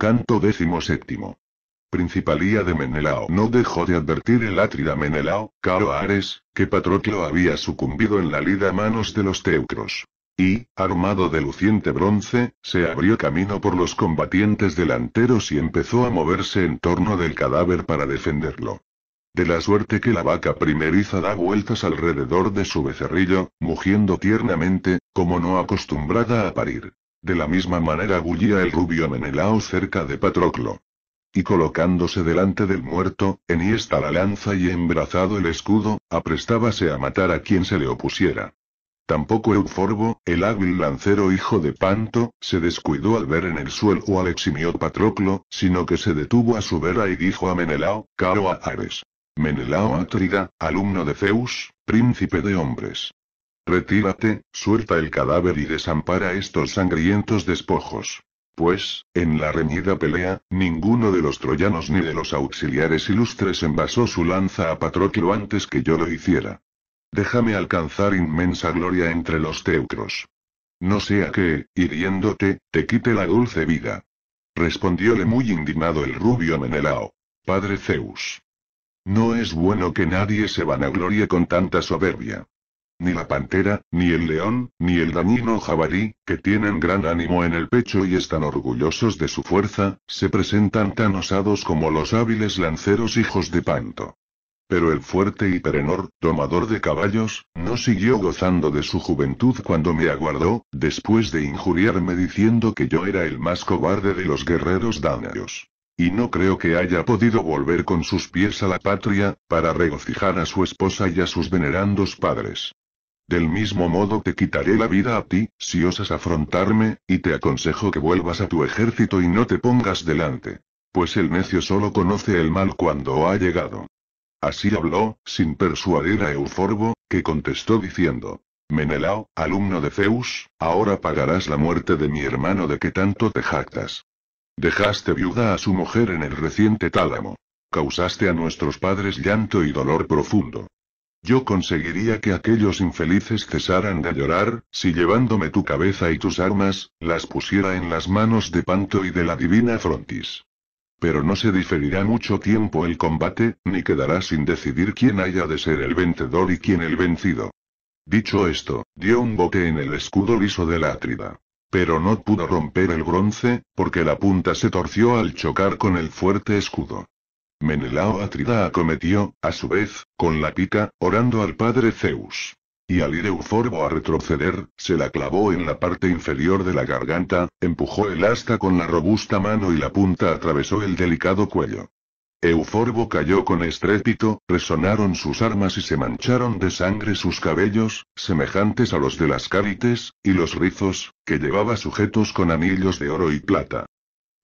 Canto décimo séptimo. Principalía de Menelao no dejó de advertir el átrida Menelao, Caro Ares, que Patroclo había sucumbido en la lida a manos de los teucros. Y, armado de luciente bronce, se abrió camino por los combatientes delanteros y empezó a moverse en torno del cadáver para defenderlo. De la suerte que la vaca primeriza da vueltas alrededor de su becerrillo, mugiendo tiernamente, como no acostumbrada a parir. De la misma manera bullía el rubio Menelao cerca de Patroclo. Y colocándose delante del muerto, enhiesta la lanza y embrazado el escudo, aprestábase a matar a quien se le opusiera. Tampoco Euforbo, el hábil lancero hijo de Panto, se descuidó al ver en el suelo al eximió Patroclo, sino que se detuvo a su vera y dijo a Menelao, caro a Ares. Menelao Atrida, alumno de Zeus, príncipe de hombres. Retírate, suelta el cadáver y desampara estos sangrientos despojos. Pues, en la reñida pelea, ninguno de los troyanos ni de los auxiliares ilustres envasó su lanza a Patroclo antes que yo lo hiciera. Déjame alcanzar inmensa gloria entre los teucros. No sea que, hiriéndote, te quite la dulce vida. Respondióle muy indignado el rubio Menelao. Padre Zeus. No es bueno que nadie se vanaglorie con tanta soberbia ni la pantera, ni el león, ni el dañino jabalí, que tienen gran ánimo en el pecho y están orgullosos de su fuerza, se presentan tan osados como los hábiles lanceros hijos de Panto. Pero el fuerte y Hiperenor, tomador de caballos, no siguió gozando de su juventud cuando me aguardó, después de injuriarme diciendo que yo era el más cobarde de los guerreros dánaos y no creo que haya podido volver con sus pies a la patria, para regocijar a su esposa y a sus venerandos padres. Del mismo modo te quitaré la vida a ti, si osas afrontarme, y te aconsejo que vuelvas a tu ejército y no te pongas delante. Pues el necio solo conoce el mal cuando ha llegado. Así habló, sin persuadir a Euforbo, que contestó diciendo, Menelao, alumno de Zeus, ahora pagarás la muerte de mi hermano de que tanto te jactas. Dejaste viuda a su mujer en el reciente tálamo. Causaste a nuestros padres llanto y dolor profundo. Yo conseguiría que aquellos infelices cesaran de llorar, si llevándome tu cabeza y tus armas, las pusiera en las manos de Panto y de la divina Frontis. Pero no se diferirá mucho tiempo el combate, ni quedará sin decidir quién haya de ser el vencedor y quién el vencido. Dicho esto, dio un boque en el escudo liso de la atrida. Pero no pudo romper el bronce, porque la punta se torció al chocar con el fuerte escudo. Menelao Atrida acometió, a su vez, con la pica, orando al padre Zeus. Y al ir Euforbo a retroceder, se la clavó en la parte inferior de la garganta, empujó el asta con la robusta mano y la punta atravesó el delicado cuello. Euforbo cayó con estrépito, resonaron sus armas y se mancharon de sangre sus cabellos, semejantes a los de las cárites, y los rizos, que llevaba sujetos con anillos de oro y plata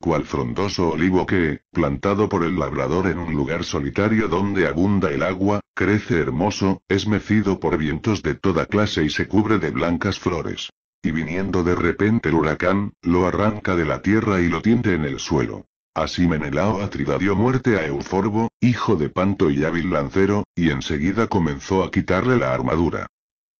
cual frondoso olivo que, plantado por el labrador en un lugar solitario donde abunda el agua, crece hermoso, es mecido por vientos de toda clase y se cubre de blancas flores. Y viniendo de repente el huracán, lo arranca de la tierra y lo tiende en el suelo. Así Menelao Atrida dio muerte a Euforbo, hijo de Panto y hábil lancero, y enseguida comenzó a quitarle la armadura.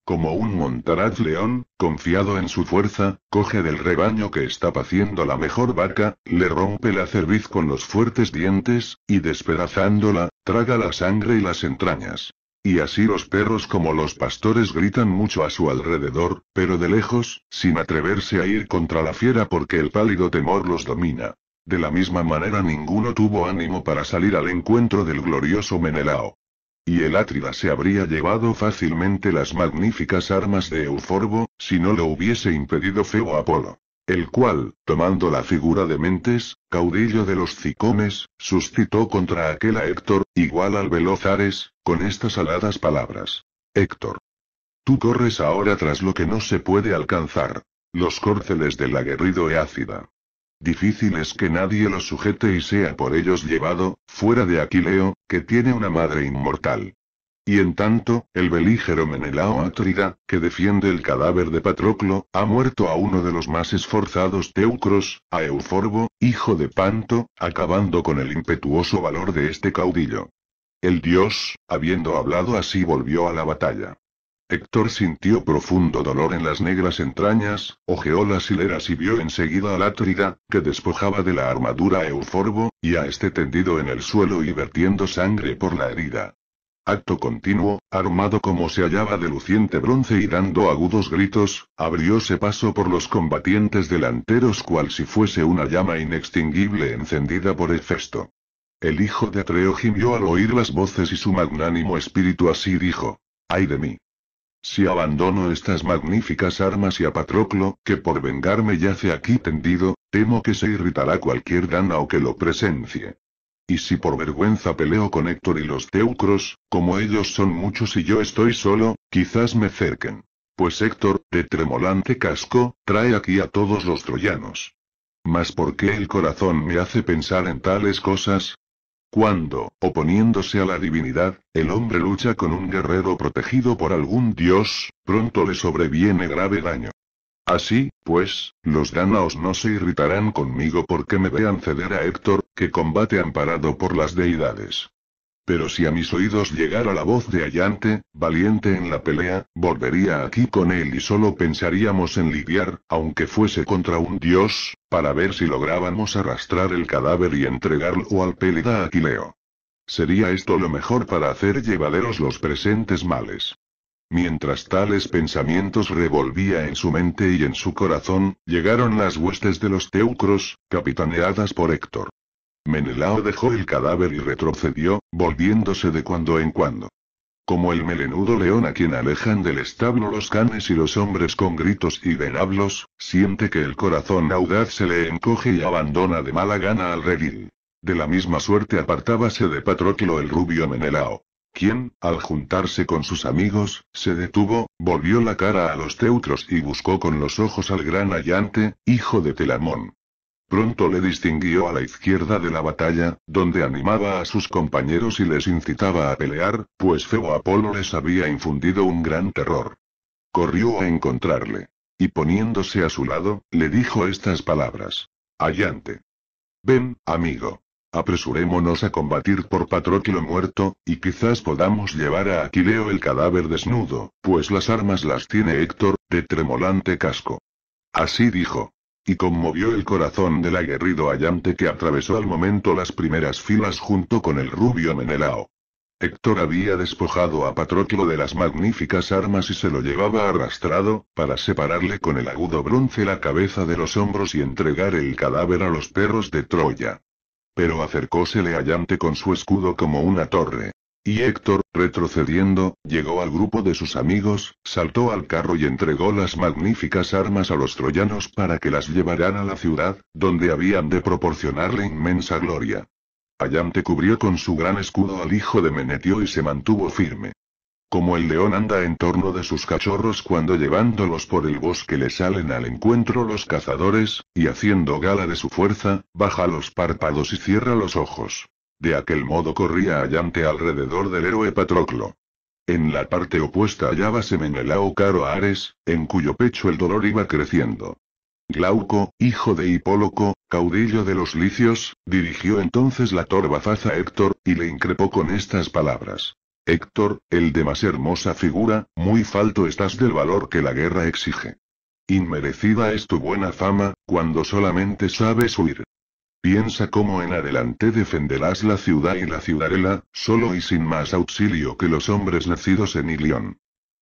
Como un montaraz león, confiado en su fuerza, coge del rebaño que está paciendo la mejor vaca, le rompe la cerviz con los fuertes dientes, y despedazándola, traga la sangre y las entrañas. Y así los perros como los pastores gritan mucho a su alrededor, pero de lejos, sin atreverse a ir contra la fiera porque el pálido temor los domina. De la misma manera ninguno tuvo ánimo para salir al encuentro del glorioso Menelao. Y el Atrida se habría llevado fácilmente las magníficas armas de Euforbo, si no lo hubiese impedido Feo Apolo. El cual, tomando la figura de Mentes, caudillo de los Cicones, suscitó contra aquel a Héctor, igual al veloz Ares, con estas aladas palabras. Héctor. Tú corres ahora tras lo que no se puede alcanzar. Los córceles del aguerrido Eácida. Difícil es que nadie lo sujete y sea por ellos llevado, fuera de Aquileo, que tiene una madre inmortal. Y en tanto, el belígero Menelao Atrida, que defiende el cadáver de Patroclo, ha muerto a uno de los más esforzados teucros, a Euforbo, hijo de Panto, acabando con el impetuoso valor de este caudillo. El dios, habiendo hablado así, volvió a la batalla. Héctor sintió profundo dolor en las negras entrañas, ojeó las hileras y vio enseguida a Atrida, que despojaba de la armadura a Euforbo, y a este tendido en el suelo y vertiendo sangre por la herida. Acto continuo, armado como se hallaba de luciente bronce y dando agudos gritos, abrióse paso por los combatientes delanteros cual si fuese una llama inextinguible encendida por Hefesto. El hijo de Atreo gimió al oír las voces y su magnánimo espíritu así dijo. ¡Ay de mí! Si abandono estas magníficas armas y a Patroclo, que por vengarme yace aquí tendido, temo que se irritará cualquier o que lo presencie. Y si por vergüenza peleo con Héctor y los teucros, como ellos son muchos y yo estoy solo, quizás me cerquen. Pues Héctor, de tremolante casco, trae aquí a todos los troyanos. Mas ¿por qué el corazón me hace pensar en tales cosas? Cuando, oponiéndose a la divinidad, el hombre lucha con un guerrero protegido por algún dios, pronto le sobreviene grave daño. Así, pues, los danaos no se irritarán conmigo porque me vean ceder a Héctor, que combate amparado por las deidades. Pero si a mis oídos llegara la voz de Allante, valiente en la pelea, volvería aquí con él y solo pensaríamos en lidiar, aunque fuese contra un dios, para ver si lográbamos arrastrar el cadáver y entregarlo al Pélida Aquileo. Sería esto lo mejor para hacer llevaderos los presentes males. Mientras tales pensamientos revolvía en su mente y en su corazón, llegaron las huestes de los teucros, capitaneadas por Héctor. Menelao dejó el cadáver y retrocedió, volviéndose de cuando en cuando como el melenudo león a quien alejan del establo los canes y los hombres con gritos y venablos, siente que el corazón audaz se le encoge y abandona de mala gana al revil. De la misma suerte apartábase de Patroclo el rubio Menelao, quien, al juntarse con sus amigos, se detuvo, volvió la cara a los teutros y buscó con los ojos al gran Allante, hijo de Telamón. Pronto le distinguió a la izquierda de la batalla, donde animaba a sus compañeros y les incitaba a pelear, pues Feo Apolo les había infundido un gran terror. Corrió a encontrarle. Y poniéndose a su lado, le dijo estas palabras. Allante. Ven, amigo. Apresurémonos a combatir por Patroclo muerto, y quizás podamos llevar a Aquileo el cadáver desnudo, pues las armas las tiene Héctor, de tremolante casco. Así dijo y conmovió el corazón del aguerrido Allante que atravesó al momento las primeras filas junto con el rubio Menelao. Héctor había despojado a Patroclo de las magníficas armas y se lo llevaba arrastrado, para separarle con el agudo bronce la cabeza de los hombros y entregar el cadáver a los perros de Troya. Pero acercósele Allante con su escudo como una torre, y Héctor, retrocediendo, llegó al grupo de sus amigos, saltó al carro y entregó las magníficas armas a los troyanos para que las llevaran a la ciudad, donde habían de proporcionarle inmensa gloria. Allante cubrió con su gran escudo al hijo de Menetio y se mantuvo firme. Como el león anda en torno de sus cachorros cuando llevándolos por el bosque le salen al encuentro los cazadores, y haciendo gala de su fuerza, baja los párpados y cierra los ojos. De aquel modo corría Allante alrededor del héroe Patroclo. En la parte opuesta hallábase Menelao Caro Ares, en cuyo pecho el dolor iba creciendo. Glauco, hijo de Hipóloco, caudillo de los licios, dirigió entonces la torva faz a Héctor, y le increpó con estas palabras. Héctor, el de más hermosa figura, muy falto estás del valor que la guerra exige. Inmerecida es tu buena fama, cuando solamente sabes huir. Piensa cómo en adelante defenderás la ciudad y la ciudadela, solo y sin más auxilio que los hombres nacidos en Ilión.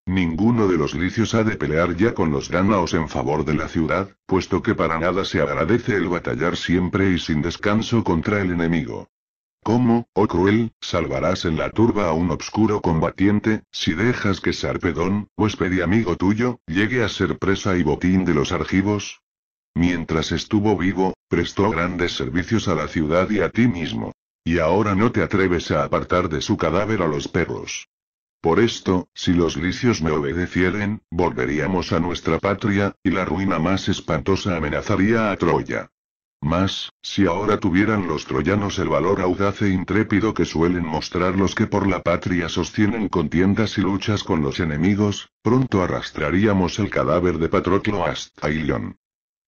Ninguno de los licios ha de pelear ya con los ganaos en favor de la ciudad, puesto que para nada se agradece el batallar siempre y sin descanso contra el enemigo. ¿Cómo, oh cruel, salvarás en la turba a un obscuro combatiente, si dejas que Sarpedón, huésped y amigo tuyo, llegue a ser presa y botín de los argivos? Mientras estuvo vivo, prestó grandes servicios a la ciudad y a ti mismo. Y ahora no te atreves a apartar de su cadáver a los perros. Por esto, si los licios me obedecieren, volveríamos a nuestra patria, y la ruina más espantosa amenazaría a Troya. Mas, si ahora tuvieran los troyanos el valor audaz e intrépido que suelen mostrar los que por la patria sostienen contiendas y luchas con los enemigos, pronto arrastraríamos el cadáver de Patroclo hasta Ilión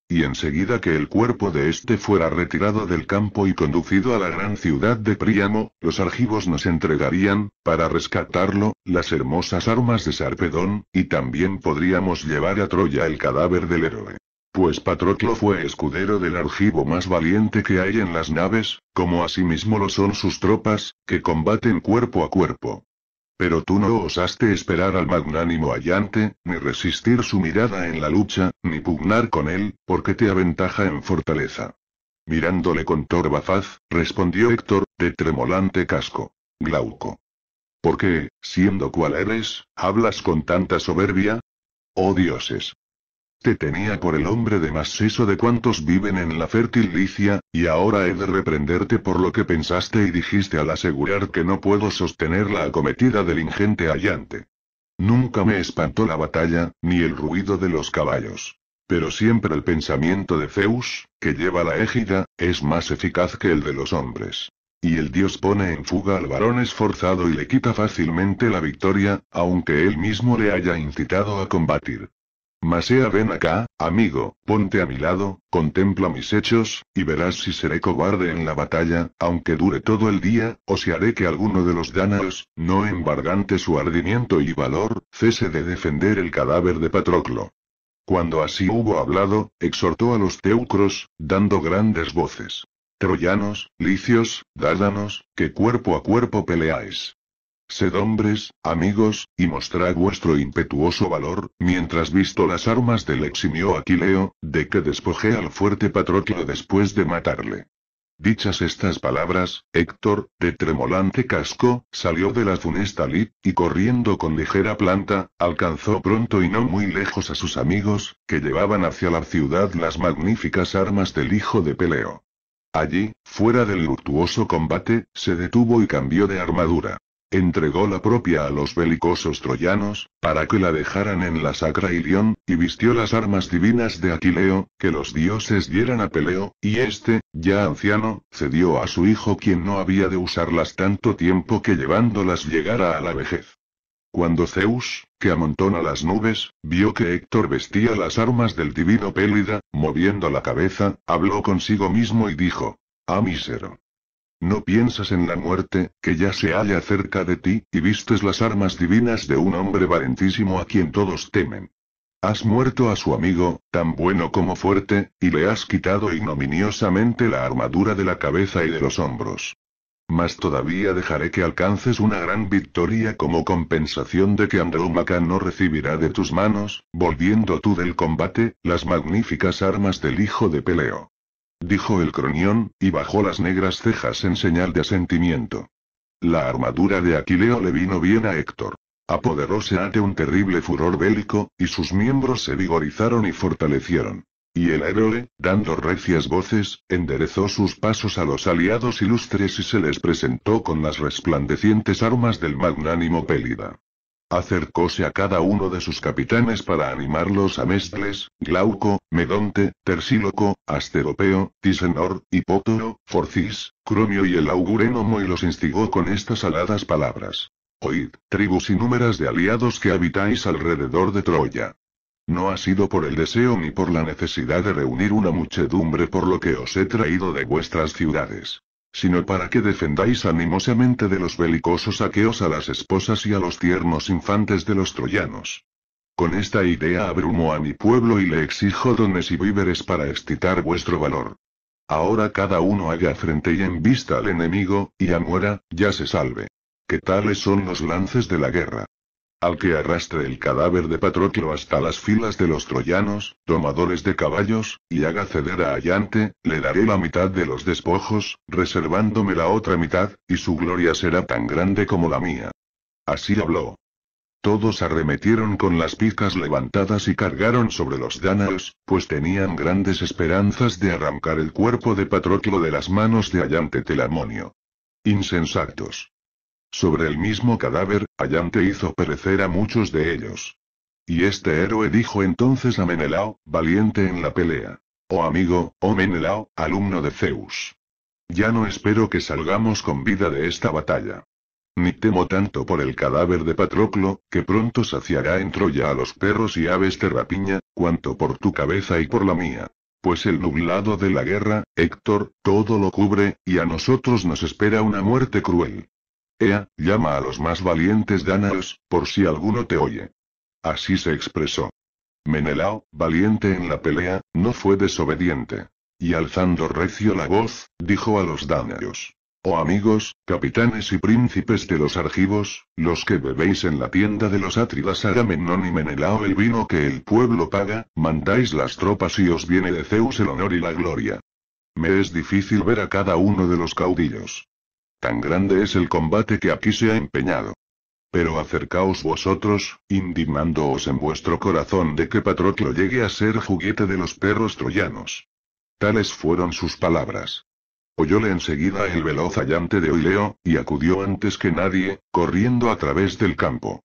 y enseguida que el cuerpo de este fuera retirado del campo y conducido a la gran ciudad de Príamo, los argivos nos entregarían, para rescatarlo, las hermosas armas de Sarpedón, y también podríamos llevar a Troya el cadáver del héroe. Pues Patroclo fue escudero del argivo más valiente que hay en las naves, como asimismo lo son sus tropas, que combaten cuerpo a cuerpo. Pero tú no osaste esperar al magnánimo Allante, ni resistir su mirada en la lucha, ni pugnar con él, porque te aventaja en fortaleza. Mirándole con torva faz, respondió Héctor, de tremolante casco. Glauco. ¿Por qué, siendo cual eres, hablas con tanta soberbia? Oh dioses, tenía por el hombre de más seso de cuantos viven en la fértil Licia, y ahora he de reprenderte por lo que pensaste y dijiste al asegurar que no puedo sostener la acometida del ingente allante. Nunca me espantó la batalla, ni el ruido de los caballos. Pero siempre el pensamiento de Zeus, que lleva la égida, es más eficaz que el de los hombres. Y el dios pone en fuga al varón esforzado y le quita fácilmente la victoria, aunque él mismo le haya incitado a combatir. Masea ven acá, amigo, ponte a mi lado, contempla mis hechos, y verás si seré cobarde en la batalla, aunque dure todo el día, o si haré que alguno de los dánaos, no embargante su ardimiento y valor, cese de defender el cadáver de Patroclo. Cuando así hubo hablado, exhortó a los teucros, dando grandes voces. Troyanos, licios, dádanos, que cuerpo a cuerpo peleáis. Sed hombres, amigos, y mostrad vuestro impetuoso valor, mientras visto las armas del eximio Aquileo, de que despojé al fuerte Patroclo después de matarle. Dichas estas palabras, Héctor, de tremolante casco, salió de la funesta lid, y corriendo con ligera planta, alcanzó pronto y no muy lejos a sus amigos, que llevaban hacia la ciudad las magníficas armas del hijo de Peleo. Allí, fuera del luctuoso combate, se detuvo y cambió de armadura. Entregó la propia a los belicosos troyanos, para que la dejaran en la sacra Ilión, y vistió las armas divinas de Aquileo, que los dioses dieran a Peleo, y este, ya anciano, cedió a su hijo quien no había de usarlas tanto tiempo que llevándolas llegara a la vejez. Cuando Zeus, que amontona las nubes, vio que Héctor vestía las armas del divino Pélida, moviendo la cabeza, habló consigo mismo y dijo, Ah mísero, no piensas en la muerte, que ya se halla cerca de ti, y vistes las armas divinas de un hombre valentísimo a quien todos temen. Has muerto a su amigo, tan bueno como fuerte, y le has quitado ignominiosamente la armadura de la cabeza y de los hombros. Mas todavía dejaré que alcances una gran victoria como compensación de que Andrómaca no recibirá de tus manos, volviendo tú del combate, las magníficas armas del hijo de Peleo dijo el cronión, y bajó las negras cejas en señal de asentimiento. La armadura de Aquileo le vino bien a Héctor. Apoderóse ante un terrible furor bélico, y sus miembros se vigorizaron y fortalecieron. Y el héroe, dando recias voces, enderezó sus pasos a los aliados ilustres y se les presentó con las resplandecientes armas del magnánimo Pélida. Acercóse a cada uno de sus capitanes para animarlos a Mestles, Glauco, Medonte, Tersíloco, Asteropeo, Tisenor, Hipótoro, Forcis, Cromio y el augurénomo y los instigó con estas aladas palabras. Oíd, tribus inúmeras de aliados que habitáis alrededor de Troya. No ha sido por el deseo ni por la necesidad de reunir una muchedumbre por lo que os he traído de vuestras ciudades, sino para que defendáis animosamente de los belicosos aqueos a las esposas y a los tiernos infantes de los troyanos. Con esta idea abrumo a mi pueblo y le exijo dones y víveres para excitar vuestro valor. Ahora cada uno haga frente y en vista al enemigo, y a muera, ya se salve. Que tales son los lances de la guerra al que arrastre el cadáver de Patroclo hasta las filas de los troyanos, tomadores de caballos, y haga ceder a Allante, le daré la mitad de los despojos, reservándome la otra mitad, y su gloria será tan grande como la mía. Así habló. Todos arremetieron con las picas levantadas y cargaron sobre los dánaos, pues tenían grandes esperanzas de arrancar el cuerpo de Patroclo de las manos de Allante Telamonio. Insensatos. Sobre el mismo cadáver, Allante hizo perecer a muchos de ellos. Y este héroe dijo entonces a Menelao, valiente en la pelea. Oh amigo, oh Menelao, alumno de Zeus. Ya no espero que salgamos con vida de esta batalla. Ni temo tanto por el cadáver de Patroclo, que pronto saciará en Troya a los perros y aves de rapiña, cuanto por tu cabeza y por la mía. Pues el nublado de la guerra, Héctor, todo lo cubre, y a nosotros nos espera una muerte cruel. Ea, llama a los más valientes dánaos, por si alguno te oye. Así se expresó. Menelao, valiente en la pelea, no fue desobediente. Y alzando recio la voz, dijo a los dánaos: Oh amigos, capitanes y príncipes de los argivos, los que bebéis en la tienda de los atridas Agamenón y Menelao el vino que el pueblo paga, mandáis las tropas y os viene de Zeus el honor y la gloria. Me es difícil ver a cada uno de los caudillos. Tan grande es el combate que aquí se ha empeñado. Pero acercaos vosotros, indignándoos en vuestro corazón de que Patroclo llegue a ser juguete de los perros troyanos. Tales fueron sus palabras. Oyóle enseguida el veloz hallante de Oileo, y acudió antes que nadie, corriendo a través del campo.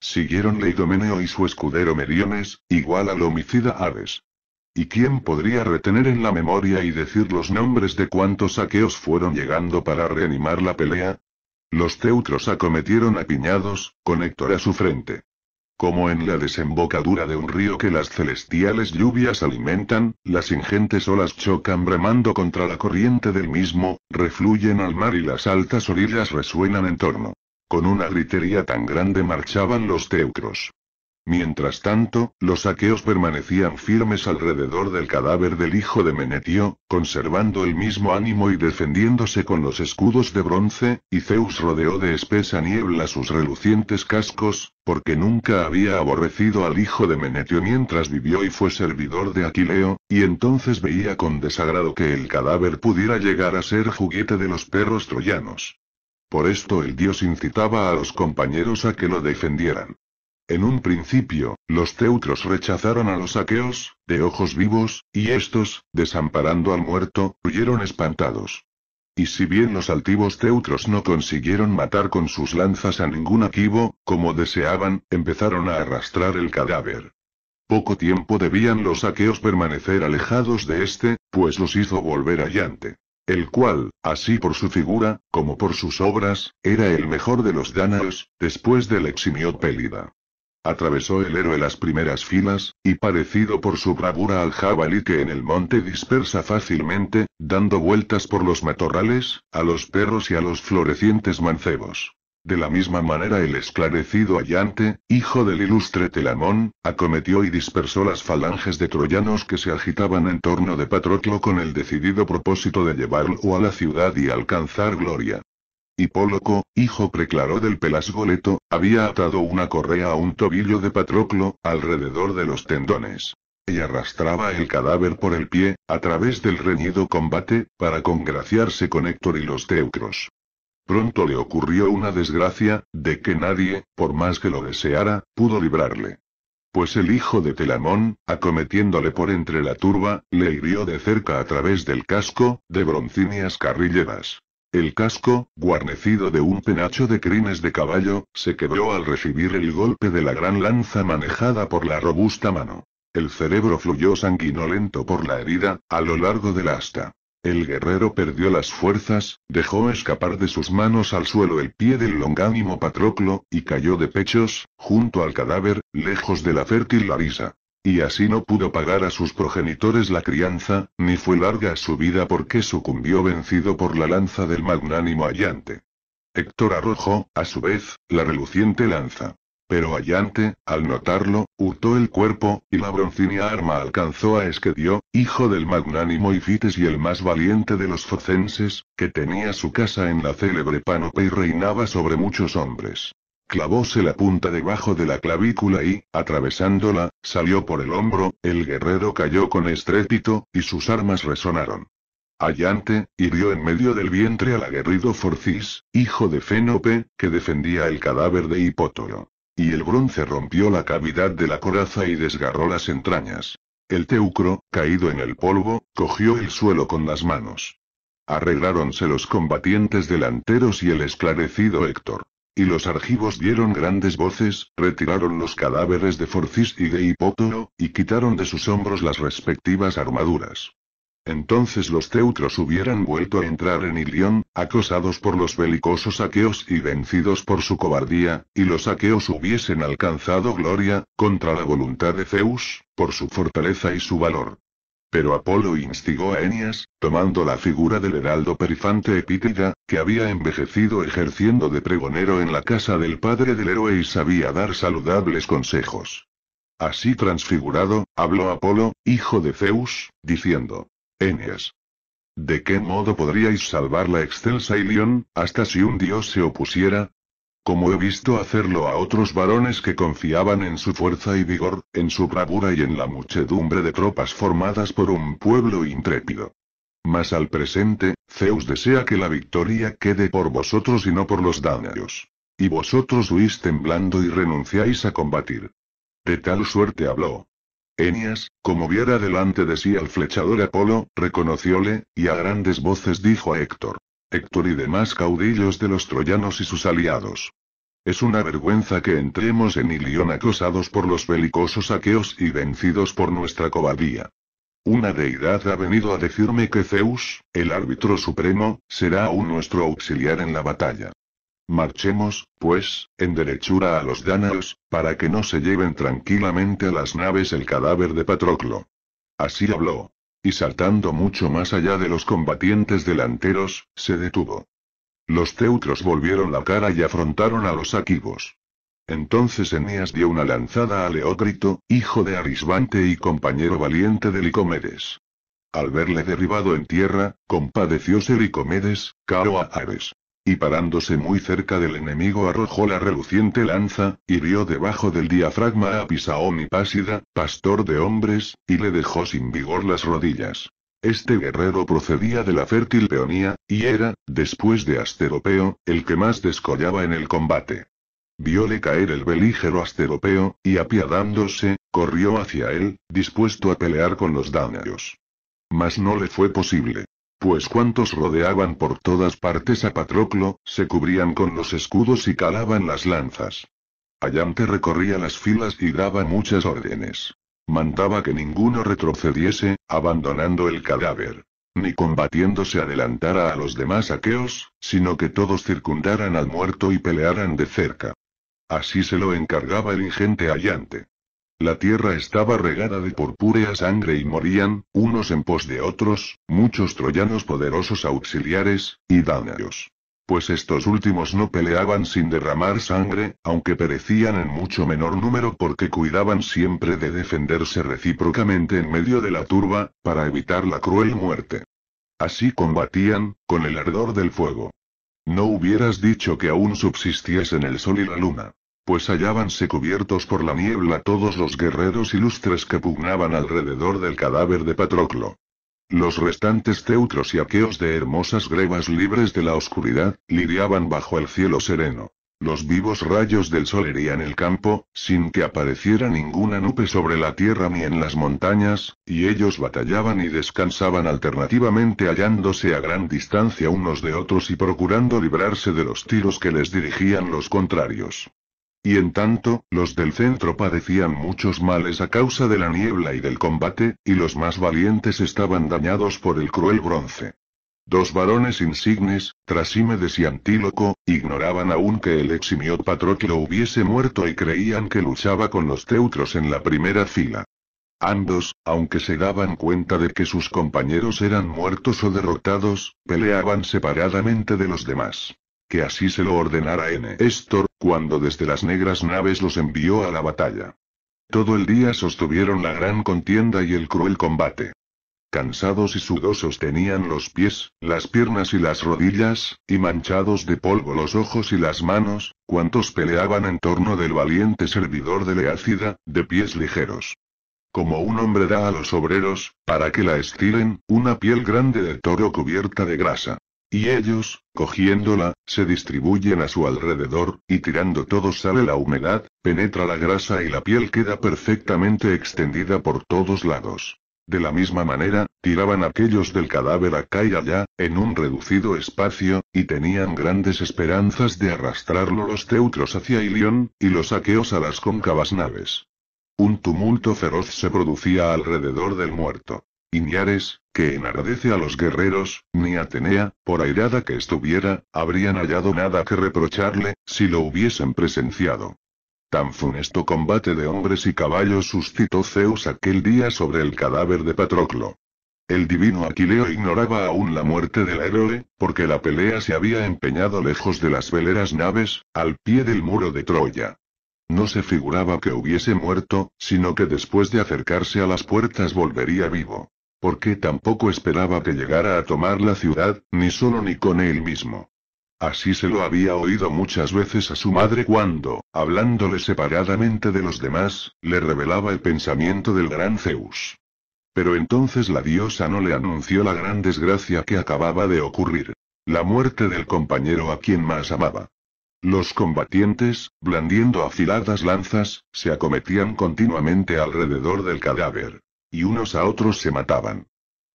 Siguieronle Idomeneo y su escudero Meriones, igual al homicida Aves. ¿Y quién podría retener en la memoria y decir los nombres de cuántos aqueos fueron llegando para reanimar la pelea? Los teucros acometieron apiñados, con Héctor a su frente. Como en la desembocadura de un río que las celestiales lluvias alimentan, las ingentes olas chocan bramando contra la corriente del mismo, refluyen al mar y las altas orillas resuenan en torno. Con una gritería tan grande marchaban los teucros. Mientras tanto, los aqueos permanecían firmes alrededor del cadáver del hijo de Menetio, conservando el mismo ánimo y defendiéndose con los escudos de bronce, y Zeus rodeó de espesa niebla sus relucientes cascos, porque nunca había aborrecido al hijo de Menetio mientras vivió y fue servidor de Aquileo, y entonces veía con desagrado que el cadáver pudiera llegar a ser juguete de los perros troyanos. Por esto el dios incitaba a los compañeros a que lo defendieran. En un principio, los teutros rechazaron a los aqueos, de ojos vivos, y estos, desamparando al muerto, huyeron espantados. Y si bien los altivos teutros no consiguieron matar con sus lanzas a ningún aquivo, como deseaban, empezaron a arrastrar el cadáver. Poco tiempo debían los aqueos permanecer alejados de este, pues los hizo volver llante. el cual, así por su figura, como por sus obras, era el mejor de los dánaos, después del eximio Pélida. Atravesó el héroe las primeras filas, y parecido por su bravura al jabalí que en el monte dispersa fácilmente, dando vueltas por los matorrales, a los perros y a los florecientes mancebos. De la misma manera el esclarecido Allante, hijo del ilustre Telamón, acometió y dispersó las falanges de troyanos que se agitaban en torno de Patroclo con el decidido propósito de llevarlo a la ciudad y alcanzar gloria. Hipóloco, hijo preclaro del Pelasgoleto, había atado una correa a un tobillo de Patroclo, alrededor de los tendones. Y arrastraba el cadáver por el pie, a través del reñido combate, para congraciarse con Héctor y los teucros. Pronto le ocurrió una desgracia, de que nadie, por más que lo deseara, pudo librarle. Pues el hijo de Telamón, acometiéndole por entre la turba, le hirió de cerca a través del casco, de broncíneas carrilleras. El casco, guarnecido de un penacho de crines de caballo, se quebró al recibir el golpe de la gran lanza manejada por la robusta mano. El cerebro fluyó sanguinolento por la herida, a lo largo del asta. El guerrero perdió las fuerzas, dejó escapar de sus manos al suelo el pie del longánimo Patroclo, y cayó de pechos, junto al cadáver, lejos de la fértil Larisa. Y así no pudo pagar a sus progenitores la crianza, ni fue larga su vida porque sucumbió vencido por la lanza del magnánimo Allante. Héctor arrojó, a su vez, la reluciente lanza. Pero Allante, al notarlo, hurtó el cuerpo, y la broncínea arma alcanzó a Esquedio, hijo del magnánimo Ifites y el más valiente de los focenses, que tenía su casa en la célebre Panope y reinaba sobre muchos hombres. Clavóse la punta debajo de la clavícula y, atravesándola, salió por el hombro, el guerrero cayó con estrépito, y sus armas resonaron. Allante, hirió en medio del vientre al aguerrido Forcis, hijo de Fénope, que defendía el cadáver de Hipótoro. Y el bronce rompió la cavidad de la coraza y desgarró las entrañas. El teucro, caído en el polvo, cogió el suelo con las manos. Arregláronse los combatientes delanteros y el esclarecido Héctor. Y los argivos dieron grandes voces, retiraron los cadáveres de Forcis y de Hipótoro, y quitaron de sus hombros las respectivas armaduras. Entonces los teutros hubieran vuelto a entrar en Ilión, acosados por los belicosos aqueos y vencidos por su cobardía, y los aqueos hubiesen alcanzado gloria, contra la voluntad de Zeus, por su fortaleza y su valor. Pero Apolo instigó a Enias, tomando la figura del heraldo perifante Epítida, que había envejecido ejerciendo de pregonero en la casa del padre del héroe y sabía dar saludables consejos. Así transfigurado, habló Apolo, hijo de Zeus, diciendo, Eneas, ¿de qué modo podríais salvar la excelsa Ilión, hasta si un dios se opusiera? como he visto hacerlo a otros varones que confiaban en su fuerza y vigor, en su bravura y en la muchedumbre de tropas formadas por un pueblo intrépido. Mas al presente, Zeus desea que la victoria quede por vosotros y no por los dánaos. Y vosotros huís temblando y renunciáis a combatir. De tal suerte habló. Enias, como viera delante de sí al flechador Apolo, reconocióle, y a grandes voces dijo a Héctor. Héctor y demás caudillos de los troyanos y sus aliados. Es una vergüenza que entremos en Ilión acosados por los belicosos aqueos y vencidos por nuestra cobardía. Una deidad ha venido a decirme que Zeus, el árbitro supremo, será aún nuestro auxiliar en la batalla. Marchemos, pues, en derechura a los dánaos, para que no se lleven tranquilamente a las naves el cadáver de Patroclo. Así habló, y saltando mucho más allá de los combatientes delanteros, se detuvo. Los teutros volvieron la cara y afrontaron a los aquivos. Entonces Eneas dio una lanzada a Leócrito, hijo de Arisbante y compañero valiente de Licomedes. Al verle derribado en tierra, compadecióse Licomedes, caro a Ares y parándose muy cerca del enemigo arrojó la reluciente lanza, y vio debajo del diafragma a Pisaomi Pásida, pastor de hombres, y le dejó sin vigor las rodillas. Este guerrero procedía de la fértil peonía, y era, después de Asteropeo, el que más descollaba en el combate. Viole caer el belígero Asteropeo, y apiadándose, corrió hacia él, dispuesto a pelear con los daños. Mas no le fue posible pues cuantos rodeaban por todas partes a Patroclo, se cubrían con los escudos y calaban las lanzas. Allante recorría las filas y daba muchas órdenes. Mandaba que ninguno retrocediese, abandonando el cadáver. Ni combatiendo se adelantara a los demás aqueos, sino que todos circundaran al muerto y pelearan de cerca. Así se lo encargaba el ingente Allante. La tierra estaba regada de purpúrea sangre y morían, unos en pos de otros, muchos troyanos poderosos auxiliares, y dáñaos. Pues estos últimos no peleaban sin derramar sangre, aunque perecían en mucho menor número porque cuidaban siempre de defenderse recíprocamente en medio de la turba, para evitar la cruel muerte. Así combatían, con el ardor del fuego. No hubieras dicho que aún subsistiesen el sol y la luna pues hallábanse cubiertos por la niebla todos los guerreros ilustres que pugnaban alrededor del cadáver de Patroclo. Los restantes teutros y aqueos de hermosas grebas libres de la oscuridad, lidiaban bajo el cielo sereno. Los vivos rayos del sol herían el campo, sin que apareciera ninguna nube sobre la tierra ni en las montañas, y ellos batallaban y descansaban alternativamente hallándose a gran distancia unos de otros y procurando librarse de los tiros que les dirigían los contrarios. Y en tanto, los del centro padecían muchos males a causa de la niebla y del combate, y los más valientes estaban dañados por el cruel bronce. Dos varones insignes, Trasímedes y Antíloco, ignoraban aún que el eximio Patroclo hubiese muerto y creían que luchaba con los teutros en la primera fila. Ambos, aunque se daban cuenta de que sus compañeros eran muertos o derrotados, peleaban separadamente de los demás. Que así se lo ordenara N. Estor, cuando desde las negras naves los envió a la batalla. Todo el día sostuvieron la gran contienda y el cruel combate. Cansados y sudosos tenían los pies, las piernas y las rodillas, y manchados de polvo los ojos y las manos, cuantos peleaban en torno del valiente servidor de Leácida, de pies ligeros. Como un hombre da a los obreros, para que la estiren, una piel grande de toro cubierta de grasa. Y ellos, cogiéndola, se distribuyen a su alrededor, y tirando todo sale la humedad, penetra la grasa y la piel queda perfectamente extendida por todos lados. De la misma manera, tiraban aquellos del cadáver acá y allá, en un reducido espacio, y tenían grandes esperanzas de arrastrarlo los teutros hacia Ilión, y los aqueos a las cóncavas naves. Un tumulto feroz se producía alrededor del muerto. Y que enardece a los guerreros, ni Atenea, por airada que estuviera, habrían hallado nada que reprocharle, si lo hubiesen presenciado. Tan funesto combate de hombres y caballos suscitó Zeus aquel día sobre el cadáver de Patroclo. El divino Aquileo ignoraba aún la muerte del héroe, porque la pelea se había empeñado lejos de las veleras naves, al pie del muro de Troya. No se figuraba que hubiese muerto, sino que después de acercarse a las puertas volvería vivo porque tampoco esperaba que llegara a tomar la ciudad, ni solo ni con él mismo. Así se lo había oído muchas veces a su madre cuando, hablándole separadamente de los demás, le revelaba el pensamiento del gran Zeus. Pero entonces la diosa no le anunció la gran desgracia que acababa de ocurrir. La muerte del compañero a quien más amaba. Los combatientes, blandiendo afiladas lanzas, se acometían continuamente alrededor del cadáver y unos a otros se mataban.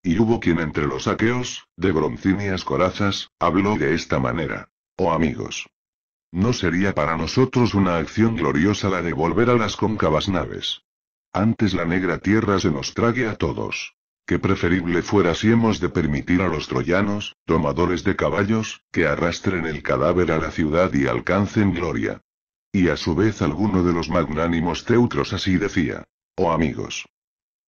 Y hubo quien entre los aqueos, de broncíneas corazas, habló de esta manera. Oh amigos. ¿No sería para nosotros una acción gloriosa la de volver a las cóncavas naves? Antes la negra tierra se nos trague a todos. Qué preferible fuera si hemos de permitir a los troyanos, tomadores de caballos, que arrastren el cadáver a la ciudad y alcancen gloria. Y a su vez alguno de los magnánimos teutros así decía. Oh amigos.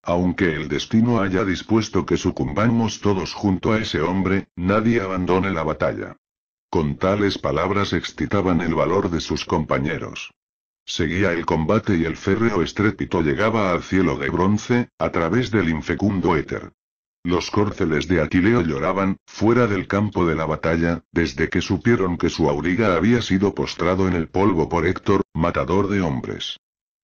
Aunque el destino haya dispuesto que sucumbamos todos junto a ese hombre, nadie abandone la batalla. Con tales palabras excitaban el valor de sus compañeros. Seguía el combate y el férreo estrépito llegaba al cielo de bronce, a través del infecundo éter. Los córceles de Aquileo lloraban, fuera del campo de la batalla, desde que supieron que su auriga había sido postrado en el polvo por Héctor, matador de hombres.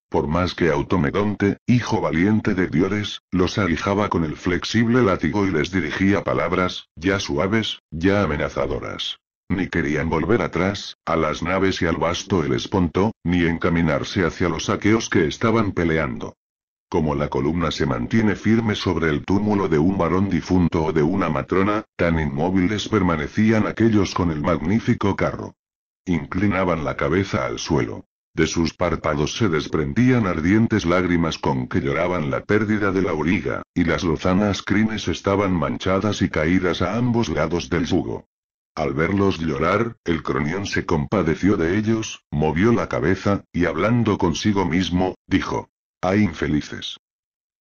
Por más que Automedonte, hijo valiente de Diores, los alijaba con el flexible látigo y les dirigía palabras, ya suaves, ya amenazadoras. Ni querían volver atrás, a las naves y al vasto el esponto, ni encaminarse hacia los saqueos que estaban peleando. Como la columna se mantiene firme sobre el túmulo de un varón difunto o de una matrona, tan inmóviles permanecían aquellos con el magnífico carro. Inclinaban la cabeza al suelo. De sus párpados se desprendían ardientes lágrimas con que lloraban la pérdida de la origa, y las lozanas crines estaban manchadas y caídas a ambos lados del jugo. Al verlos llorar, el cronión se compadeció de ellos, movió la cabeza, y hablando consigo mismo, dijo, ¡Ay infelices!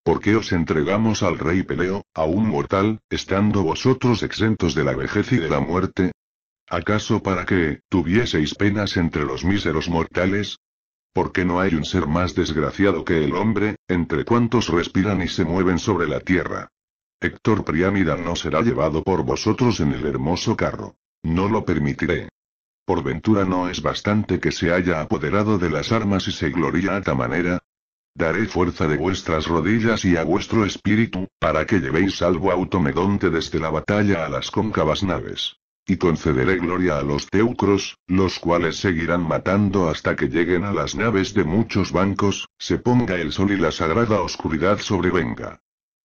¿Por qué os entregamos al rey Peleo, a un mortal, estando vosotros exentos de la vejez y de la muerte? ¿Acaso para que tuvieseis penas entre los míseros mortales? Porque no hay un ser más desgraciado que el hombre, entre cuantos respiran y se mueven sobre la tierra. Héctor Priámida no será llevado por vosotros en el hermoso carro. No lo permitiré. Por ventura no es bastante que se haya apoderado de las armas y se gloria a ta manera. Daré fuerza de vuestras rodillas y a vuestro espíritu, para que llevéis algo Automedonte desde la batalla a las cóncavas naves. Y concederé gloria a los teucros, los cuales seguirán matando hasta que lleguen a las naves de muchos bancos, se ponga el sol y la sagrada oscuridad sobrevenga.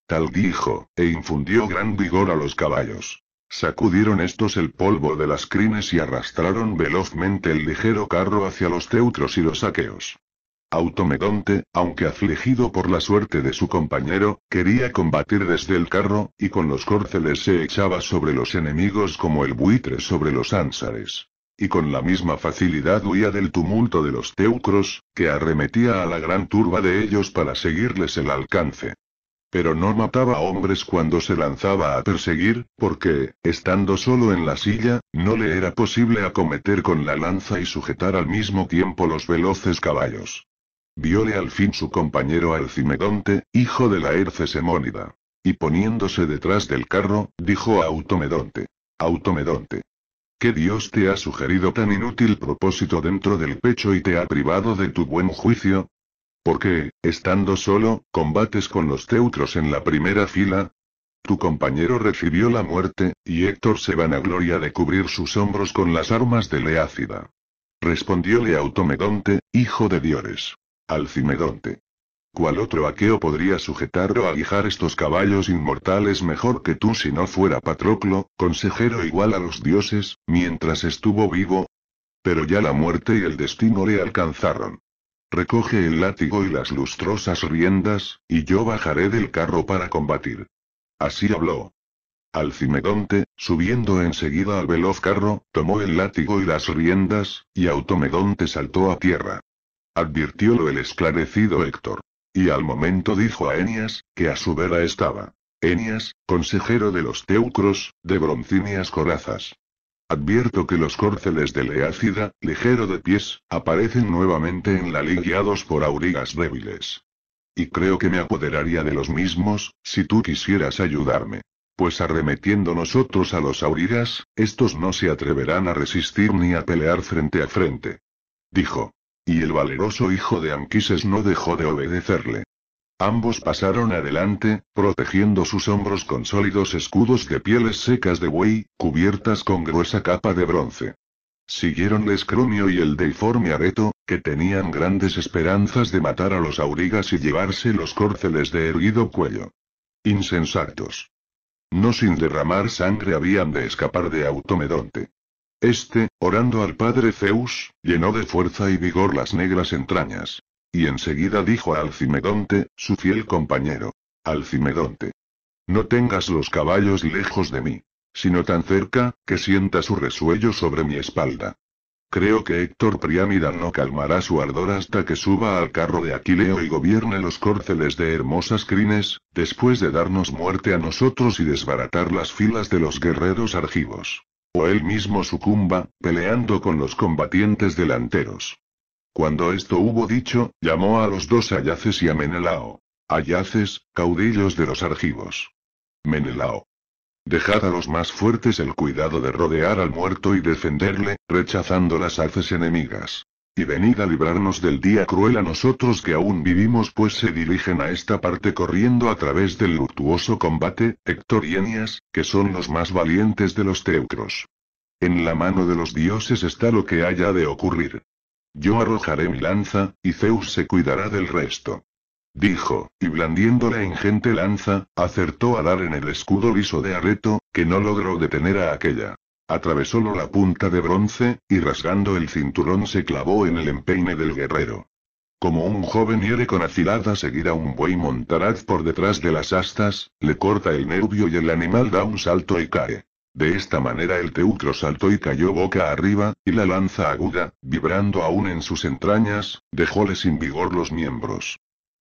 Tal dijo, e infundió gran vigor a los caballos. Sacudieron estos el polvo de las crines y arrastraron velozmente el ligero carro hacia los teucros y los aqueos. Automedonte, aunque afligido por la suerte de su compañero, quería combatir desde el carro, y con los córceles se echaba sobre los enemigos como el buitre sobre los ánsares. Y con la misma facilidad huía del tumulto de los teucros, que arremetía a la gran turba de ellos para seguirles el alcance. Pero no mataba hombres cuando se lanzaba a perseguir, porque, estando solo en la silla, no le era posible acometer con la lanza y sujetar al mismo tiempo los veloces caballos viole al fin su compañero Alcimedonte, hijo de la ercesemónida Y poniéndose detrás del carro, dijo a Automedonte. Automedonte. ¿Qué dios te ha sugerido tan inútil propósito dentro del pecho y te ha privado de tu buen juicio? ¿Por qué, estando solo, combates con los teutros en la primera fila? Tu compañero recibió la muerte, y Héctor se vanagloria de cubrir sus hombros con las armas de Leácida. Respondióle Automedonte, hijo de Diores. Alcimedonte. ¿Cuál otro aqueo podría sujetar o aguijar estos caballos inmortales mejor que tú si no fuera Patroclo, consejero igual a los dioses, mientras estuvo vivo? Pero ya la muerte y el destino le alcanzaron. Recoge el látigo y las lustrosas riendas, y yo bajaré del carro para combatir. Así habló. Alcimedonte, subiendo enseguida al veloz carro, tomó el látigo y las riendas, y Automedonte saltó a tierra advirtiólo el esclarecido Héctor. Y al momento dijo a Enias, que a su vera estaba. Enias, consejero de los teucros, de broncíneas corazas. Advierto que los córceles de Leácida, ligero de pies, aparecen nuevamente en la liguiados guiados por aurigas débiles. Y creo que me apoderaría de los mismos, si tú quisieras ayudarme. Pues arremetiendo nosotros a los aurigas, estos no se atreverán a resistir ni a pelear frente a frente. Dijo. Y el valeroso hijo de Anquises no dejó de obedecerle. Ambos pasaron adelante, protegiendo sus hombros con sólidos escudos de pieles secas de buey, cubiertas con gruesa capa de bronce. Siguieron Cromio y el deiforme Areto, que tenían grandes esperanzas de matar a los aurigas y llevarse los córceles de erguido cuello. Insensatos. No sin derramar sangre habían de escapar de Automedonte. Este, orando al padre Zeus, llenó de fuerza y vigor las negras entrañas. Y enseguida dijo a Alcimedonte, su fiel compañero. Alcimedonte. No tengas los caballos lejos de mí, sino tan cerca, que sienta su resuello sobre mi espalda. Creo que Héctor Priámida no calmará su ardor hasta que suba al carro de Aquileo y gobierne los córceles de hermosas crines, después de darnos muerte a nosotros y desbaratar las filas de los guerreros argivos o él mismo sucumba, peleando con los combatientes delanteros. Cuando esto hubo dicho, llamó a los dos Ayaces y a Menelao. Ayaces, caudillos de los argivos. Menelao. Dejad a los más fuertes el cuidado de rodear al muerto y defenderle, rechazando las haces enemigas. Y venid a librarnos del día cruel a nosotros que aún vivimos, pues se dirigen a esta parte corriendo a través del luctuoso combate, Héctor y Enias, que son los más valientes de los teucros. En la mano de los dioses está lo que haya de ocurrir. Yo arrojaré mi lanza, y Zeus se cuidará del resto. Dijo, y blandiendo la ingente lanza, acertó a dar en el escudo liso de Areto, que no logró detener a aquella. Atravesólo la punta de bronce, y rasgando el cinturón se clavó en el empeine del guerrero. Como un joven hiere con acilada seguida un buey montaraz por detrás de las astas, le corta el nervio y el animal da un salto y cae. De esta manera el teucro saltó y cayó boca arriba, y la lanza aguda, vibrando aún en sus entrañas, dejóle sin vigor los miembros.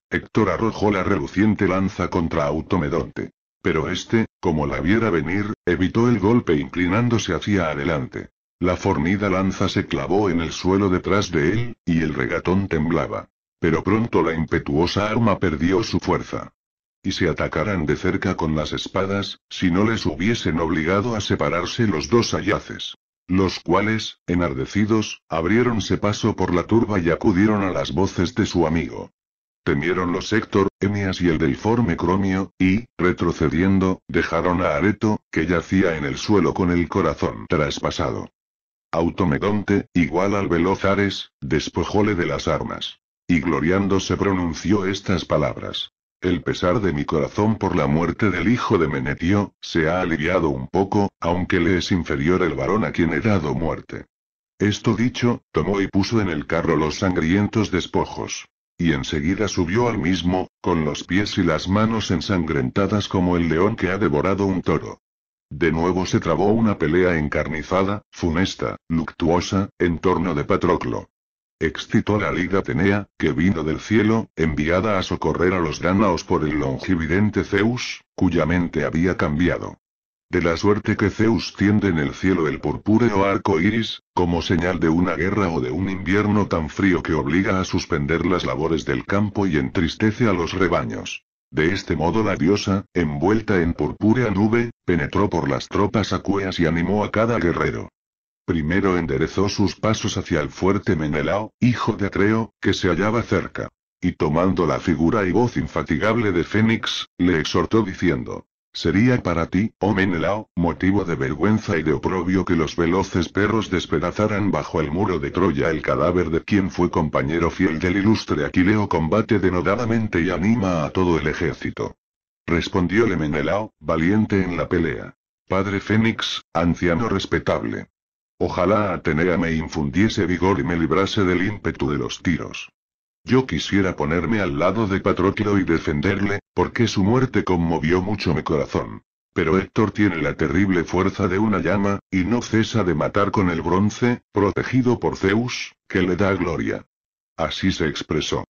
Héctor arrojó la reluciente lanza contra Automedonte. Pero este, como la viera venir, evitó el golpe inclinándose hacia adelante. La fornida lanza se clavó en el suelo detrás de él, y el regatón temblaba. Pero pronto la impetuosa arma perdió su fuerza. Y se atacaran de cerca con las espadas, si no les hubiesen obligado a separarse los dos ayaces los cuales, enardecidos, abriéronse paso por la turba y acudieron a las voces de su amigo. Temieron los Héctor, Enias y el delforme Cromio, y, retrocediendo, dejaron a Areto, que yacía en el suelo con el corazón traspasado. Automedonte, igual al veloz Ares, despojóle de las armas. Y gloriando se pronunció estas palabras. El pesar de mi corazón por la muerte del hijo de Menetio, se ha aliviado un poco, aunque le es inferior el varón a quien he dado muerte. Esto dicho, tomó y puso en el carro los sangrientos despojos y enseguida subió al mismo, con los pies y las manos ensangrentadas como el león que ha devorado un toro. De nuevo se trabó una pelea encarnizada, funesta, luctuosa, en torno de Patroclo. Excitó la liga Atenea, que vino del cielo, enviada a socorrer a los dánaos por el longividente Zeus, cuya mente había cambiado. De la suerte que Zeus tiende en el cielo el purpúreo arco iris, como señal de una guerra o de un invierno tan frío que obliga a suspender las labores del campo y entristece a los rebaños. De este modo la diosa, envuelta en purpúrea nube, penetró por las tropas acueas y animó a cada guerrero. Primero enderezó sus pasos hacia el fuerte Menelao, hijo de Atreo, que se hallaba cerca. Y tomando la figura y voz infatigable de Fénix, le exhortó diciendo, Sería para ti, oh Menelao, motivo de vergüenza y de oprobio que los veloces perros despedazaran bajo el muro de Troya el cadáver de quien fue compañero fiel del ilustre Aquileo combate denodadamente y anima a todo el ejército. Respondióle Menelao, valiente en la pelea. Padre Fénix, anciano respetable. Ojalá Atenea me infundiese vigor y me librase del ímpetu de los tiros. Yo quisiera ponerme al lado de Patroclo y defenderle, porque su muerte conmovió mucho mi corazón. Pero Héctor tiene la terrible fuerza de una llama, y no cesa de matar con el bronce, protegido por Zeus, que le da gloria. Así se expresó.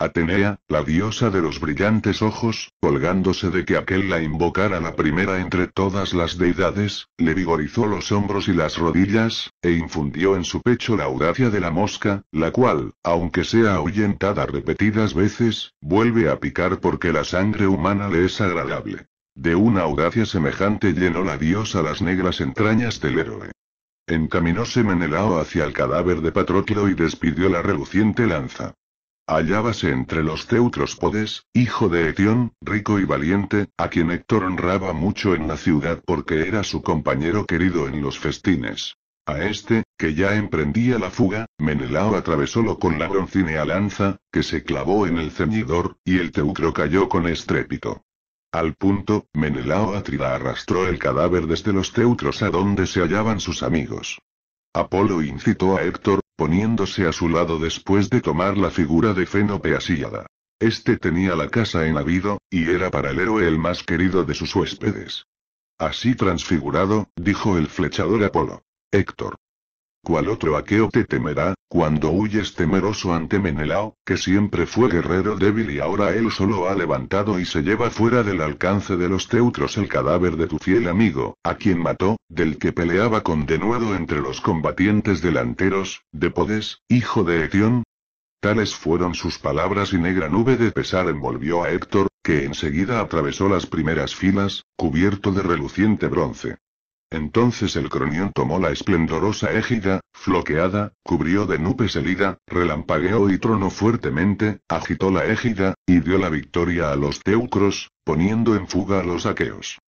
Atenea, la diosa de los brillantes ojos, colgándose de que aquel la invocara la primera entre todas las deidades, le vigorizó los hombros y las rodillas, e infundió en su pecho la audacia de la mosca, la cual, aunque sea ahuyentada repetidas veces, vuelve a picar porque la sangre humana le es agradable. De una audacia semejante llenó la diosa las negras entrañas del héroe. Encaminóse Menelao hacia el cadáver de Patroclo y despidió la reluciente lanza. Hallábase entre los podes, hijo de Etión, rico y valiente, a quien Héctor honraba mucho en la ciudad porque era su compañero querido en los festines. A este, que ya emprendía la fuga, Menelao atravesólo con la broncínea lanza, que se clavó en el ceñidor, y el teucro cayó con estrépito. Al punto, Menelao Atrida arrastró el cadáver desde los teutros a donde se hallaban sus amigos. Apolo incitó a Héctor, poniéndose a su lado después de tomar la figura de Fenope Asillada. Este tenía la casa en Abido, y era para el héroe el más querido de sus huéspedes. Así transfigurado, dijo el flechador Apolo. Héctor, ¿Cuál otro aqueo te temerá, cuando huyes temeroso ante Menelao, que siempre fue guerrero débil y ahora él solo ha levantado y se lleva fuera del alcance de los teutros el cadáver de tu fiel amigo, a quien mató, del que peleaba con denuedo entre los combatientes delanteros, de Podes, hijo de Etión? Tales fueron sus palabras y negra nube de pesar envolvió a Héctor, que enseguida atravesó las primeras filas, cubierto de reluciente bronce. Entonces el cronión tomó la esplendorosa égida, floqueada, cubrió de nubes el ida, relampagueó y tronó fuertemente, agitó la égida, y dio la victoria a los teucros, poniendo en fuga a los aqueos.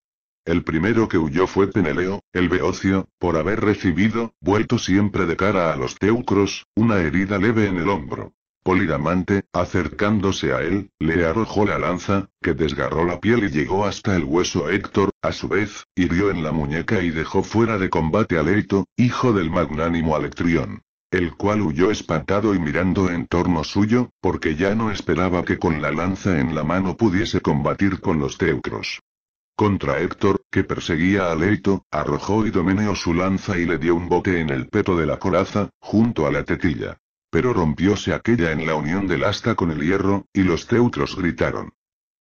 El primero que huyó fue Peneleo, el beocio, por haber recibido, vuelto siempre de cara a los teucros, una herida leve en el hombro. Polidamante, acercándose a él, le arrojó la lanza, que desgarró la piel y llegó hasta el hueso Héctor, a su vez, hirió en la muñeca y dejó fuera de combate a Leito, hijo del magnánimo Alectrión. El cual huyó espantado y mirando en torno suyo, porque ya no esperaba que con la lanza en la mano pudiese combatir con los teucros. Contra Héctor, que perseguía a Leito, arrojó Idomeneo su lanza y le dio un bote en el peto de la coraza, junto a la tetilla. Pero rompióse aquella en la unión del asta con el hierro, y los teutros gritaron.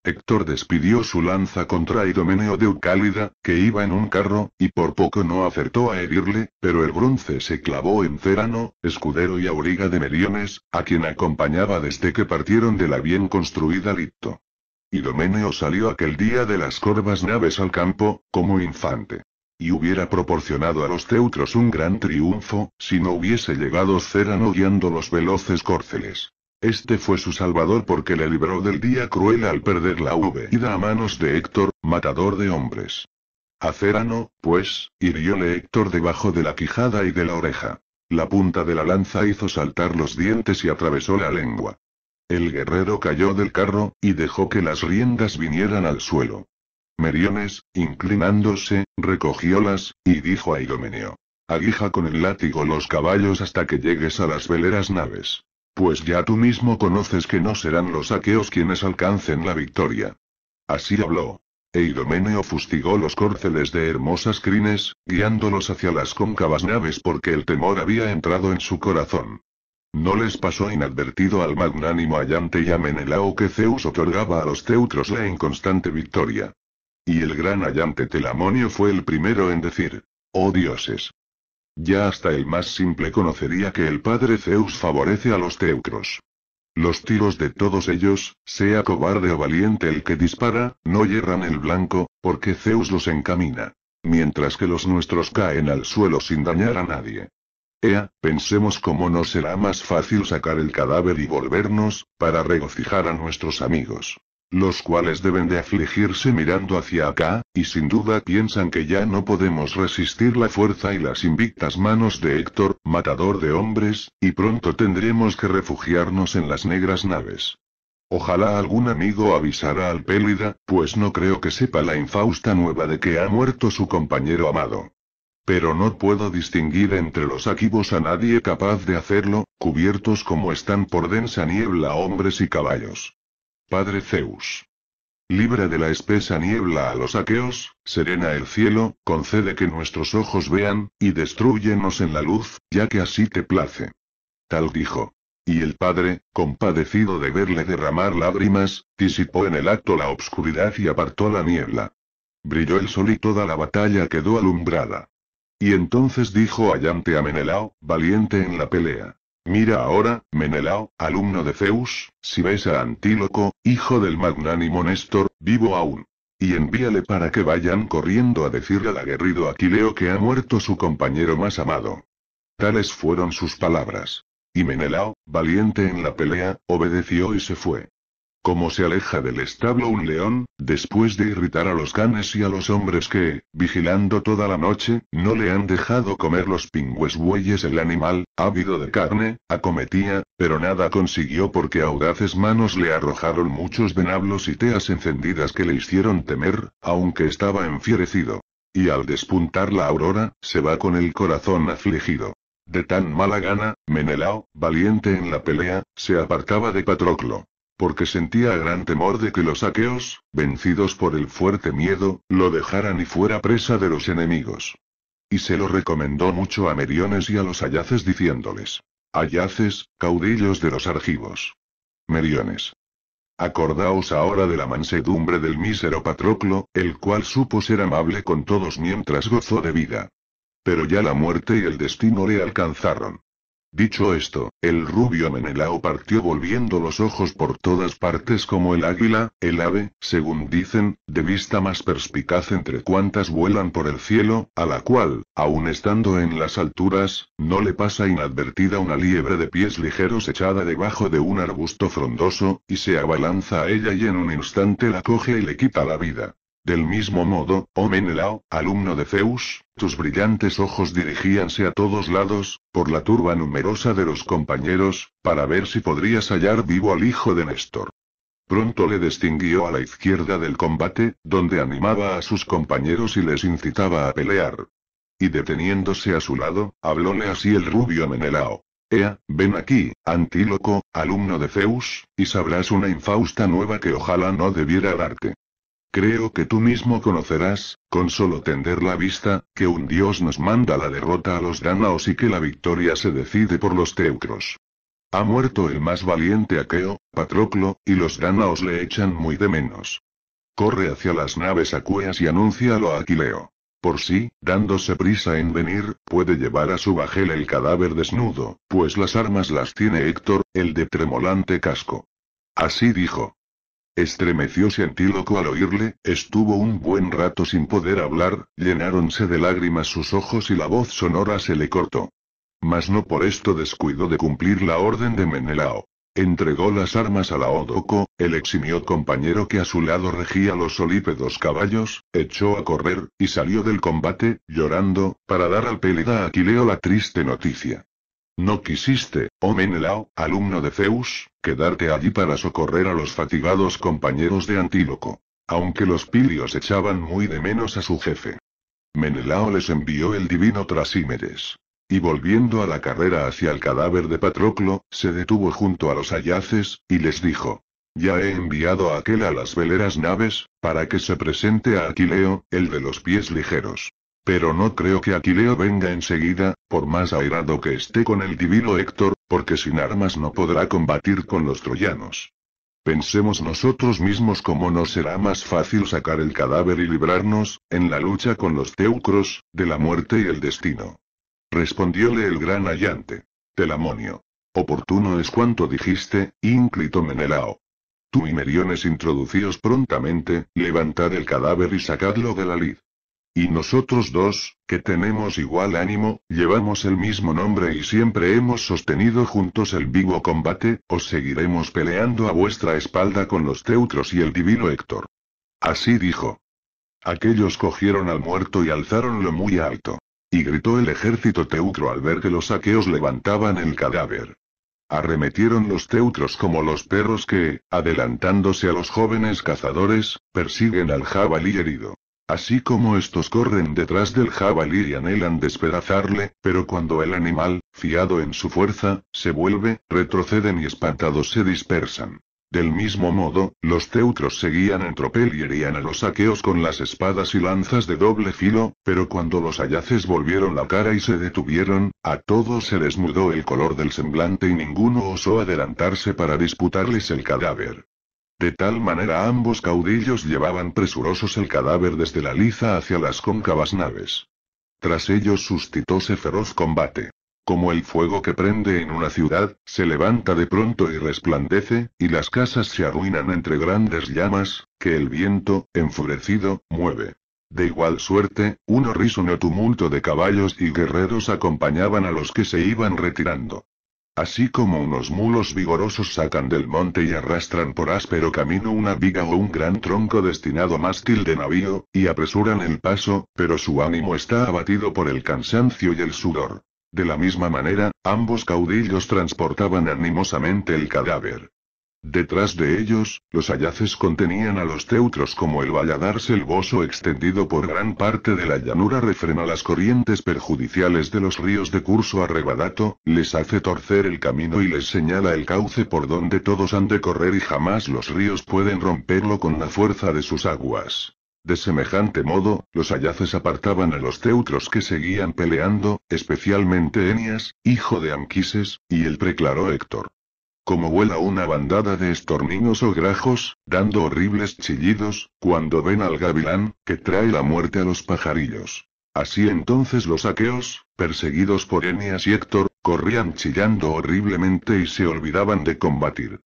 Héctor despidió su lanza contra Idomeneo de Eucálida, que iba en un carro, y por poco no acertó a herirle, pero el bronce se clavó en Cerano, escudero y auriga de Meriones, a quien acompañaba desde que partieron de la bien construida Lipto. Idomeneo salió aquel día de las corvas naves al campo, como infante y hubiera proporcionado a los teutros un gran triunfo, si no hubiese llegado Cérano guiando los veloces córceles. Este fue su salvador porque le libró del día cruel al perder la huida a manos de Héctor, matador de hombres. A Cérano, pues, hirióle Héctor debajo de la quijada y de la oreja. La punta de la lanza hizo saltar los dientes y atravesó la lengua. El guerrero cayó del carro, y dejó que las riendas vinieran al suelo. Meriones, inclinándose, recogiólas, y dijo a Idomeneo. Aguija con el látigo los caballos hasta que llegues a las veleras naves. Pues ya tú mismo conoces que no serán los aqueos quienes alcancen la victoria. Así habló. E Idomeneo fustigó los córceles de hermosas crines, guiándolos hacia las cóncavas naves porque el temor había entrado en su corazón. No les pasó inadvertido al magnánimo Allante y a Menelao que Zeus otorgaba a los teutros la inconstante victoria. Y el gran hallante Telamonio fue el primero en decir, ¡Oh dioses! Ya hasta el más simple conocería que el padre Zeus favorece a los teucros. Los tiros de todos ellos, sea cobarde o valiente el que dispara, no yerran el blanco, porque Zeus los encamina. Mientras que los nuestros caen al suelo sin dañar a nadie. Ea, pensemos cómo nos será más fácil sacar el cadáver y volvernos, para regocijar a nuestros amigos los cuales deben de afligirse mirando hacia acá, y sin duda piensan que ya no podemos resistir la fuerza y las invictas manos de Héctor, matador de hombres, y pronto tendremos que refugiarnos en las negras naves. Ojalá algún amigo avisara al Pélida, pues no creo que sepa la infausta nueva de que ha muerto su compañero amado. Pero no puedo distinguir entre los aquivos a nadie capaz de hacerlo, cubiertos como están por densa niebla hombres y caballos. Padre Zeus. Libra de la espesa niebla a los aqueos, serena el cielo, concede que nuestros ojos vean, y destruyenos en la luz, ya que así te place. Tal dijo. Y el padre, compadecido de verle derramar lágrimas, disipó en el acto la obscuridad y apartó la niebla. Brilló el sol y toda la batalla quedó alumbrada. Y entonces dijo Allante a Menelao, valiente en la pelea. Mira ahora, Menelao, alumno de Zeus, si ves a Antíloco, hijo del magnánimo Néstor, vivo aún. Y envíale para que vayan corriendo a decirle al aguerrido Aquileo que ha muerto su compañero más amado. Tales fueron sus palabras. Y Menelao, valiente en la pelea, obedeció y se fue. Como se aleja del establo un león, después de irritar a los canes y a los hombres que, vigilando toda la noche, no le han dejado comer los pingües bueyes el animal, ávido de carne, acometía, pero nada consiguió porque audaces manos le arrojaron muchos venablos y teas encendidas que le hicieron temer, aunque estaba enfierecido. Y al despuntar la aurora, se va con el corazón afligido. De tan mala gana, Menelao, valiente en la pelea, se apartaba de Patroclo porque sentía gran temor de que los aqueos, vencidos por el fuerte miedo, lo dejaran y fuera presa de los enemigos. Y se lo recomendó mucho a Meriones y a los ayaces diciéndoles, Ayaces, caudillos de los argivos. Meriones. Acordaos ahora de la mansedumbre del mísero Patroclo, el cual supo ser amable con todos mientras gozó de vida. Pero ya la muerte y el destino le alcanzaron. Dicho esto, el rubio Menelao partió volviendo los ojos por todas partes como el águila, el ave, según dicen, de vista más perspicaz entre cuantas vuelan por el cielo, a la cual, aun estando en las alturas, no le pasa inadvertida una liebre de pies ligeros echada debajo de un arbusto frondoso, y se abalanza a ella y en un instante la coge y le quita la vida. Del mismo modo, oh Menelao, alumno de Zeus, tus brillantes ojos dirigíanse a todos lados, por la turba numerosa de los compañeros, para ver si podrías hallar vivo al hijo de Néstor. Pronto le distinguió a la izquierda del combate, donde animaba a sus compañeros y les incitaba a pelear. Y deteniéndose a su lado, hablóle así el rubio Menelao. Ea, ven aquí, antíloco, alumno de Zeus, y sabrás una infausta nueva que ojalá no debiera darte. Creo que tú mismo conocerás, con solo tender la vista, que un dios nos manda la derrota a los danaos y que la victoria se decide por los teucros. Ha muerto el más valiente aqueo, Patroclo, y los danaos le echan muy de menos. Corre hacia las naves acueas y anúncialo a Aquileo. Por si, sí, dándose prisa en venir, puede llevar a su bajel el cadáver desnudo, pues las armas las tiene Héctor, el de tremolante casco. Así dijo. Estremecióse Antíloco al oírle, estuvo un buen rato sin poder hablar, llenáronse de lágrimas sus ojos y la voz sonora se le cortó. Mas no por esto descuidó de cumplir la orden de Menelao. Entregó las armas a Laodoco, el eximió compañero que a su lado regía los solípedos caballos, echó a correr, y salió del combate, llorando, para dar al pelida Aquileo la triste noticia. No quisiste, oh Menelao, alumno de Zeus, quedarte allí para socorrer a los fatigados compañeros de Antíloco. Aunque los pilios echaban muy de menos a su jefe. Menelao les envió el divino Trasímedes. Y volviendo a la carrera hacia el cadáver de Patroclo, se detuvo junto a los ayaces, y les dijo. Ya he enviado a aquel a las veleras naves, para que se presente a Aquileo, el de los pies ligeros. Pero no creo que Aquileo venga enseguida, por más airado que esté con el divino Héctor, porque sin armas no podrá combatir con los troyanos. Pensemos nosotros mismos cómo nos será más fácil sacar el cadáver y librarnos, en la lucha con los teucros, de la muerte y el destino. Respondióle el gran allante. Telamonio. Oportuno es cuanto dijiste, ínclito Menelao. Tú y Meriones introducíos prontamente, levantad el cadáver y sacadlo de la lid. Y nosotros dos, que tenemos igual ánimo, llevamos el mismo nombre y siempre hemos sostenido juntos el vivo combate, os seguiremos peleando a vuestra espalda con los teutros y el divino Héctor. Así dijo. Aquellos cogieron al muerto y alzáronlo muy alto. Y gritó el ejército teucro al ver que los aqueos levantaban el cadáver. Arremetieron los teutros como los perros que, adelantándose a los jóvenes cazadores, persiguen al jabalí herido. Así como estos corren detrás del jabalí y anhelan despedazarle, pero cuando el animal, fiado en su fuerza, se vuelve, retroceden y espantados se dispersan. Del mismo modo, los teutros seguían en tropel y herían a los saqueos con las espadas y lanzas de doble filo, pero cuando los ayaces volvieron la cara y se detuvieron, a todos se les mudó el color del semblante y ninguno osó adelantarse para disputarles el cadáver. De tal manera ambos caudillos llevaban presurosos el cadáver desde la liza hacia las cóncavas naves. Tras ellos suscitóse feroz combate. Como el fuego que prende en una ciudad, se levanta de pronto y resplandece, y las casas se arruinan entre grandes llamas, que el viento, enfurecido, mueve. De igual suerte, un horrísono tumulto de caballos y guerreros acompañaban a los que se iban retirando. Así como unos mulos vigorosos sacan del monte y arrastran por áspero camino una viga o un gran tronco destinado a mástil de navío, y apresuran el paso, pero su ánimo está abatido por el cansancio y el sudor. De la misma manera, ambos caudillos transportaban animosamente el cadáver. Detrás de ellos, los ayaces contenían a los teutros como el valladar selvoso extendido por gran parte de la llanura refrena las corrientes perjudiciales de los ríos de curso arrebadato, les hace torcer el camino y les señala el cauce por donde todos han de correr y jamás los ríos pueden romperlo con la fuerza de sus aguas. De semejante modo, los ayaces apartaban a los teutros que seguían peleando, especialmente Enias, hijo de Anquises, y el preclaro Héctor como vuela una bandada de estorninos o grajos, dando horribles chillidos, cuando ven al gavilán, que trae la muerte a los pajarillos. Así entonces los aqueos, perseguidos por Eneas y Héctor, corrían chillando horriblemente y se olvidaban de combatir.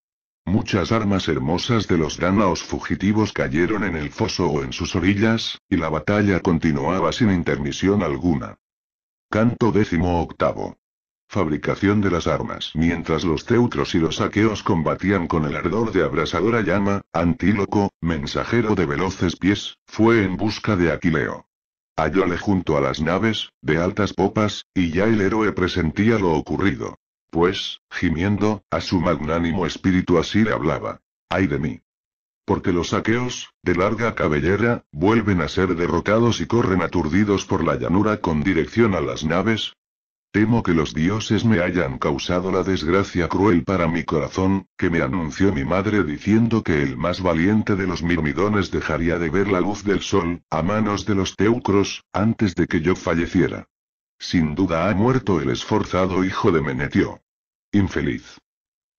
Muchas armas hermosas de los dánaos fugitivos cayeron en el foso o en sus orillas, y la batalla continuaba sin intermisión alguna. Canto décimo octavo. Fabricación de las armas. Mientras los teutros y los aqueos combatían con el ardor de abrasadora llama, Antíloco, mensajero de veloces pies, fue en busca de Aquileo. Hallóle junto a las naves, de altas popas, y ya el héroe presentía lo ocurrido. Pues, gimiendo, a su magnánimo espíritu así le hablaba. ¡Ay de mí! Porque los aqueos, de larga cabellera, vuelven a ser derrotados y corren aturdidos por la llanura con dirección a las naves, Temo que los dioses me hayan causado la desgracia cruel para mi corazón, que me anunció mi madre diciendo que el más valiente de los mirmidones dejaría de ver la luz del sol, a manos de los teucros, antes de que yo falleciera. Sin duda ha muerto el esforzado hijo de Menetio. Infeliz.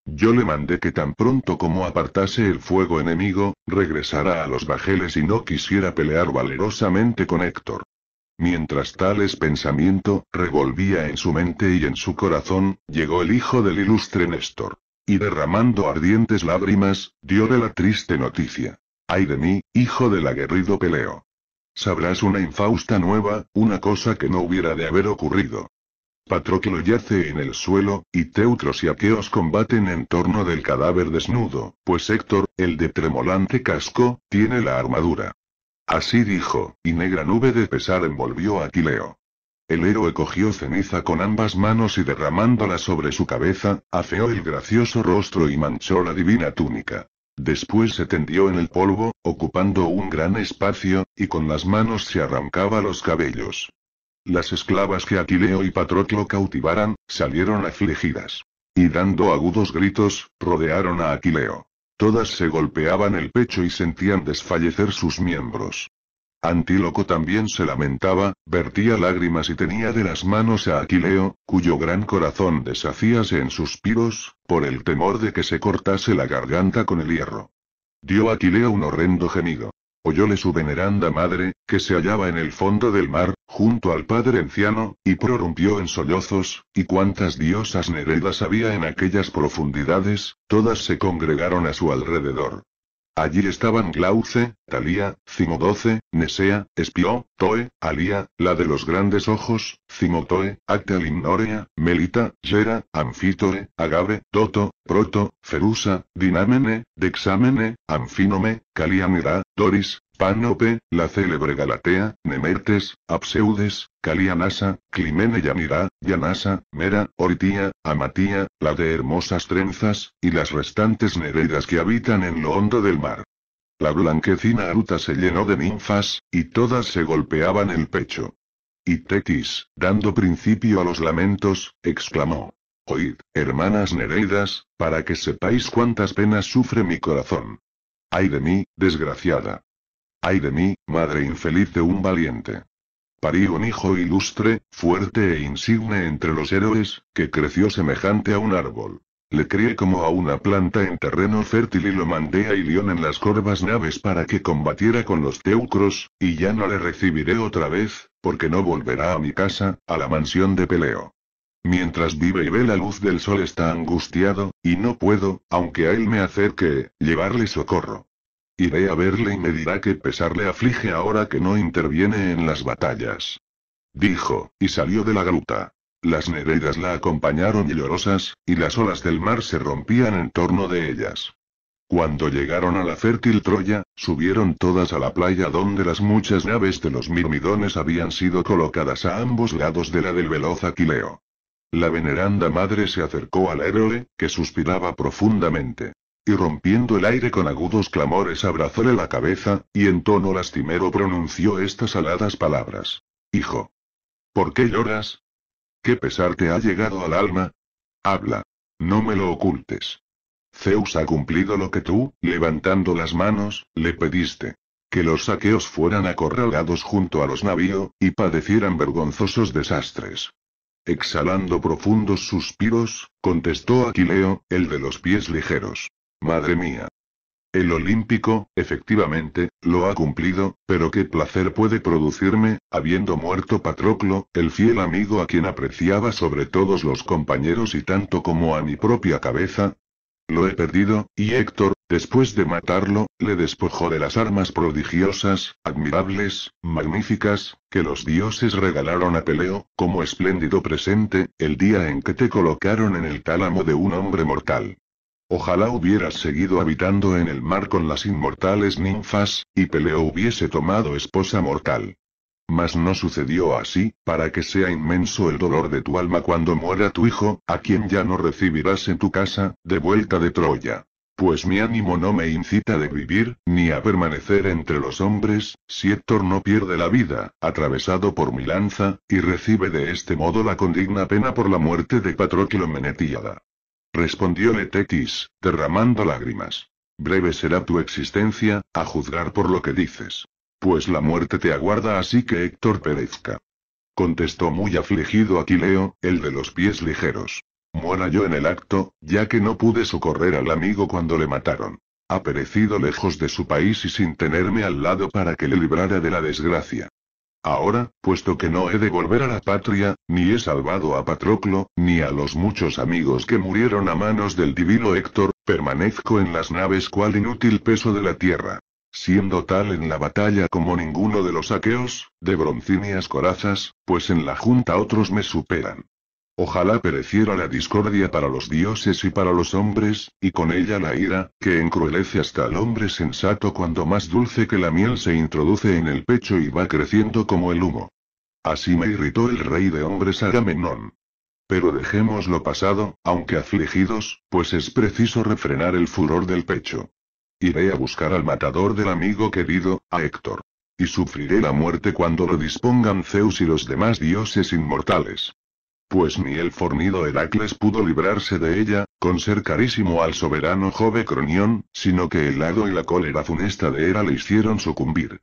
Yo le mandé que tan pronto como apartase el fuego enemigo, regresara a los bajeles y no quisiera pelear valerosamente con Héctor. Mientras tales pensamiento revolvía en su mente y en su corazón, llegó el hijo del ilustre Néstor. Y derramando ardientes lágrimas, de la triste noticia. ¡Ay de mí, hijo del aguerrido Peleo! Sabrás una infausta nueva, una cosa que no hubiera de haber ocurrido. Patroclo yace en el suelo, y Teutros y Aqueos combaten en torno del cadáver desnudo, pues Héctor, el de tremolante casco, tiene la armadura. Así dijo, y negra nube de pesar envolvió a Aquileo. El héroe cogió ceniza con ambas manos y derramándola sobre su cabeza, afeó el gracioso rostro y manchó la divina túnica. Después se tendió en el polvo, ocupando un gran espacio, y con las manos se arrancaba los cabellos. Las esclavas que Aquileo y Patroclo cautivaran, salieron afligidas. Y dando agudos gritos, rodearon a Aquileo. Todas se golpeaban el pecho y sentían desfallecer sus miembros. Antíloco también se lamentaba, vertía lágrimas y tenía de las manos a Aquileo, cuyo gran corazón deshacíase en suspiros, por el temor de que se cortase la garganta con el hierro. Dio Aquileo un horrendo gemido oyóle su veneranda madre, que se hallaba en el fondo del mar, junto al padre anciano, y prorrumpió en sollozos, y cuantas diosas nereidas había en aquellas profundidades, todas se congregaron a su alrededor. Allí estaban Glauce, Talía, Cimodoce, Nesea, Espio, Toe, Alía, la de los grandes ojos, Cimotoe, Actelimnorea, Melita, Gera, Anfitoe, Agave, Doto, Proto, Ferusa, Dinamene, Dexamene, anfínome Caliamera, Doris, Panope, la célebre Galatea, Nemertes, Apseudes, Calianasa, Climene Yanirá, Yanasa, Mera, Oritía, Amatía, la de hermosas trenzas, y las restantes nereidas que habitan en lo hondo del mar. La blanquecina aruta se llenó de ninfas, y todas se golpeaban el pecho. Y Tetis, dando principio a los lamentos, exclamó. Oíd, hermanas nereidas, para que sepáis cuántas penas sufre mi corazón. ¡Ay de mí, desgraciada! Ay de mí, madre infeliz de un valiente. Parí un hijo ilustre, fuerte e insigne entre los héroes, que creció semejante a un árbol. Le crié como a una planta en terreno fértil y lo mandé a Ilión en las corvas naves para que combatiera con los teucros, y ya no le recibiré otra vez, porque no volverá a mi casa, a la mansión de Peleo. Mientras vive y ve la luz del sol está angustiado, y no puedo, aunque a él me acerque, llevarle socorro. Iré a verle y me dirá qué pesar le aflige ahora que no interviene en las batallas. Dijo, y salió de la gruta. Las nereidas la acompañaron llorosas, y las olas del mar se rompían en torno de ellas. Cuando llegaron a la fértil Troya, subieron todas a la playa donde las muchas naves de los mirmidones habían sido colocadas a ambos lados de la del veloz Aquileo. La veneranda madre se acercó al héroe, que suspiraba profundamente y rompiendo el aire con agudos clamores abrazóle la cabeza, y en tono lastimero pronunció estas aladas palabras. Hijo. ¿Por qué lloras? ¿Qué pesar te ha llegado al alma? Habla. No me lo ocultes. Zeus ha cumplido lo que tú, levantando las manos, le pediste. Que los saqueos fueran acorralados junto a los navíos, y padecieran vergonzosos desastres. Exhalando profundos suspiros, contestó Aquileo, el de los pies ligeros. Madre mía. El olímpico, efectivamente, lo ha cumplido, pero qué placer puede producirme, habiendo muerto Patroclo, el fiel amigo a quien apreciaba sobre todos los compañeros y tanto como a mi propia cabeza. Lo he perdido, y Héctor, después de matarlo, le despojó de las armas prodigiosas, admirables, magníficas, que los dioses regalaron a Peleo, como espléndido presente, el día en que te colocaron en el tálamo de un hombre mortal. Ojalá hubieras seguido habitando en el mar con las inmortales ninfas, y Peleo hubiese tomado esposa mortal. Mas no sucedió así, para que sea inmenso el dolor de tu alma cuando muera tu hijo, a quien ya no recibirás en tu casa, de vuelta de Troya. Pues mi ánimo no me incita de vivir, ni a permanecer entre los hombres, si Héctor no pierde la vida, atravesado por mi lanza, y recibe de este modo la condigna pena por la muerte de Patroclo Menetíada. Respondió Letetis, derramando lágrimas. Breve será tu existencia, a juzgar por lo que dices. Pues la muerte te aguarda así que Héctor perezca. Contestó muy afligido Aquileo, el de los pies ligeros. Muera yo en el acto, ya que no pude socorrer al amigo cuando le mataron. Ha perecido lejos de su país y sin tenerme al lado para que le librara de la desgracia. Ahora, puesto que no he de volver a la patria, ni he salvado a Patroclo, ni a los muchos amigos que murieron a manos del divino Héctor, permanezco en las naves cual inútil peso de la tierra. Siendo tal en la batalla como ninguno de los aqueos, de broncíneas corazas, pues en la junta otros me superan. Ojalá pereciera la discordia para los dioses y para los hombres, y con ella la ira, que encruelece hasta al hombre sensato cuando más dulce que la miel se introduce en el pecho y va creciendo como el humo. Así me irritó el rey de hombres Agamenón. Pero dejemos lo pasado, aunque afligidos, pues es preciso refrenar el furor del pecho. Iré a buscar al matador del amigo querido, a Héctor. Y sufriré la muerte cuando lo dispongan Zeus y los demás dioses inmortales pues ni el fornido Heracles pudo librarse de ella, con ser carísimo al soberano Jove Cronión, sino que el hado y la cólera funesta de Hera le hicieron sucumbir.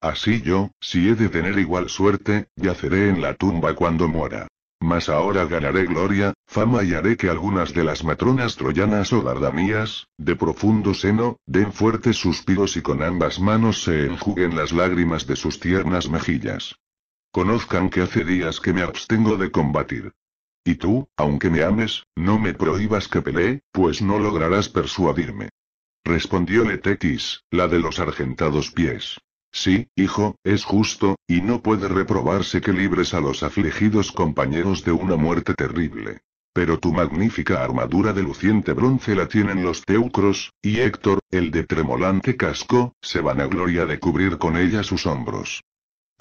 Así yo, si he de tener igual suerte, yaceré en la tumba cuando muera. Mas ahora ganaré gloria, fama y haré que algunas de las matronas troyanas o dardamías, de profundo seno, den fuertes suspiros y con ambas manos se enjuguen las lágrimas de sus tiernas mejillas. Conozcan que hace días que me abstengo de combatir. Y tú, aunque me ames, no me prohíbas que pelee, pues no lograrás persuadirme. Respondió Letetis, la de los argentados pies. Sí, hijo, es justo, y no puede reprobarse que libres a los afligidos compañeros de una muerte terrible. Pero tu magnífica armadura de luciente bronce la tienen los teucros, y Héctor, el de tremolante casco, se a gloria de cubrir con ella sus hombros.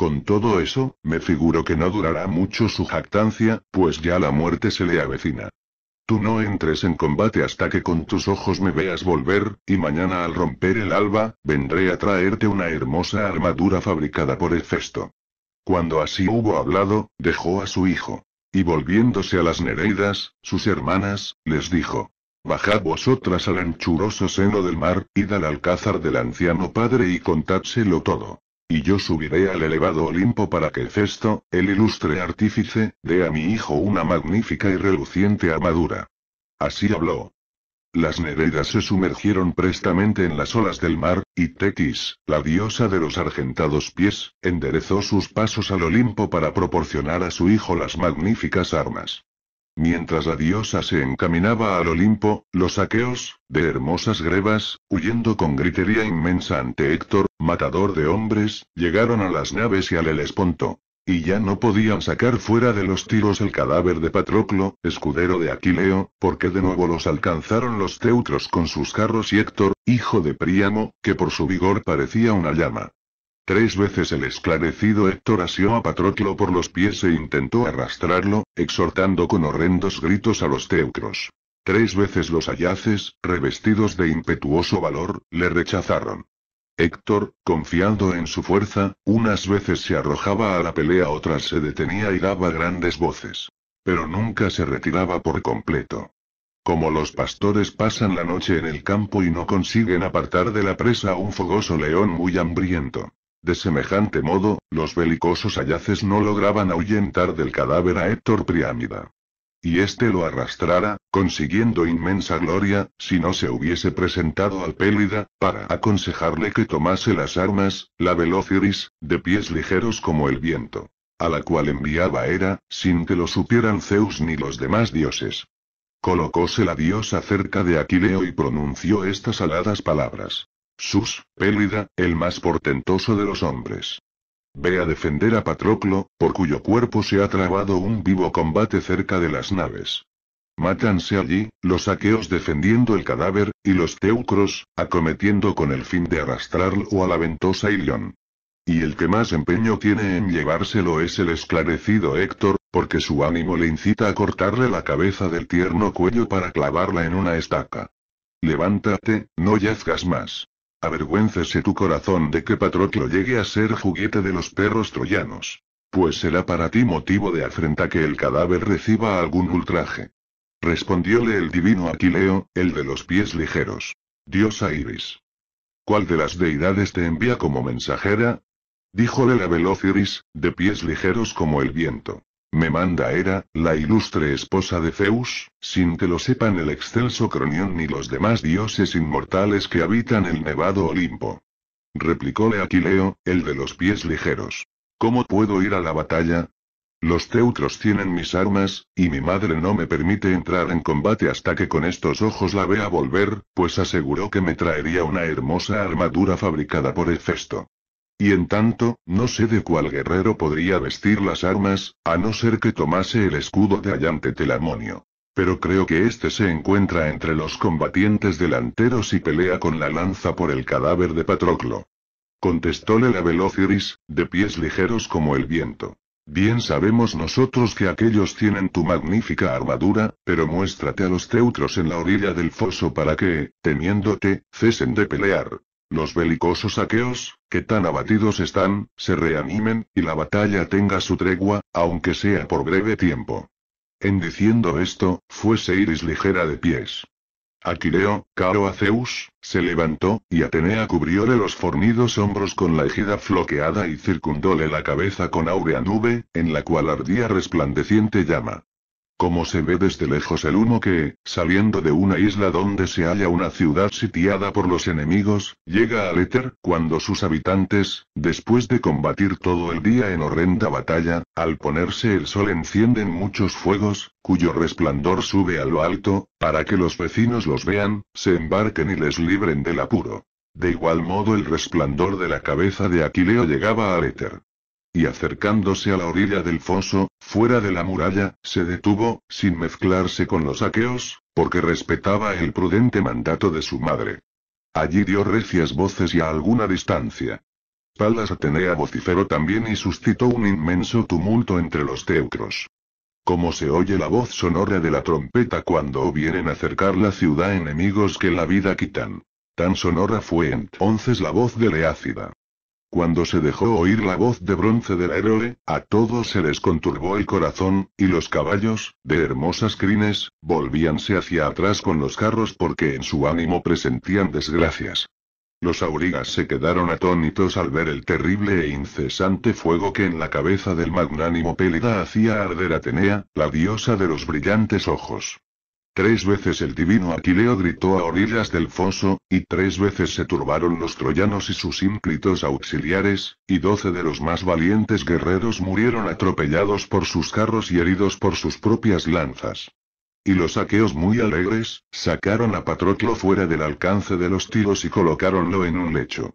Con todo eso, me figuro que no durará mucho su jactancia, pues ya la muerte se le avecina. Tú no entres en combate hasta que con tus ojos me veas volver, y mañana al romper el alba, vendré a traerte una hermosa armadura fabricada por Hefesto. Cuando así hubo hablado, dejó a su hijo. Y volviéndose a las Nereidas, sus hermanas, les dijo. Bajad vosotras al anchuroso seno del mar, id al alcázar del anciano padre y contádselo todo. Y yo subiré al elevado Olimpo para que Cesto, el ilustre artífice, dé a mi hijo una magnífica y reluciente armadura. Así habló. Las Nereidas se sumergieron prestamente en las olas del mar, y Tetis, la diosa de los argentados pies, enderezó sus pasos al Olimpo para proporcionar a su hijo las magníficas armas. Mientras la diosa se encaminaba al Olimpo, los aqueos, de hermosas grebas, huyendo con gritería inmensa ante Héctor, matador de hombres, llegaron a las naves y al Helesponto. Y ya no podían sacar fuera de los tiros el cadáver de Patroclo, escudero de Aquileo, porque de nuevo los alcanzaron los teutros con sus carros y Héctor, hijo de Príamo, que por su vigor parecía una llama. Tres veces el esclarecido Héctor asió a Patroclo por los pies e intentó arrastrarlo, exhortando con horrendos gritos a los teucros. Tres veces los ayaces, revestidos de impetuoso valor, le rechazaron. Héctor, confiando en su fuerza, unas veces se arrojaba a la pelea, otras se detenía y daba grandes voces. Pero nunca se retiraba por completo. Como los pastores pasan la noche en el campo y no consiguen apartar de la presa a un fogoso león muy hambriento. De semejante modo, los belicosos ayaces no lograban ahuyentar del cadáver a Héctor Priámida. Y éste lo arrastrara, consiguiendo inmensa gloria, si no se hubiese presentado al Pélida, para aconsejarle que tomase las armas, la Velociris, de pies ligeros como el viento a la cual enviaba era, sin que lo supieran Zeus ni los demás dioses. Colocóse la diosa cerca de Aquileo y pronunció estas aladas palabras. Sus, Pélida, el más portentoso de los hombres. Ve a defender a Patroclo, por cuyo cuerpo se ha trabado un vivo combate cerca de las naves. Mátanse allí, los aqueos defendiendo el cadáver, y los teucros, acometiendo con el fin de arrastrarlo a la ventosa Ilión. Y el que más empeño tiene en llevárselo es el esclarecido Héctor, porque su ánimo le incita a cortarle la cabeza del tierno cuello para clavarla en una estaca. Levántate, no yazgas más. Avergüéncese tu corazón de que Patroclo llegue a ser juguete de los perros troyanos. Pues será para ti motivo de afrenta que el cadáver reciba algún ultraje. Respondióle el divino Aquileo, el de los pies ligeros. Diosa Iris. ¿Cuál de las deidades te envía como mensajera? Díjole la veloz Iris, de pies ligeros como el viento. Me manda era, la ilustre esposa de Zeus, sin que lo sepan el excelso Cronión ni los demás dioses inmortales que habitan el nevado Olimpo. Replicóle Aquileo, el de los pies ligeros. ¿Cómo puedo ir a la batalla? Los teutros tienen mis armas, y mi madre no me permite entrar en combate hasta que con estos ojos la vea volver, pues aseguró que me traería una hermosa armadura fabricada por Hefesto. Y en tanto, no sé de cuál guerrero podría vestir las armas, a no ser que tomase el escudo de Allante Telamonio. Pero creo que este se encuentra entre los combatientes delanteros y pelea con la lanza por el cadáver de Patroclo. Contestóle la Velociris, de pies ligeros como el viento. Bien sabemos nosotros que aquellos tienen tu magnífica armadura, pero muéstrate a los teutros en la orilla del foso para que, temiéndote, cesen de pelear los belicosos aqueos, que tan abatidos están, se reanimen, y la batalla tenga su tregua, aunque sea por breve tiempo. En diciendo esto, fuese Iris ligera de pies. Aquileo, caro a Zeus, se levantó, y Atenea cubrióle los fornidos hombros con la ejida floqueada y circundóle la cabeza con áurea nube, en la cual ardía resplandeciente llama como se ve desde lejos el humo que, saliendo de una isla donde se halla una ciudad sitiada por los enemigos, llega al éter, cuando sus habitantes, después de combatir todo el día en horrenda batalla, al ponerse el sol encienden muchos fuegos, cuyo resplandor sube a lo alto, para que los vecinos los vean, se embarquen y les libren del apuro. De igual modo el resplandor de la cabeza de Aquileo llegaba al éter y acercándose a la orilla del foso, fuera de la muralla, se detuvo, sin mezclarse con los aqueos, porque respetaba el prudente mandato de su madre. Allí dio recias voces y a alguna distancia. Palas Atenea vociferó también y suscitó un inmenso tumulto entre los teucros. Como se oye la voz sonora de la trompeta cuando vienen a cercar la ciudad enemigos que la vida quitan. Tan sonora fue entonces la voz de Leácida. Cuando se dejó oír la voz de bronce del héroe, a todos se les conturbó el corazón, y los caballos, de hermosas crines, volvíanse hacia atrás con los carros porque en su ánimo presentían desgracias. Los aurigas se quedaron atónitos al ver el terrible e incesante fuego que en la cabeza del magnánimo Pélida hacía arder Atenea, la diosa de los brillantes ojos. Tres veces el divino Aquileo gritó a orillas del foso, y tres veces se turbaron los troyanos y sus ínclitos auxiliares, y doce de los más valientes guerreros murieron atropellados por sus carros y heridos por sus propias lanzas. Y los aqueos muy alegres, sacaron a Patroclo fuera del alcance de los tiros y colocáronlo en un lecho.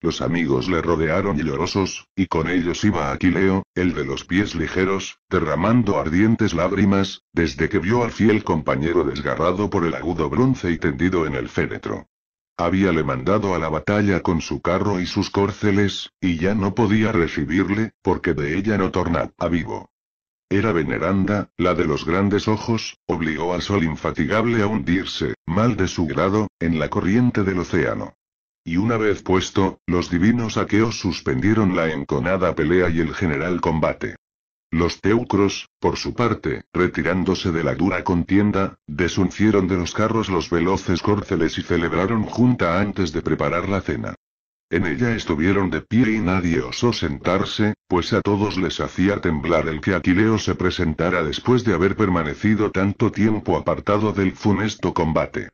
Los amigos le rodearon llorosos, y con ellos iba Aquileo, el de los pies ligeros, derramando ardientes lágrimas, desde que vio al fiel compañero desgarrado por el agudo bronce y tendido en el féretro. Habíale mandado a la batalla con su carro y sus córceles, y ya no podía recibirle, porque de ella no tornaba a vivo. Era veneranda, la de los grandes ojos, obligó al sol infatigable a hundirse, mal de su grado, en la corriente del océano. Y una vez puesto, los divinos aqueos suspendieron la enconada pelea y el general combate. Los teucros, por su parte, retirándose de la dura contienda, desuncieron de los carros los veloces córceles y celebraron junta antes de preparar la cena. En ella estuvieron de pie y nadie osó sentarse, pues a todos les hacía temblar el que Aquileo se presentara después de haber permanecido tanto tiempo apartado del funesto combate.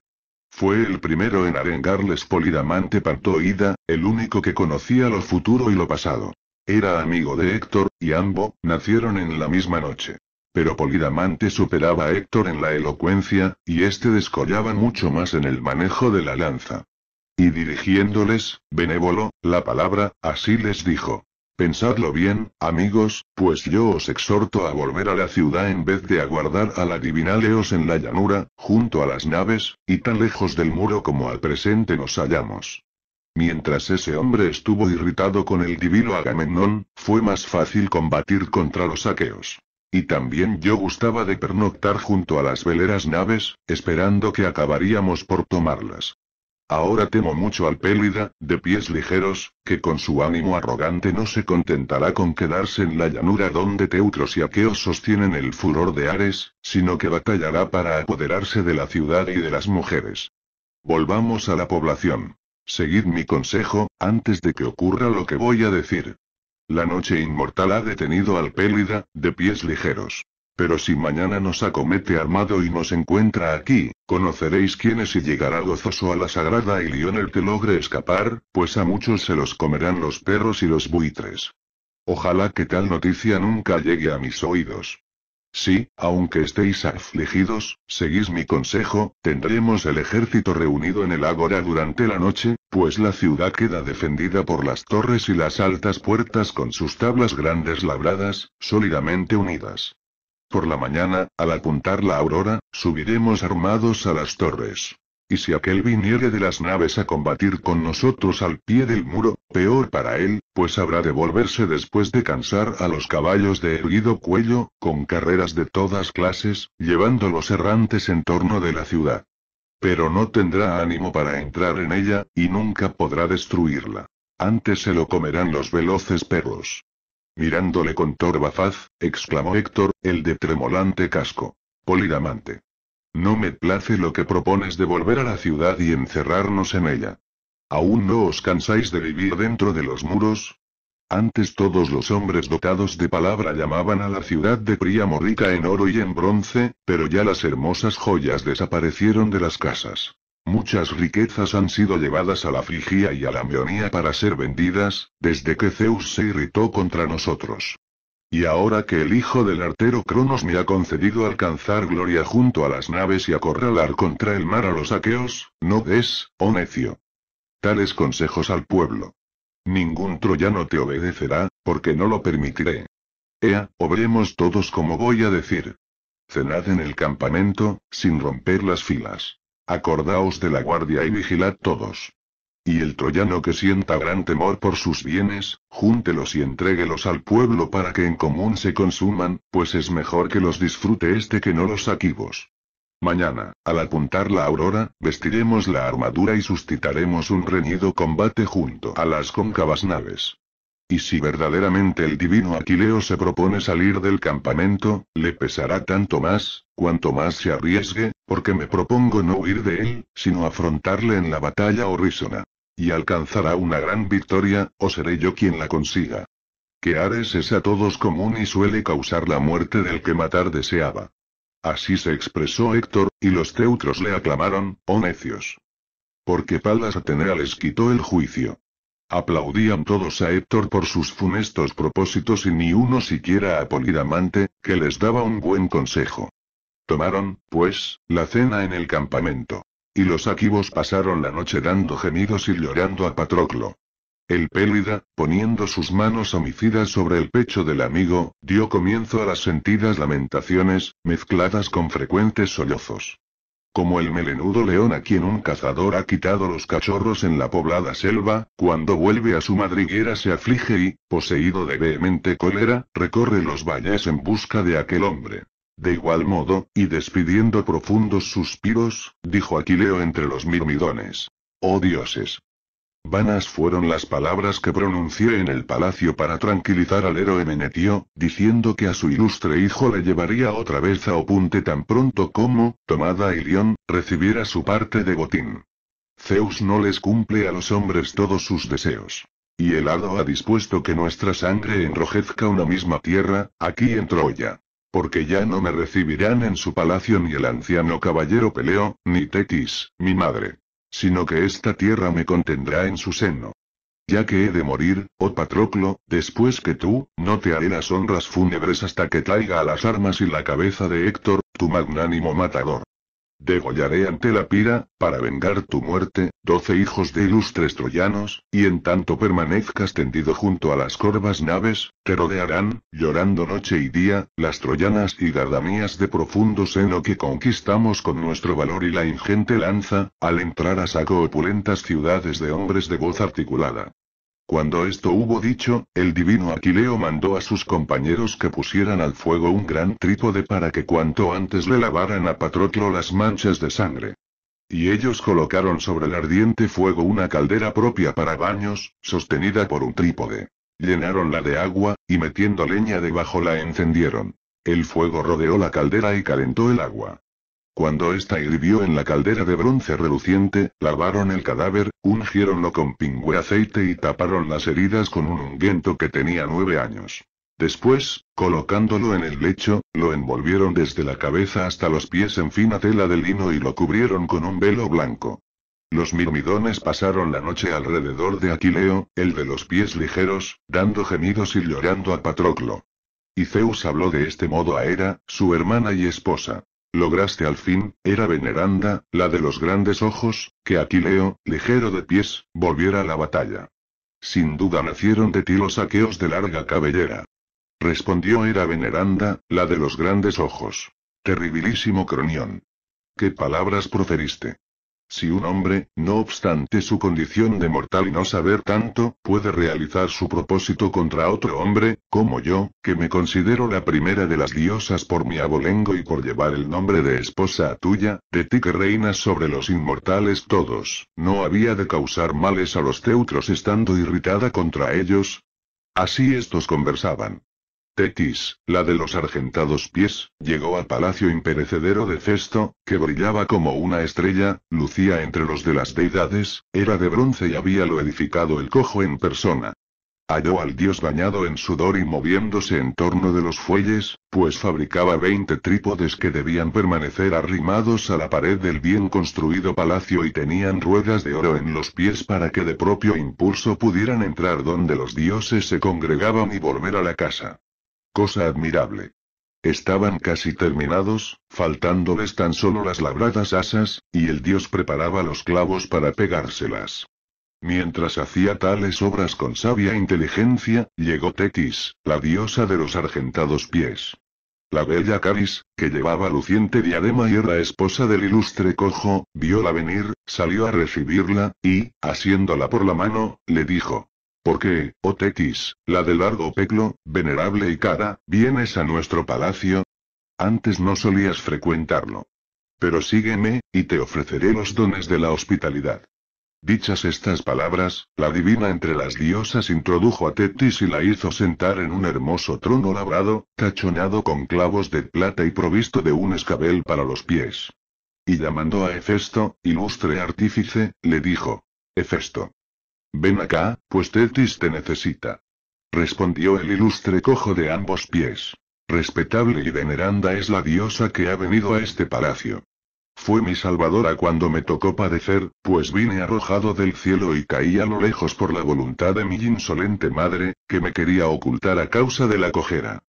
Fue el primero en arengarles Polidamante Pantoida, el único que conocía lo futuro y lo pasado. Era amigo de Héctor, y ambos nacieron en la misma noche. Pero Polidamante superaba a Héctor en la elocuencia, y éste descollaba mucho más en el manejo de la lanza. Y dirigiéndoles, benévolo, la palabra, así les dijo. Pensadlo bien, amigos, pues yo os exhorto a volver a la ciudad en vez de aguardar a divina Leos en la llanura, junto a las naves, y tan lejos del muro como al presente nos hallamos. Mientras ese hombre estuvo irritado con el divino Agamemnón, fue más fácil combatir contra los aqueos. Y también yo gustaba de pernoctar junto a las veleras naves, esperando que acabaríamos por tomarlas. Ahora temo mucho al Pélida, de pies ligeros, que con su ánimo arrogante no se contentará con quedarse en la llanura donde Teutros y aqueos sostienen el furor de Ares, sino que batallará para apoderarse de la ciudad y de las mujeres. Volvamos a la población. Seguid mi consejo, antes de que ocurra lo que voy a decir. La noche inmortal ha detenido al Pélida, de pies ligeros. Pero si mañana nos acomete armado y nos encuentra aquí, conoceréis quién es y llegará gozoso a la sagrada Ilión el que logre escapar, pues a muchos se los comerán los perros y los buitres. Ojalá que tal noticia nunca llegue a mis oídos. Sí, aunque estéis afligidos, seguís mi consejo, tendremos el ejército reunido en el ágora durante la noche, pues la ciudad queda defendida por las torres y las altas puertas con sus tablas grandes labradas, sólidamente unidas. Por la mañana, al apuntar la aurora, subiremos armados a las torres. Y si aquel viniere de las naves a combatir con nosotros al pie del muro, peor para él, pues habrá de volverse después de cansar a los caballos de erguido cuello, con carreras de todas clases, llevándolos errantes en torno de la ciudad. Pero no tendrá ánimo para entrar en ella, y nunca podrá destruirla. Antes se lo comerán los veloces perros. Mirándole con torva faz, exclamó Héctor, el de tremolante casco. Polidamante. No me place lo que propones de volver a la ciudad y encerrarnos en ella. ¿Aún no os cansáis de vivir dentro de los muros? Antes todos los hombres dotados de palabra llamaban a la ciudad de Priamo rica en oro y en bronce, pero ya las hermosas joyas desaparecieron de las casas. Muchas riquezas han sido llevadas a la Frigia y a la Meonía para ser vendidas, desde que Zeus se irritó contra nosotros. Y ahora que el hijo del artero Cronos me ha concedido alcanzar gloria junto a las naves y acorralar contra el mar a los aqueos, no des, oh necio. Tales consejos al pueblo. Ningún troyano te obedecerá, porque no lo permitiré. Ea, obremos todos como voy a decir. Cenad en el campamento, sin romper las filas. Acordaos de la guardia y vigilad todos. Y el troyano que sienta gran temor por sus bienes, júntelos y entréguelos al pueblo para que en común se consuman, pues es mejor que los disfrute este que no los aquivos. Mañana, al apuntar la aurora, vestiremos la armadura y suscitaremos un reñido combate junto a las cóncavas naves. Y si verdaderamente el divino Aquileo se propone salir del campamento, le pesará tanto más, cuanto más se arriesgue, porque me propongo no huir de él, sino afrontarle en la batalla horrísona. Y alcanzará una gran victoria, o seré yo quien la consiga. Que Ares es a todos común y suele causar la muerte del que matar deseaba. Así se expresó Héctor, y los teutros le aclamaron, oh necios. Porque Palas Atenea les quitó el juicio. Aplaudían todos a Héctor por sus funestos propósitos y ni uno siquiera a Polidamante, que les daba un buen consejo. Tomaron, pues, la cena en el campamento. Y los aquivos pasaron la noche dando gemidos y llorando a Patroclo. El Pélida, poniendo sus manos homicidas sobre el pecho del amigo, dio comienzo a las sentidas lamentaciones, mezcladas con frecuentes sollozos como el melenudo león a quien un cazador ha quitado los cachorros en la poblada selva, cuando vuelve a su madriguera se aflige y, poseído de vehemente cólera, recorre los valles en busca de aquel hombre. De igual modo, y despidiendo profundos suspiros, dijo Aquileo entre los mirmidones. Oh dioses, Vanas fueron las palabras que pronuncié en el palacio para tranquilizar al héroe Menetio, diciendo que a su ilustre hijo le llevaría otra vez a Opunte tan pronto como, tomada Ilión, recibiera su parte de botín. Zeus no les cumple a los hombres todos sus deseos. Y el hado ha dispuesto que nuestra sangre enrojezca una misma tierra, aquí en Troya. Porque ya no me recibirán en su palacio ni el anciano caballero Peleo, ni Tetis, mi madre sino que esta tierra me contendrá en su seno. Ya que he de morir, oh Patroclo, después que tú, no te haré las honras fúnebres hasta que traiga a las armas y la cabeza de Héctor, tu magnánimo matador. Degollaré ante la pira, para vengar tu muerte, doce hijos de ilustres troyanos, y en tanto permanezcas tendido junto a las corvas naves, te rodearán, llorando noche y día, las troyanas y gardamías de profundo seno que conquistamos con nuestro valor y la ingente lanza, al entrar a saco opulentas ciudades de hombres de voz articulada. Cuando esto hubo dicho, el divino Aquileo mandó a sus compañeros que pusieran al fuego un gran trípode para que cuanto antes le lavaran a Patroclo las manchas de sangre. Y ellos colocaron sobre el ardiente fuego una caldera propia para baños, sostenida por un trípode. Llenaronla de agua, y metiendo leña debajo la encendieron. El fuego rodeó la caldera y calentó el agua. Cuando ésta hirvió en la caldera de bronce reluciente, lavaron el cadáver, ungieronlo con pingüe aceite y taparon las heridas con un ungüento que tenía nueve años. Después, colocándolo en el lecho, lo envolvieron desde la cabeza hasta los pies en fina tela de lino y lo cubrieron con un velo blanco. Los mirmidones pasaron la noche alrededor de Aquileo, el de los pies ligeros, dando gemidos y llorando a Patroclo. Y Zeus habló de este modo a Hera, su hermana y esposa. Lograste al fin, era veneranda, la de los grandes ojos, que Aquileo, ligero de pies, volviera a la batalla. Sin duda nacieron de ti los saqueos de larga cabellera. Respondió era veneranda, la de los grandes ojos. Terribilísimo cronión. ¿Qué palabras proferiste? Si un hombre, no obstante su condición de mortal y no saber tanto, puede realizar su propósito contra otro hombre, como yo, que me considero la primera de las diosas por mi abolengo y por llevar el nombre de esposa tuya, de ti que reinas sobre los inmortales todos, ¿no había de causar males a los teutros estando irritada contra ellos? Así estos conversaban. Tetis, la de los argentados pies, llegó al palacio imperecedero de cesto, que brillaba como una estrella, lucía entre los de las deidades, era de bronce y había lo edificado el cojo en persona. Halló al dios bañado en sudor y moviéndose en torno de los fuelles, pues fabricaba veinte trípodes que debían permanecer arrimados a la pared del bien construido palacio y tenían ruedas de oro en los pies para que de propio impulso pudieran entrar donde los dioses se congregaban y volver a la casa cosa admirable. Estaban casi terminados, faltándoles tan solo las labradas asas, y el dios preparaba los clavos para pegárselas. Mientras hacía tales obras con sabia inteligencia, llegó Tetis, la diosa de los argentados pies. La bella Caris, que llevaba luciente diadema y era esposa del ilustre cojo, viola venir, salió a recibirla, y, asiéndola por la mano, le dijo, qué, oh Tetis, la de largo peclo, venerable y cara, vienes a nuestro palacio? Antes no solías frecuentarlo. Pero sígueme, y te ofreceré los dones de la hospitalidad. Dichas estas palabras, la divina entre las diosas introdujo a Tetis y la hizo sentar en un hermoso trono labrado, tachonado con clavos de plata y provisto de un escabel para los pies. Y llamando a Hefesto, ilustre artífice, le dijo, Hefesto, Ven acá, pues Tetis te necesita. Respondió el ilustre cojo de ambos pies. Respetable y veneranda es la diosa que ha venido a este palacio. Fue mi salvadora cuando me tocó padecer, pues vine arrojado del cielo y caí a lo lejos por la voluntad de mi insolente madre, que me quería ocultar a causa de la cojera.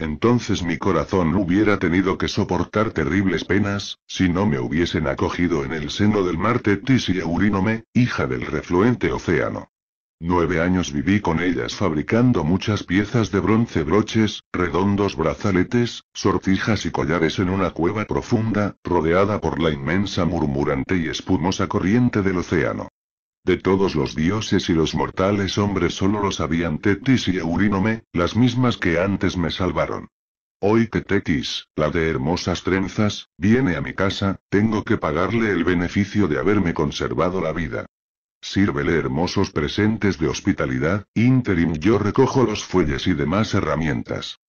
Entonces mi corazón hubiera tenido que soportar terribles penas, si no me hubiesen acogido en el seno del mar Tetis y Eurínome, hija del refluente océano. Nueve años viví con ellas fabricando muchas piezas de bronce broches, redondos brazaletes, sortijas y collares en una cueva profunda, rodeada por la inmensa murmurante y espumosa corriente del océano. De todos los dioses y los mortales hombres solo los sabían Tetis y Eurínome, las mismas que antes me salvaron. Hoy que Tetis, la de hermosas trenzas, viene a mi casa, tengo que pagarle el beneficio de haberme conservado la vida. Sírvele hermosos presentes de hospitalidad, interim yo recojo los fuelles y demás herramientas.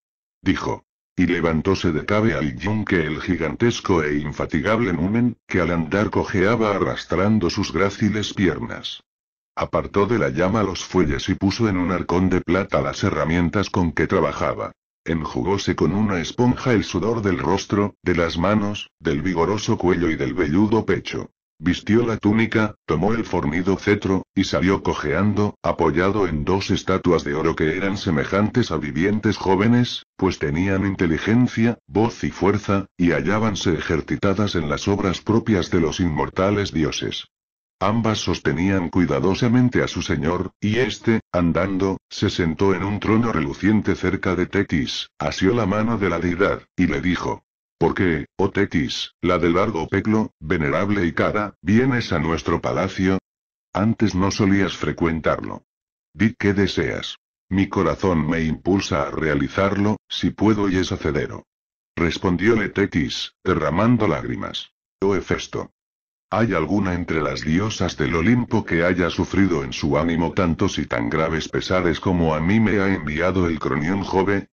Dijo. Y levantóse de cabe al yunque el gigantesco e infatigable numen, que al andar cojeaba arrastrando sus gráciles piernas. Apartó de la llama los fuelles y puso en un arcón de plata las herramientas con que trabajaba. Enjugóse con una esponja el sudor del rostro, de las manos, del vigoroso cuello y del velludo pecho. Vistió la túnica, tomó el fornido cetro, y salió cojeando, apoyado en dos estatuas de oro que eran semejantes a vivientes jóvenes, pues tenían inteligencia, voz y fuerza, y hallábanse ejercitadas en las obras propias de los inmortales dioses. Ambas sostenían cuidadosamente a su señor, y éste, andando, se sentó en un trono reluciente cerca de Tetis, asió la mano de la deidad, y le dijo, qué, oh Tetis, la de largo peclo, venerable y cara, vienes a nuestro palacio? Antes no solías frecuentarlo. Di qué deseas. Mi corazón me impulsa a realizarlo, si puedo y es hacedero. Respondióle Tetis, derramando lágrimas. Oh Hefesto. ¿Hay alguna entre las diosas del Olimpo que haya sufrido en su ánimo tantos y tan graves pesares como a mí me ha enviado el cronión joven?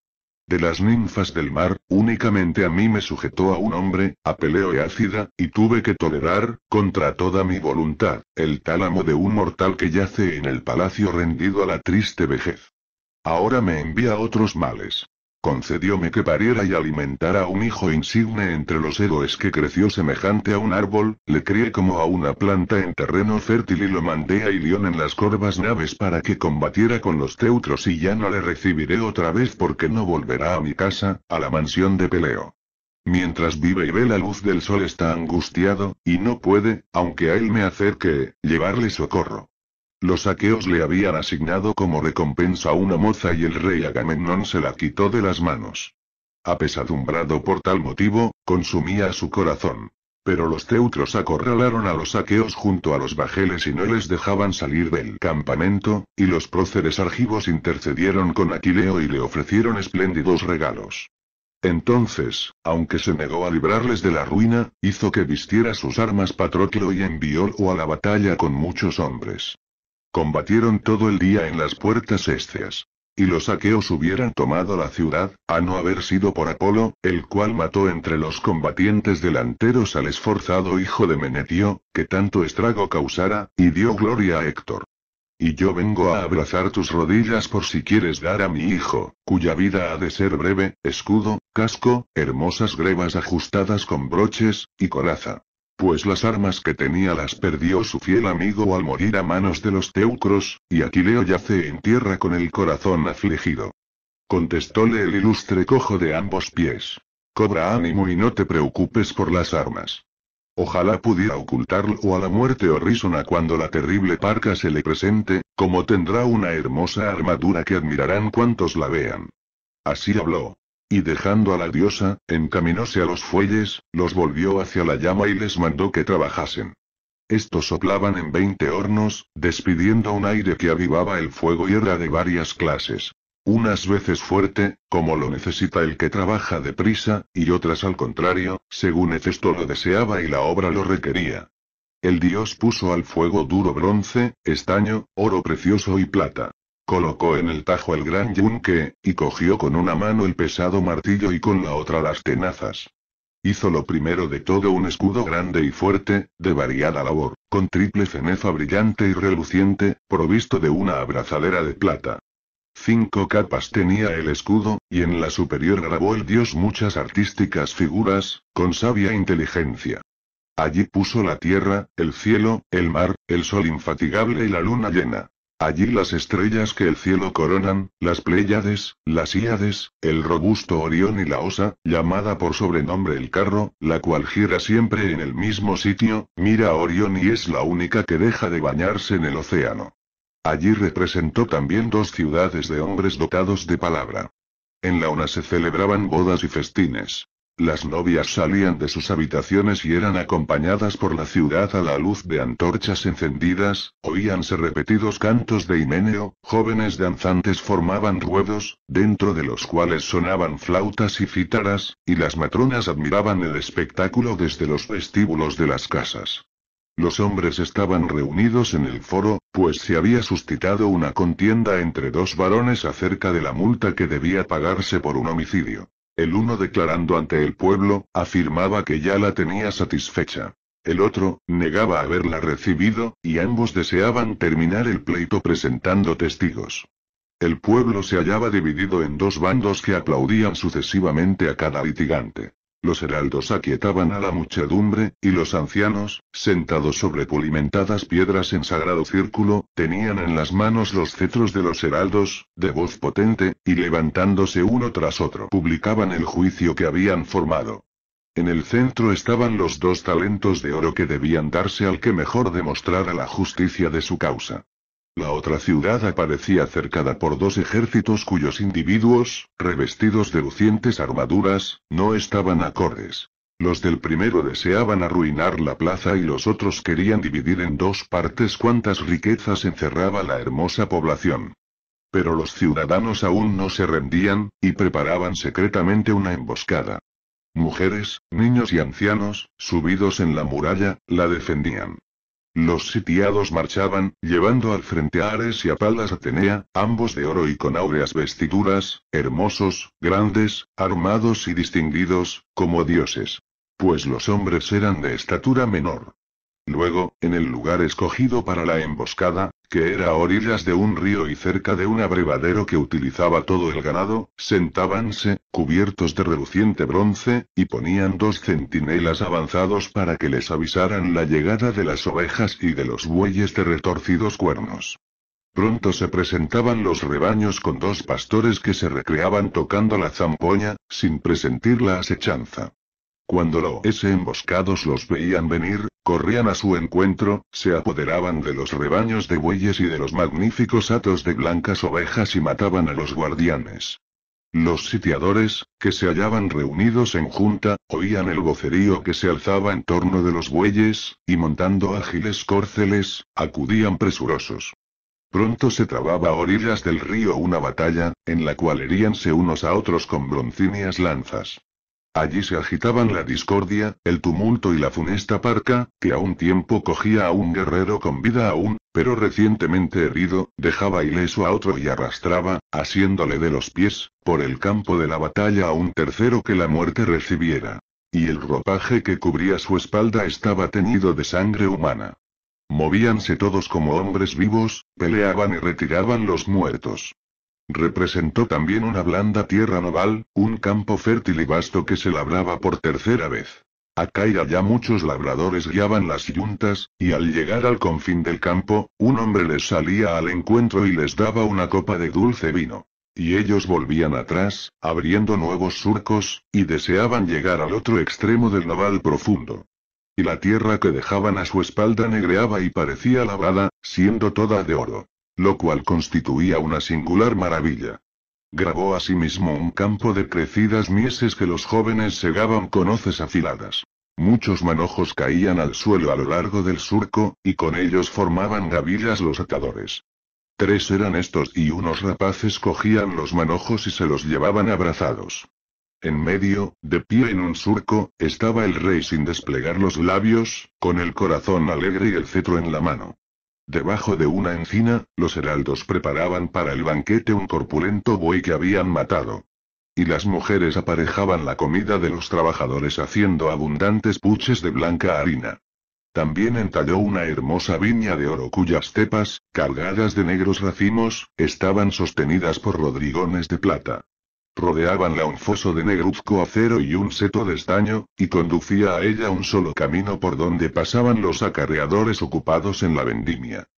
De las ninfas del mar, únicamente a mí me sujetó a un hombre, a peleo y ácida, y tuve que tolerar, contra toda mi voluntad, el tálamo de un mortal que yace en el palacio rendido a la triste vejez. Ahora me envía otros males concedióme que pariera y alimentara a un hijo insigne entre los héroes que creció semejante a un árbol, le crié como a una planta en terreno fértil y lo mandé a Ilión en las corvas naves para que combatiera con los teutros y ya no le recibiré otra vez porque no volverá a mi casa, a la mansión de Peleo. Mientras vive y ve la luz del sol está angustiado, y no puede, aunque a él me acerque, llevarle socorro. Los aqueos le habían asignado como recompensa una moza y el rey Agamemnón se la quitó de las manos. Apesadumbrado por tal motivo, consumía su corazón. Pero los teutros acorralaron a los aqueos junto a los bajeles y no les dejaban salir del campamento, y los próceres argivos intercedieron con Aquileo y le ofrecieron espléndidos regalos. Entonces, aunque se negó a librarles de la ruina, hizo que vistiera sus armas Patroclo y enviólo a la batalla con muchos hombres. Combatieron todo el día en las puertas esteas Y los aqueos hubieran tomado la ciudad, a no haber sido por Apolo, el cual mató entre los combatientes delanteros al esforzado hijo de Menetio, que tanto estrago causara, y dio gloria a Héctor. Y yo vengo a abrazar tus rodillas por si quieres dar a mi hijo, cuya vida ha de ser breve, escudo, casco, hermosas grebas ajustadas con broches, y coraza pues las armas que tenía las perdió su fiel amigo al morir a manos de los teucros, y Aquileo yace en tierra con el corazón afligido. Contestóle el ilustre cojo de ambos pies. Cobra ánimo y no te preocupes por las armas. Ojalá pudiera ocultarlo a la muerte horrísona cuando la terrible parca se le presente, como tendrá una hermosa armadura que admirarán cuantos la vean. Así habló. Y dejando a la diosa, encaminóse a los fuelles, los volvió hacia la llama y les mandó que trabajasen. Estos soplaban en veinte hornos, despidiendo un aire que avivaba el fuego y era de varias clases. Unas veces fuerte, como lo necesita el que trabaja deprisa, y otras al contrario, según esto lo deseaba y la obra lo requería. El dios puso al fuego duro bronce, estaño, oro precioso y plata. Colocó en el tajo el gran yunque, y cogió con una mano el pesado martillo y con la otra las tenazas. Hizo lo primero de todo un escudo grande y fuerte, de variada labor, con triple cenefa brillante y reluciente, provisto de una abrazadera de plata. Cinco capas tenía el escudo, y en la superior grabó el dios muchas artísticas figuras, con sabia inteligencia. Allí puso la tierra, el cielo, el mar, el sol infatigable y la luna llena. Allí las estrellas que el cielo coronan, las Pléyades, las Híades, el robusto Orión y la Osa, llamada por sobrenombre el carro, la cual gira siempre en el mismo sitio, mira a Orión y es la única que deja de bañarse en el océano. Allí representó también dos ciudades de hombres dotados de palabra. En la una se celebraban bodas y festines. Las novias salían de sus habitaciones y eran acompañadas por la ciudad a la luz de antorchas encendidas, oíanse repetidos cantos de himeneo, jóvenes danzantes formaban ruedos, dentro de los cuales sonaban flautas y cítaras, y las matronas admiraban el espectáculo desde los vestíbulos de las casas. Los hombres estaban reunidos en el foro, pues se había suscitado una contienda entre dos varones acerca de la multa que debía pagarse por un homicidio. El uno declarando ante el pueblo, afirmaba que ya la tenía satisfecha. El otro, negaba haberla recibido, y ambos deseaban terminar el pleito presentando testigos. El pueblo se hallaba dividido en dos bandos que aplaudían sucesivamente a cada litigante. Los heraldos aquietaban a la muchedumbre, y los ancianos, sentados sobre pulimentadas piedras en sagrado círculo, tenían en las manos los cetros de los heraldos, de voz potente, y levantándose uno tras otro publicaban el juicio que habían formado. En el centro estaban los dos talentos de oro que debían darse al que mejor demostrara la justicia de su causa. La otra ciudad aparecía cercada por dos ejércitos cuyos individuos, revestidos de lucientes armaduras, no estaban acordes. Los del primero deseaban arruinar la plaza y los otros querían dividir en dos partes cuantas riquezas encerraba la hermosa población. Pero los ciudadanos aún no se rendían, y preparaban secretamente una emboscada. Mujeres, niños y ancianos, subidos en la muralla, la defendían. Los sitiados marchaban, llevando al frente a Ares y a Palas Atenea, ambos de oro y con áureas vestiduras, hermosos, grandes, armados y distinguidos, como dioses. Pues los hombres eran de estatura menor. Luego, en el lugar escogido para la emboscada, que era a orillas de un río y cerca de un abrevadero que utilizaba todo el ganado, sentábanse, cubiertos de reluciente bronce, y ponían dos centinelas avanzados para que les avisaran la llegada de las ovejas y de los bueyes de retorcidos cuernos. Pronto se presentaban los rebaños con dos pastores que se recreaban tocando la zampoña, sin presentir la asechanza. Cuando los emboscados los veían venir, corrían a su encuentro, se apoderaban de los rebaños de bueyes y de los magníficos atos de blancas ovejas y mataban a los guardianes. Los sitiadores, que se hallaban reunidos en junta, oían el vocerío que se alzaba en torno de los bueyes, y montando ágiles córceles, acudían presurosos. Pronto se trababa a orillas del río una batalla, en la cual heríanse unos a otros con broncíneas lanzas. Allí se agitaban la discordia, el tumulto y la funesta parca, que a un tiempo cogía a un guerrero con vida aún, pero recientemente herido, dejaba ileso a otro y arrastraba, asiéndole de los pies, por el campo de la batalla a un tercero que la muerte recibiera. Y el ropaje que cubría su espalda estaba teñido de sangre humana. Movíanse todos como hombres vivos, peleaban y retiraban los muertos. Representó también una blanda tierra naval, un campo fértil y vasto que se labraba por tercera vez. Acá y allá muchos labradores guiaban las yuntas, y al llegar al confín del campo, un hombre les salía al encuentro y les daba una copa de dulce vino. Y ellos volvían atrás, abriendo nuevos surcos, y deseaban llegar al otro extremo del naval profundo. Y la tierra que dejaban a su espalda negreaba y parecía labrada, siendo toda de oro lo cual constituía una singular maravilla. Grabó asimismo un campo de crecidas mieses que los jóvenes segaban con hoces afiladas. Muchos manojos caían al suelo a lo largo del surco, y con ellos formaban gavillas los atadores. Tres eran estos y unos rapaces cogían los manojos y se los llevaban abrazados. En medio, de pie en un surco, estaba el rey sin desplegar los labios, con el corazón alegre y el cetro en la mano. Debajo de una encina, los heraldos preparaban para el banquete un corpulento buey que habían matado. Y las mujeres aparejaban la comida de los trabajadores haciendo abundantes puches de blanca harina. También entalló una hermosa viña de oro cuyas cepas, cargadas de negros racimos, estaban sostenidas por rodrigones de plata rodeaban la un foso de negruzco acero y un seto de estaño, y conducía a ella un solo camino por donde pasaban los acarreadores ocupados en la vendimia.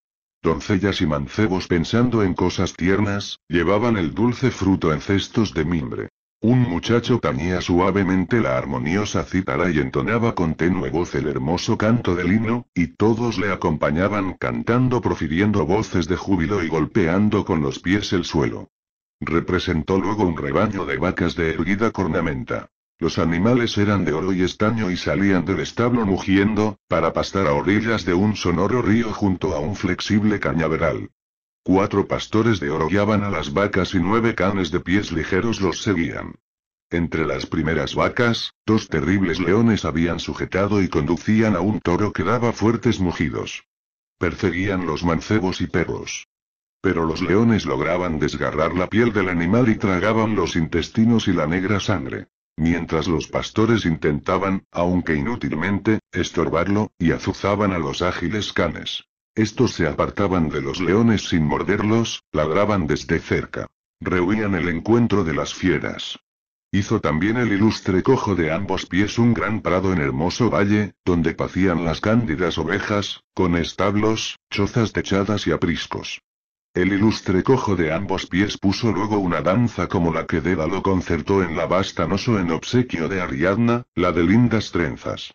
Doncellas y mancebos pensando en cosas tiernas, llevaban el dulce fruto en cestos de mimbre. Un muchacho tañía suavemente la armoniosa cítara y entonaba con tenue voz el hermoso canto del himno, y todos le acompañaban cantando profiriendo voces de júbilo y golpeando con los pies el suelo. Representó luego un rebaño de vacas de erguida cornamenta. Los animales eran de oro y estaño y salían del establo mugiendo, para pastar a orillas de un sonoro río junto a un flexible cañaveral. Cuatro pastores de oro guiaban a las vacas y nueve canes de pies ligeros los seguían. Entre las primeras vacas, dos terribles leones habían sujetado y conducían a un toro que daba fuertes mugidos. Perseguían los mancebos y perros. Pero los leones lograban desgarrar la piel del animal y tragaban los intestinos y la negra sangre. Mientras los pastores intentaban, aunque inútilmente, estorbarlo, y azuzaban a los ágiles canes. Estos se apartaban de los leones sin morderlos, ladraban desde cerca. Rehuían el encuentro de las fieras. Hizo también el ilustre cojo de ambos pies un gran prado en hermoso valle, donde pacían las cándidas ovejas, con establos, chozas techadas y apriscos. El ilustre cojo de ambos pies puso luego una danza como la que Dédalo concertó en la vasta en obsequio de Ariadna, la de lindas trenzas.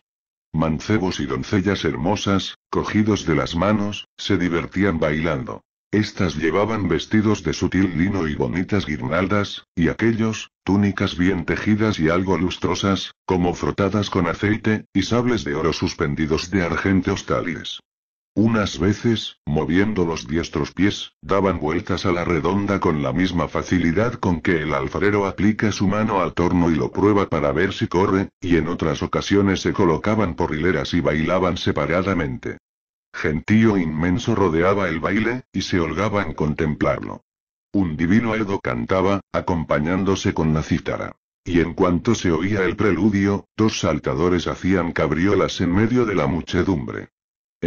Mancebos y doncellas hermosas, cogidos de las manos, se divertían bailando. Estas llevaban vestidos de sutil lino y bonitas guirnaldas, y aquellos, túnicas bien tejidas y algo lustrosas, como frotadas con aceite, y sables de oro suspendidos de argenteos tales. Unas veces, moviendo los diestros pies, daban vueltas a la redonda con la misma facilidad con que el alfarero aplica su mano al torno y lo prueba para ver si corre, y en otras ocasiones se colocaban por hileras y bailaban separadamente. Gentío inmenso rodeaba el baile, y se holgaba contemplarlo. Un divino edo cantaba, acompañándose con la cítara. Y en cuanto se oía el preludio, dos saltadores hacían cabriolas en medio de la muchedumbre.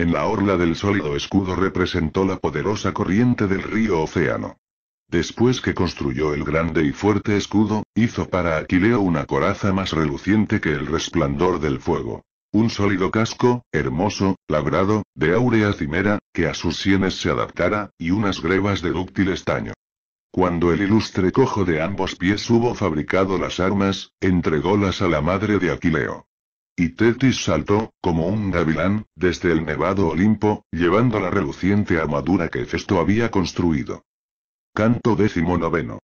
En la orla del sólido escudo representó la poderosa corriente del río Océano. Después que construyó el grande y fuerte escudo, hizo para Aquileo una coraza más reluciente que el resplandor del fuego. Un sólido casco, hermoso, labrado, de áurea cimera, que a sus sienes se adaptara, y unas grebas de dúctil estaño. Cuando el ilustre cojo de ambos pies hubo fabricado las armas, entrególas a la madre de Aquileo. Y Tetis saltó, como un gavilán, desde el nevado Olimpo, llevando la reluciente armadura que Festo había construido. Canto décimo noveno.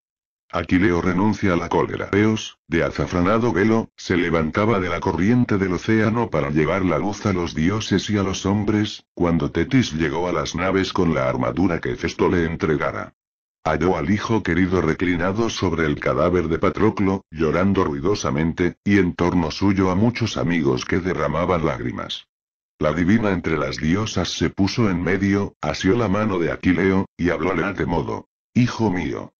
Aquileo renuncia a la cólera. Eos, de azafranado velo, se levantaba de la corriente del océano para llevar la luz a los dioses y a los hombres, cuando Tetis llegó a las naves con la armadura que Festo le entregara. Halló al hijo querido reclinado sobre el cadáver de Patroclo, llorando ruidosamente, y en torno suyo a muchos amigos que derramaban lágrimas. La divina entre las diosas se puso en medio, asió la mano de Aquileo, y hablóle de modo. Hijo mío.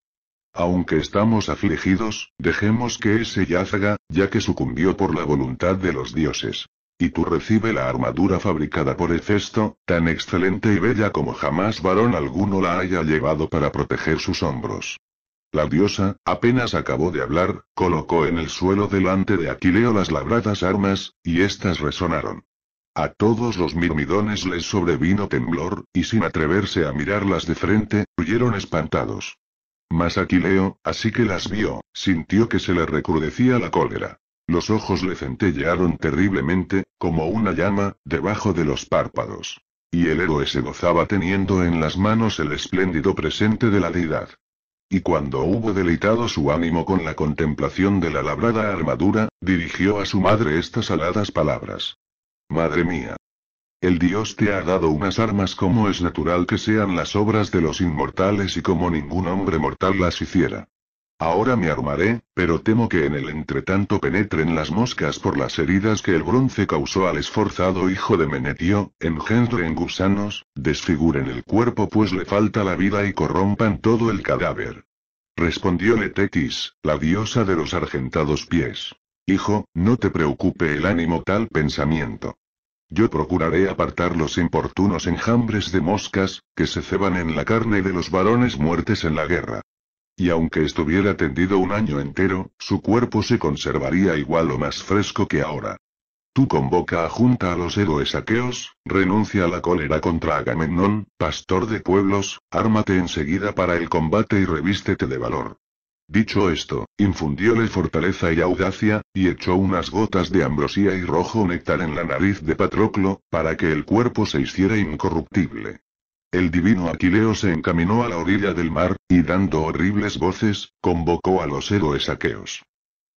Aunque estamos afligidos, dejemos que ese yazga, ya que sucumbió por la voluntad de los dioses y tú recibe la armadura fabricada por Hefesto, tan excelente y bella como jamás varón alguno la haya llevado para proteger sus hombros. La diosa, apenas acabó de hablar, colocó en el suelo delante de Aquileo las labradas armas, y éstas resonaron. A todos los mirmidones les sobrevino temblor, y sin atreverse a mirarlas de frente, huyeron espantados. Mas Aquileo, así que las vio, sintió que se le recrudecía la cólera. Los ojos le centellearon terriblemente, como una llama, debajo de los párpados. Y el héroe se gozaba teniendo en las manos el espléndido presente de la deidad. Y cuando hubo deleitado su ánimo con la contemplación de la labrada armadura, dirigió a su madre estas aladas palabras. Madre mía. El Dios te ha dado unas armas como es natural que sean las obras de los inmortales y como ningún hombre mortal las hiciera. Ahora me armaré, pero temo que en el entretanto penetren las moscas por las heridas que el bronce causó al esforzado hijo de Menetio, engendren gusanos, desfiguren el cuerpo pues le falta la vida y corrompan todo el cadáver. Respondió Tetis, la diosa de los argentados pies. Hijo, no te preocupe el ánimo tal pensamiento. Yo procuraré apartar los importunos enjambres de moscas, que se ceban en la carne de los varones muertes en la guerra y aunque estuviera tendido un año entero, su cuerpo se conservaría igual o más fresco que ahora. Tú convoca a junta a los héroes aqueos, renuncia a la cólera contra Agamemnón, pastor de pueblos, ármate enseguida para el combate y revístete de valor. Dicho esto, infundióle fortaleza y audacia, y echó unas gotas de ambrosía y rojo néctar en la nariz de Patroclo, para que el cuerpo se hiciera incorruptible. El divino Aquileo se encaminó a la orilla del mar, y dando horribles voces, convocó a los héroes aqueos.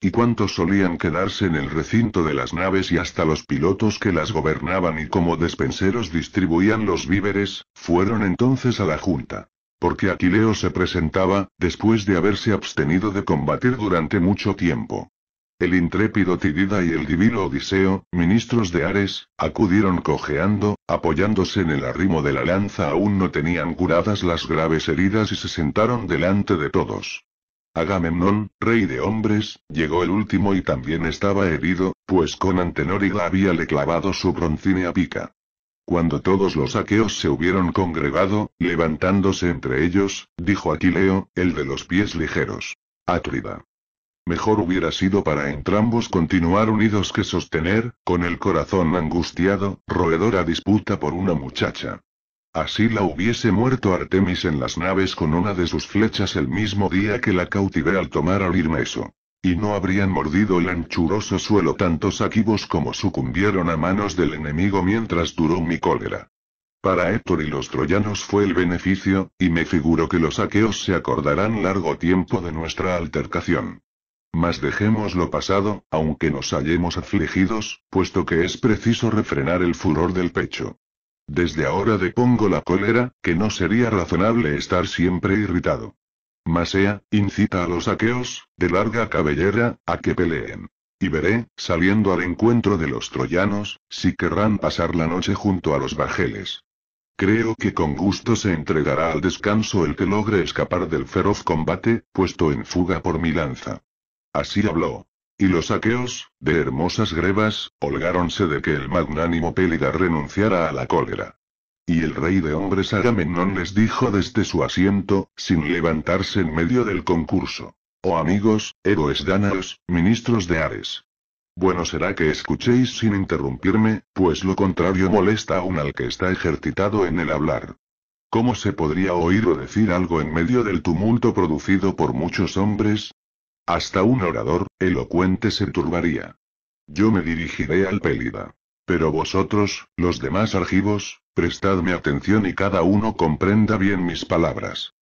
¿Y cuantos solían quedarse en el recinto de las naves y hasta los pilotos que las gobernaban y como despenseros distribuían los víveres? Fueron entonces a la junta. Porque Aquileo se presentaba, después de haberse abstenido de combatir durante mucho tiempo el intrépido Tidida y el divino Odiseo, ministros de Ares, acudieron cojeando, apoyándose en el arrimo de la lanza aún no tenían curadas las graves heridas y se sentaron delante de todos. Agamemnón, rey de hombres, llegó el último y también estaba herido, pues con y había le clavado su broncínea pica. Cuando todos los aqueos se hubieron congregado, levantándose entre ellos, dijo Aquileo, el de los pies ligeros. Atrida. Mejor hubiera sido para entrambos continuar unidos que sostener, con el corazón angustiado, roedora disputa por una muchacha. Así la hubiese muerto Artemis en las naves con una de sus flechas el mismo día que la cautivé al tomar al Irmeso. Y no habrían mordido el anchuroso suelo tantos aquivos como sucumbieron a manos del enemigo mientras duró mi cólera. Para Héctor y los troyanos fue el beneficio, y me figuro que los aqueos se acordarán largo tiempo de nuestra altercación. Mas dejemos lo pasado, aunque nos hallemos afligidos, puesto que es preciso refrenar el furor del pecho. Desde ahora depongo la cólera, que no sería razonable estar siempre irritado. Masea, incita a los aqueos, de larga cabellera, a que peleen. Y veré, saliendo al encuentro de los troyanos, si querrán pasar la noche junto a los bajeles. Creo que con gusto se entregará al descanso el que logre escapar del feroz combate, puesto en fuga por mi lanza. Así habló. Y los aqueos, de hermosas grebas, holgáronse de que el magnánimo Pélida renunciara a la cólera. Y el rey de hombres Agamenón les dijo desde su asiento, sin levantarse en medio del concurso. Oh amigos, héroes dánaos, ministros de Ares. Bueno será que escuchéis sin interrumpirme, pues lo contrario molesta aún al que está ejercitado en el hablar. ¿Cómo se podría oír o decir algo en medio del tumulto producido por muchos hombres? Hasta un orador, elocuente, se turbaría. Yo me dirigiré al Pélida. Pero vosotros, los demás argivos, prestadme atención y cada uno comprenda bien mis palabras.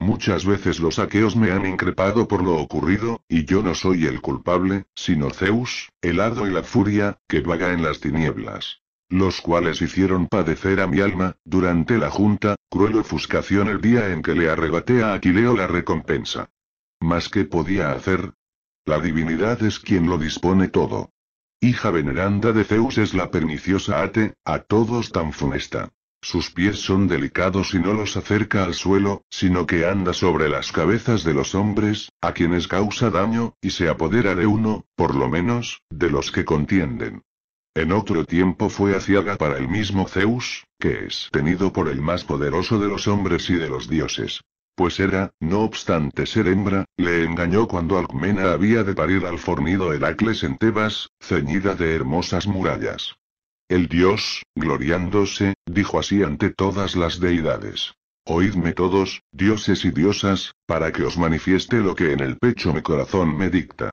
Muchas veces los aqueos me han increpado por lo ocurrido, y yo no soy el culpable, sino Zeus, el hado y la furia, que vaga en las tinieblas. Los cuales hicieron padecer a mi alma, durante la junta, cruel ofuscación el día en que le arrebaté a Aquileo la recompensa. ¿Más que podía hacer? La divinidad es quien lo dispone todo. Hija veneranda de Zeus es la perniciosa Ate, a todos tan funesta. Sus pies son delicados y no los acerca al suelo, sino que anda sobre las cabezas de los hombres, a quienes causa daño, y se apodera de uno, por lo menos, de los que contienden. En otro tiempo fue aciaga para el mismo Zeus, que es tenido por el más poderoso de los hombres y de los dioses. Pues era, no obstante ser hembra, le engañó cuando Alcmena había de parir al fornido Heracles en Tebas, ceñida de hermosas murallas. El dios, gloriándose, dijo así ante todas las deidades. Oídme todos, dioses y diosas, para que os manifieste lo que en el pecho mi corazón me dicta.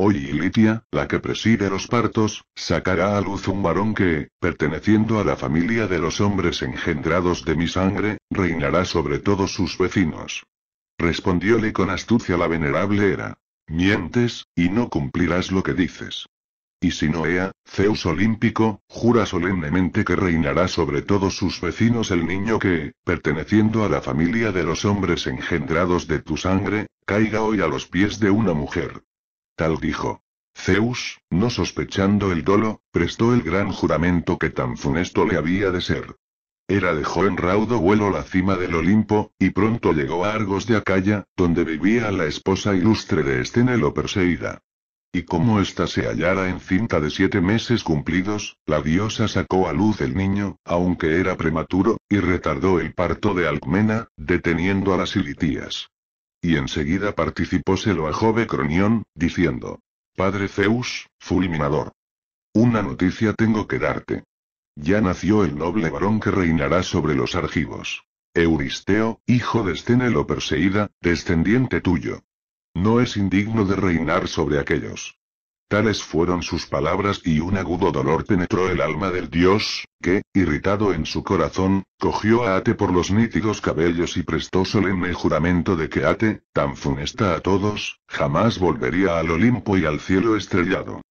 Hoy Ilitia, la que preside los partos, sacará a luz un varón que, perteneciendo a la familia de los hombres engendrados de mi sangre, reinará sobre todos sus vecinos. Respondióle con astucia la venerable Hera. Mientes, y no cumplirás lo que dices. Y si no Zeus olímpico, jura solemnemente que reinará sobre todos sus vecinos el niño que, perteneciendo a la familia de los hombres engendrados de tu sangre, caiga hoy a los pies de una mujer. Tal dijo. Zeus, no sospechando el dolo, prestó el gran juramento que tan funesto le había de ser. Era dejó en raudo vuelo la cima del Olimpo, y pronto llegó a Argos de Acaya, donde vivía la esposa ilustre de Esténelo Perseida. Y como ésta se hallara encinta de siete meses cumplidos, la diosa sacó a luz el niño, aunque era prematuro, y retardó el parto de Alcmena, deteniendo a las ilitías. Y enseguida participóselo a Jove Cronión, diciendo, Padre Zeus, fulminador. Una noticia tengo que darte. Ya nació el noble varón que reinará sobre los argivos. Euristeo, hijo de Esténelo Perseida, descendiente tuyo. No es indigno de reinar sobre aquellos. Tales fueron sus palabras y un agudo dolor penetró el alma del dios, que, irritado en su corazón, cogió a Ate por los nítidos cabellos y prestó solemne juramento de que Ate, tan funesta a todos, jamás volvería al Olimpo y al cielo estrellado.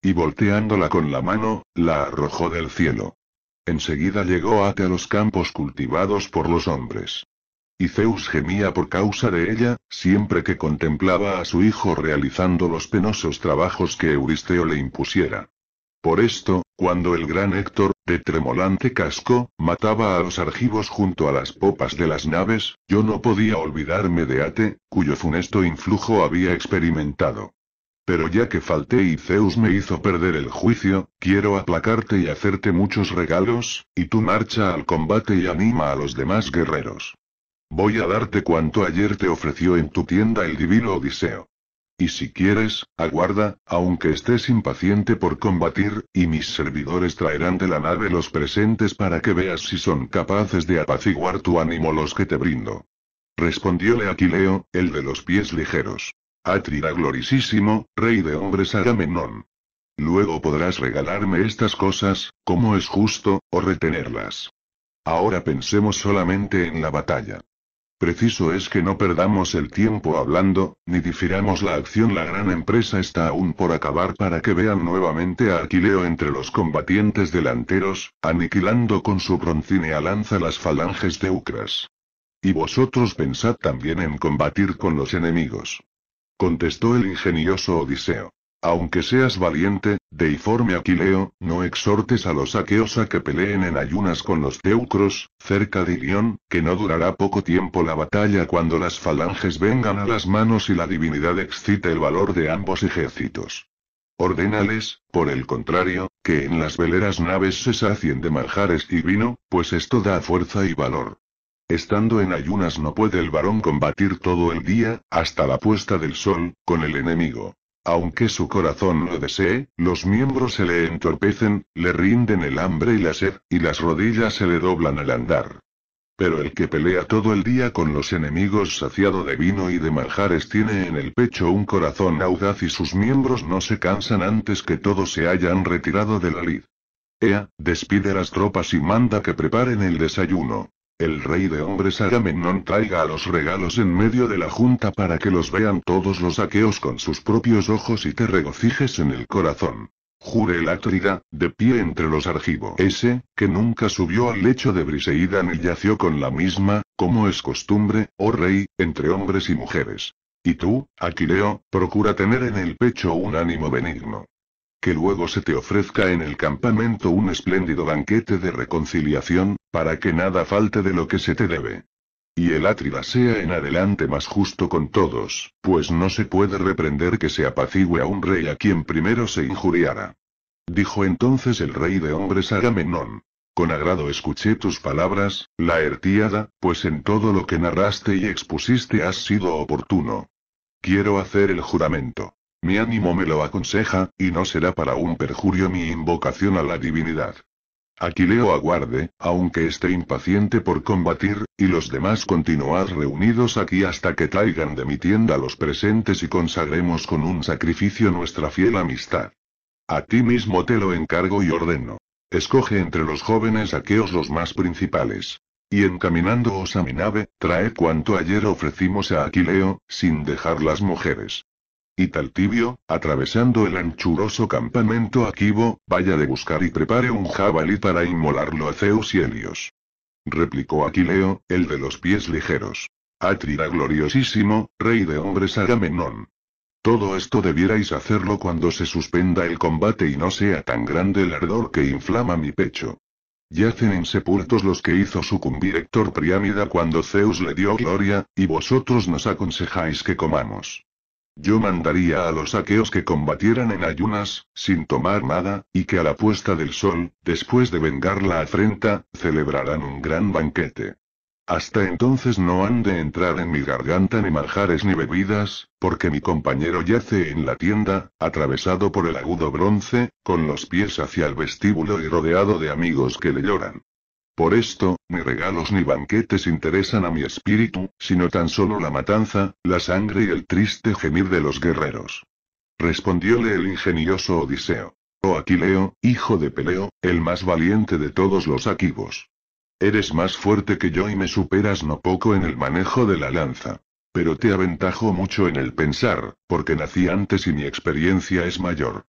Y volteándola con la mano, la arrojó del cielo. Enseguida llegó Ate a los campos cultivados por los hombres. Y Zeus gemía por causa de ella, siempre que contemplaba a su hijo realizando los penosos trabajos que Euristeo le impusiera. Por esto, cuando el gran Héctor, de tremolante casco, mataba a los argivos junto a las popas de las naves, yo no podía olvidarme de Ate, cuyo funesto influjo había experimentado. Pero ya que falté y Zeus me hizo perder el juicio, quiero aplacarte y hacerte muchos regalos, y tú marcha al combate y anima a los demás guerreros. Voy a darte cuanto ayer te ofreció en tu tienda el divino Odiseo. Y si quieres, aguarda, aunque estés impaciente por combatir, y mis servidores traerán de la nave los presentes para que veas si son capaces de apaciguar tu ánimo los que te brindo. Respondióle Aquileo, el de los pies ligeros. Atrida glorisísimo, rey de hombres Agamenón. Luego podrás regalarme estas cosas, como es justo, o retenerlas. Ahora pensemos solamente en la batalla. Preciso es que no perdamos el tiempo hablando, ni difiramos la acción. La gran empresa está aún por acabar para que vean nuevamente a Aquileo entre los combatientes delanteros, aniquilando con su broncínea lanza las falanges de Ucras. Y vosotros pensad también en combatir con los enemigos. Contestó el ingenioso Odiseo. Aunque seas valiente, deiforme Aquileo, no exhortes a los aqueos a que peleen en ayunas con los teucros, cerca de Ilión, que no durará poco tiempo la batalla cuando las falanges vengan a las manos y la divinidad excite el valor de ambos ejércitos. Ordénales, por el contrario, que en las veleras naves se sacien de manjares y vino, pues esto da fuerza y valor. Estando en ayunas no puede el varón combatir todo el día, hasta la puesta del sol, con el enemigo. Aunque su corazón lo desee, los miembros se le entorpecen, le rinden el hambre y la sed, y las rodillas se le doblan al andar. Pero el que pelea todo el día con los enemigos saciado de vino y de manjares tiene en el pecho un corazón audaz y sus miembros no se cansan antes que todos se hayan retirado de la lid. Ea, despide las tropas y manda que preparen el desayuno el rey de hombres Agamenón traiga a los regalos en medio de la junta para que los vean todos los aqueos con sus propios ojos y te regocijes en el corazón. Jure el átrida, de pie entre los argivos ese, que nunca subió al lecho de Briseida ni yació con la misma, como es costumbre, oh rey, entre hombres y mujeres. Y tú, Aquileo, procura tener en el pecho un ánimo benigno que luego se te ofrezca en el campamento un espléndido banquete de reconciliación, para que nada falte de lo que se te debe. Y el átrida sea en adelante más justo con todos, pues no se puede reprender que se apacigüe a un rey a quien primero se injuriara. Dijo entonces el rey de hombres Agamenón. Con agrado escuché tus palabras, la Laertíada, pues en todo lo que narraste y expusiste has sido oportuno. Quiero hacer el juramento. Mi ánimo me lo aconseja, y no será para un perjurio mi invocación a la divinidad. Aquileo aguarde, aunque esté impaciente por combatir, y los demás continuad reunidos aquí hasta que traigan de mi tienda los presentes y consagremos con un sacrificio nuestra fiel amistad. A ti mismo te lo encargo y ordeno. Escoge entre los jóvenes aqueos los más principales. Y encaminándoos a mi nave, trae cuanto ayer ofrecimos a Aquileo, sin dejar las mujeres. Y tal tibio, atravesando el anchuroso campamento aquivo, vaya de buscar y prepare un jabalí para inmolarlo a Zeus y Helios. Replicó Aquileo, el de los pies ligeros. Atrida gloriosísimo, rey de hombres Agamenón. Todo esto debierais hacerlo cuando se suspenda el combate y no sea tan grande el ardor que inflama mi pecho. Yacen sepultos los que hizo sucumbir Héctor Priámida cuando Zeus le dio gloria, y vosotros nos aconsejáis que comamos. Yo mandaría a los aqueos que combatieran en ayunas, sin tomar nada, y que a la puesta del sol, después de vengar la afrenta, celebrarán un gran banquete. Hasta entonces no han de entrar en mi garganta ni manjares ni bebidas, porque mi compañero yace en la tienda, atravesado por el agudo bronce, con los pies hacia el vestíbulo y rodeado de amigos que le lloran. Por esto, ni regalos ni banquetes interesan a mi espíritu, sino tan solo la matanza, la sangre y el triste gemir de los guerreros. Respondióle el ingenioso Odiseo. Oh Aquileo, hijo de Peleo, el más valiente de todos los aquivos. Eres más fuerte que yo y me superas no poco en el manejo de la lanza. Pero te aventajo mucho en el pensar, porque nací antes y mi experiencia es mayor.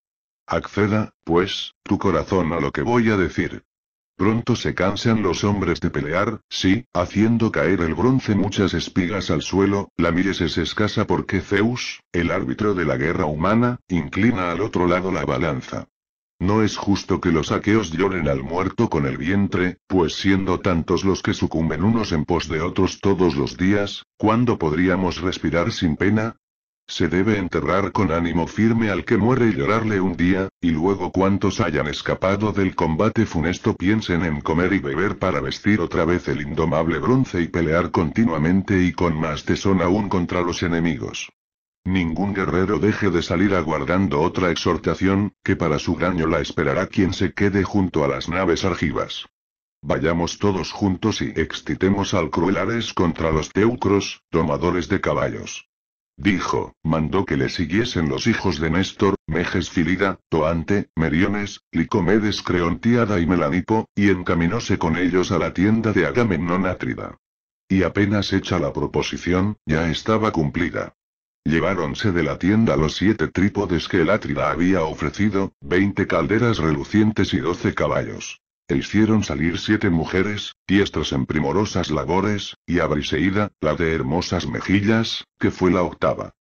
Acceda, pues, tu corazón a lo que voy a decir. Pronto se cansan los hombres de pelear, sí, haciendo caer el bronce muchas espigas al suelo, la mires es escasa porque Zeus, el árbitro de la guerra humana, inclina al otro lado la balanza. No es justo que los aqueos lloren al muerto con el vientre, pues siendo tantos los que sucumben unos en pos de otros todos los días, ¿cuándo podríamos respirar sin pena? Se debe enterrar con ánimo firme al que muere y llorarle un día, y luego cuantos hayan escapado del combate funesto piensen en comer y beber para vestir otra vez el indomable bronce y pelear continuamente y con más tesón aún contra los enemigos. Ningún guerrero deje de salir aguardando otra exhortación, que para su daño la esperará quien se quede junto a las naves argivas. Vayamos todos juntos y excitemos al cruelares contra los teucros, tomadores de caballos dijo, mandó que le siguiesen los hijos de Néstor, Mejes Filida, Toante, Meriones, Licomedes Creontíada y Melanipo, y encaminóse con ellos a la tienda de Agamemnón Atrida. Y apenas hecha la proposición, ya estaba cumplida. Lleváronse de la tienda los siete trípodes que el Atrida había ofrecido, veinte calderas relucientes y doce caballos. E hicieron salir siete mujeres, diestras en primorosas labores, y a Briseida, la de hermosas mejillas, que fue la octava.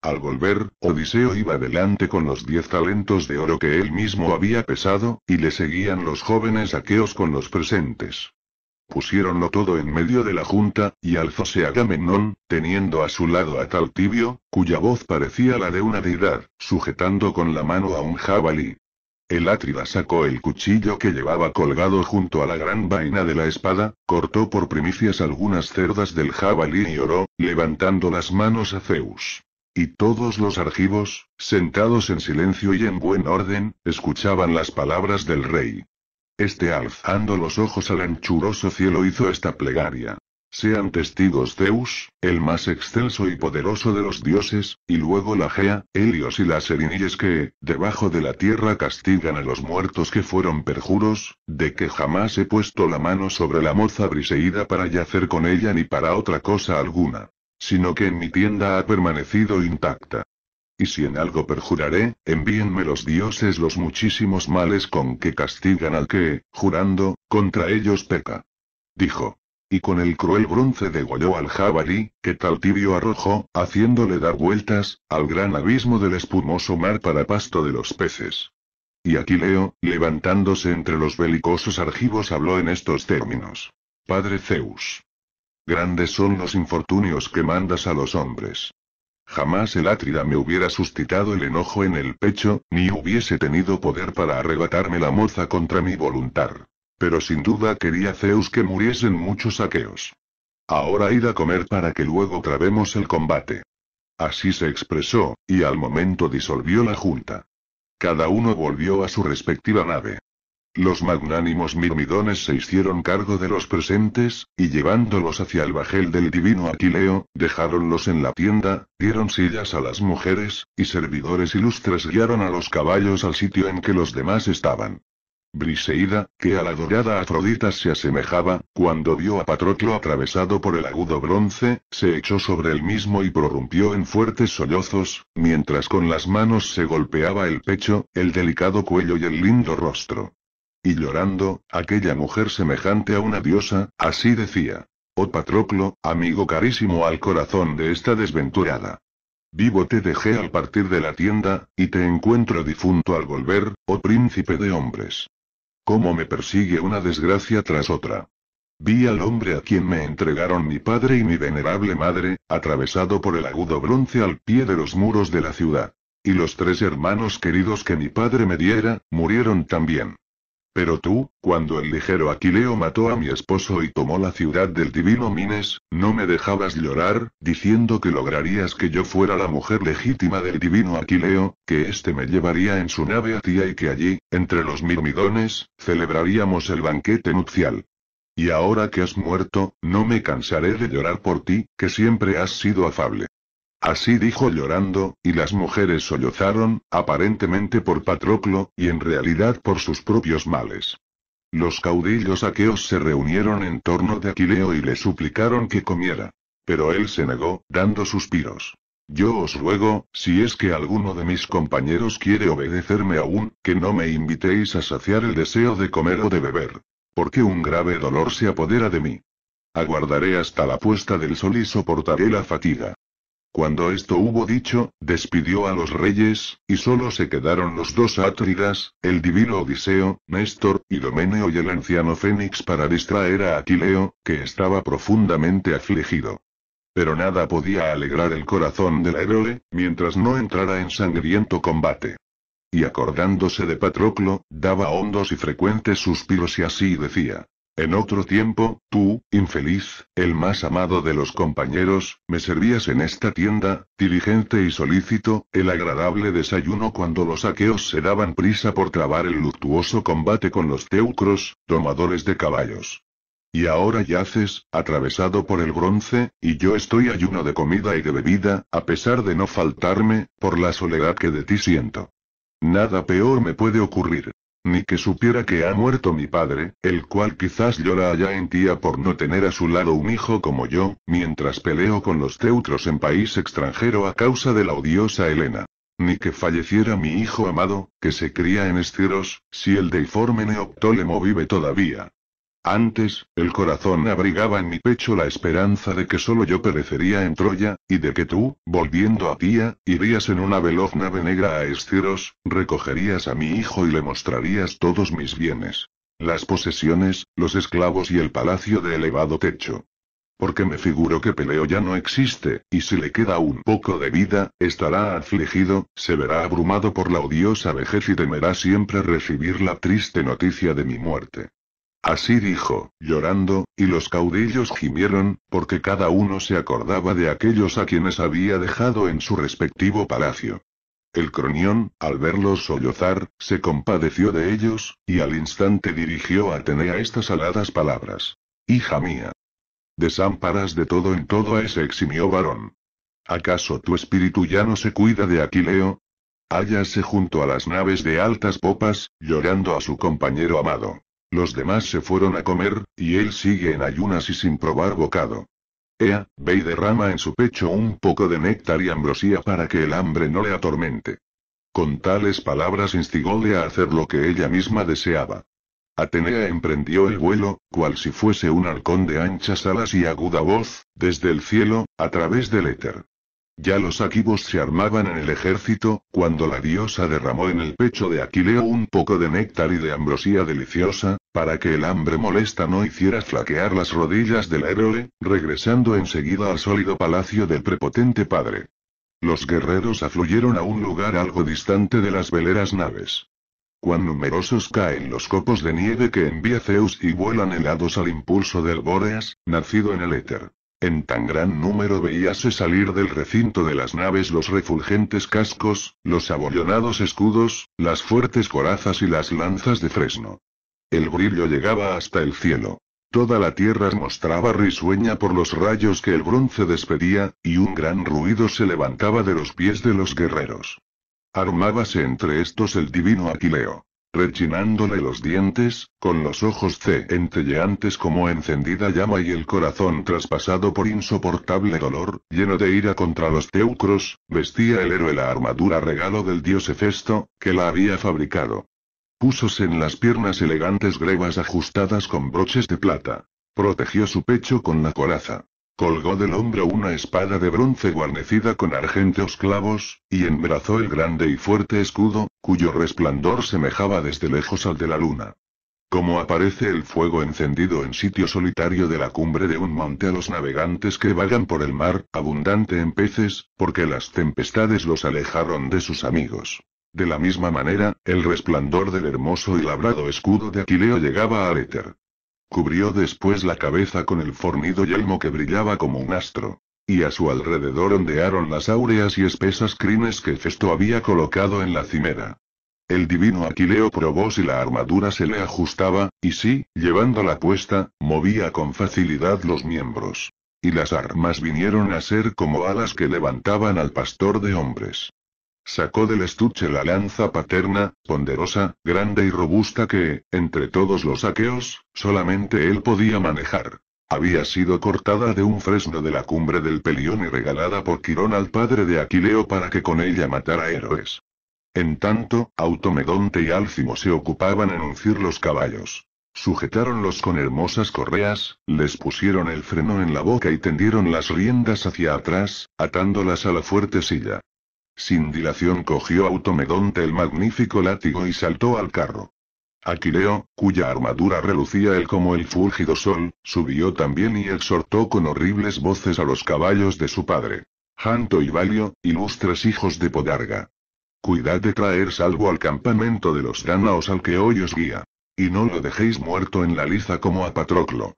Al volver, Odiseo iba delante con los diez talentos de oro que él mismo había pesado, y le seguían los jóvenes aqueos con los presentes. Pusiéronlo todo en medio de la junta, y alzóse Agamenón, teniendo a su lado a Taltibio, cuya voz parecía la de una deidad, sujetando con la mano a un jabalí. El átrida sacó el cuchillo que llevaba colgado junto a la gran vaina de la espada, cortó por primicias algunas cerdas del jabalí y oró, levantando las manos a Zeus. Y todos los argivos, sentados en silencio y en buen orden, escuchaban las palabras del rey. Este alzando los ojos al anchuroso cielo hizo esta plegaria. Sean testigos Zeus, el más excelso y poderoso de los dioses, y luego la Gea, Helios y las Erinilles que, debajo de la tierra castigan a los muertos que fueron perjuros, de que jamás he puesto la mano sobre la moza briseída para yacer con ella ni para otra cosa alguna, sino que en mi tienda ha permanecido intacta. Y si en algo perjuraré, envíenme los dioses los muchísimos males con que castigan al que, jurando, contra ellos peca. Dijo y con el cruel bronce degolló al jabalí, que tal tibio arrojó, haciéndole dar vueltas, al gran abismo del espumoso mar para pasto de los peces. Y Aquileo, levantándose entre los belicosos argivos, habló en estos términos. Padre Zeus. Grandes son los infortunios que mandas a los hombres. Jamás el Átrida me hubiera suscitado el enojo en el pecho, ni hubiese tenido poder para arrebatarme la moza contra mi voluntad. Pero sin duda quería Zeus que muriesen muchos aqueos. Ahora id a comer para que luego trabemos el combate. Así se expresó, y al momento disolvió la junta. Cada uno volvió a su respectiva nave. Los magnánimos mirmidones se hicieron cargo de los presentes, y llevándolos hacia el bajel del divino Aquileo, dejáronlos en la tienda, dieron sillas a las mujeres, y servidores ilustres guiaron a los caballos al sitio en que los demás estaban. Briseida, que a la dorada Afrodita se asemejaba, cuando vio a Patroclo atravesado por el agudo bronce, se echó sobre el mismo y prorrumpió en fuertes sollozos, mientras con las manos se golpeaba el pecho, el delicado cuello y el lindo rostro. Y llorando, aquella mujer semejante a una diosa, así decía. Oh Patroclo, amigo carísimo al corazón de esta desventurada. Vivo te dejé al partir de la tienda, y te encuentro difunto al volver, oh príncipe de hombres. Cómo me persigue una desgracia tras otra. Vi al hombre a quien me entregaron mi padre y mi venerable madre, atravesado por el agudo bronce al pie de los muros de la ciudad. Y los tres hermanos queridos que mi padre me diera, murieron también. Pero tú, cuando el ligero Aquileo mató a mi esposo y tomó la ciudad del divino Mines, no me dejabas llorar, diciendo que lograrías que yo fuera la mujer legítima del divino Aquileo, que éste me llevaría en su nave a Tía y que allí, entre los mirmidones, celebraríamos el banquete nupcial. Y ahora que has muerto, no me cansaré de llorar por ti, que siempre has sido afable. Así dijo llorando, y las mujeres sollozaron, aparentemente por Patroclo, y en realidad por sus propios males. Los caudillos aqueos se reunieron en torno de Aquileo y le suplicaron que comiera. Pero él se negó, dando suspiros. Yo os ruego, si es que alguno de mis compañeros quiere obedecerme aún, que no me invitéis a saciar el deseo de comer o de beber. Porque un grave dolor se apodera de mí. Aguardaré hasta la puesta del sol y soportaré la fatiga. Cuando esto hubo dicho, despidió a los reyes, y solo se quedaron los dos atridas, el divino Odiseo, Néstor, Idomeneo y el anciano Fénix para distraer a Aquileo, que estaba profundamente afligido. Pero nada podía alegrar el corazón del héroe, mientras no entrara en sangriento combate. Y acordándose de Patroclo, daba hondos y frecuentes suspiros y así decía. En otro tiempo, tú, infeliz, el más amado de los compañeros, me servías en esta tienda, diligente y solícito, el agradable desayuno cuando los aqueos se daban prisa por trabar el luctuoso combate con los teucros, domadores de caballos. Y ahora yaces, atravesado por el bronce, y yo estoy ayuno de comida y de bebida, a pesar de no faltarme, por la soledad que de ti siento. Nada peor me puede ocurrir. Ni que supiera que ha muerto mi padre, el cual quizás llora allá en tía por no tener a su lado un hijo como yo, mientras peleo con los teutros en país extranjero a causa de la odiosa Elena ni que falleciera mi hijo amado, que se cría en Estiros, si el deforme Neoptólemo vive todavía, antes, el corazón abrigaba en mi pecho la esperanza de que solo yo perecería en Troya, y de que tú, volviendo a Tía, irías en una veloz nave negra a Esciros, recogerías a mi hijo y le mostrarías todos mis bienes. Las posesiones, los esclavos y el palacio de elevado techo. Porque me figuro que Peleo ya no existe, y si le queda un poco de vida, estará afligido, se verá abrumado por la odiosa vejez y temerá siempre recibir la triste noticia de mi muerte. Así dijo, llorando, y los caudillos gimieron, porque cada uno se acordaba de aquellos a quienes había dejado en su respectivo palacio. El cronión, al verlos sollozar, se compadeció de ellos, y al instante dirigió a Atenea estas aladas palabras. Hija mía. Desamparas de todo en todo a ese eximio varón. ¿Acaso tu espíritu ya no se cuida de Aquileo? Hállase junto a las naves de altas popas, llorando a su compañero amado. Los demás se fueron a comer, y él sigue en ayunas y sin probar bocado. Ea, ve y derrama en su pecho un poco de néctar y ambrosía para que el hambre no le atormente. Con tales palabras instigóle a hacer lo que ella misma deseaba. Atenea emprendió el vuelo, cual si fuese un halcón de anchas alas y aguda voz, desde el cielo, a través del éter. Ya los aquivos se armaban en el ejército, cuando la diosa derramó en el pecho de Aquileo un poco de néctar y de ambrosía deliciosa, para que el hambre molesta no hiciera flaquear las rodillas del héroe, regresando enseguida al sólido palacio del prepotente padre. Los guerreros afluyeron a un lugar algo distante de las veleras naves. Cuán numerosos caen los copos de nieve que envía Zeus y vuelan helados al impulso del Bóreas, nacido en el éter. En tan gran número veíase salir del recinto de las naves los refulgentes cascos, los abollonados escudos, las fuertes corazas y las lanzas de fresno. El brillo llegaba hasta el cielo. Toda la tierra mostraba risueña por los rayos que el bronce despedía, y un gran ruido se levantaba de los pies de los guerreros. Armábase entre estos el divino Aquileo rechinándole los dientes, con los ojos centelleantes como encendida llama y el corazón traspasado por insoportable dolor, lleno de ira contra los teucros, vestía el héroe la armadura regalo del dios Hefesto, que la había fabricado. Púsose en las piernas elegantes grebas ajustadas con broches de plata. Protegió su pecho con la coraza. Colgó del hombro una espada de bronce guarnecida con argenteos clavos, y embrazó el grande y fuerte escudo, cuyo resplandor semejaba desde lejos al de la luna. Como aparece el fuego encendido en sitio solitario de la cumbre de un monte a los navegantes que vagan por el mar, abundante en peces, porque las tempestades los alejaron de sus amigos. De la misma manera, el resplandor del hermoso y labrado escudo de Aquileo llegaba al éter. Cubrió después la cabeza con el fornido yelmo que brillaba como un astro. Y a su alrededor ondearon las áureas y espesas crines que Festo había colocado en la cimera. El divino Aquileo probó si la armadura se le ajustaba, y sí, llevándola puesta, movía con facilidad los miembros. Y las armas vinieron a ser como alas que levantaban al pastor de hombres. Sacó del estuche la lanza paterna, ponderosa, grande y robusta que, entre todos los aqueos, solamente él podía manejar. Había sido cortada de un fresno de la cumbre del Pelión y regalada por Quirón al padre de Aquileo para que con ella matara héroes. En tanto, Automedonte y Álcimo se ocupaban en uncir los caballos. Sujetaronlos con hermosas correas, les pusieron el freno en la boca y tendieron las riendas hacia atrás, atándolas a la fuerte silla. Sin dilación cogió Automedonte el magnífico látigo y saltó al carro. Aquileo, cuya armadura relucía él como el fúlgido sol, subió también y exhortó con horribles voces a los caballos de su padre. Janto y Valio, ilustres hijos de Podarga. Cuidad de traer salvo al campamento de los danaos al que hoy os guía. Y no lo dejéis muerto en la liza como a Patroclo.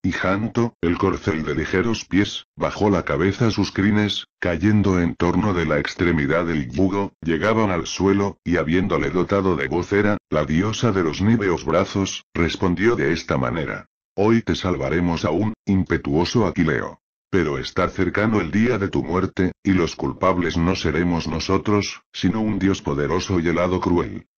Y Janto, el corcel de ligeros pies, bajó la cabeza sus crines, cayendo en torno de la extremidad del yugo, llegaban al suelo, y habiéndole dotado de vocera, la diosa de los níveos brazos, respondió de esta manera. Hoy te salvaremos aún, impetuoso Aquileo. Pero está cercano el día de tu muerte, y los culpables no seremos nosotros, sino un dios poderoso y helado cruel.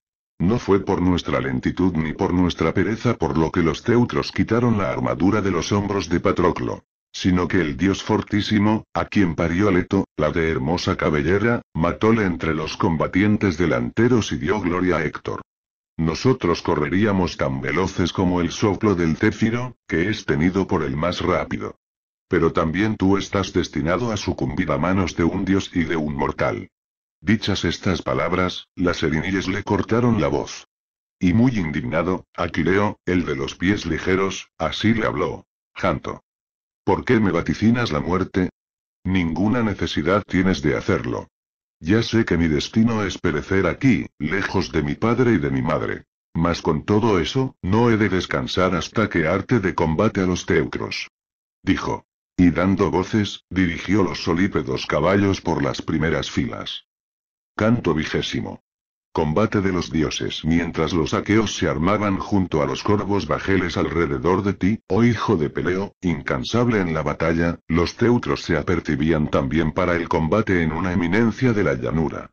No fue por nuestra lentitud ni por nuestra pereza por lo que los teutros quitaron la armadura de los hombros de Patroclo, sino que el dios fortísimo, a quien parió Leto, la de hermosa cabellera, matóle entre los combatientes delanteros y dio gloria a Héctor. Nosotros correríamos tan veloces como el soplo del Téfiro, que es tenido por el más rápido. Pero también tú estás destinado a sucumbir a manos de un dios y de un mortal. Dichas estas palabras, las erinilles le cortaron la voz. Y muy indignado, Aquileo, el de los pies ligeros, así le habló. Janto. ¿Por qué me vaticinas la muerte? Ninguna necesidad tienes de hacerlo. Ya sé que mi destino es perecer aquí, lejos de mi padre y de mi madre. Mas con todo eso, no he de descansar hasta que arte de combate a los teucros. Dijo. Y dando voces, dirigió los solípedos caballos por las primeras filas. Canto vigésimo. Combate de los dioses. Mientras los aqueos se armaban junto a los corvos bajeles alrededor de ti, oh hijo de Peleo, incansable en la batalla, los teutros se apercibían también para el combate en una eminencia de la llanura.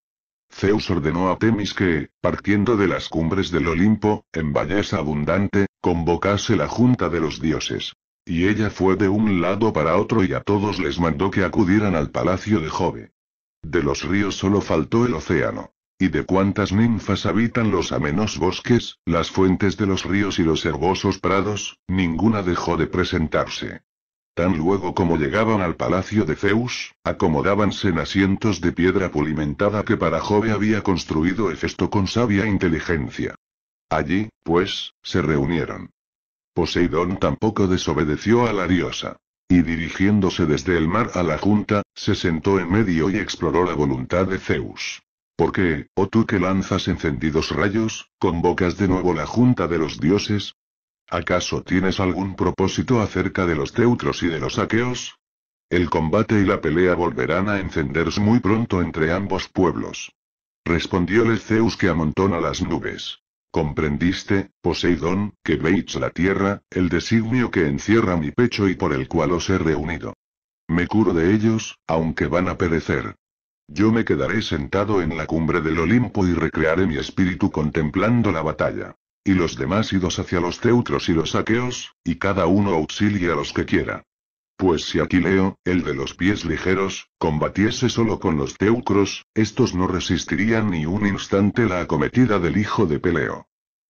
Zeus ordenó a Temis que, partiendo de las cumbres del Olimpo, en valles abundante, convocase la junta de los dioses. Y ella fue de un lado para otro y a todos les mandó que acudieran al palacio de Jove. De los ríos solo faltó el océano. ¿Y de cuantas ninfas habitan los amenos bosques, las fuentes de los ríos y los herbosos prados? Ninguna dejó de presentarse. Tan luego como llegaban al palacio de Zeus, acomodábanse en asientos de piedra pulimentada que para Jove había construido Hefesto con sabia inteligencia. Allí, pues, se reunieron. Poseidón tampoco desobedeció a la diosa. Y dirigiéndose desde el mar a la junta, se sentó en medio y exploró la voluntad de Zeus. —¿Por qué, oh tú que lanzas encendidos rayos, convocas de nuevo la junta de los dioses? ¿Acaso tienes algún propósito acerca de los teutros y de los aqueos? El combate y la pelea volverán a encenderse muy pronto entre ambos pueblos. Respondióle Zeus que amontona las nubes. Comprendiste, Poseidón, que veis la tierra, el designio que encierra mi pecho y por el cual os he reunido. Me curo de ellos, aunque van a perecer. Yo me quedaré sentado en la cumbre del Olimpo y recrearé mi espíritu contemplando la batalla. Y los demás idos hacia los teucros y los aqueos, y cada uno auxilie a los que quiera. Pues si Aquileo, el de los pies ligeros, combatiese solo con los teucros, estos no resistirían ni un instante la acometida del hijo de Peleo.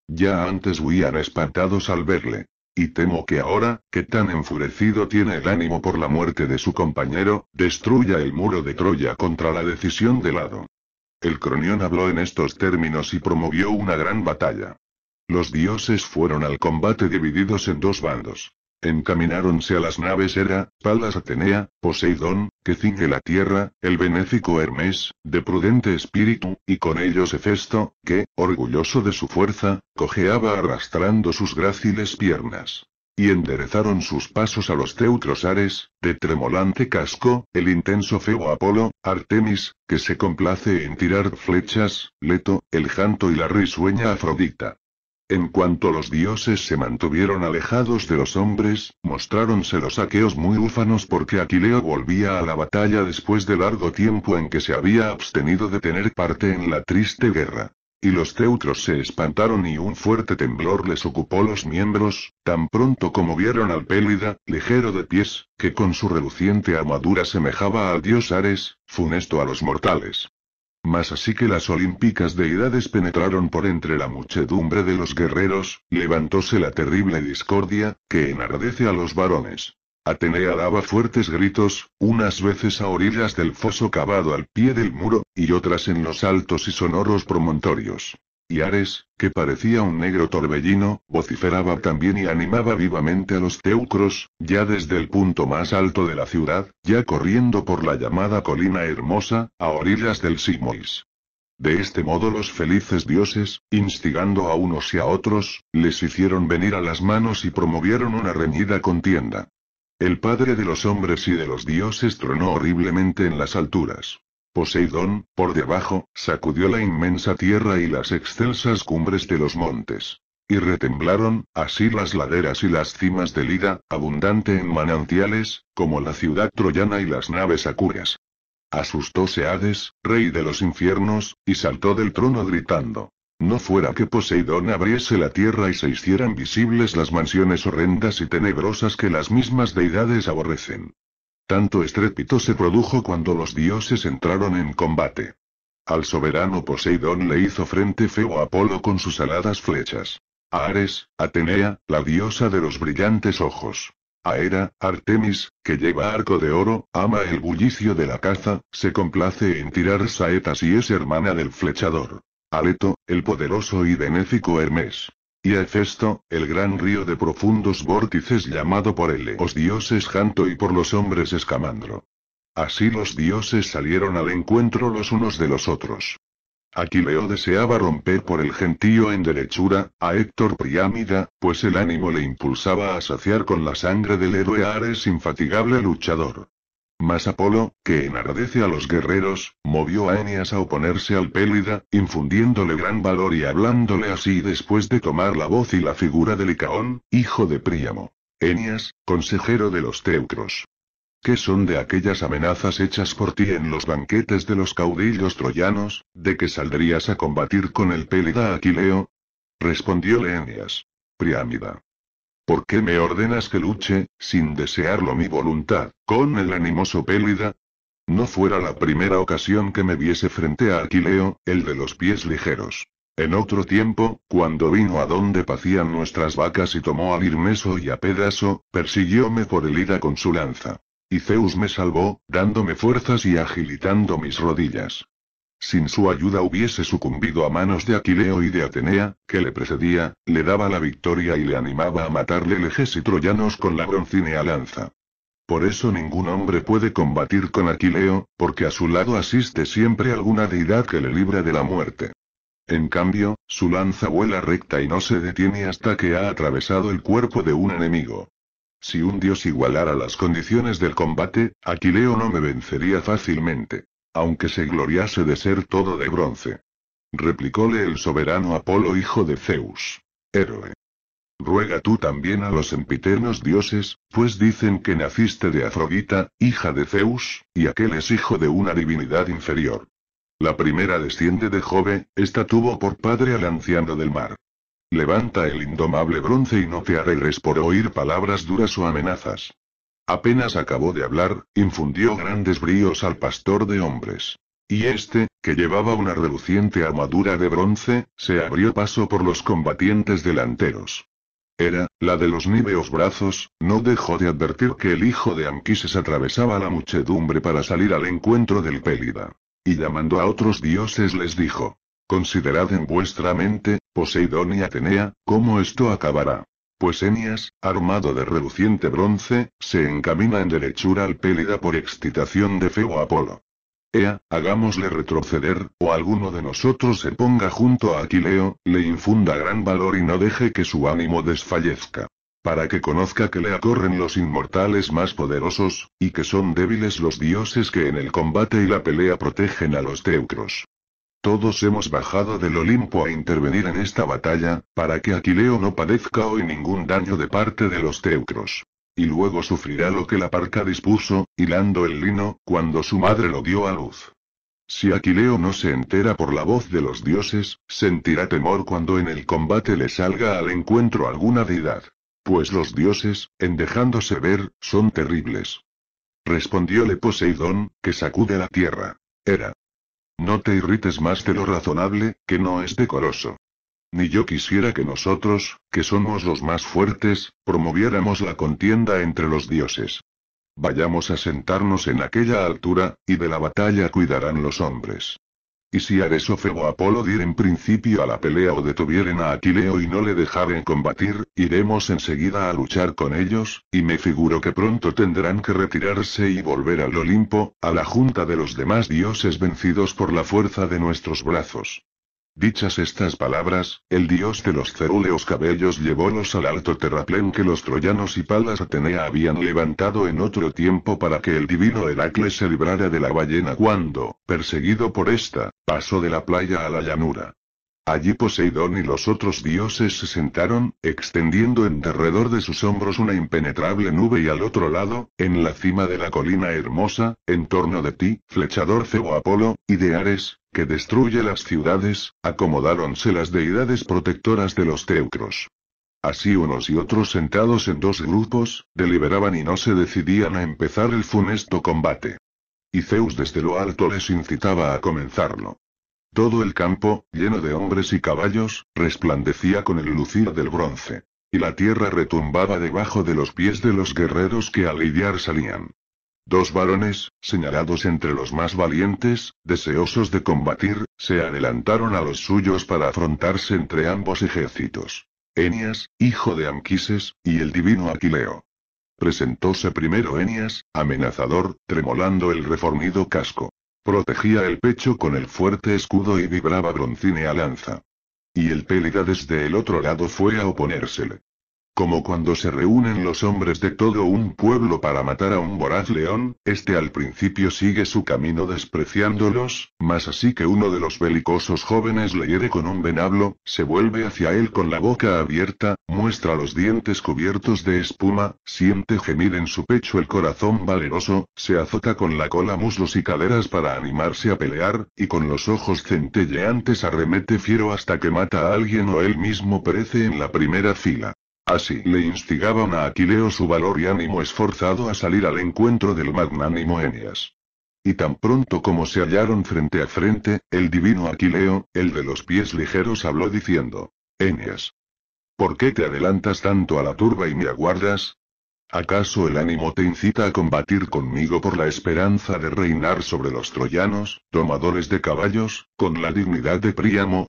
Ya antes huían espantados al verle. Y temo que ahora, que tan enfurecido tiene el ánimo por la muerte de su compañero, destruya el muro de Troya contra la decisión del lado. El cronión habló en estos términos y promovió una gran batalla. Los dioses fueron al combate divididos en dos bandos. Encamináronse a las naves Hera, Palas Atenea, Poseidón, que cinge la tierra, el benéfico Hermes, de prudente espíritu, y con ellos Hefesto, que, orgulloso de su fuerza, cojeaba arrastrando sus gráciles piernas. Y enderezaron sus pasos a los teutros Ares, de tremolante casco, el intenso feo Apolo, Artemis, que se complace en tirar flechas, Leto, el janto y la risueña Afrodita. En cuanto los dioses se mantuvieron alejados de los hombres, mostráronse los aqueos muy ufanos porque Aquileo volvía a la batalla después de largo tiempo en que se había abstenido de tener parte en la triste guerra. Y los teutros se espantaron y un fuerte temblor les ocupó los miembros, tan pronto como vieron al Pélida, ligero de pies, que con su reluciente armadura semejaba al dios Ares, funesto a los mortales. Mas así que las olímpicas deidades penetraron por entre la muchedumbre de los guerreros, levantóse la terrible discordia, que enardece a los varones. Atenea daba fuertes gritos, unas veces a orillas del foso cavado al pie del muro, y otras en los altos y sonoros promontorios. Y Ares, que parecía un negro torbellino, vociferaba también y animaba vivamente a los teucros, ya desde el punto más alto de la ciudad, ya corriendo por la llamada colina hermosa, a orillas del Simois. De este modo los felices dioses, instigando a unos y a otros, les hicieron venir a las manos y promovieron una reñida contienda. El padre de los hombres y de los dioses tronó horriblemente en las alturas. Poseidón, por debajo, sacudió la inmensa tierra y las excelsas cumbres de los montes. Y retemblaron, así las laderas y las cimas del Ida, abundante en manantiales, como la ciudad troyana y las naves acuras. Asustóse Hades, rey de los infiernos, y saltó del trono gritando. No fuera que Poseidón abriese la tierra y se hicieran visibles las mansiones horrendas y tenebrosas que las mismas deidades aborrecen. Tanto estrépito se produjo cuando los dioses entraron en combate. Al soberano Poseidón le hizo frente feo Apolo con sus aladas flechas. A Ares, Atenea, la diosa de los brillantes ojos. A Hera, Artemis, que lleva arco de oro, ama el bullicio de la caza, se complace en tirar saetas y es hermana del flechador. Aleto, el poderoso y benéfico Hermes. Y Hefesto, el gran río de profundos vórtices llamado por él. los dioses Janto y por los hombres Escamandro. Así los dioses salieron al encuentro los unos de los otros. Aquileo deseaba romper por el gentío en derechura, a Héctor Priámida, pues el ánimo le impulsaba a saciar con la sangre del héroe Ares infatigable luchador. Mas Apolo, que enardece a los guerreros, movió a Eneas a oponerse al Pélida, infundiéndole gran valor y hablándole así después de tomar la voz y la figura de Licaón, hijo de Príamo. Eneas, consejero de los teucros. ¿Qué son de aquellas amenazas hechas por ti en los banquetes de los caudillos troyanos, de que saldrías a combatir con el Pélida Aquileo? Respondióle Eneas. Priámida. ¿Por qué me ordenas que luche, sin desearlo mi voluntad, con el animoso Pélida? No fuera la primera ocasión que me viese frente a Aquileo, el de los pies ligeros. En otro tiempo, cuando vino a donde pacían nuestras vacas y tomó a Irmeso y a Pedaso, persiguióme por el ida con su lanza. Y Zeus me salvó, dándome fuerzas y agilitando mis rodillas. Sin su ayuda hubiese sucumbido a manos de Aquileo y de Atenea, que le precedía, le daba la victoria y le animaba a matarle el y troyanos con la broncínea lanza. Por eso ningún hombre puede combatir con Aquileo, porque a su lado asiste siempre alguna deidad que le libra de la muerte. En cambio, su lanza vuela recta y no se detiene hasta que ha atravesado el cuerpo de un enemigo. Si un dios igualara las condiciones del combate, Aquileo no me vencería fácilmente aunque se gloriase de ser todo de bronce. Replicóle el soberano Apolo hijo de Zeus. Héroe. Ruega tú también a los empiternos dioses, pues dicen que naciste de Afrodita, hija de Zeus, y aquel es hijo de una divinidad inferior. La primera desciende de Jove, esta tuvo por padre al anciano del mar. Levanta el indomable bronce y no te arregles por oír palabras duras o amenazas. Apenas acabó de hablar, infundió grandes bríos al pastor de hombres. Y este, que llevaba una reluciente armadura de bronce, se abrió paso por los combatientes delanteros. Era, la de los níveos brazos, no dejó de advertir que el hijo de Anquises atravesaba la muchedumbre para salir al encuentro del Pélida. Y llamando a otros dioses les dijo, Considerad en vuestra mente, Poseidón y Atenea, cómo esto acabará. Pues Enias, armado de reluciente bronce, se encamina en derechura al Pélida por excitación de Feo Apolo. Ea, hagámosle retroceder, o alguno de nosotros se ponga junto a Aquileo, le infunda gran valor y no deje que su ánimo desfallezca. Para que conozca que le acorren los inmortales más poderosos, y que son débiles los dioses que en el combate y la pelea protegen a los teucros. Todos hemos bajado del Olimpo a intervenir en esta batalla, para que Aquileo no padezca hoy ningún daño de parte de los teucros. Y luego sufrirá lo que la parca dispuso, hilando el lino, cuando su madre lo dio a luz. Si Aquileo no se entera por la voz de los dioses, sentirá temor cuando en el combate le salga al encuentro alguna deidad. Pues los dioses, en dejándose ver, son terribles. Respondióle Poseidón, que sacude la tierra. Era, no te irrites más de lo razonable, que no es decoroso. Ni yo quisiera que nosotros, que somos los más fuertes, promoviéramos la contienda entre los dioses. Vayamos a sentarnos en aquella altura, y de la batalla cuidarán los hombres. Y si eso o Apolo dieren principio a la pelea o detuvieren a Aquileo y no le dejaren combatir, iremos enseguida a luchar con ellos, y me figuro que pronto tendrán que retirarse y volver al Olimpo, a la junta de los demás dioses vencidos por la fuerza de nuestros brazos. Dichas estas palabras, el dios de los cerúleos cabellos llevólos al alto terraplén que los troyanos y Palas Atenea habían levantado en otro tiempo para que el divino Heracles se librara de la ballena cuando, perseguido por esta, pasó de la playa a la llanura. Allí Poseidón y los otros dioses se sentaron, extendiendo en derredor de sus hombros una impenetrable nube y al otro lado, en la cima de la colina hermosa, en torno de ti, flechador Cebo Apolo, y de Ares, que destruye las ciudades, acomodáronse las deidades protectoras de los teucros. Así unos y otros sentados en dos grupos, deliberaban y no se decidían a empezar el funesto combate. Y Zeus desde lo alto les incitaba a comenzarlo. Todo el campo, lleno de hombres y caballos, resplandecía con el lucir del bronce. Y la tierra retumbaba debajo de los pies de los guerreros que al lidiar salían. Dos varones, señalados entre los más valientes, deseosos de combatir, se adelantaron a los suyos para afrontarse entre ambos ejércitos. Enias, hijo de Anquises, y el divino Aquileo. Presentóse primero Enias, amenazador, tremolando el reformido casco. Protegía el pecho con el fuerte escudo y vibraba broncínea lanza. Y el Pélida desde el otro lado fue a oponérsele. Como cuando se reúnen los hombres de todo un pueblo para matar a un voraz león, este al principio sigue su camino despreciándolos, mas así que uno de los belicosos jóvenes le hiere con un venablo, se vuelve hacia él con la boca abierta, muestra los dientes cubiertos de espuma, siente gemir en su pecho el corazón valeroso, se azota con la cola muslos y caderas para animarse a pelear, y con los ojos centelleantes arremete fiero hasta que mata a alguien o él mismo perece en la primera fila. Así le instigaban a Aquileo su valor y ánimo esforzado a salir al encuentro del magnánimo Eneas. Y tan pronto como se hallaron frente a frente, el divino Aquileo, el de los pies ligeros, habló diciendo, Eneas, ¿por qué te adelantas tanto a la turba y me aguardas? ¿Acaso el ánimo te incita a combatir conmigo por la esperanza de reinar sobre los troyanos, tomadores de caballos, con la dignidad de Príamo,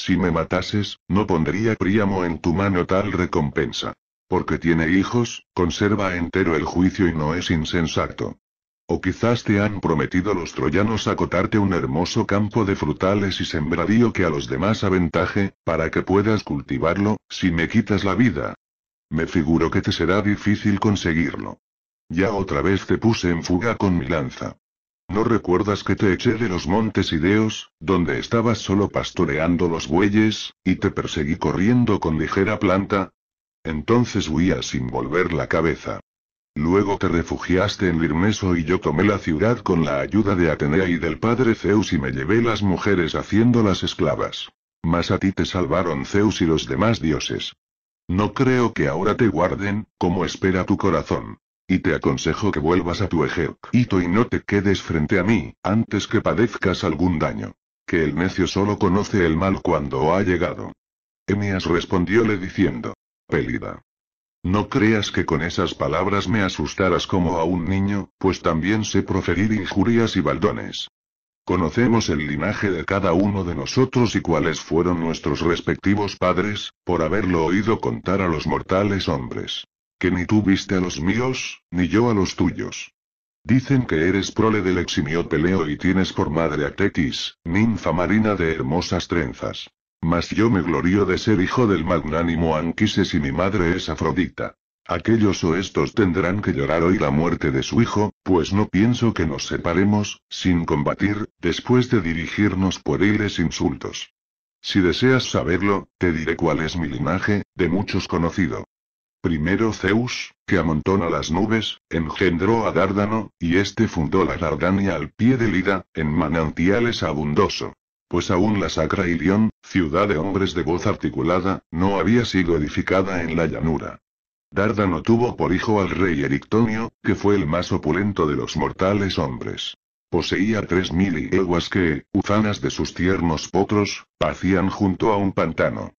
si me matases, no pondría Príamo en tu mano tal recompensa. Porque tiene hijos, conserva entero el juicio y no es insensato. O quizás te han prometido los troyanos acotarte un hermoso campo de frutales y sembradío que a los demás aventaje, para que puedas cultivarlo, si me quitas la vida. Me figuro que te será difícil conseguirlo. Ya otra vez te puse en fuga con mi lanza. ¿No recuerdas que te eché de los montes ideos, donde estabas solo pastoreando los bueyes, y te perseguí corriendo con ligera planta? Entonces huías sin volver la cabeza. Luego te refugiaste en Lirmeso y yo tomé la ciudad con la ayuda de Atenea y del padre Zeus y me llevé las mujeres haciéndolas esclavas. Mas a ti te salvaron Zeus y los demás dioses. No creo que ahora te guarden, como espera tu corazón. Y te aconsejo que vuelvas a tu ejército y no te quedes frente a mí, antes que padezcas algún daño. Que el necio solo conoce el mal cuando ha llegado. Emias respondióle diciendo. Pelida. No creas que con esas palabras me asustaras como a un niño, pues también sé proferir injurias y baldones. Conocemos el linaje de cada uno de nosotros y cuáles fueron nuestros respectivos padres, por haberlo oído contar a los mortales hombres. Que ni tú viste a los míos, ni yo a los tuyos. Dicen que eres prole del eximio peleo y tienes por madre a Tetis, ninfa marina de hermosas trenzas. Mas yo me glorío de ser hijo del magnánimo Anquises y mi madre es Afrodita. Aquellos o estos tendrán que llorar hoy la muerte de su hijo, pues no pienso que nos separemos, sin combatir, después de dirigirnos por pueriles insultos. Si deseas saberlo, te diré cuál es mi linaje, de muchos conocido. Primero Zeus, que amontona las nubes, engendró a Dárdano, y éste fundó la Dardania al pie del Ida, en manantiales abundoso. Pues aún la Sacra Ilión, ciudad de hombres de voz articulada, no había sido edificada en la llanura. Dárdano tuvo por hijo al rey Erictonio, que fue el más opulento de los mortales hombres. Poseía tres mil yeguas que, ufanas de sus tiernos potros, pacían junto a un pantano.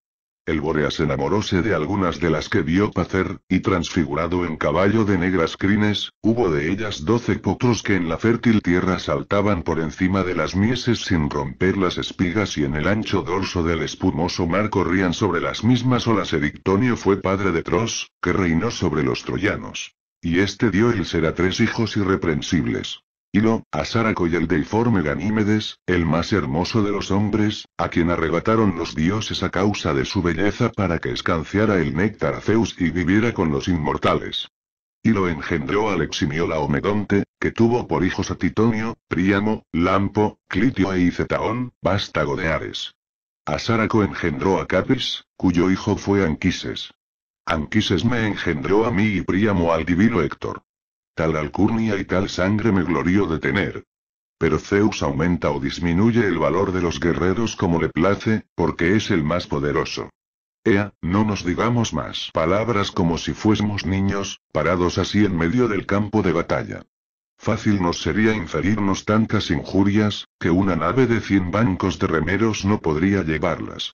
El Bóreas enamoróse de algunas de las que vio pacer, y transfigurado en caballo de negras crines, hubo de ellas doce potros que en la fértil tierra saltaban por encima de las mieses sin romper las espigas y en el ancho dorso del espumoso mar corrían sobre las mismas olas. Edictonio fue padre de Tros, que reinó sobre los troyanos. Y este dio el ser a tres hijos irreprensibles. Hilo, a Saraco y el deiforme Ganímedes, el más hermoso de los hombres, a quien arrebataron los dioses a causa de su belleza para que escanciara el néctar a Zeus y viviera con los inmortales. Hilo engendró al eximio Laomedonte, que tuvo por hijos a Titonio, Príamo, Lampo, Clitio e Icetaón, vástago de Ares. A Saraco engendró a Capis, cuyo hijo fue Anquises. Anquises me engendró a mí y Príamo al divino Héctor tal alcurnia y tal sangre me glorío de tener. Pero Zeus aumenta o disminuye el valor de los guerreros como le place, porque es el más poderoso. Ea, no nos digamos más palabras como si fuésemos niños, parados así en medio del campo de batalla. Fácil nos sería inferirnos tantas injurias, que una nave de cien bancos de remeros no podría llevarlas.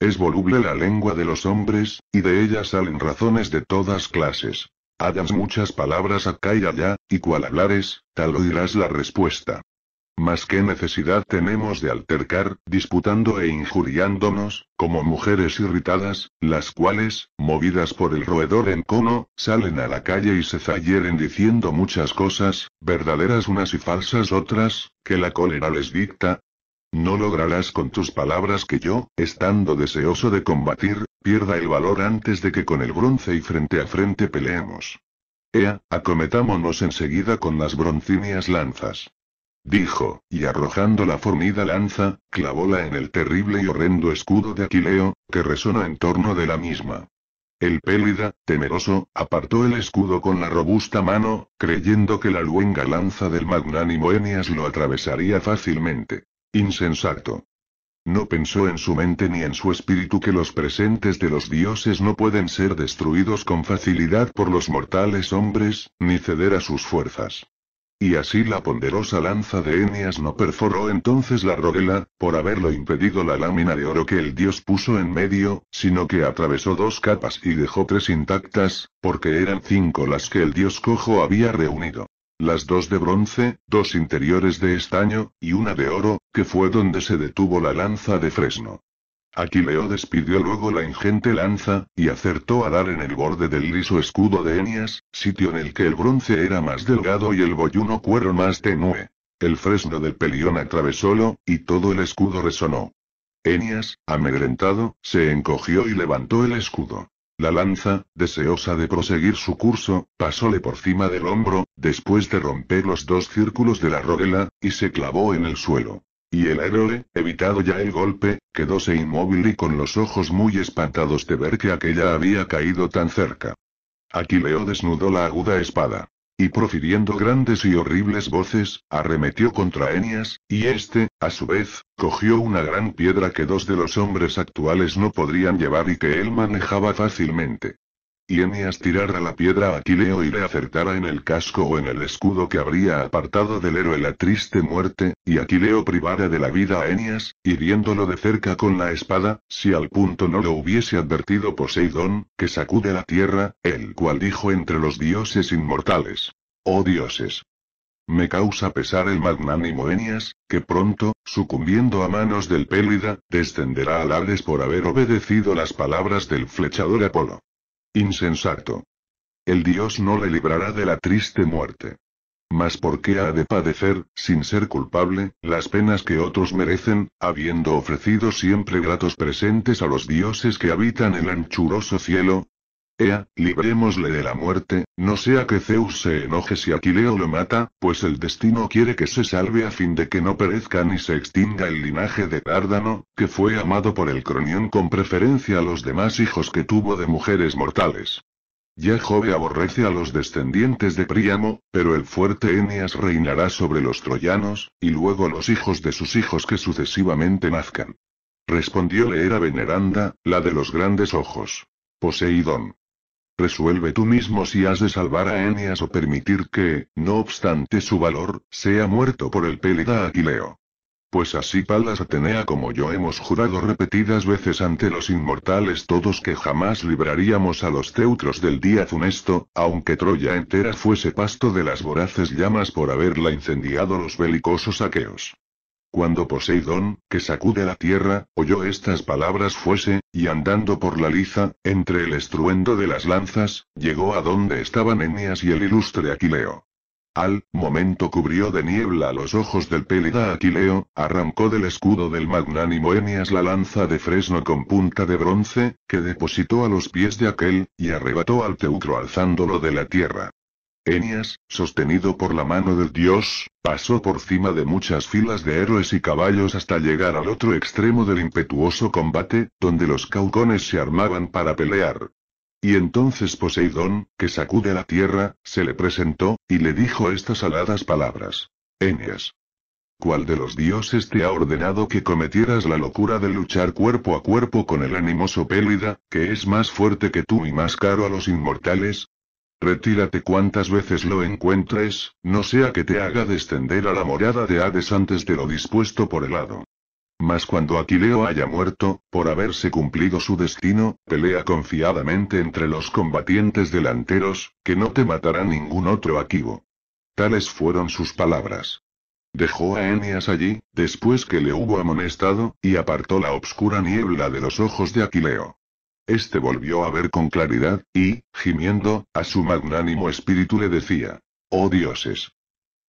Es voluble la lengua de los hombres, y de ella salen razones de todas clases. Hagas muchas palabras acá y allá, y cual hablares, tal oirás la respuesta. Mas qué necesidad tenemos de altercar, disputando e injuriándonos, como mujeres irritadas, las cuales, movidas por el roedor encono, salen a la calle y se zahieren diciendo muchas cosas, verdaderas unas y falsas otras, que la cólera les dicta, no lograrás con tus palabras que yo, estando deseoso de combatir, pierda el valor antes de que con el bronce y frente a frente peleemos. Ea, acometámonos enseguida con las broncíneas lanzas. Dijo, y arrojando la fornida lanza, clavóla en el terrible y horrendo escudo de Aquileo, que resonó en torno de la misma. El Pélida, temeroso, apartó el escudo con la robusta mano, creyendo que la luenga lanza del magnánimo Eneas lo atravesaría fácilmente. Insensato. No pensó en su mente ni en su espíritu que los presentes de los dioses no pueden ser destruidos con facilidad por los mortales hombres, ni ceder a sus fuerzas. Y así la ponderosa lanza de Enias no perforó entonces la rodela, por haberlo impedido la lámina de oro que el dios puso en medio, sino que atravesó dos capas y dejó tres intactas, porque eran cinco las que el dios cojo había reunido. Las dos de bronce, dos interiores de estaño, y una de oro, que fue donde se detuvo la lanza de Fresno. Aquileo despidió luego la ingente lanza, y acertó a dar en el borde del liso escudo de Enias, sitio en el que el bronce era más delgado y el boyuno cuero más tenue. El fresno del pelión atravesólo, y todo el escudo resonó. Enias, amedrentado, se encogió y levantó el escudo. La lanza, deseosa de proseguir su curso, pasóle por cima del hombro, después de romper los dos círculos de la rodela, y se clavó en el suelo. Y el héroe, evitado ya el golpe, quedóse inmóvil y con los ojos muy espantados de ver que aquella había caído tan cerca. Aquileo desnudó la aguda espada. Y profiriendo grandes y horribles voces, arremetió contra Enias, y éste, a su vez, cogió una gran piedra que dos de los hombres actuales no podrían llevar y que él manejaba fácilmente y Eneas tirara la piedra a Aquileo y le acertara en el casco o en el escudo que habría apartado del héroe la triste muerte, y Aquileo privara de la vida a Eneas, hiriéndolo de cerca con la espada, si al punto no lo hubiese advertido Poseidón, que sacude la tierra, el cual dijo entre los dioses inmortales. Oh dioses, me causa pesar el magnánimo Enias, que pronto, sucumbiendo a manos del Pélida, descenderá al Hades por haber obedecido las palabras del flechador Apolo. Insensato. El Dios no le librará de la triste muerte. Mas ¿por qué ha de padecer, sin ser culpable, las penas que otros merecen, habiendo ofrecido siempre gratos presentes a los dioses que habitan el anchuroso cielo? Ea, librémosle de la muerte, no sea que Zeus se enoje si Aquileo lo mata, pues el destino quiere que se salve a fin de que no perezca ni se extinga el linaje de Dárdano, que fue amado por el cronión con preferencia a los demás hijos que tuvo de mujeres mortales. Ya Jove aborrece a los descendientes de Príamo, pero el fuerte Eneas reinará sobre los troyanos, y luego los hijos de sus hijos que sucesivamente nazcan. Respondióle era veneranda, la de los grandes ojos. Poseidón resuelve tú mismo si has de salvar a Eneas o permitir que, no obstante su valor, sea muerto por el Pélida Aquileo. Pues así Palas Atenea como yo hemos jurado repetidas veces ante los inmortales todos que jamás libraríamos a los teutros del día funesto, aunque Troya entera fuese pasto de las voraces llamas por haberla incendiado los belicosos aqueos. Cuando Poseidón, que sacude la tierra, oyó estas palabras fuese, y andando por la liza, entre el estruendo de las lanzas, llegó a donde estaban Eneas y el ilustre Aquileo. Al momento cubrió de niebla los ojos del pélida Aquileo, arrancó del escudo del magnánimo Eneas la lanza de fresno con punta de bronce, que depositó a los pies de aquel, y arrebató al teucro alzándolo de la tierra. Enias, sostenido por la mano del dios, pasó por cima de muchas filas de héroes y caballos hasta llegar al otro extremo del impetuoso combate, donde los caucones se armaban para pelear. Y entonces Poseidón, que sacude la tierra, se le presentó, y le dijo estas aladas palabras. Enias, ¿Cuál de los dioses te ha ordenado que cometieras la locura de luchar cuerpo a cuerpo con el animoso Pélida, que es más fuerte que tú y más caro a los inmortales? Retírate cuantas veces lo encuentres, no sea que te haga descender a la morada de Hades antes de lo dispuesto por el lado. Mas cuando Aquileo haya muerto, por haberse cumplido su destino, pelea confiadamente entre los combatientes delanteros, que no te matará ningún otro Aquivo. Tales fueron sus palabras. Dejó a Eneas allí, después que le hubo amonestado, y apartó la obscura niebla de los ojos de Aquileo. Este volvió a ver con claridad, y, gimiendo, a su magnánimo espíritu le decía, Oh dioses.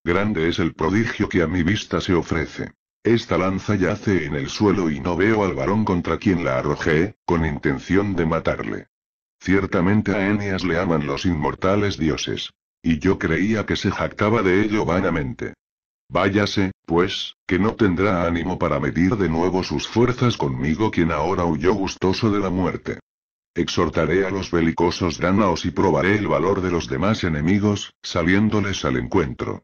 Grande es el prodigio que a mi vista se ofrece. Esta lanza yace en el suelo y no veo al varón contra quien la arrojé, con intención de matarle. Ciertamente a Eneas le aman los inmortales dioses. Y yo creía que se jactaba de ello vanamente. Váyase, pues, que no tendrá ánimo para medir de nuevo sus fuerzas conmigo quien ahora huyó gustoso de la muerte. Exhortaré a los belicosos dánaos y probaré el valor de los demás enemigos, saliéndoles al encuentro.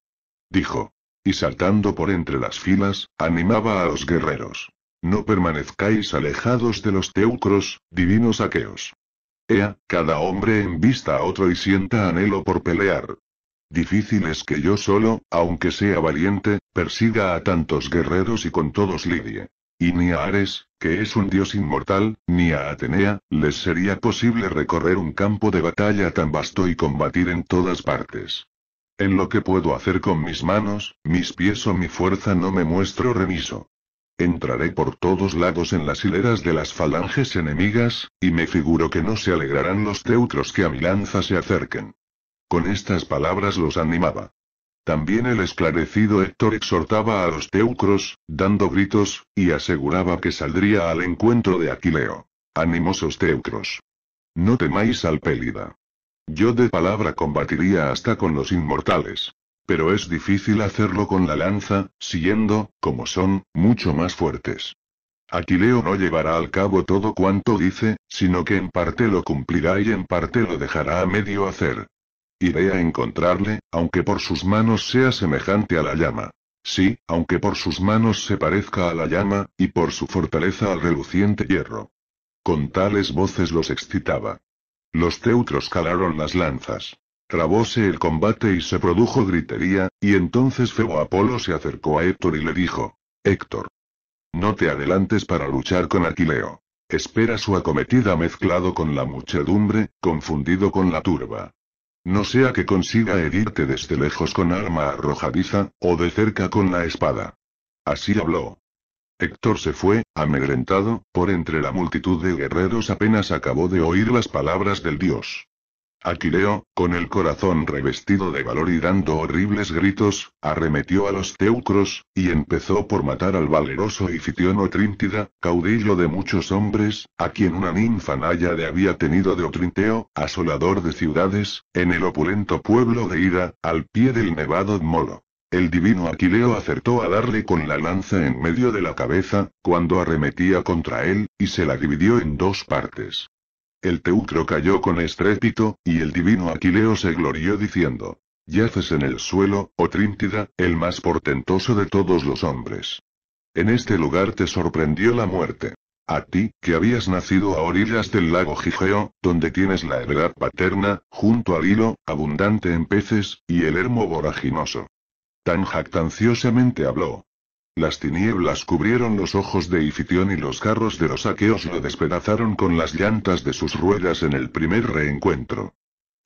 Dijo. Y saltando por entre las filas, animaba a los guerreros. No permanezcáis alejados de los teucros, divinos aqueos. Ea, cada hombre en vista a otro y sienta anhelo por pelear, Difícil es que yo solo, aunque sea valiente, persiga a tantos guerreros y con todos lidie. Y ni a Ares, que es un dios inmortal, ni a Atenea, les sería posible recorrer un campo de batalla tan vasto y combatir en todas partes. En lo que puedo hacer con mis manos, mis pies o mi fuerza no me muestro remiso. Entraré por todos lados en las hileras de las falanges enemigas, y me figuro que no se alegrarán los teutros que a mi lanza se acerquen. Con estas palabras los animaba. También el esclarecido Héctor exhortaba a los teucros, dando gritos, y aseguraba que saldría al encuentro de Aquileo. Animosos teucros. No temáis al Pélida. Yo de palabra combatiría hasta con los inmortales. Pero es difícil hacerlo con la lanza, siendo, como son, mucho más fuertes. Aquileo no llevará al cabo todo cuanto dice, sino que en parte lo cumplirá y en parte lo dejará a medio hacer. Iré a encontrarle, aunque por sus manos sea semejante a la llama. Sí, aunque por sus manos se parezca a la llama, y por su fortaleza al reluciente hierro. Con tales voces los excitaba. Los teutros calaron las lanzas. Trabóse el combate y se produjo gritería, y entonces Febo Apolo se acercó a Héctor y le dijo, Héctor. No te adelantes para luchar con Aquileo. Espera su acometida mezclado con la muchedumbre, confundido con la turba. No sea que consiga herirte desde lejos con arma arrojadiza, o de cerca con la espada. Así habló. Héctor se fue, amedrentado, por entre la multitud de guerreros apenas acabó de oír las palabras del dios. Aquileo, con el corazón revestido de valor y dando horribles gritos, arremetió a los teucros, y empezó por matar al valeroso Ifitión Tríntida, caudillo de muchos hombres, a quien una ninfa náyade había tenido de Otrinteo, asolador de ciudades, en el opulento pueblo de Ida, al pie del nevado Molo. El divino Aquileo acertó a darle con la lanza en medio de la cabeza, cuando arremetía contra él, y se la dividió en dos partes. El teucro cayó con estrépito, y el divino Aquileo se glorió diciendo, Yaces en el suelo, oh Tríntida, el más portentoso de todos los hombres. En este lugar te sorprendió la muerte. A ti, que habías nacido a orillas del lago Gigeo, donde tienes la heredad paterna, junto al hilo, abundante en peces, y el hermo voraginoso. Tan jactanciosamente habló, las tinieblas cubrieron los ojos de Ifitión y los carros de los aqueos lo despedazaron con las llantas de sus ruedas en el primer reencuentro.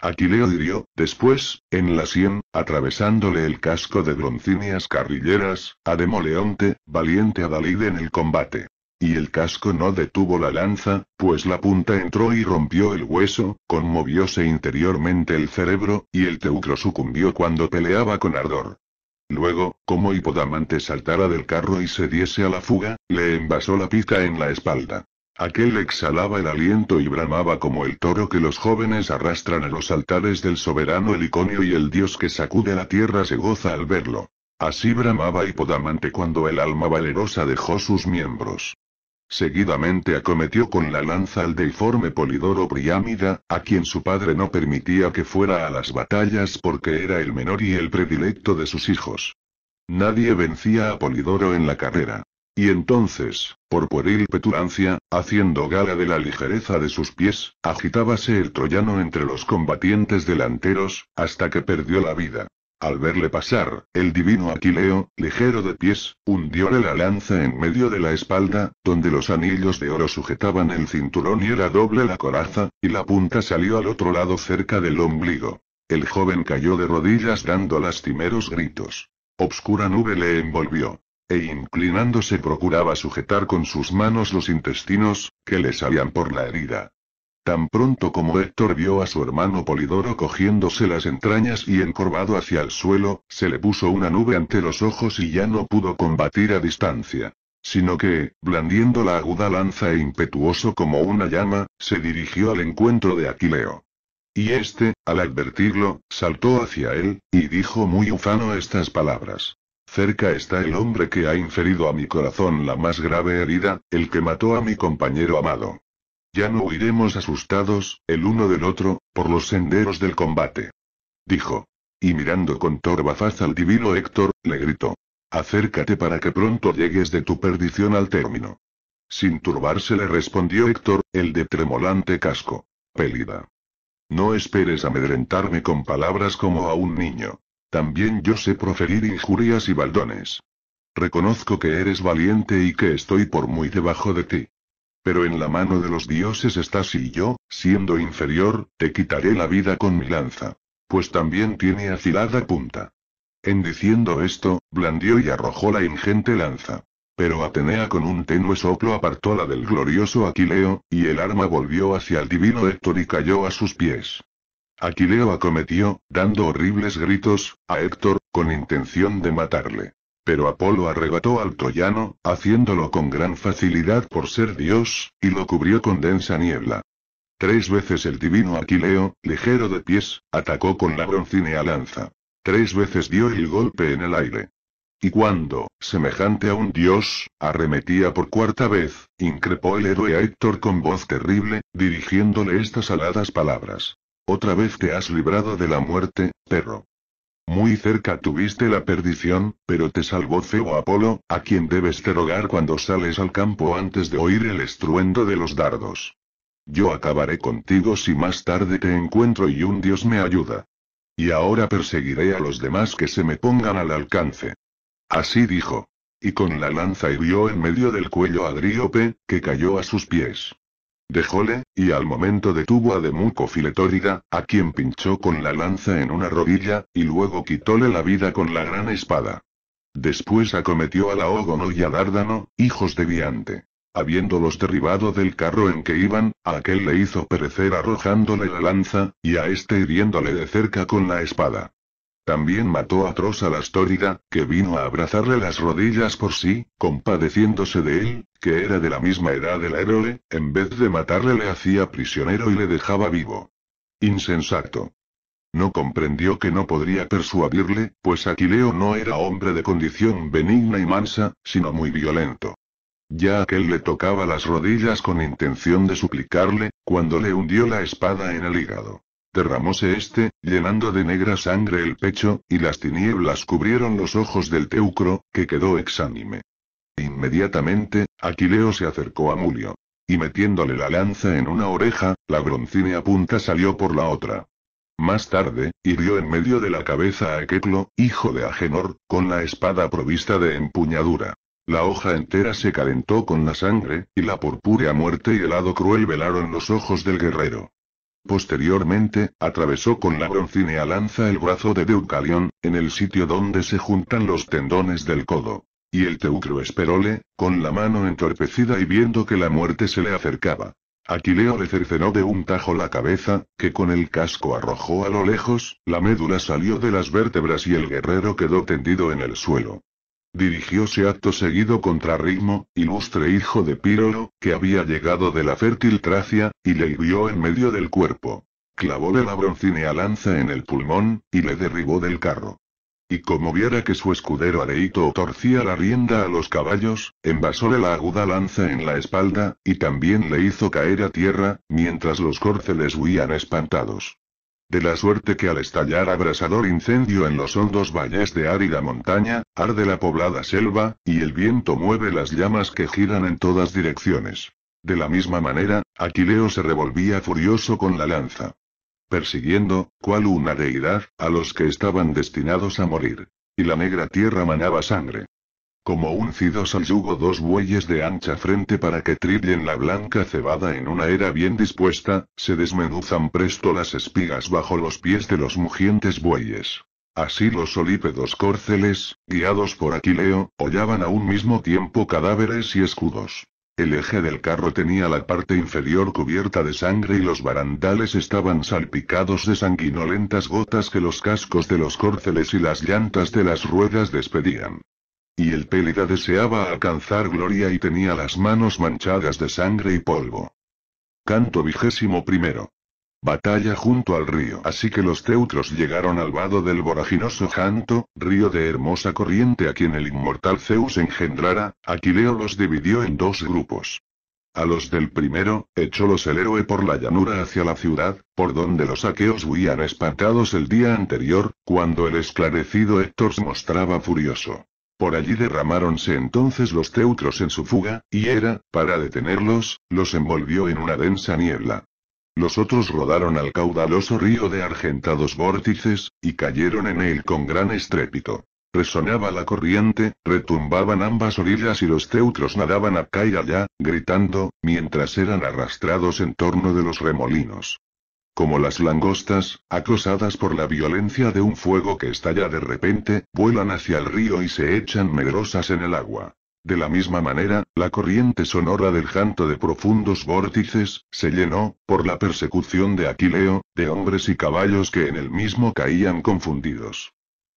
Aquileo hirió, después, en la sien, atravesándole el casco de broncíneas carrilleras, a Demoleonte, valiente Adalid en el combate. Y el casco no detuvo la lanza, pues la punta entró y rompió el hueso, conmovióse interiormente el cerebro, y el teucro sucumbió cuando peleaba con ardor. Luego, como Hipodamante saltara del carro y se diese a la fuga, le envasó la pica en la espalda. Aquel exhalaba el aliento y bramaba como el toro que los jóvenes arrastran a los altares del soberano heliconio y el dios que sacude la tierra se goza al verlo. Así bramaba Hipodamante cuando el alma valerosa dejó sus miembros. Seguidamente acometió con la lanza al deforme Polidoro Priámida, a quien su padre no permitía que fuera a las batallas porque era el menor y el predilecto de sus hijos. Nadie vencía a Polidoro en la carrera. Y entonces, por pueril petulancia, haciendo gala de la ligereza de sus pies, agitábase el troyano entre los combatientes delanteros, hasta que perdió la vida. Al verle pasar, el divino Aquileo, ligero de pies, hundióle la lanza en medio de la espalda, donde los anillos de oro sujetaban el cinturón y era doble la coraza, y la punta salió al otro lado cerca del ombligo. El joven cayó de rodillas dando lastimeros gritos. Obscura nube le envolvió. E inclinándose procuraba sujetar con sus manos los intestinos, que le salían por la herida. Tan pronto como Héctor vio a su hermano Polidoro cogiéndose las entrañas y encorvado hacia el suelo, se le puso una nube ante los ojos y ya no pudo combatir a distancia. Sino que, blandiendo la aguda lanza e impetuoso como una llama, se dirigió al encuentro de Aquileo. Y este, al advertirlo, saltó hacia él, y dijo muy ufano estas palabras. Cerca está el hombre que ha inferido a mi corazón la más grave herida, el que mató a mi compañero amado. Ya no huiremos asustados, el uno del otro, por los senderos del combate. Dijo. Y mirando con torva faz al divino Héctor, le gritó. Acércate para que pronto llegues de tu perdición al término. Sin turbarse le respondió Héctor, el de tremolante casco. Pélida. No esperes amedrentarme con palabras como a un niño. También yo sé proferir injurias y baldones. Reconozco que eres valiente y que estoy por muy debajo de ti. Pero en la mano de los dioses estás y yo, siendo inferior, te quitaré la vida con mi lanza. Pues también tiene afilada punta. En diciendo esto, blandió y arrojó la ingente lanza. Pero Atenea con un tenue soplo apartó la del glorioso Aquileo, y el arma volvió hacia el divino Héctor y cayó a sus pies. Aquileo acometió, dando horribles gritos, a Héctor, con intención de matarle. Pero Apolo arrebató al troyano, haciéndolo con gran facilidad por ser dios, y lo cubrió con densa niebla. Tres veces el divino Aquileo, ligero de pies, atacó con la broncínea lanza. Tres veces dio el golpe en el aire. Y cuando, semejante a un dios, arremetía por cuarta vez, increpó el héroe a Héctor con voz terrible, dirigiéndole estas aladas palabras. Otra vez te has librado de la muerte, perro. Muy cerca tuviste la perdición, pero te salvó Feo Apolo, a quien debes te rogar cuando sales al campo antes de oír el estruendo de los dardos. Yo acabaré contigo si más tarde te encuentro y un dios me ayuda. Y ahora perseguiré a los demás que se me pongan al alcance. Así dijo. Y con la lanza hirió en medio del cuello a Driope, que cayó a sus pies. Dejóle, y al momento detuvo a Demuco Filetórida, a quien pinchó con la lanza en una rodilla, y luego quitóle la vida con la gran espada. Después acometió a Laógono y a Dárdano, hijos de Viante. Habiéndolos derribado del carro en que iban, a aquel le hizo perecer arrojándole la lanza, y a este hiriéndole de cerca con la espada. También mató atroz a la Astórida, que vino a abrazarle las rodillas por sí, compadeciéndose de él, que era de la misma edad del héroe, en vez de matarle le hacía prisionero y le dejaba vivo. Insensato. No comprendió que no podría persuadirle, pues Aquileo no era hombre de condición benigna y mansa, sino muy violento. Ya aquel le tocaba las rodillas con intención de suplicarle, cuando le hundió la espada en el hígado. Derramóse este, llenando de negra sangre el pecho, y las tinieblas cubrieron los ojos del teucro, que quedó exánime. Inmediatamente, Aquileo se acercó a Mulio. Y metiéndole la lanza en una oreja, la broncínea punta salió por la otra. Más tarde, hirió en medio de la cabeza a Queclo, hijo de Agenor, con la espada provista de empuñadura. La hoja entera se calentó con la sangre, y la purpúrea muerte y el hado cruel velaron los ojos del guerrero. Posteriormente, atravesó con la broncínea lanza el brazo de Deucalión, en el sitio donde se juntan los tendones del codo. Y el teucro esperóle, con la mano entorpecida y viendo que la muerte se le acercaba. Aquileo le cercenó de un tajo la cabeza, que con el casco arrojó a lo lejos, la médula salió de las vértebras y el guerrero quedó tendido en el suelo. Dirigióse acto seguido contra Ritmo, ilustre hijo de Pírolo, que había llegado de la fértil Tracia, y le hirió en medio del cuerpo. Clavóle la broncínea lanza en el pulmón, y le derribó del carro. Y como viera que su escudero Areito torcía la rienda a los caballos, envasóle la aguda lanza en la espalda, y también le hizo caer a tierra, mientras los córceles huían espantados. De la suerte que al estallar abrasador incendio en los hondos valles de árida montaña, arde la poblada selva, y el viento mueve las llamas que giran en todas direcciones. De la misma manera, Aquileo se revolvía furioso con la lanza. Persiguiendo, cual una deidad, a los que estaban destinados a morir. Y la negra tierra manaba sangre. Como uncidos al yugo dos bueyes de ancha frente para que trillen la blanca cebada en una era bien dispuesta, se desmenuzan presto las espigas bajo los pies de los mugientes bueyes. Así los olípedos córceles, guiados por Aquileo, hollaban a un mismo tiempo cadáveres y escudos. El eje del carro tenía la parte inferior cubierta de sangre y los barandales estaban salpicados de sanguinolentas gotas que los cascos de los córceles y las llantas de las ruedas despedían. Y el Pélida deseaba alcanzar gloria y tenía las manos manchadas de sangre y polvo. Canto vigésimo primero. Batalla junto al río. Así que los teutros llegaron al vado del voraginoso Janto, río de hermosa corriente a quien el inmortal Zeus engendrara, Aquileo los dividió en dos grupos. A los del primero, echólos el héroe por la llanura hacia la ciudad, por donde los aqueos huían espantados el día anterior, cuando el esclarecido Héctor se mostraba furioso. Por allí derramáronse entonces los teutros en su fuga, y era, para detenerlos, los envolvió en una densa niebla. Los otros rodaron al caudaloso río de argentados vórtices, y cayeron en él con gran estrépito. Resonaba la corriente, retumbaban ambas orillas y los teutros nadaban a y allá, gritando, mientras eran arrastrados en torno de los remolinos. Como las langostas, acosadas por la violencia de un fuego que estalla de repente, vuelan hacia el río y se echan medrosas en el agua. De la misma manera, la corriente sonora del janto de profundos vórtices, se llenó, por la persecución de Aquileo, de hombres y caballos que en el mismo caían confundidos.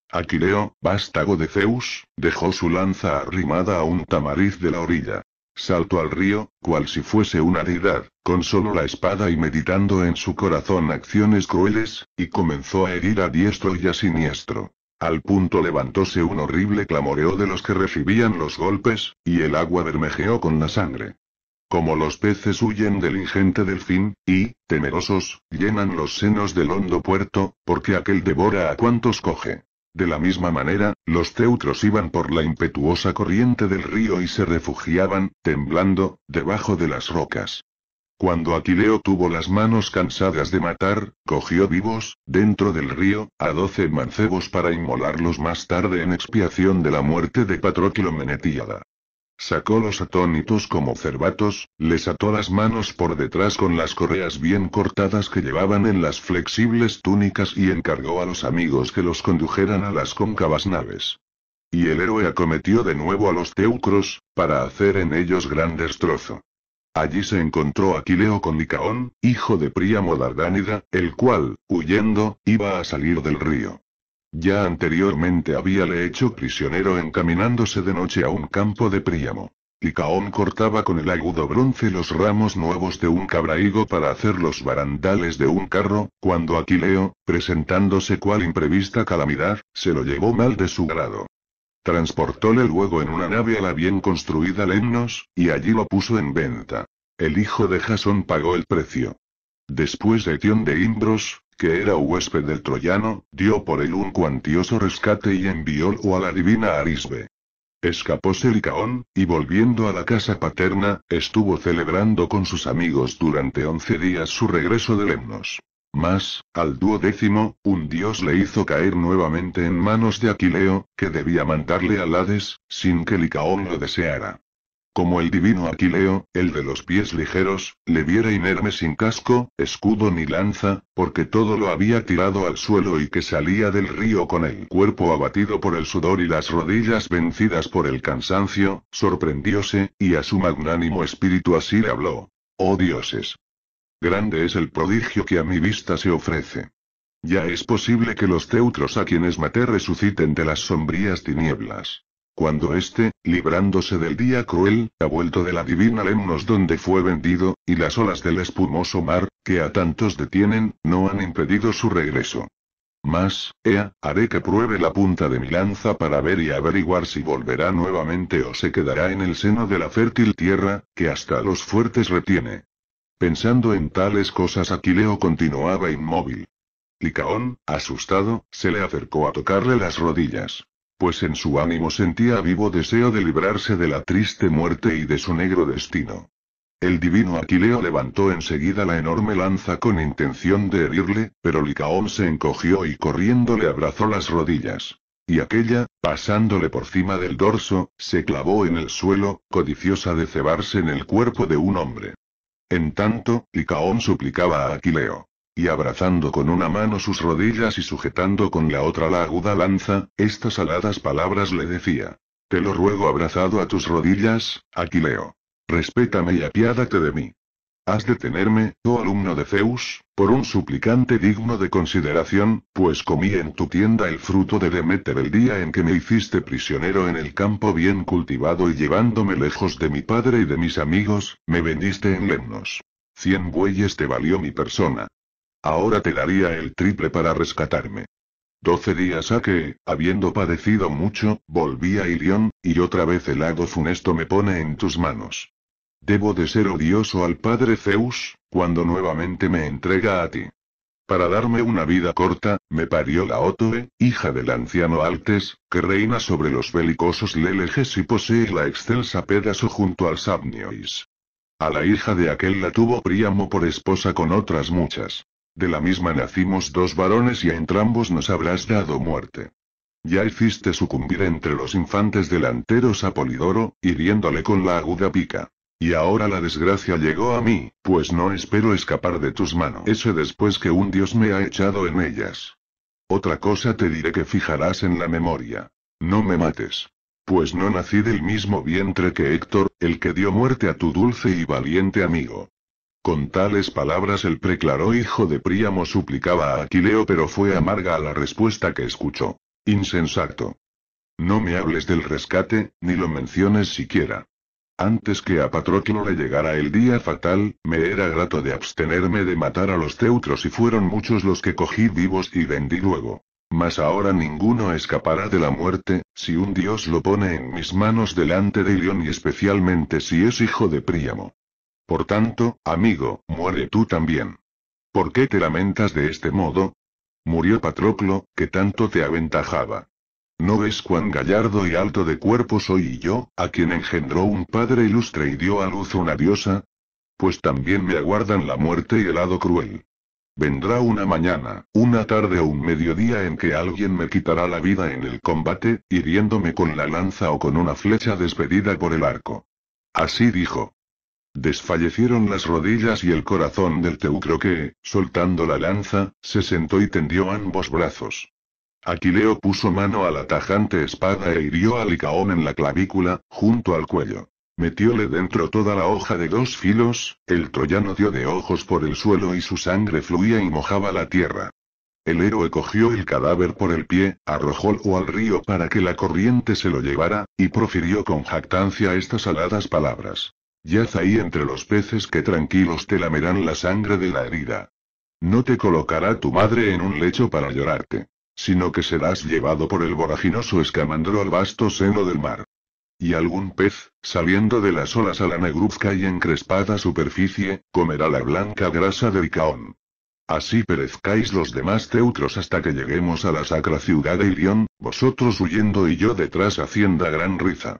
Aquileo, vástago de Zeus, dejó su lanza arrimada a un tamariz de la orilla. Saltó al río, cual si fuese una deidad, con solo la espada y meditando en su corazón acciones crueles, y comenzó a herir a diestro y a siniestro. Al punto levantóse un horrible clamoreo de los que recibían los golpes, y el agua bermejeó con la sangre. Como los peces huyen del ingente delfín, y, temerosos, llenan los senos del hondo puerto, porque aquel devora a cuantos coge. De la misma manera, los teutros iban por la impetuosa corriente del río y se refugiaban, temblando, debajo de las rocas. Cuando Aquileo tuvo las manos cansadas de matar, cogió vivos, dentro del río, a doce mancebos para inmolarlos más tarde en expiación de la muerte de Patroclo Menetíada. Sacó los atónitos como cervatos, les ató las manos por detrás con las correas bien cortadas que llevaban en las flexibles túnicas y encargó a los amigos que los condujeran a las cóncavas naves. Y el héroe acometió de nuevo a los teucros, para hacer en ellos gran destrozo. Allí se encontró Aquileo con Licaón, hijo de Príamo Dardánida, el cual, huyendo, iba a salir del río. Ya anteriormente habíale hecho prisionero encaminándose de noche a un campo de príamo. Y Caón cortaba con el agudo bronce los ramos nuevos de un cabraigo para hacer los barandales de un carro, cuando Aquileo, presentándose cual imprevista calamidad, se lo llevó mal de su grado. Transportóle luego en una nave a la bien construida Lemnos, y allí lo puso en venta. El hijo de Jasón pagó el precio. Después de Etión de Imbros, que era huésped del troyano, dio por él un cuantioso rescate y enviólo a la divina Arisbe. Escapóse Licaón, y volviendo a la casa paterna, estuvo celebrando con sus amigos durante once días su regreso de Lemnos. Mas, al duodécimo, un dios le hizo caer nuevamente en manos de Aquileo, que debía mandarle a Hades, sin que Licaón lo deseara como el divino Aquileo, el de los pies ligeros, le viera inerme sin casco, escudo ni lanza, porque todo lo había tirado al suelo y que salía del río con el cuerpo abatido por el sudor y las rodillas vencidas por el cansancio, sorprendióse, y a su magnánimo espíritu así le habló. Oh dioses. Grande es el prodigio que a mi vista se ofrece. Ya es posible que los teutros a quienes maté resuciten de las sombrías tinieblas. Cuando éste, librándose del día cruel, ha vuelto de la divina Lemnos donde fue vendido, y las olas del espumoso mar, que a tantos detienen, no han impedido su regreso. Mas, ea, haré que pruebe la punta de mi lanza para ver y averiguar si volverá nuevamente o se quedará en el seno de la fértil tierra, que hasta los fuertes retiene. Pensando en tales cosas, Aquileo continuaba inmóvil. Licaón, asustado, se le acercó a tocarle las rodillas pues en su ánimo sentía vivo deseo de librarse de la triste muerte y de su negro destino. El divino Aquileo levantó enseguida la enorme lanza con intención de herirle, pero Licaón se encogió y corriendo le abrazó las rodillas. Y aquella, pasándole por cima del dorso, se clavó en el suelo, codiciosa de cebarse en el cuerpo de un hombre. En tanto, Licaón suplicaba a Aquileo y abrazando con una mano sus rodillas y sujetando con la otra la aguda lanza, estas aladas palabras le decía. Te lo ruego abrazado a tus rodillas, Aquileo. Respétame y apiádate de mí. Has de tenerme, oh alumno de Zeus, por un suplicante digno de consideración, pues comí en tu tienda el fruto de Demeter el día en que me hiciste prisionero en el campo bien cultivado y llevándome lejos de mi padre y de mis amigos, me vendiste en Lemnos. Cien bueyes te valió mi persona. Ahora te daría el triple para rescatarme. Doce días a que, habiendo padecido mucho, volví a Ilión, y otra vez el lado funesto me pone en tus manos. Debo de ser odioso al padre Zeus, cuando nuevamente me entrega a ti. Para darme una vida corta, me parió la Otoe, hija del anciano Altes, que reina sobre los belicosos Leleges y posee la excelsa pedazo junto al Sabniois. A la hija de aquel la tuvo Príamo por esposa con otras muchas de la misma nacimos dos varones y a entrambos nos habrás dado muerte. Ya hiciste sucumbir entre los infantes delanteros a Polidoro, hiriéndole con la aguda pica. Y ahora la desgracia llegó a mí, pues no espero escapar de tus manos. Ese después que un dios me ha echado en ellas. Otra cosa te diré que fijarás en la memoria. No me mates. Pues no nací del mismo vientre que Héctor, el que dio muerte a tu dulce y valiente amigo. Con tales palabras el preclaró hijo de Príamo suplicaba a Aquileo pero fue amarga la respuesta que escuchó. Insensato. No me hables del rescate, ni lo menciones siquiera. Antes que a Patroclo le llegara el día fatal, me era grato de abstenerme de matar a los teutros y fueron muchos los que cogí vivos y vendí luego. Mas ahora ninguno escapará de la muerte, si un dios lo pone en mis manos delante de Ilión y especialmente si es hijo de Príamo. Por tanto, amigo, muere tú también. ¿Por qué te lamentas de este modo? Murió Patroclo, que tanto te aventajaba. ¿No ves cuán gallardo y alto de cuerpo soy yo, a quien engendró un padre ilustre y dio a luz una diosa? Pues también me aguardan la muerte y el hado cruel. Vendrá una mañana, una tarde o un mediodía en que alguien me quitará la vida en el combate, hiriéndome con la lanza o con una flecha despedida por el arco. Así dijo. Desfallecieron las rodillas y el corazón del teucro que, soltando la lanza, se sentó y tendió ambos brazos. Aquileo puso mano a la tajante espada e hirió a Licaón en la clavícula, junto al cuello. Metióle dentro toda la hoja de dos filos, el troyano dio de ojos por el suelo y su sangre fluía y mojaba la tierra. El héroe cogió el cadáver por el pie, arrojólo al río para que la corriente se lo llevara, y profirió con jactancia estas aladas palabras. Yaz ahí entre los peces que tranquilos te lamerán la sangre de la herida. No te colocará tu madre en un lecho para llorarte, sino que serás llevado por el voraginoso escamandro al vasto seno del mar. Y algún pez, saliendo de las olas a la negruzca y encrespada superficie, comerá la blanca grasa del caón. Así perezcáis los demás teutros hasta que lleguemos a la sacra ciudad de Irión, vosotros huyendo y yo detrás haciendo gran riza.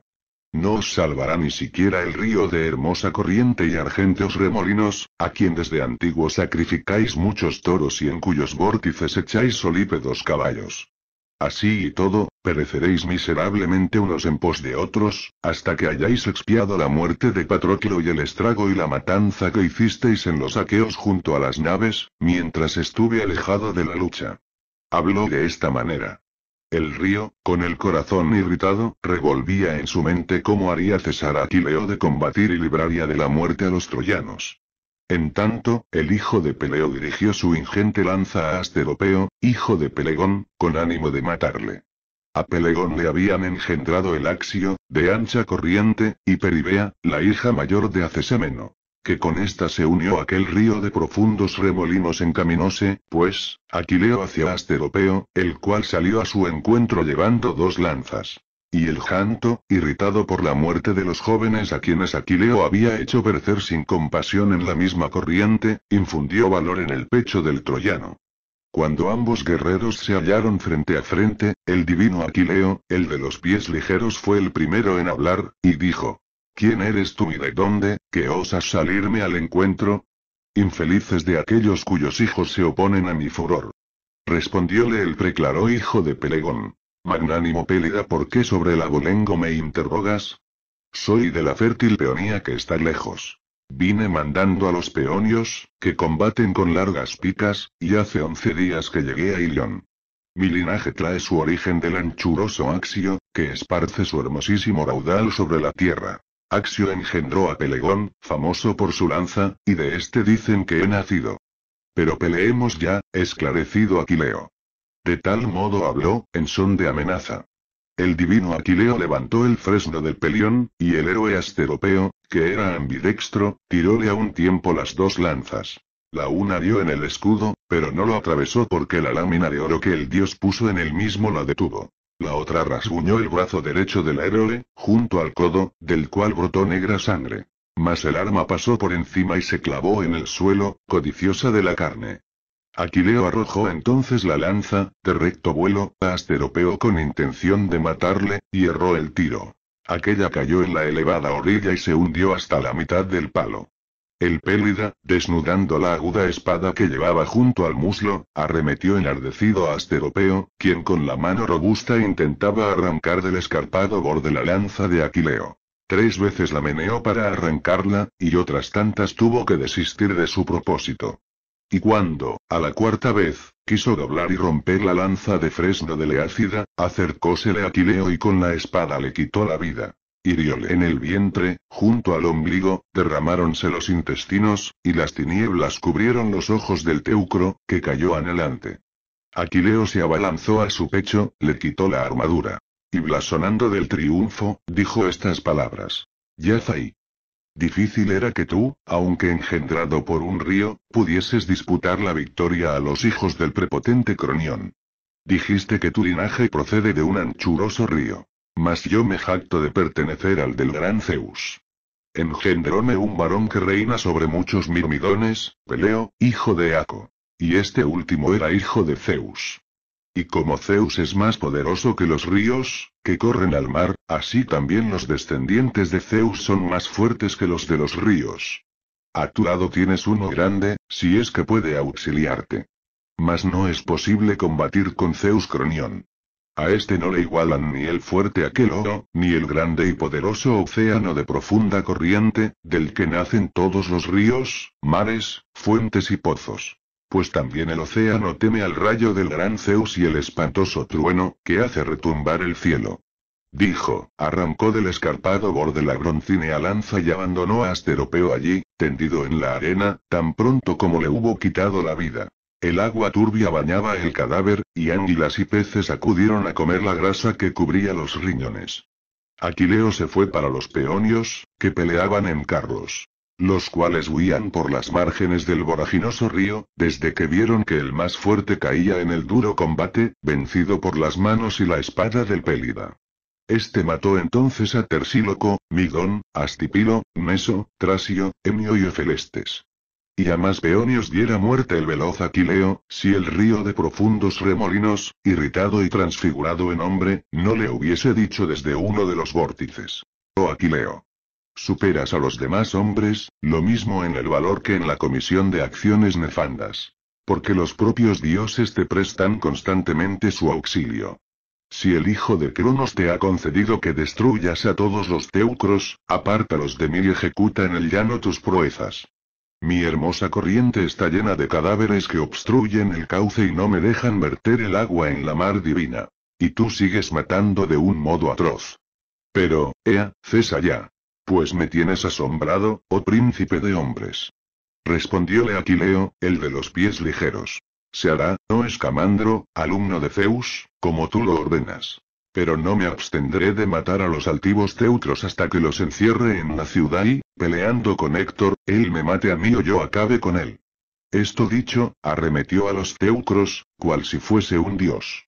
No os salvará ni siquiera el río de hermosa corriente y argenteos remolinos, a quien desde antiguo sacrificáis muchos toros y en cuyos vórtices echáis solípedos caballos. Así y todo, pereceréis miserablemente unos en pos de otros, hasta que hayáis expiado la muerte de Patroclo y el estrago y la matanza que hicisteis en los aqueos junto a las naves, mientras estuve alejado de la lucha. Habló de esta manera. El río, con el corazón irritado, revolvía en su mente cómo haría cesar Aquileo de combatir y libraría de la muerte a los troyanos. En tanto, el hijo de Peleo dirigió su ingente lanza a Asteropeo, hijo de Pelegón, con ánimo de matarle. A Pelegón le habían engendrado el Axio, de ancha corriente, y Peribea, la hija mayor de Acesemeno que con ésta se unió aquel río de profundos remolinos encaminóse, pues, Aquileo hacia Asteropeo, el cual salió a su encuentro llevando dos lanzas. Y el Janto, irritado por la muerte de los jóvenes a quienes Aquileo había hecho vercer sin compasión en la misma corriente, infundió valor en el pecho del troyano. Cuando ambos guerreros se hallaron frente a frente, el divino Aquileo, el de los pies ligeros fue el primero en hablar, y dijo, ¿Quién eres tú y de dónde, que osas salirme al encuentro? Infelices de aquellos cuyos hijos se oponen a mi furor. Respondióle el preclaro hijo de Pelegón. Magnánimo Pélida, ¿por qué sobre el abolengo me interrogas? Soy de la fértil peonía que está lejos. Vine mandando a los peonios, que combaten con largas picas, y hace once días que llegué a Ilión. Mi linaje trae su origen del anchuroso axio, que esparce su hermosísimo raudal sobre la tierra. Axio engendró a Pelegón, famoso por su lanza, y de este dicen que he nacido. Pero peleemos ya, esclarecido Aquileo. De tal modo habló, en son de amenaza. El divino Aquileo levantó el fresno del pelión, y el héroe asteropeo, que era ambidextro, tiróle a un tiempo las dos lanzas. La una dio en el escudo, pero no lo atravesó porque la lámina de oro que el dios puso en el mismo la detuvo. La otra rasguñó el brazo derecho del héroe, junto al codo, del cual brotó negra sangre. Mas el arma pasó por encima y se clavó en el suelo, codiciosa de la carne. Aquileo arrojó entonces la lanza, de recto vuelo, a Asteropeo con intención de matarle, y erró el tiro. Aquella cayó en la elevada orilla y se hundió hasta la mitad del palo. El pélida, desnudando la aguda espada que llevaba junto al muslo, arremetió enardecido a Asteropeo, quien con la mano robusta intentaba arrancar del escarpado borde la lanza de Aquileo. Tres veces la meneó para arrancarla, y otras tantas tuvo que desistir de su propósito. Y cuando, a la cuarta vez, quiso doblar y romper la lanza de Fresno de Leácida, acercósele Aquileo y con la espada le quitó la vida hirióle en el vientre, junto al ombligo, derramáronse los intestinos, y las tinieblas cubrieron los ojos del teucro, que cayó anhelante. Aquileo se abalanzó a su pecho, le quitó la armadura. Y blasonando del triunfo, dijo estas palabras. Yazai. Difícil era que tú, aunque engendrado por un río, pudieses disputar la victoria a los hijos del prepotente Cronión. Dijiste que tu linaje procede de un anchuroso río. Mas yo me jacto de pertenecer al del gran Zeus. Engendróme un varón que reina sobre muchos mirmidones, Peleo, hijo de Aco. Y este último era hijo de Zeus. Y como Zeus es más poderoso que los ríos, que corren al mar, así también los descendientes de Zeus son más fuertes que los de los ríos. A tu lado tienes uno grande, si es que puede auxiliarte. Mas no es posible combatir con Zeus Cronión. A este no le igualan ni el fuerte aquel oro, ni el grande y poderoso océano de profunda corriente, del que nacen todos los ríos, mares, fuentes y pozos. Pues también el océano teme al rayo del gran Zeus y el espantoso trueno, que hace retumbar el cielo. Dijo, arrancó del escarpado borde la broncínea lanza y abandonó a Asteropeo allí, tendido en la arena, tan pronto como le hubo quitado la vida. El agua turbia bañaba el cadáver, y ánguilas y peces acudieron a comer la grasa que cubría los riñones. Aquileo se fue para los peonios, que peleaban en carros, los cuales huían por las márgenes del voraginoso río, desde que vieron que el más fuerte caía en el duro combate, vencido por las manos y la espada del Pélida. Este mató entonces a Tersíloco, Migón, Astipilo, Meso, Trasio, Emio y Efelestes y a más peonios diera muerte el veloz Aquileo, si el río de profundos remolinos, irritado y transfigurado en hombre, no le hubiese dicho desde uno de los vórtices. Oh Aquileo. Superas a los demás hombres, lo mismo en el valor que en la comisión de acciones nefandas. Porque los propios dioses te prestan constantemente su auxilio. Si el hijo de Cronos te ha concedido que destruyas a todos los teucros, apártalos de mí y ejecuta en el llano tus proezas. Mi hermosa corriente está llena de cadáveres que obstruyen el cauce y no me dejan verter el agua en la mar divina. Y tú sigues matando de un modo atroz. Pero, Ea, cesa ya. Pues me tienes asombrado, oh príncipe de hombres. Respondióle Aquileo, el de los pies ligeros. Se hará, no Escamandro, alumno de Zeus, como tú lo ordenas. Pero no me abstendré de matar a los altivos teucros hasta que los encierre en la ciudad y, peleando con Héctor, él me mate a mí o yo acabe con él. Esto dicho, arremetió a los teucros, cual si fuese un dios.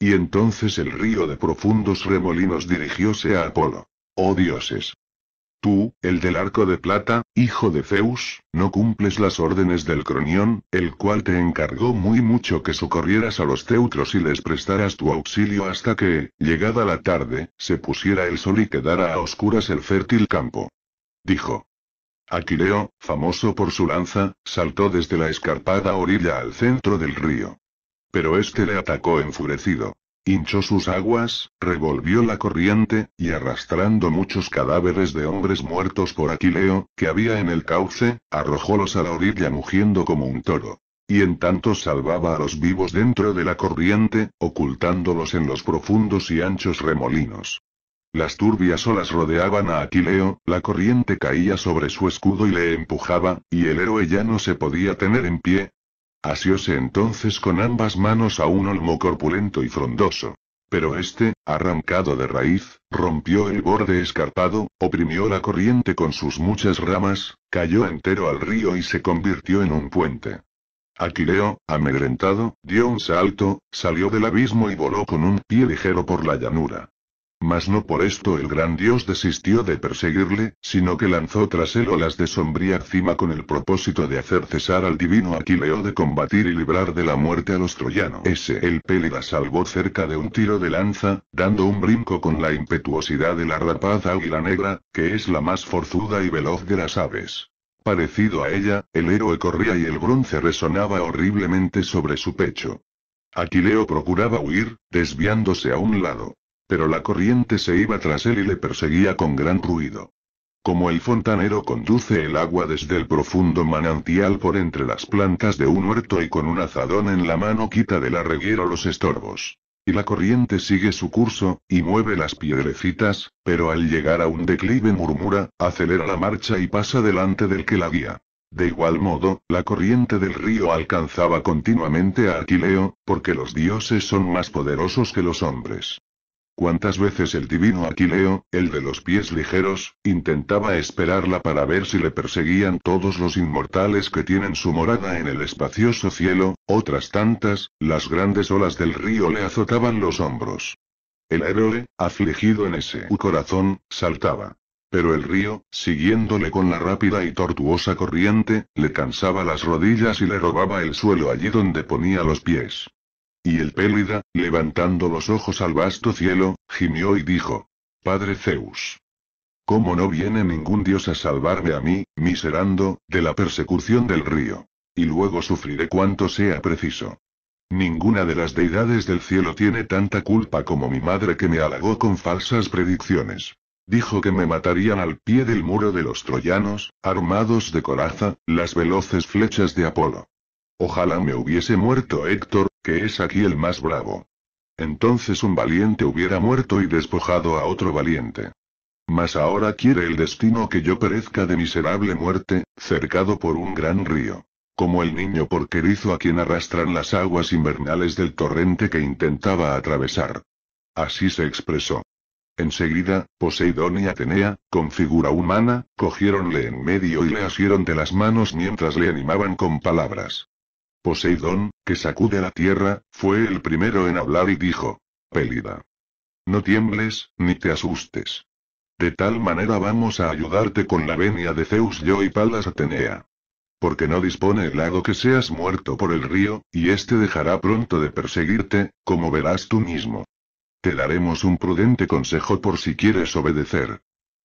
Y entonces el río de profundos remolinos dirigióse a Apolo. Oh dioses, Tú, el del arco de plata, hijo de Zeus, no cumples las órdenes del Cronión, el cual te encargó muy mucho que socorrieras a los teutros y les prestaras tu auxilio hasta que, llegada la tarde, se pusiera el sol y quedara a oscuras el fértil campo. Dijo. Aquileo, famoso por su lanza, saltó desde la escarpada orilla al centro del río. Pero este le atacó enfurecido. Hinchó sus aguas, revolvió la corriente, y arrastrando muchos cadáveres de hombres muertos por Aquileo, que había en el cauce, arrojólos a la orilla mugiendo como un toro. Y en tanto salvaba a los vivos dentro de la corriente, ocultándolos en los profundos y anchos remolinos. Las turbias olas rodeaban a Aquileo, la corriente caía sobre su escudo y le empujaba, y el héroe ya no se podía tener en pie, Asióse entonces con ambas manos a un olmo corpulento y frondoso. Pero este, arrancado de raíz, rompió el borde escarpado, oprimió la corriente con sus muchas ramas, cayó entero al río y se convirtió en un puente. Aquileo, amedrentado, dio un salto, salió del abismo y voló con un pie ligero por la llanura. Mas no por esto el gran dios desistió de perseguirle, sino que lanzó tras él olas de sombría cima con el propósito de hacer cesar al divino Aquileo de combatir y librar de la muerte a los troyanos. Ese el Pélida salvó cerca de un tiro de lanza, dando un brinco con la impetuosidad de la rapaz águila negra, que es la más forzuda y veloz de las aves. Parecido a ella, el héroe corría y el bronce resonaba horriblemente sobre su pecho. Aquileo procuraba huir, desviándose a un lado. Pero la corriente se iba tras él y le perseguía con gran ruido. Como el fontanero conduce el agua desde el profundo manantial por entre las plantas de un huerto y con un azadón en la mano quita del reguera los estorbos. Y la corriente sigue su curso, y mueve las piedrecitas, pero al llegar a un declive murmura, acelera la marcha y pasa delante del que la guía. De igual modo, la corriente del río alcanzaba continuamente a Aquileo, porque los dioses son más poderosos que los hombres. Cuántas veces el divino Aquileo, el de los pies ligeros, intentaba esperarla para ver si le perseguían todos los inmortales que tienen su morada en el espacioso cielo, otras tantas, las grandes olas del río le azotaban los hombros. El héroe, afligido en ese corazón, saltaba. Pero el río, siguiéndole con la rápida y tortuosa corriente, le cansaba las rodillas y le robaba el suelo allí donde ponía los pies. Y el Pélida, levantando los ojos al vasto cielo, gimió y dijo, Padre Zeus. ¿Cómo no viene ningún dios a salvarme a mí, miserando, de la persecución del río? Y luego sufriré cuanto sea preciso. Ninguna de las deidades del cielo tiene tanta culpa como mi madre que me halagó con falsas predicciones. Dijo que me matarían al pie del muro de los troyanos, armados de coraza, las veloces flechas de Apolo. Ojalá me hubiese muerto Héctor, que es aquí el más bravo. Entonces un valiente hubiera muerto y despojado a otro valiente. Mas ahora quiere el destino que yo perezca de miserable muerte, cercado por un gran río. Como el niño porquerizo a quien arrastran las aguas invernales del torrente que intentaba atravesar. Así se expresó. Enseguida, Poseidón y Atenea, con figura humana, cogiéronle en medio y le asieron de las manos mientras le animaban con palabras. Poseidón, que sacude la tierra, fue el primero en hablar y dijo, Pélida. No tiembles, ni te asustes. De tal manera vamos a ayudarte con la venia de Zeus yo y Palas Atenea. Porque no dispone el lago que seas muerto por el río, y éste dejará pronto de perseguirte, como verás tú mismo. Te daremos un prudente consejo por si quieres obedecer.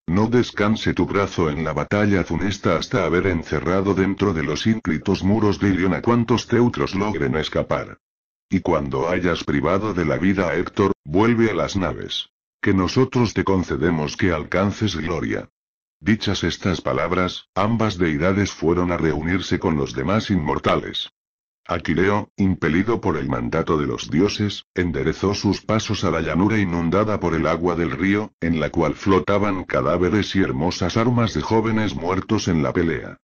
No descanse tu brazo en la batalla funesta hasta haber encerrado dentro de los ínclitos muros de Ilion a cuantos teutros logren escapar. Y cuando hayas privado de la vida a Héctor, vuelve a las naves. Que nosotros te concedemos que alcances gloria. Dichas estas palabras, ambas deidades fueron a reunirse con los demás inmortales. Aquileo, impelido por el mandato de los dioses, enderezó sus pasos a la llanura inundada por el agua del río, en la cual flotaban cadáveres y hermosas armas de jóvenes muertos en la pelea.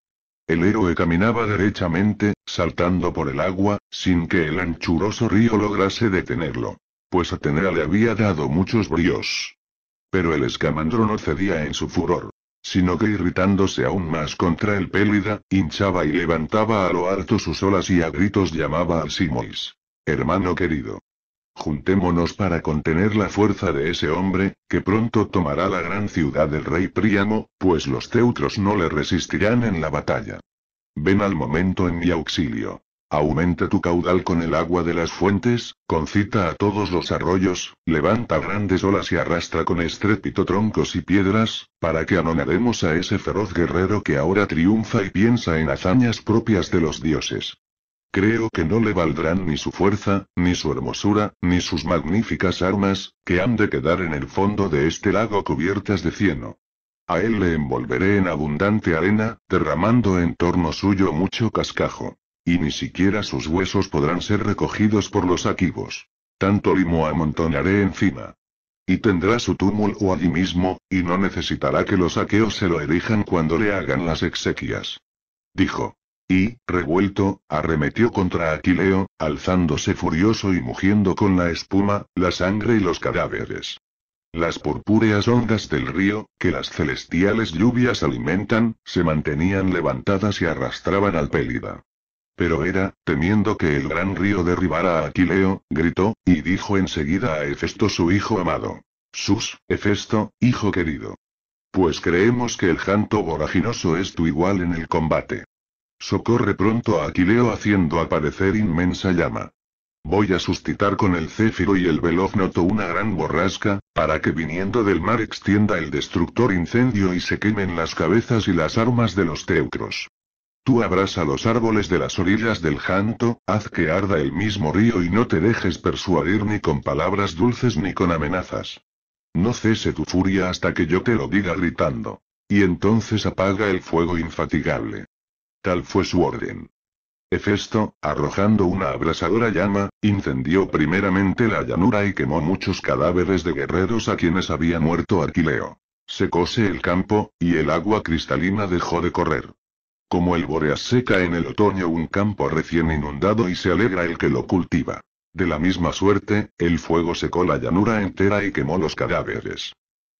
El héroe caminaba derechamente, saltando por el agua, sin que el anchuroso río lograse detenerlo. Pues Atenea le había dado muchos bríos. Pero el escamandro no cedía en su furor sino que irritándose aún más contra el pélida, hinchaba y levantaba a lo harto sus olas y a gritos llamaba al Simois. Hermano querido. Juntémonos para contener la fuerza de ese hombre, que pronto tomará la gran ciudad del rey Príamo, pues los teutros no le resistirán en la batalla. Ven al momento en mi auxilio. Aumenta tu caudal con el agua de las fuentes, concita a todos los arroyos, levanta grandes olas y arrastra con estrépito troncos y piedras, para que anonaremos a ese feroz guerrero que ahora triunfa y piensa en hazañas propias de los dioses. Creo que no le valdrán ni su fuerza, ni su hermosura, ni sus magníficas armas, que han de quedar en el fondo de este lago cubiertas de cieno. A él le envolveré en abundante arena, derramando en torno suyo mucho cascajo. Y ni siquiera sus huesos podrán ser recogidos por los aquivos. Tanto limo amontonaré encima. Y tendrá su túmulo allí mismo, y no necesitará que los aqueos se lo erijan cuando le hagan las exequias. Dijo. Y, revuelto, arremetió contra Aquileo, alzándose furioso y mugiendo con la espuma, la sangre y los cadáveres. Las purpúreas ondas del río, que las celestiales lluvias alimentan, se mantenían levantadas y arrastraban al Pélida. Pero era, temiendo que el gran río derribara a Aquileo, gritó, y dijo enseguida a Hefesto su hijo amado. Sus, Hefesto, hijo querido. Pues creemos que el janto voraginoso es tu igual en el combate. Socorre pronto a Aquileo haciendo aparecer inmensa llama. Voy a suscitar con el céfiro y el veloz noto una gran borrasca, para que viniendo del mar extienda el destructor incendio y se quemen las cabezas y las armas de los teucros. Tú abrasa los árboles de las orillas del Janto, haz que arda el mismo río y no te dejes persuadir ni con palabras dulces ni con amenazas. No cese tu furia hasta que yo te lo diga gritando. Y entonces apaga el fuego infatigable. Tal fue su orden. Hefesto, arrojando una abrasadora llama, incendió primeramente la llanura y quemó muchos cadáveres de guerreros a quienes había muerto Aquileo. Secóse el campo, y el agua cristalina dejó de correr. Como el bóreas seca en el otoño un campo recién inundado y se alegra el que lo cultiva. De la misma suerte, el fuego secó la llanura entera y quemó los cadáveres.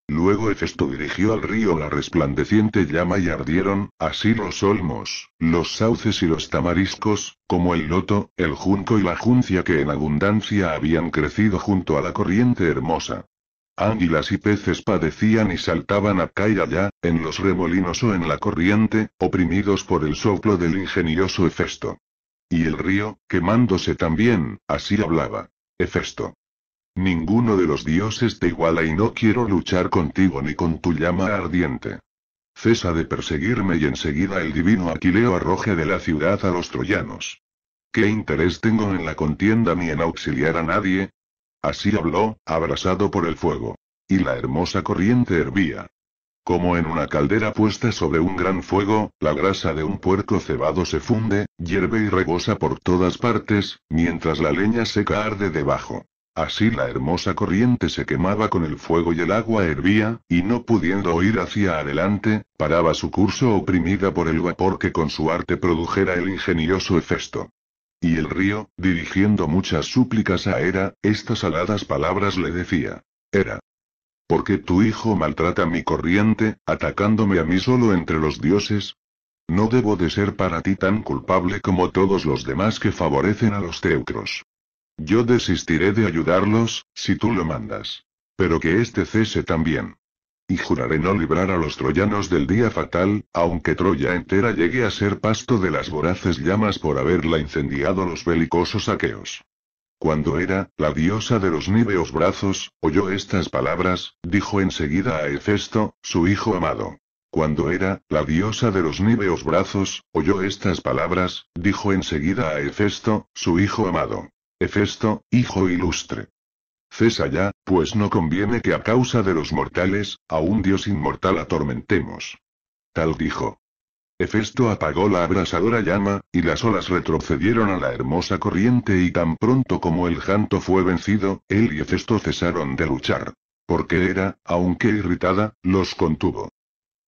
Luego Hefesto dirigió al río la resplandeciente llama y ardieron, así los olmos, los sauces y los tamariscos, como el loto, el junco y la juncia que en abundancia habían crecido junto a la corriente hermosa. Águilas y peces padecían y saltaban acá y allá, en los remolinos o en la corriente, oprimidos por el soplo del ingenioso Hefesto. Y el río, quemándose también, así hablaba. Hefesto. Ninguno de los dioses te iguala y no quiero luchar contigo ni con tu llama ardiente. Cesa de perseguirme y enseguida el divino Aquileo arroje de la ciudad a los troyanos. ¿Qué interés tengo en la contienda ni en auxiliar a nadie? Así habló, abrasado por el fuego. Y la hermosa corriente hervía. Como en una caldera puesta sobre un gran fuego, la grasa de un puerco cebado se funde, hierve y rebosa por todas partes, mientras la leña seca arde debajo. Así la hermosa corriente se quemaba con el fuego y el agua hervía, y no pudiendo oír hacia adelante, paraba su curso oprimida por el vapor que con su arte produjera el ingenioso efecto. Y el río, dirigiendo muchas súplicas a Hera, estas aladas palabras le decía. Era, ¿Por qué tu hijo maltrata mi corriente, atacándome a mí solo entre los dioses? No debo de ser para ti tan culpable como todos los demás que favorecen a los teucros. Yo desistiré de ayudarlos, si tú lo mandas. Pero que este cese también y juraré no librar a los troyanos del día fatal, aunque Troya entera llegue a ser pasto de las voraces llamas por haberla incendiado los belicosos aqueos. Cuando era, la diosa de los níveos brazos, oyó estas palabras, dijo enseguida a Hefesto, su hijo amado. Cuando era, la diosa de los níveos brazos, oyó estas palabras, dijo enseguida a Hefesto, su hijo amado. Hefesto, hijo ilustre. Cesa ya, pues no conviene que a causa de los mortales, a un dios inmortal atormentemos. Tal dijo. Hefesto apagó la abrasadora llama, y las olas retrocedieron a la hermosa corriente y tan pronto como el janto fue vencido, él y Hefesto cesaron de luchar. Porque era, aunque irritada, los contuvo.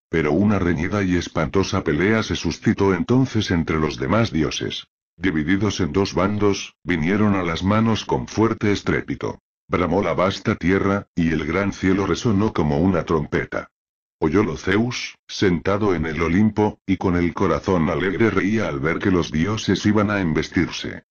Pero una reñida y espantosa pelea se suscitó entonces entre los demás dioses. Divididos en dos bandos, vinieron a las manos con fuerte estrépito. Bramó la vasta tierra, y el gran cielo resonó como una trompeta. Oyólo Zeus, sentado en el Olimpo, y con el corazón alegre reía al ver que los dioses iban a embestirse.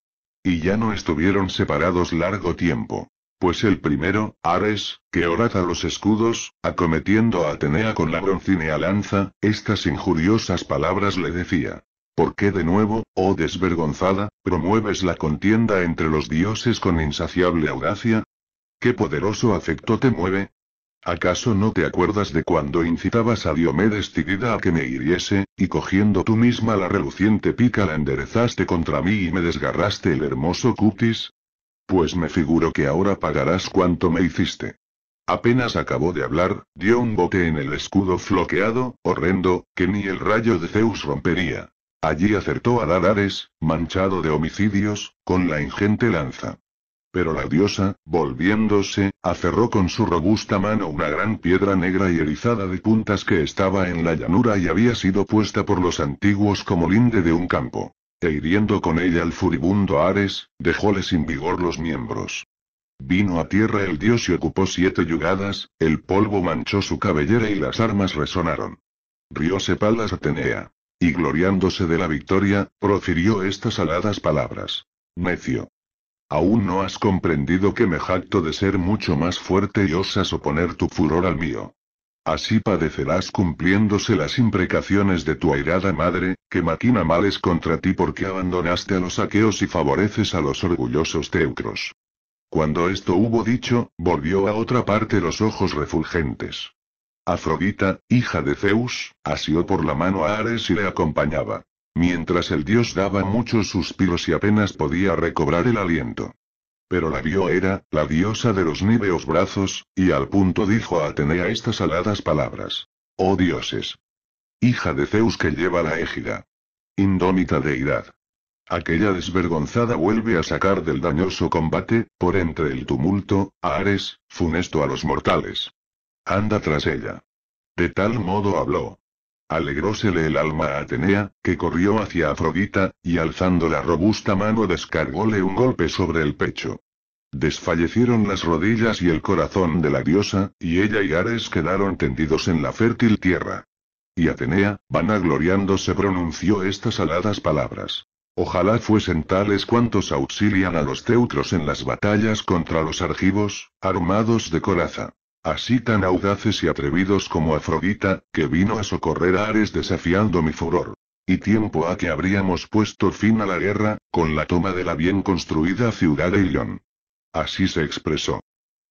Y ya no estuvieron separados largo tiempo. Pues el primero, Ares, que oraza los escudos, acometiendo a Atenea con la broncínea lanza, estas injuriosas palabras le decía. ¿Por qué de nuevo, oh desvergonzada, promueves la contienda entre los dioses con insaciable audacia? ¿Qué poderoso afecto te mueve? ¿Acaso no te acuerdas de cuando incitabas a Diomedes decidida a que me hiriese, y cogiendo tú misma la reluciente pica la enderezaste contra mí y me desgarraste el hermoso cutis? Pues me figuro que ahora pagarás cuanto me hiciste. Apenas acabó de hablar, dio un bote en el escudo floqueado, horrendo, que ni el rayo de Zeus rompería. Allí acertó a Ares, manchado de homicidios, con la ingente lanza. Pero la diosa, volviéndose, aferró con su robusta mano una gran piedra negra y erizada de puntas que estaba en la llanura y había sido puesta por los antiguos como linde de un campo. E hiriendo con ella al furibundo Ares, dejóle sin vigor los miembros. Vino a tierra el dios y ocupó siete yugadas, el polvo manchó su cabellera y las armas resonaron. Rióse Palas Atenea. Y gloriándose de la victoria, profirió estas aladas palabras. Necio. Aún no has comprendido que me jacto de ser mucho más fuerte y osas oponer tu furor al mío. Así padecerás cumpliéndose las imprecaciones de tu airada madre, que maquina males contra ti porque abandonaste a los aqueos y favoreces a los orgullosos teucros. Cuando esto hubo dicho, volvió a otra parte los ojos refulgentes. Afrodita, hija de Zeus, asió por la mano a Ares y le acompañaba mientras el dios daba muchos suspiros y apenas podía recobrar el aliento. Pero la vio era, la diosa de los níveos brazos, y al punto dijo a Atenea estas aladas palabras. Oh dioses. Hija de Zeus que lleva la égida. Indómita deidad. Aquella desvergonzada vuelve a sacar del dañoso combate, por entre el tumulto, a Ares, funesto a los mortales. Anda tras ella. De tal modo habló, Alegrósele el alma a Atenea, que corrió hacia Afrodita, y alzando la robusta mano descargóle un golpe sobre el pecho. Desfallecieron las rodillas y el corazón de la diosa, y ella y Ares quedaron tendidos en la fértil tierra. Y Atenea, vanagloriándose, pronunció estas aladas palabras. Ojalá fuesen tales cuantos auxilian a los teutros en las batallas contra los argivos, armados de coraza. Así tan audaces y atrevidos como Afrodita, que vino a socorrer a Ares desafiando mi furor. Y tiempo a que habríamos puesto fin a la guerra, con la toma de la bien construida ciudad de Ilion. Así se expresó.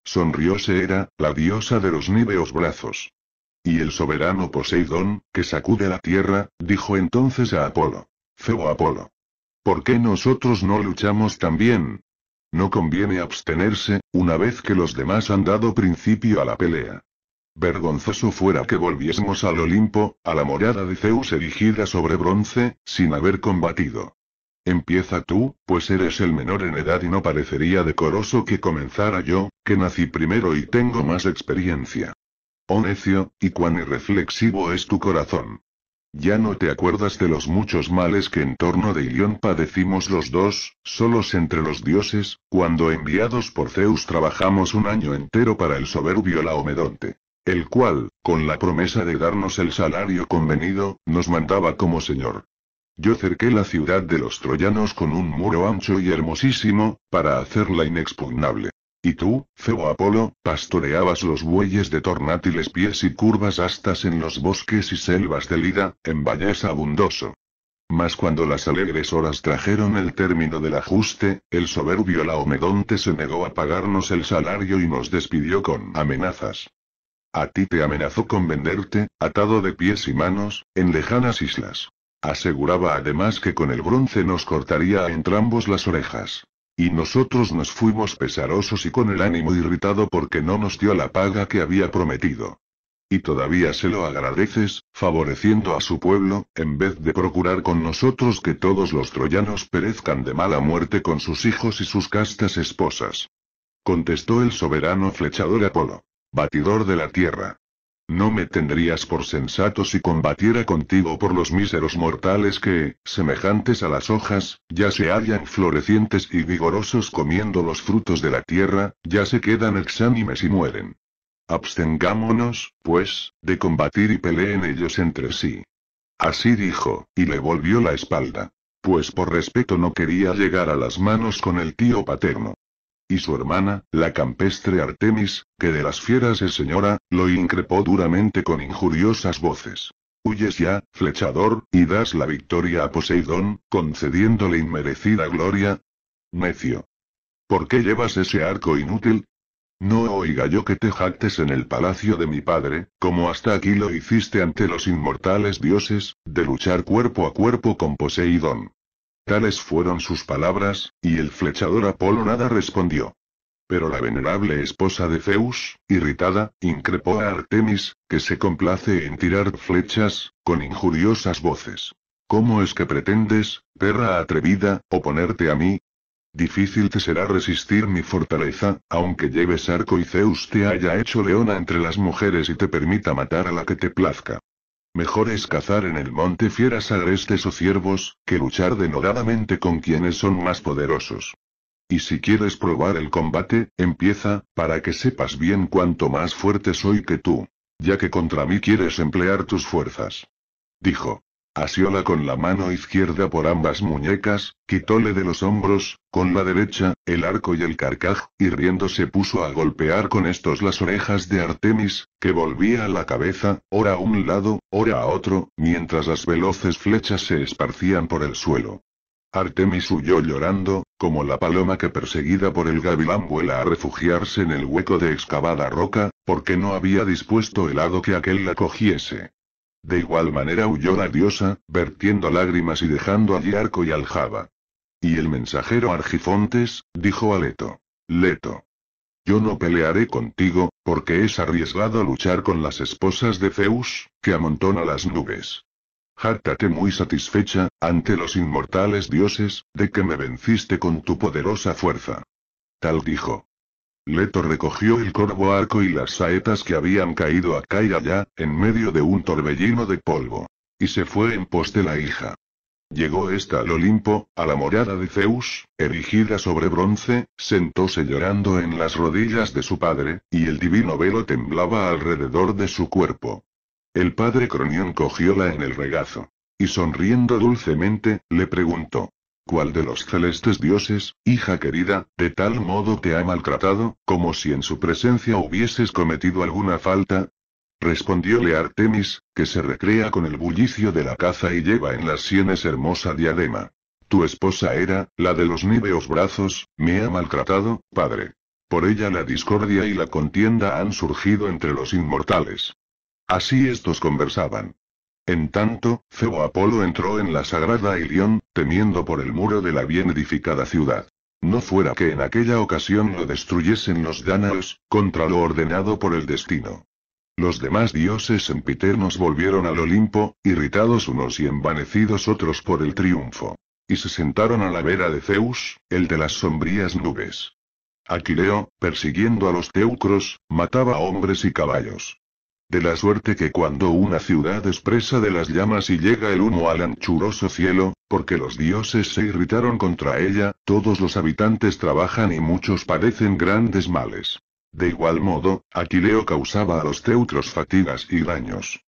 Sonrióse era, la diosa de los níveos brazos. Y el soberano Poseidón, que sacude la tierra, dijo entonces a Apolo. Feo Apolo. ¿Por qué nosotros no luchamos también? No conviene abstenerse, una vez que los demás han dado principio a la pelea. Vergonzoso fuera que volviésemos al Olimpo, a la morada de Zeus erigida sobre bronce, sin haber combatido. Empieza tú, pues eres el menor en edad y no parecería decoroso que comenzara yo, que nací primero y tengo más experiencia. Oh necio, y cuán irreflexivo es tu corazón. Ya no te acuerdas de los muchos males que en torno de Ilión padecimos los dos, solos entre los dioses, cuando enviados por Zeus trabajamos un año entero para el soberbio Laomedonte. El cual, con la promesa de darnos el salario convenido, nos mandaba como señor. Yo cerqué la ciudad de los troyanos con un muro ancho y hermosísimo, para hacerla inexpugnable. Y tú, feo Apolo, pastoreabas los bueyes de tornátiles pies y curvas astas en los bosques y selvas del Ida, en valles abundoso. Mas cuando las alegres horas trajeron el término del ajuste, el soberbio Laomedonte se negó a pagarnos el salario y nos despidió con amenazas. A ti te amenazó con venderte, atado de pies y manos, en lejanas islas. Aseguraba además que con el bronce nos cortaría a entrambos las orejas. Y nosotros nos fuimos pesarosos y con el ánimo irritado porque no nos dio la paga que había prometido. Y todavía se lo agradeces, favoreciendo a su pueblo, en vez de procurar con nosotros que todos los troyanos perezcan de mala muerte con sus hijos y sus castas esposas. Contestó el soberano flechador Apolo. Batidor de la tierra. No me tendrías por sensato si combatiera contigo por los míseros mortales que, semejantes a las hojas, ya se hallan florecientes y vigorosos comiendo los frutos de la tierra, ya se quedan exánimes y mueren. Abstengámonos, pues, de combatir y peleen ellos entre sí. Así dijo, y le volvió la espalda. Pues por respeto no quería llegar a las manos con el tío paterno y su hermana, la campestre Artemis, que de las fieras es señora, lo increpó duramente con injuriosas voces. Huyes ya, flechador, y das la victoria a Poseidón, concediéndole inmerecida gloria. Necio. ¿Por qué llevas ese arco inútil? No oiga yo que te jactes en el palacio de mi padre, como hasta aquí lo hiciste ante los inmortales dioses, de luchar cuerpo a cuerpo con Poseidón. Tales fueron sus palabras, y el flechador Apolo nada respondió. Pero la venerable esposa de Zeus, irritada, increpó a Artemis, que se complace en tirar flechas, con injuriosas voces. ¿Cómo es que pretendes, perra atrevida, oponerte a mí? Difícil te será resistir mi fortaleza, aunque lleves arco y Zeus te haya hecho leona entre las mujeres y te permita matar a la que te plazca. Mejor es cazar en el monte fieras agrestes o ciervos, que luchar denodadamente con quienes son más poderosos. Y si quieres probar el combate, empieza, para que sepas bien cuánto más fuerte soy que tú, ya que contra mí quieres emplear tus fuerzas. Dijo. Asióla con la mano izquierda por ambas muñecas, quitóle de los hombros, con la derecha, el arco y el carcaj, y riendo se puso a golpear con estos las orejas de Artemis, que volvía la cabeza, ora a un lado, ora a otro, mientras las veloces flechas se esparcían por el suelo. Artemis huyó llorando, como la paloma que perseguida por el gavilán vuela a refugiarse en el hueco de excavada roca, porque no había dispuesto el hado que aquel la cogiese. De igual manera huyó la diosa, vertiendo lágrimas y dejando allí arco y aljaba. Y el mensajero Argifontes, dijo a Leto. Leto. Yo no pelearé contigo, porque es arriesgado luchar con las esposas de Zeus, que amontona las nubes. hártate muy satisfecha, ante los inmortales dioses, de que me venciste con tu poderosa fuerza. Tal dijo. Leto recogió el corvo arco y las saetas que habían caído acá y allá, en medio de un torbellino de polvo. Y se fue en pos de la hija. Llegó ésta al Olimpo, a la morada de Zeus, erigida sobre bronce, sentóse llorando en las rodillas de su padre, y el divino velo temblaba alrededor de su cuerpo. El padre Cronión cogióla en el regazo. Y sonriendo dulcemente, le preguntó. ¿Cuál de los celestes dioses, hija querida, de tal modo te ha maltratado, como si en su presencia hubieses cometido alguna falta? Respondióle Artemis, que se recrea con el bullicio de la caza y lleva en las sienes hermosa diadema. Tu esposa era, la de los níveos brazos, me ha maltratado, padre. Por ella la discordia y la contienda han surgido entre los inmortales. Así estos conversaban. En tanto, Febo Apolo entró en la sagrada Ilión, temiendo por el muro de la bien edificada ciudad. No fuera que en aquella ocasión lo destruyesen los dánaos, contra lo ordenado por el destino. Los demás dioses sempiternos volvieron al Olimpo, irritados unos y envanecidos otros por el triunfo. Y se sentaron a la vera de Zeus, el de las sombrías nubes. Aquileo, persiguiendo a los teucros, mataba hombres y caballos. De la suerte que cuando una ciudad es presa de las llamas y llega el humo al anchuroso cielo, porque los dioses se irritaron contra ella, todos los habitantes trabajan y muchos padecen grandes males. De igual modo, Aquileo causaba a los teutros fatigas y daños.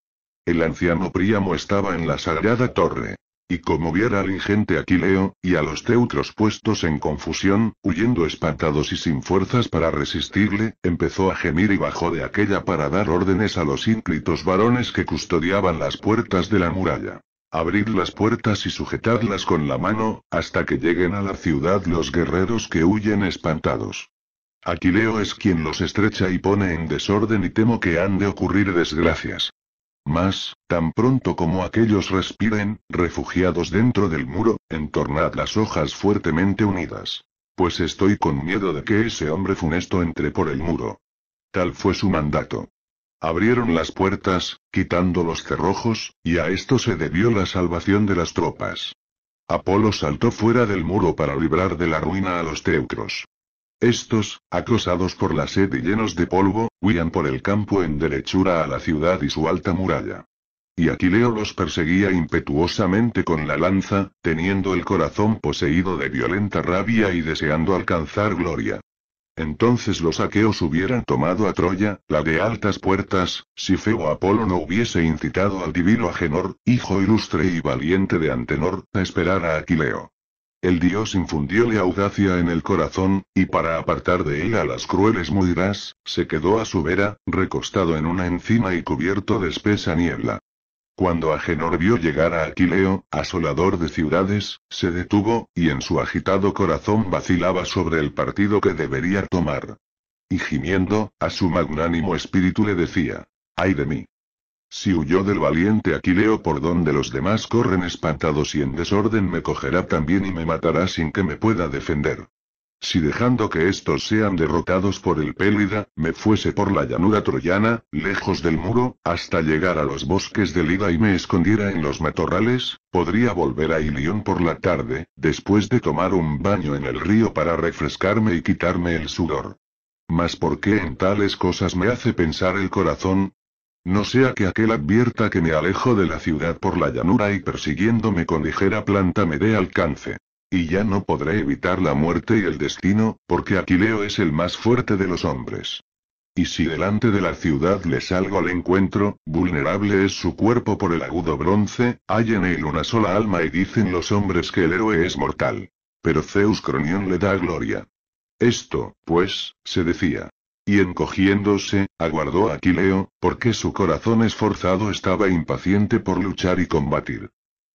El anciano Príamo estaba en la sagrada torre. Y como viera al ingente Aquileo, y a los teutros puestos en confusión, huyendo espantados y sin fuerzas para resistirle, empezó a gemir y bajó de aquella para dar órdenes a los ínclitos varones que custodiaban las puertas de la muralla. Abrid las puertas y sujetadlas con la mano, hasta que lleguen a la ciudad los guerreros que huyen espantados. Aquileo es quien los estrecha y pone en desorden y temo que han de ocurrir desgracias. Mas, tan pronto como aquellos respiren, refugiados dentro del muro, entornad las hojas fuertemente unidas. Pues estoy con miedo de que ese hombre funesto entre por el muro. Tal fue su mandato. Abrieron las puertas, quitando los cerrojos, y a esto se debió la salvación de las tropas. Apolo saltó fuera del muro para librar de la ruina a los teucros. Estos, acosados por la sed y llenos de polvo, huían por el campo en derechura a la ciudad y su alta muralla. Y Aquileo los perseguía impetuosamente con la lanza, teniendo el corazón poseído de violenta rabia y deseando alcanzar gloria. Entonces los aqueos hubieran tomado a Troya, la de altas puertas, si Feo Apolo no hubiese incitado al divino Agenor, hijo ilustre y valiente de Antenor, a esperar a Aquileo. El dios infundióle audacia en el corazón, y para apartar de él a las crueles muiras, se quedó a su vera, recostado en una encima y cubierto de espesa niebla. Cuando Agenor vio llegar a Aquileo, asolador de ciudades, se detuvo, y en su agitado corazón vacilaba sobre el partido que debería tomar. Y gimiendo, a su magnánimo espíritu le decía, ¡ay de mí! Si huyó del valiente Aquileo por donde los demás corren espantados y en desorden me cogerá también y me matará sin que me pueda defender. Si dejando que estos sean derrotados por el Pélida, me fuese por la llanura troyana, lejos del muro, hasta llegar a los bosques del Ida y me escondiera en los matorrales, podría volver a Ilión por la tarde, después de tomar un baño en el río para refrescarme y quitarme el sudor. Mas ¿por qué en tales cosas me hace pensar el corazón? No sea que aquel advierta que me alejo de la ciudad por la llanura y persiguiéndome con ligera planta me dé alcance. Y ya no podré evitar la muerte y el destino, porque Aquileo es el más fuerte de los hombres. Y si delante de la ciudad le salgo al encuentro, vulnerable es su cuerpo por el agudo bronce, hay en él una sola alma y dicen los hombres que el héroe es mortal. Pero Zeus Cronión le da gloria. Esto, pues, se decía, y encogiéndose, aguardó a Aquileo, porque su corazón esforzado estaba impaciente por luchar y combatir.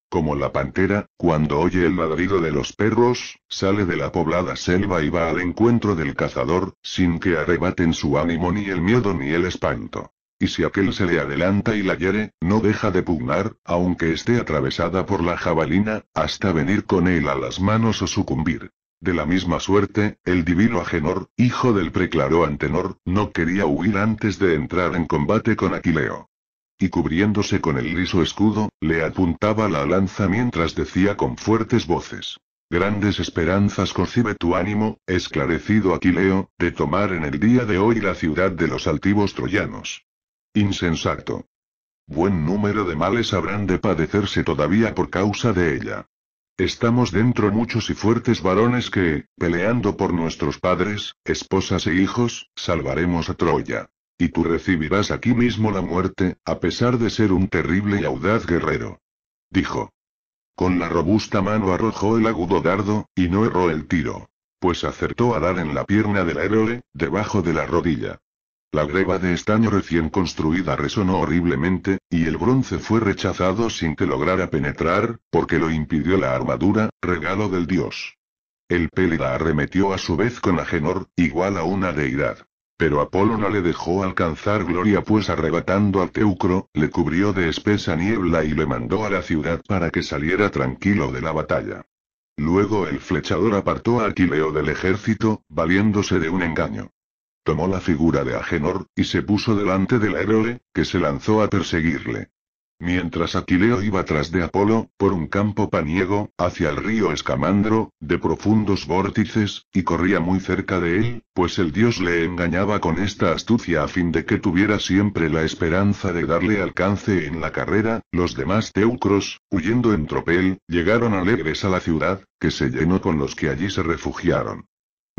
Como la pantera, cuando oye el ladrido de los perros, sale de la poblada selva y va al encuentro del cazador, sin que arrebaten su ánimo ni el miedo ni el espanto. Y si aquel se le adelanta y la hiere, no deja de pugnar, aunque esté atravesada por la jabalina, hasta venir con él a las manos o sucumbir. De la misma suerte, el divino Agenor, hijo del preclaro Antenor, no quería huir antes de entrar en combate con Aquileo. Y cubriéndose con el liso escudo, le apuntaba la lanza mientras decía con fuertes voces. Grandes esperanzas concibe tu ánimo, esclarecido Aquileo, de tomar en el día de hoy la ciudad de los altivos troyanos. Insensato. Buen número de males habrán de padecerse todavía por causa de ella. Estamos dentro muchos y fuertes varones que, peleando por nuestros padres, esposas e hijos, salvaremos a Troya. Y tú recibirás aquí mismo la muerte, a pesar de ser un terrible y audaz guerrero. Dijo. Con la robusta mano arrojó el agudo dardo, y no erró el tiro. Pues acertó a dar en la pierna del héroe, debajo de la rodilla. La greba de estaño recién construida resonó horriblemente, y el bronce fue rechazado sin que lograra penetrar, porque lo impidió la armadura, regalo del dios. El Pélida arremetió a su vez con Agenor, igual a una deidad. Pero Apolo no le dejó alcanzar gloria pues arrebatando al Teucro, le cubrió de espesa niebla y le mandó a la ciudad para que saliera tranquilo de la batalla. Luego el flechador apartó a Aquileo del ejército, valiéndose de un engaño tomó la figura de Agenor, y se puso delante del héroe, que se lanzó a perseguirle. Mientras Aquileo iba tras de Apolo, por un campo paniego, hacia el río Escamandro, de profundos vórtices, y corría muy cerca de él, pues el dios le engañaba con esta astucia a fin de que tuviera siempre la esperanza de darle alcance en la carrera, los demás teucros, huyendo en tropel, llegaron alegres a la ciudad, que se llenó con los que allí se refugiaron.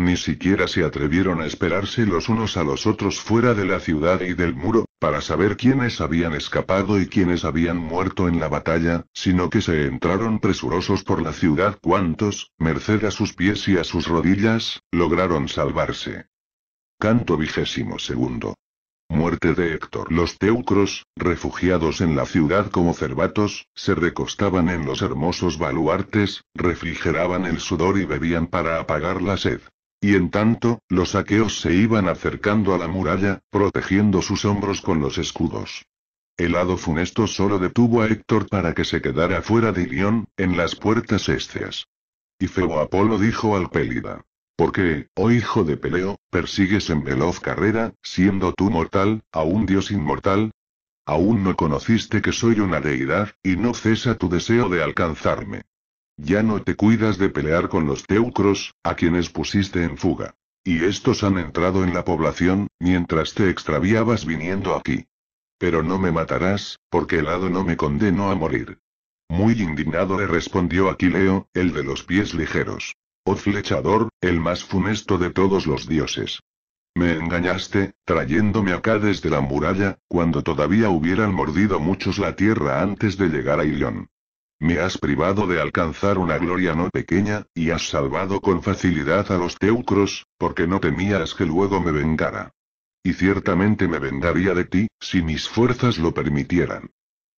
Ni siquiera se atrevieron a esperarse los unos a los otros fuera de la ciudad y del muro, para saber quiénes habían escapado y quiénes habían muerto en la batalla, sino que se entraron presurosos por la ciudad cuantos, merced a sus pies y a sus rodillas, lograron salvarse. Canto vigésimo segundo. Muerte de Héctor. Los teucros, refugiados en la ciudad como cervatos, se recostaban en los hermosos baluartes, refrigeraban el sudor y bebían para apagar la sed. Y en tanto, los aqueos se iban acercando a la muralla, protegiendo sus hombros con los escudos. El hado funesto solo detuvo a Héctor para que se quedara fuera de Ilión, en las puertas ésteas. Y Febo Apolo dijo al Pélida. ¿Por qué, oh hijo de Peleo, persigues en veloz carrera, siendo tú mortal, a un dios inmortal? Aún no conociste que soy una deidad, y no cesa tu deseo de alcanzarme. Ya no te cuidas de pelear con los teucros, a quienes pusiste en fuga. Y estos han entrado en la población, mientras te extraviabas viniendo aquí. Pero no me matarás, porque el hado no me condenó a morir. Muy indignado le respondió Aquileo, el de los pies ligeros. Oh flechador, el más funesto de todos los dioses. Me engañaste, trayéndome acá desde la muralla, cuando todavía hubieran mordido muchos la tierra antes de llegar a Ilión. Me has privado de alcanzar una gloria no pequeña, y has salvado con facilidad a los teucros, porque no temías que luego me vengara. Y ciertamente me vengaría de ti, si mis fuerzas lo permitieran.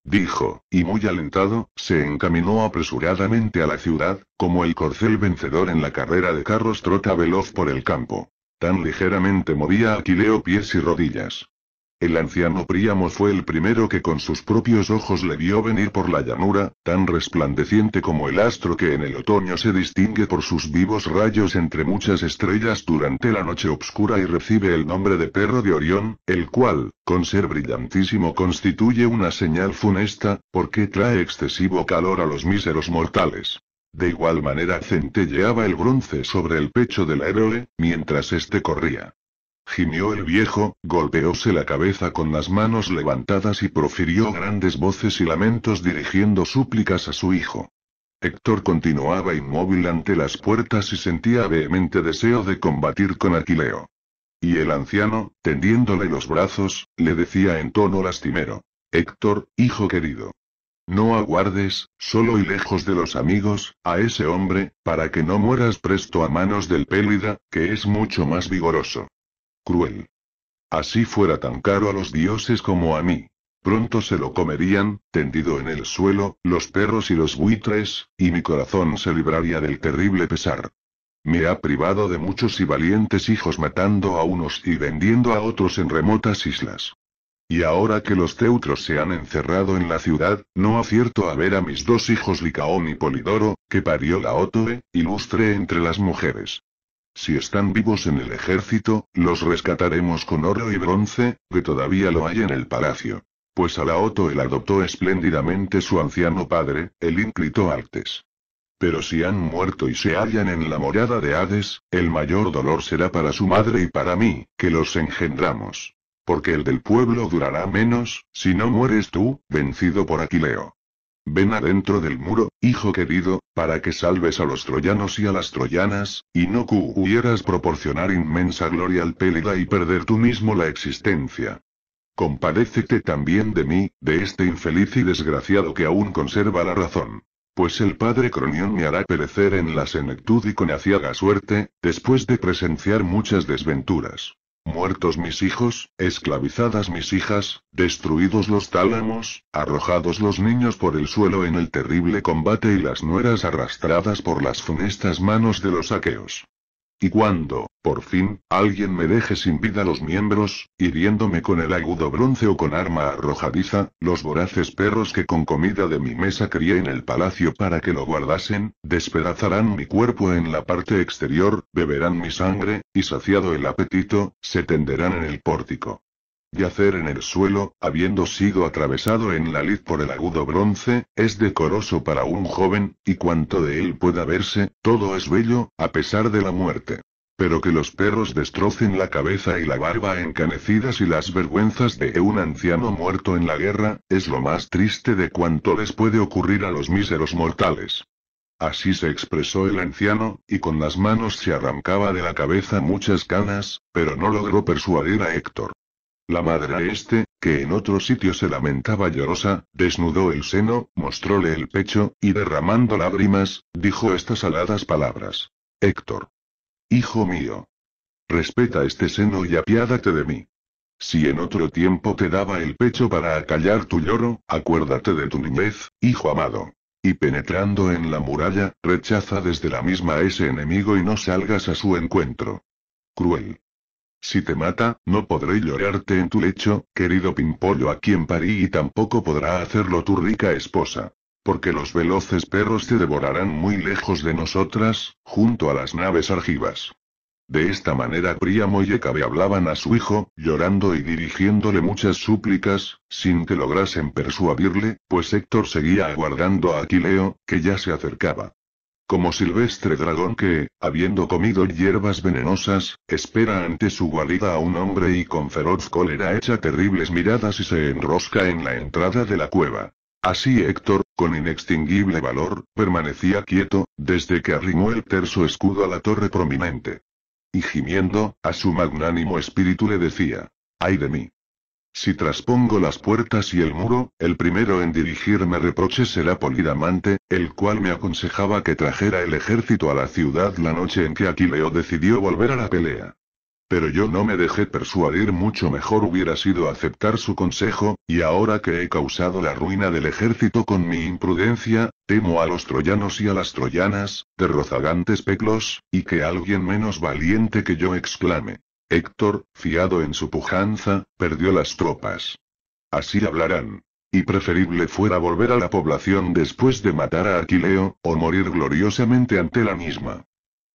Dijo, y muy alentado, se encaminó apresuradamente a la ciudad, como el corcel vencedor en la carrera de carros trota veloz por el campo. Tan ligeramente movía Aquileo pies y rodillas. El anciano Príamo fue el primero que con sus propios ojos le vio venir por la llanura, tan resplandeciente como el astro que en el otoño se distingue por sus vivos rayos entre muchas estrellas durante la noche oscura y recibe el nombre de perro de Orión, el cual, con ser brillantísimo constituye una señal funesta, porque trae excesivo calor a los míseros mortales. De igual manera centelleaba el bronce sobre el pecho del héroe, mientras éste corría. Gimió el viejo, golpeóse la cabeza con las manos levantadas y profirió grandes voces y lamentos dirigiendo súplicas a su hijo. Héctor continuaba inmóvil ante las puertas y sentía vehemente deseo de combatir con Aquileo. Y el anciano, tendiéndole los brazos, le decía en tono lastimero, Héctor, hijo querido. No aguardes, solo y lejos de los amigos, a ese hombre, para que no mueras presto a manos del Pélida, que es mucho más vigoroso. Cruel. Así fuera tan caro a los dioses como a mí. Pronto se lo comerían, tendido en el suelo, los perros y los buitres, y mi corazón se libraría del terrible pesar. Me ha privado de muchos y valientes hijos matando a unos y vendiendo a otros en remotas islas. Y ahora que los teutros se han encerrado en la ciudad, no acierto a ver a mis dos hijos Licaón y Polidoro, que parió la Otoe, ilustre entre las mujeres. Si están vivos en el ejército, los rescataremos con oro y bronce, que todavía lo hay en el palacio. Pues a la Oto él adoptó espléndidamente su anciano padre, el ínclito Artes. Pero si han muerto y se hallan en la morada de Hades, el mayor dolor será para su madre y para mí, que los engendramos. Porque el del pueblo durará menos, si no mueres tú, vencido por Aquileo. Ven adentro del muro, hijo querido, para que salves a los troyanos y a las troyanas, y no hubieras proporcionar inmensa gloria al Pélida y perder tú mismo la existencia. Compadécete también de mí, de este infeliz y desgraciado que aún conserva la razón. Pues el padre Cronión me hará perecer en la senectud y con aciaga suerte, después de presenciar muchas desventuras. Muertos mis hijos, esclavizadas mis hijas, destruidos los tálamos, arrojados los niños por el suelo en el terrible combate y las nueras arrastradas por las funestas manos de los aqueos. Y cuando, por fin, alguien me deje sin vida los miembros, hiriéndome con el agudo bronce o con arma arrojadiza, los voraces perros que con comida de mi mesa crié en el palacio para que lo guardasen, despedazarán mi cuerpo en la parte exterior, beberán mi sangre, y saciado el apetito, se tenderán en el pórtico. Yacer en el suelo, habiendo sido atravesado en la lid por el agudo bronce, es decoroso para un joven, y cuanto de él pueda verse, todo es bello, a pesar de la muerte. Pero que los perros destrocen la cabeza y la barba encanecidas y las vergüenzas de un anciano muerto en la guerra, es lo más triste de cuanto les puede ocurrir a los míseros mortales. Así se expresó el anciano, y con las manos se arrancaba de la cabeza muchas canas, pero no logró persuadir a Héctor. La madre este, que en otro sitio se lamentaba llorosa, desnudó el seno, mostróle el pecho, y derramando lágrimas, dijo estas aladas palabras. Héctor. Hijo mío. Respeta este seno y apiádate de mí. Si en otro tiempo te daba el pecho para acallar tu lloro, acuérdate de tu niñez, hijo amado. Y penetrando en la muralla, rechaza desde la misma ese enemigo y no salgas a su encuentro. Cruel. Si te mata, no podré llorarte en tu lecho, querido Pimpollo a quien parí y tampoco podrá hacerlo tu rica esposa. Porque los veloces perros te devorarán muy lejos de nosotras, junto a las naves argivas. De esta manera Príamo y Ecabe hablaban a su hijo, llorando y dirigiéndole muchas súplicas, sin que lograsen persuadirle, pues Héctor seguía aguardando a Aquileo, que ya se acercaba. Como silvestre dragón que, habiendo comido hierbas venenosas, espera ante su guarida a un hombre y con feroz cólera echa terribles miradas y se enrosca en la entrada de la cueva. Así Héctor, con inextinguible valor, permanecía quieto, desde que arrimó el terso escudo a la torre prominente. Y gimiendo, a su magnánimo espíritu le decía, ¡ay de mí! Si traspongo las puertas y el muro, el primero en dirigirme reproches será Polidamante, el cual me aconsejaba que trajera el ejército a la ciudad la noche en que Aquileo decidió volver a la pelea. Pero yo no me dejé persuadir, mucho mejor hubiera sido aceptar su consejo, y ahora que he causado la ruina del ejército con mi imprudencia, temo a los troyanos y a las troyanas, de rozagantes peclos, y que alguien menos valiente que yo exclame. Héctor, fiado en su pujanza, perdió las tropas. Así hablarán. Y preferible fuera volver a la población después de matar a Aquileo, o morir gloriosamente ante la misma.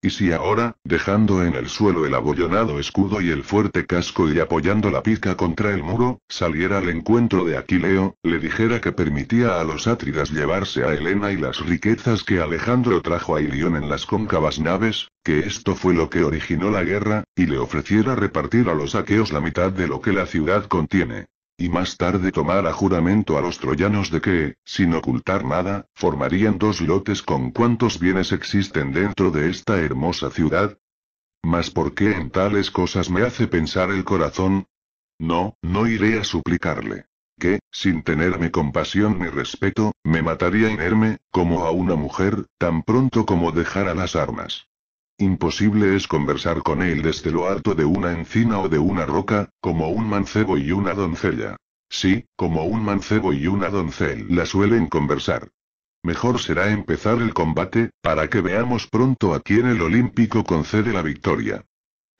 Y si ahora, dejando en el suelo el abollonado escudo y el fuerte casco y apoyando la pica contra el muro, saliera al encuentro de Aquileo, le dijera que permitía a los átridas llevarse a Helena y las riquezas que Alejandro trajo a Ilión en las cóncavas naves, que esto fue lo que originó la guerra, y le ofreciera repartir a los aqueos la mitad de lo que la ciudad contiene y más tarde tomara juramento a los troyanos de que, sin ocultar nada, formarían dos lotes con cuantos bienes existen dentro de esta hermosa ciudad. Mas ¿por qué en tales cosas me hace pensar el corazón? No, no iré a suplicarle que, sin tenerme compasión ni respeto, me mataría inerme, como a una mujer, tan pronto como dejara las armas. Imposible es conversar con él desde lo alto de una encina o de una roca, como un mancebo y una doncella. Sí, como un mancebo y una doncella suelen conversar. Mejor será empezar el combate, para que veamos pronto a quién el olímpico concede la victoria.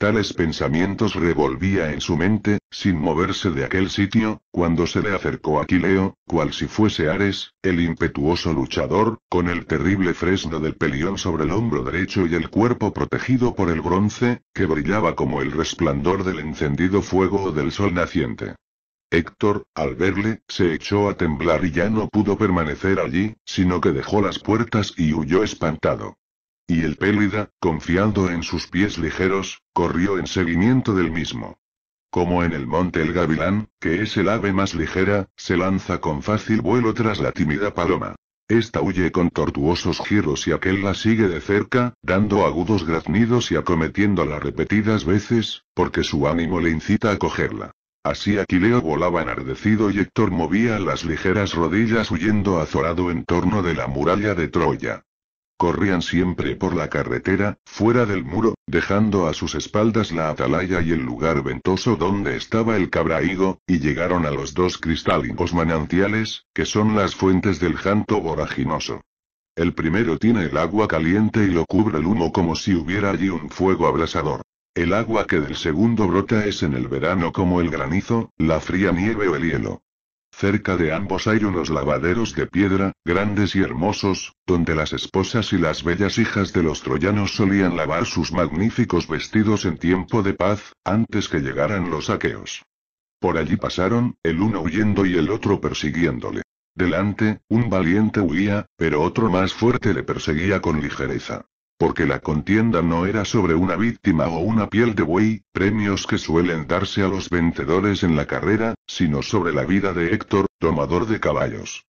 Tales pensamientos revolvía en su mente, sin moverse de aquel sitio, cuando se le acercó Aquileo, cual si fuese Ares, el impetuoso luchador, con el terrible fresno del pelión sobre el hombro derecho y el cuerpo protegido por el bronce, que brillaba como el resplandor del encendido fuego o del sol naciente. Héctor, al verle, se echó a temblar y ya no pudo permanecer allí, sino que dejó las puertas y huyó espantado. Y el Pélida, confiando en sus pies ligeros, corrió en seguimiento del mismo. Como en el monte el gavilán, que es el ave más ligera, se lanza con fácil vuelo tras la tímida paloma. Esta huye con tortuosos giros y aquel la sigue de cerca, dando agudos graznidos y acometiéndola repetidas veces, porque su ánimo le incita a cogerla. Así Aquileo volaba enardecido y Héctor movía las ligeras rodillas huyendo azorado en torno de la muralla de Troya. Corrían siempre por la carretera, fuera del muro, dejando a sus espaldas la atalaya y el lugar ventoso donde estaba el cabraigo, y llegaron a los dos cristalinos manantiales, que son las fuentes del janto voraginoso. El primero tiene el agua caliente y lo cubre el humo como si hubiera allí un fuego abrasador. El agua que del segundo brota es en el verano como el granizo, la fría nieve o el hielo. Cerca de ambos hay unos lavaderos de piedra, grandes y hermosos, donde las esposas y las bellas hijas de los troyanos solían lavar sus magníficos vestidos en tiempo de paz, antes que llegaran los aqueos. Por allí pasaron, el uno huyendo y el otro persiguiéndole. Delante, un valiente huía, pero otro más fuerte le perseguía con ligereza. Porque la contienda no era sobre una víctima o una piel de buey, premios que suelen darse a los vencedores en la carrera, sino sobre la vida de Héctor, tomador de caballos.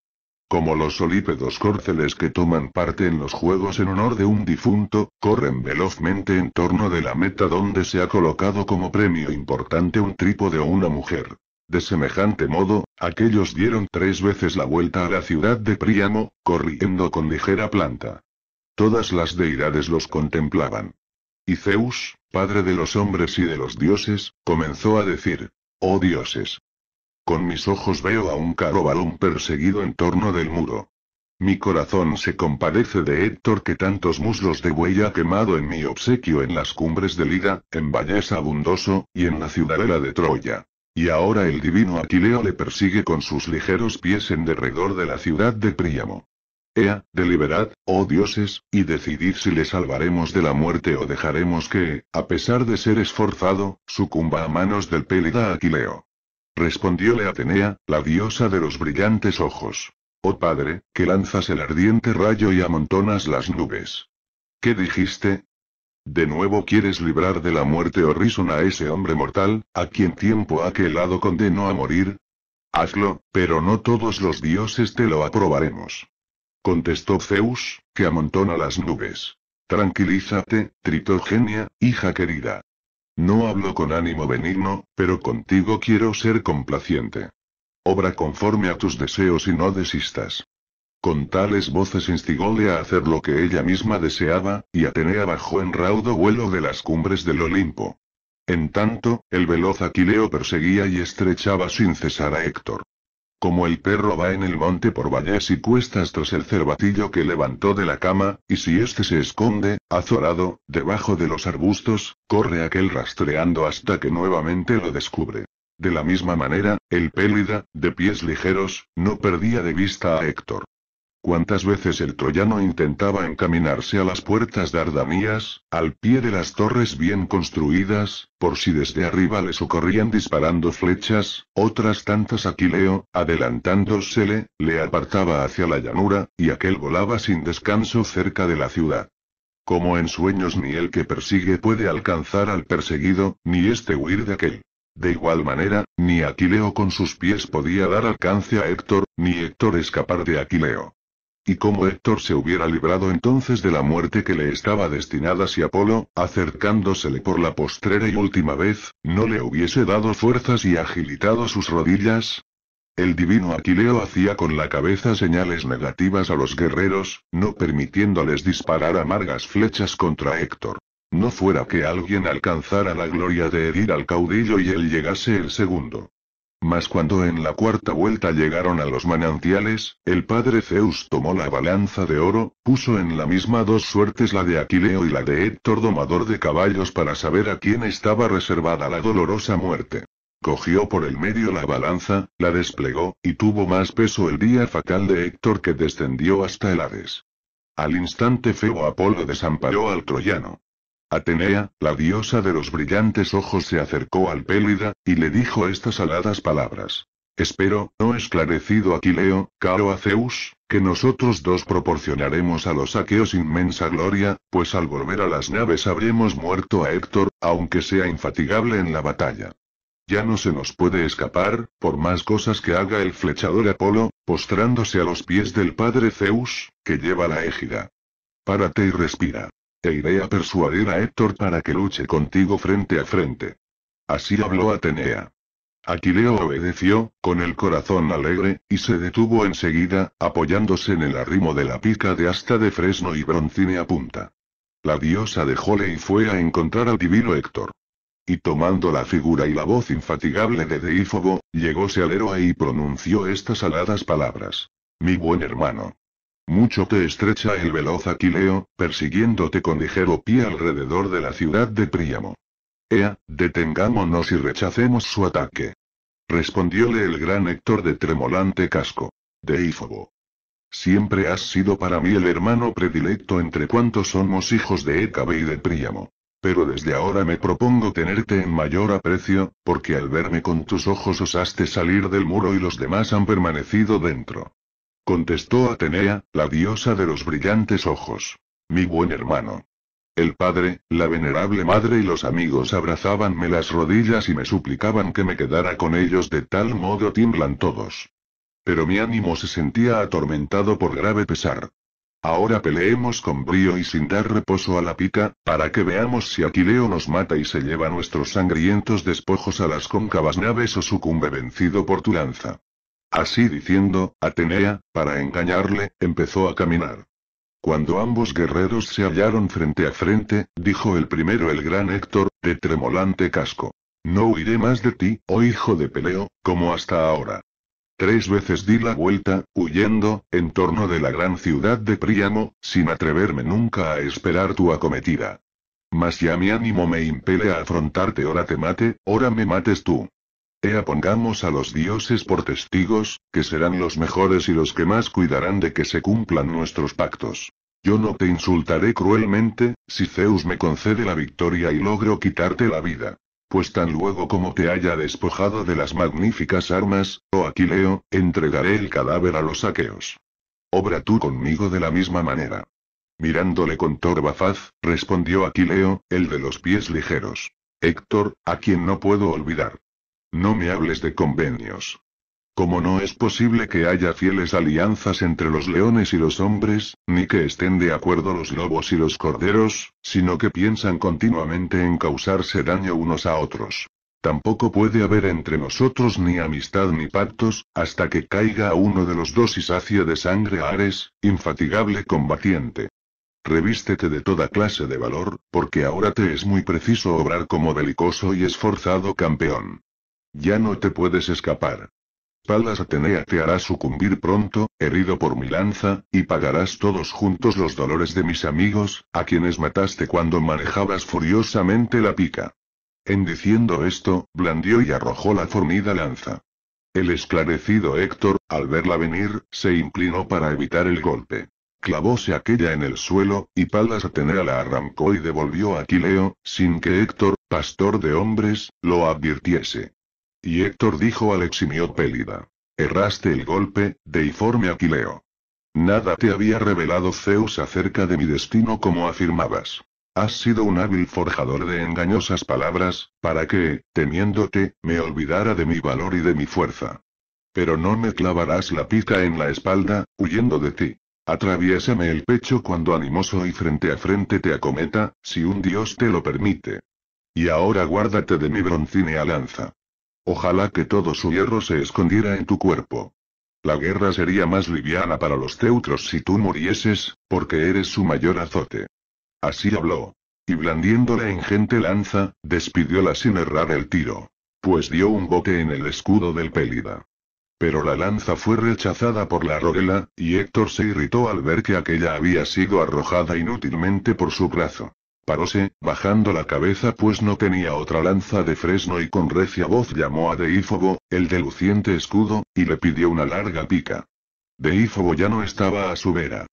Como los olípedos córceles que toman parte en los juegos en honor de un difunto, corren velozmente en torno de la meta donde se ha colocado como premio importante un trípode o una mujer. De semejante modo, aquellos dieron tres veces la vuelta a la ciudad de Príamo, corriendo con ligera planta. Todas las deidades los contemplaban. Y Zeus, padre de los hombres y de los dioses, comenzó a decir, Oh dioses. Con mis ojos veo a un caro balón perseguido en torno del muro. Mi corazón se compadece de Héctor que tantos muslos de buey ha quemado en mi obsequio en las cumbres de Ida, en Valles Abundoso, y en la ciudadela de Troya. Y ahora el divino Aquileo le persigue con sus ligeros pies en derredor de la ciudad de Príamo. Ea, deliberad, oh dioses, y decidid si le salvaremos de la muerte o dejaremos que, a pesar de ser esforzado, sucumba a manos del pélida Aquileo. Respondióle Atenea, la diosa de los brillantes ojos. Oh padre, que lanzas el ardiente rayo y amontonas las nubes. ¿Qué dijiste? ¿De nuevo quieres librar de la muerte o a ese hombre mortal, a quien tiempo lado condenó a morir? Hazlo, pero no todos los dioses te lo aprobaremos contestó Zeus, que amontona las nubes. Tranquilízate, Tritogenia, hija querida. No hablo con ánimo benigno, pero contigo quiero ser complaciente. Obra conforme a tus deseos y no desistas. Con tales voces instigóle a hacer lo que ella misma deseaba, y Atenea bajó en raudo vuelo de las cumbres del Olimpo. En tanto, el veloz Aquileo perseguía y estrechaba sin cesar a Héctor. Como el perro va en el monte por vallas y cuestas tras el cervatillo que levantó de la cama, y si éste se esconde, azorado, debajo de los arbustos, corre aquel rastreando hasta que nuevamente lo descubre. De la misma manera, el pélida, de pies ligeros, no perdía de vista a Héctor. Cuántas veces el troyano intentaba encaminarse a las puertas dardanías, al pie de las torres bien construidas, por si desde arriba le socorrían disparando flechas, otras tantas Aquileo, adelantándosele, le apartaba hacia la llanura, y aquel volaba sin descanso cerca de la ciudad. Como en sueños ni el que persigue puede alcanzar al perseguido, ni este huir de aquel. De igual manera, ni Aquileo con sus pies podía dar alcance a Héctor, ni Héctor escapar de Aquileo. Y cómo Héctor se hubiera librado entonces de la muerte que le estaba destinada si Apolo, acercándosele por la postrera y última vez, no le hubiese dado fuerzas y agilitado sus rodillas. El divino Aquileo hacía con la cabeza señales negativas a los guerreros, no permitiéndoles disparar amargas flechas contra Héctor. No fuera que alguien alcanzara la gloria de herir al caudillo y él llegase el segundo. Mas cuando en la cuarta vuelta llegaron a los manantiales, el padre Zeus tomó la balanza de oro, puso en la misma dos suertes la de Aquileo y la de Héctor domador de caballos para saber a quién estaba reservada la dolorosa muerte. Cogió por el medio la balanza, la desplegó, y tuvo más peso el día fatal de Héctor que descendió hasta el Hades. Al instante feo Apolo desamparó al troyano. Atenea, la diosa de los brillantes ojos, se acercó al Pélida, y le dijo estas aladas palabras. Espero, no esclarecido Aquileo, caro a Zeus, que nosotros dos proporcionaremos a los aqueos inmensa gloria, pues al volver a las naves habremos muerto a Héctor, aunque sea infatigable en la batalla. Ya no se nos puede escapar, por más cosas que haga el flechador Apolo, postrándose a los pies del padre Zeus, que lleva la égida. Párate y respira. Te iré a persuadir a Héctor para que luche contigo frente a frente. Así habló Atenea. Aquileo obedeció, con el corazón alegre, y se detuvo enseguida, apoyándose en el arrimo de la pica de asta de fresno y broncínea punta. La diosa dejóle y fue a encontrar al divino Héctor. Y tomando la figura y la voz infatigable de Deífobo, llegóse al héroe y pronunció estas aladas palabras. Mi buen hermano. Mucho te estrecha el veloz Aquileo, persiguiéndote con ligero pie alrededor de la ciudad de Príamo. Ea, detengámonos y rechacemos su ataque. Respondióle el gran Héctor de tremolante casco. Deífobo. Siempre has sido para mí el hermano predilecto entre cuantos somos hijos de Écabe y de Príamo. Pero desde ahora me propongo tenerte en mayor aprecio, porque al verme con tus ojos osaste salir del muro y los demás han permanecido dentro contestó Atenea, la diosa de los brillantes ojos. Mi buen hermano. El padre, la venerable madre y los amigos abrazábanme las rodillas y me suplicaban que me quedara con ellos de tal modo tiemblan todos. Pero mi ánimo se sentía atormentado por grave pesar. Ahora peleemos con brío y sin dar reposo a la pica, para que veamos si Aquileo nos mata y se lleva nuestros sangrientos despojos a las cóncavas naves o sucumbe vencido por tu lanza. Así diciendo, Atenea, para engañarle, empezó a caminar. Cuando ambos guerreros se hallaron frente a frente, dijo el primero el gran Héctor, de tremolante casco. No huiré más de ti, oh hijo de Peleo, como hasta ahora. Tres veces di la vuelta, huyendo, en torno de la gran ciudad de Príamo, sin atreverme nunca a esperar tu acometida. Mas ya mi ánimo me impele a afrontarte ora te mate, ora me mates tú. Ea pongamos a los dioses por testigos, que serán los mejores y los que más cuidarán de que se cumplan nuestros pactos. Yo no te insultaré cruelmente, si Zeus me concede la victoria y logro quitarte la vida. Pues tan luego como te haya despojado de las magníficas armas, oh Aquileo, entregaré el cadáver a los aqueos. Obra tú conmigo de la misma manera. Mirándole con torva faz, respondió Aquileo, el de los pies ligeros. Héctor, a quien no puedo olvidar. No me hables de convenios. Como no es posible que haya fieles alianzas entre los leones y los hombres, ni que estén de acuerdo los lobos y los corderos, sino que piensan continuamente en causarse daño unos a otros. Tampoco puede haber entre nosotros ni amistad ni pactos, hasta que caiga uno de los dos y sacie de sangre a Ares, infatigable combatiente. Revístete de toda clase de valor, porque ahora te es muy preciso obrar como belicoso y esforzado campeón. Ya no te puedes escapar. Palas Atenea te hará sucumbir pronto, herido por mi lanza, y pagarás todos juntos los dolores de mis amigos, a quienes mataste cuando manejabas furiosamente la pica. En diciendo esto, blandió y arrojó la fornida lanza. El esclarecido Héctor, al verla venir, se inclinó para evitar el golpe. Clavóse aquella en el suelo, y Palas Atenea la arrancó y devolvió a Aquileo, sin que Héctor, pastor de hombres, lo advirtiese. Y Héctor dijo al eximio Pélida. Erraste el golpe, deiforme Aquileo. Nada te había revelado Zeus acerca de mi destino como afirmabas. Has sido un hábil forjador de engañosas palabras, para que, temiéndote, me olvidara de mi valor y de mi fuerza. Pero no me clavarás la pica en la espalda, huyendo de ti. Atraviésame el pecho cuando animoso y frente a frente te acometa, si un dios te lo permite. Y ahora guárdate de mi broncínea lanza. Ojalá que todo su hierro se escondiera en tu cuerpo. La guerra sería más liviana para los teutros si tú murieses, porque eres su mayor azote. Así habló. Y blandiendo la ingente lanza, despidióla sin errar el tiro. Pues dio un bote en el escudo del Pélida. Pero la lanza fue rechazada por la rodela, y Héctor se irritó al ver que aquella había sido arrojada inútilmente por su brazo. Paróse, bajando la cabeza pues no tenía otra lanza de fresno y con recia voz llamó a Deífobo, el de luciente escudo, y le pidió una larga pica. Deífobo ya no estaba a su vera.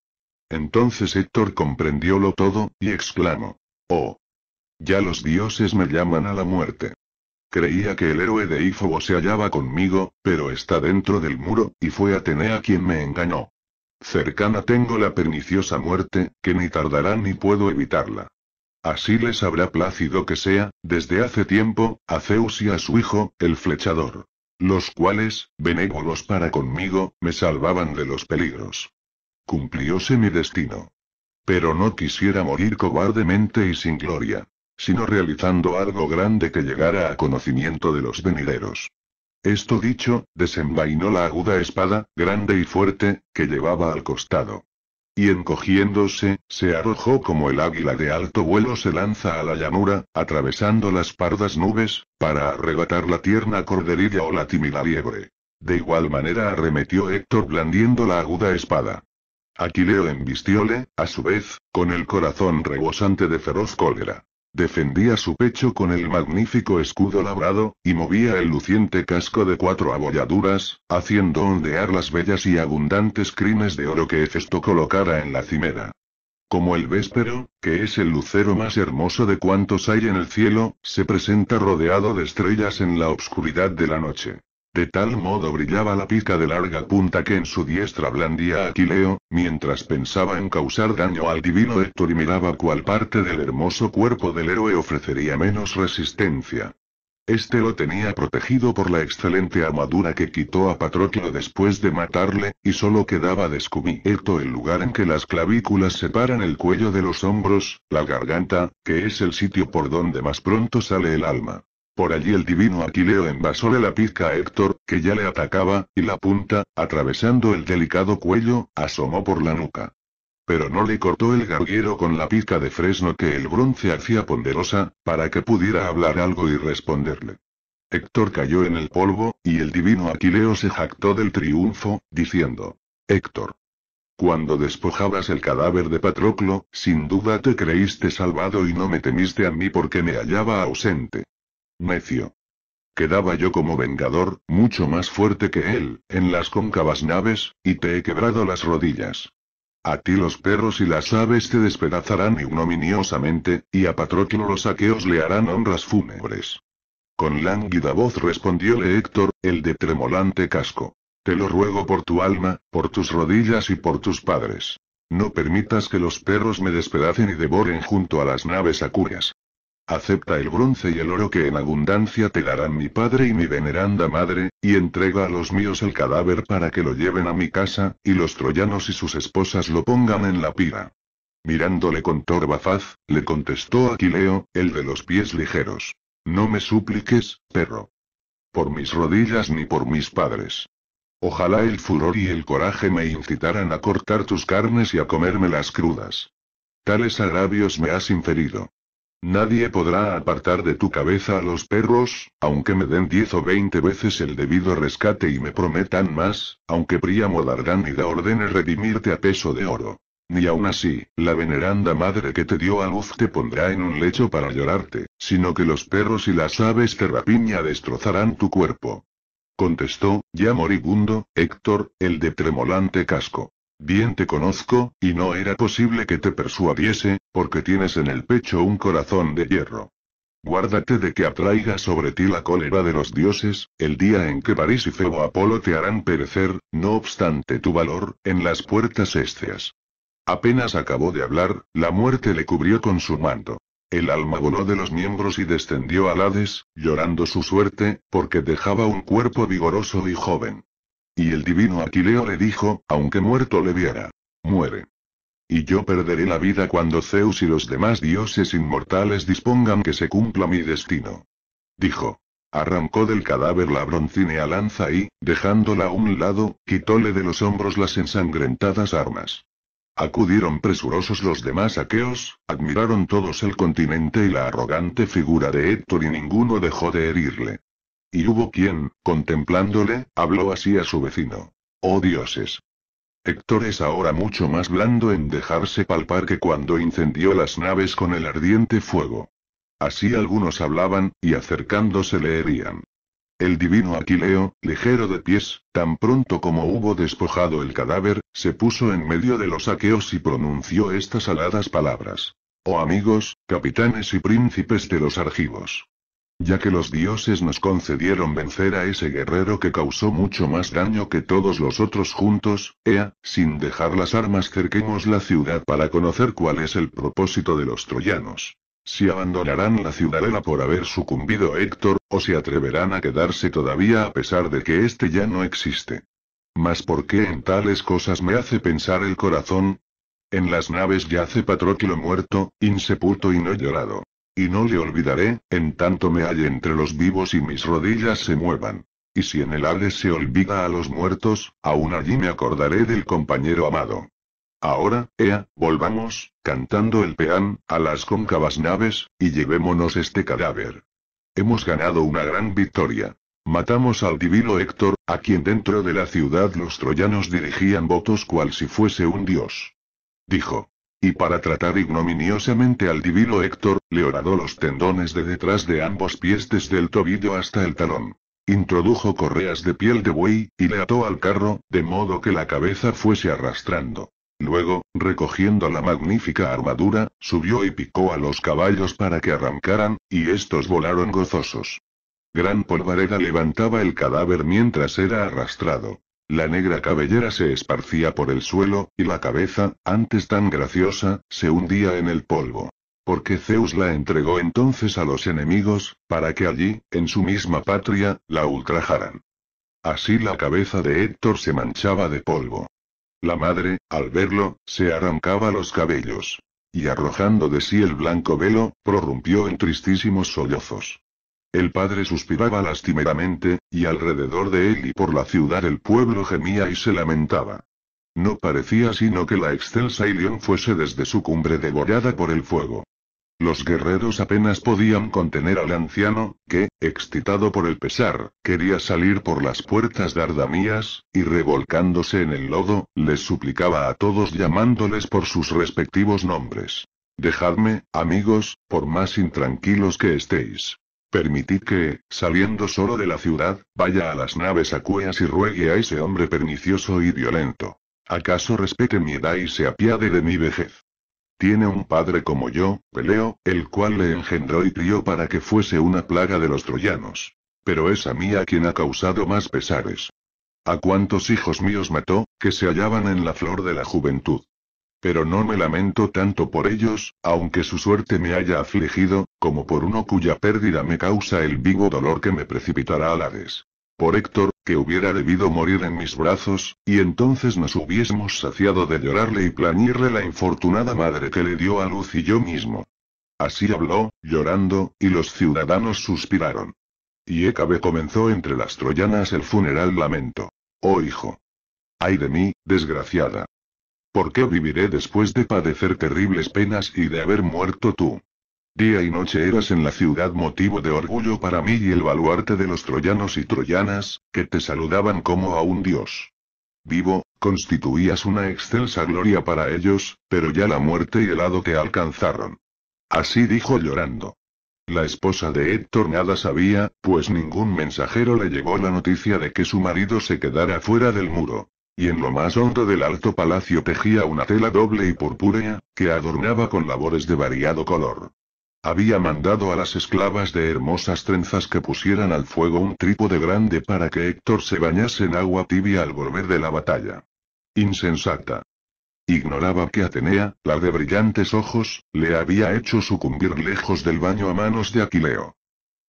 Entonces Héctor comprendiólo todo, y exclamó. Oh. Ya los dioses me llaman a la muerte. Creía que el héroe de se hallaba conmigo, pero está dentro del muro, y fue Atenea quien me engañó. Cercana tengo la perniciosa muerte, que ni tardará ni puedo evitarla. Así les habrá plácido que sea, desde hace tiempo, a Zeus y a su hijo, el flechador. Los cuales, benévolos para conmigo, me salvaban de los peligros. Cumplióse mi destino. Pero no quisiera morir cobardemente y sin gloria, sino realizando algo grande que llegara a conocimiento de los venideros. Esto dicho, desenvainó la aguda espada, grande y fuerte, que llevaba al costado y encogiéndose, se arrojó como el águila de alto vuelo se lanza a la llanura, atravesando las pardas nubes, para arrebatar la tierna corderilla o la tímida liebre. De igual manera arremetió Héctor blandiendo la aguda espada. Aquileo embistióle, a su vez, con el corazón rebosante de feroz cólera. Defendía su pecho con el magnífico escudo labrado, y movía el luciente casco de cuatro abolladuras, haciendo ondear las bellas y abundantes crines de oro que Hefesto colocara en la cimera. Como el véspero, que es el lucero más hermoso de cuantos hay en el cielo, se presenta rodeado de estrellas en la obscuridad de la noche. De tal modo brillaba la pica de larga punta que en su diestra blandía Aquileo, mientras pensaba en causar daño al divino Héctor y miraba cuál parte del hermoso cuerpo del héroe ofrecería menos resistencia. Este lo tenía protegido por la excelente armadura que quitó a Patroclo después de matarle, y solo quedaba descubierto el lugar en que las clavículas separan el cuello de los hombros, la garganta, que es el sitio por donde más pronto sale el alma. Por allí el divino Aquileo envasó la pizca a Héctor, que ya le atacaba, y la punta, atravesando el delicado cuello, asomó por la nuca. Pero no le cortó el garguero con la pizca de fresno que el bronce hacía ponderosa, para que pudiera hablar algo y responderle. Héctor cayó en el polvo, y el divino Aquileo se jactó del triunfo, diciendo, Héctor, cuando despojabas el cadáver de Patroclo, sin duda te creíste salvado y no me temiste a mí porque me hallaba ausente. Necio. Quedaba yo como vengador, mucho más fuerte que él, en las cóncavas naves, y te he quebrado las rodillas. A ti los perros y las aves te despedazarán ignominiosamente, y a Patroclo los aqueos le harán honras fúnebres. Con lánguida voz respondióle Héctor, el de tremolante casco. Te lo ruego por tu alma, por tus rodillas y por tus padres. No permitas que los perros me despedacen y devoren junto a las naves acurias. Acepta el bronce y el oro que en abundancia te darán mi padre y mi veneranda madre, y entrega a los míos el cadáver para que lo lleven a mi casa, y los troyanos y sus esposas lo pongan en la pira. Mirándole con torva faz, le contestó Aquileo, el de los pies ligeros. No me supliques, perro. Por mis rodillas ni por mis padres. Ojalá el furor y el coraje me incitaran a cortar tus carnes y a comérmelas crudas. Tales agravios me has inferido. Nadie podrá apartar de tu cabeza a los perros, aunque me den diez o veinte veces el debido rescate y me prometan más, aunque Príamo da órdenes redimirte a peso de oro. Ni aun así, la veneranda madre que te dio a luz te pondrá en un lecho para llorarte, sino que los perros y las aves de rapiña destrozarán tu cuerpo. Contestó, ya moribundo, Héctor, el de tremolante casco. Bien te conozco, y no era posible que te persuadiese, porque tienes en el pecho un corazón de hierro. Guárdate de que atraiga sobre ti la cólera de los dioses, el día en que París y Febo Apolo te harán perecer, no obstante tu valor, en las puertas ésteas». Apenas acabó de hablar, la muerte le cubrió con su manto. El alma voló de los miembros y descendió a Hades, llorando su suerte, porque dejaba un cuerpo vigoroso y joven. Y el divino Aquileo le dijo, aunque muerto le viera. Muere. Y yo perderé la vida cuando Zeus y los demás dioses inmortales dispongan que se cumpla mi destino. Dijo. Arrancó del cadáver la broncínea lanza y, dejándola a un lado, quitóle de los hombros las ensangrentadas armas. Acudieron presurosos los demás aqueos, admiraron todos el continente y la arrogante figura de Héctor y ninguno dejó de herirle. Y hubo quien, contemplándole, habló así a su vecino. ¡Oh dioses! Héctor es ahora mucho más blando en dejarse palpar que cuando incendió las naves con el ardiente fuego. Así algunos hablaban, y acercándose le herían. El divino Aquileo, ligero de pies, tan pronto como hubo despojado el cadáver, se puso en medio de los saqueos y pronunció estas aladas palabras. Oh amigos, capitanes y príncipes de los argivos ya que los dioses nos concedieron vencer a ese guerrero que causó mucho más daño que todos los otros juntos, ea, sin dejar las armas cerquemos la ciudad para conocer cuál es el propósito de los troyanos. Si abandonarán la ciudadela por haber sucumbido Héctor, o si atreverán a quedarse todavía a pesar de que éste ya no existe. Mas ¿por qué en tales cosas me hace pensar el corazón? En las naves yace Patroclo muerto, insepulto y no llorado. Y no le olvidaré, en tanto me halle entre los vivos y mis rodillas se muevan. Y si en el Hades se olvida a los muertos, aún allí me acordaré del compañero amado. Ahora, Ea, volvamos, cantando el peán, a las cóncavas naves, y llevémonos este cadáver. Hemos ganado una gran victoria. Matamos al divino Héctor, a quien dentro de la ciudad los troyanos dirigían votos cual si fuese un dios. Dijo. Y para tratar ignominiosamente al divino Héctor, le horadó los tendones de detrás de ambos pies desde el tobillo hasta el talón. Introdujo correas de piel de buey, y le ató al carro, de modo que la cabeza fuese arrastrando. Luego, recogiendo la magnífica armadura, subió y picó a los caballos para que arrancaran, y estos volaron gozosos. Gran polvareda levantaba el cadáver mientras era arrastrado. La negra cabellera se esparcía por el suelo, y la cabeza, antes tan graciosa, se hundía en el polvo. Porque Zeus la entregó entonces a los enemigos, para que allí, en su misma patria, la ultrajaran. Así la cabeza de Héctor se manchaba de polvo. La madre, al verlo, se arrancaba los cabellos. Y arrojando de sí el blanco velo, prorrumpió en tristísimos sollozos. El padre suspiraba lastimeramente, y alrededor de él y por la ciudad el pueblo gemía y se lamentaba. No parecía sino que la excelsa Ilion fuese desde su cumbre devorada por el fuego. Los guerreros apenas podían contener al anciano, que, excitado por el pesar, quería salir por las puertas dardamías, y revolcándose en el lodo, les suplicaba a todos llamándoles por sus respectivos nombres. Dejadme, amigos, por más intranquilos que estéis. Permitid que, saliendo solo de la ciudad, vaya a las naves acueas y ruegue a ese hombre pernicioso y violento. ¿Acaso respete mi edad y se apiade de mi vejez? Tiene un padre como yo, Peleo, el cual le engendró y crió para que fuese una plaga de los troyanos. Pero es a mí a quien ha causado más pesares. A cuántos hijos míos mató, que se hallaban en la flor de la juventud. Pero no me lamento tanto por ellos, aunque su suerte me haya afligido, como por uno cuya pérdida me causa el vivo dolor que me precipitará la Hades. Por Héctor, que hubiera debido morir en mis brazos, y entonces nos hubiésemos saciado de llorarle y plañirle la infortunada madre que le dio a luz y yo mismo. Así habló, llorando, y los ciudadanos suspiraron. Y Écabe comenzó entre las troyanas el funeral lamento. Oh hijo. Ay de mí, desgraciada. ¿Por qué viviré después de padecer terribles penas y de haber muerto tú? Día y noche eras en la ciudad motivo de orgullo para mí y el baluarte de los troyanos y troyanas, que te saludaban como a un dios. Vivo, constituías una excelsa gloria para ellos, pero ya la muerte y el hado te alcanzaron. Así dijo llorando. La esposa de Héctor nada sabía, pues ningún mensajero le llevó la noticia de que su marido se quedara fuera del muro y en lo más hondo del alto palacio tejía una tela doble y purpúrea, que adornaba con labores de variado color. Había mandado a las esclavas de hermosas trenzas que pusieran al fuego un trípode grande para que Héctor se bañase en agua tibia al volver de la batalla. Insensata. Ignoraba que Atenea, la de brillantes ojos, le había hecho sucumbir lejos del baño a manos de Aquileo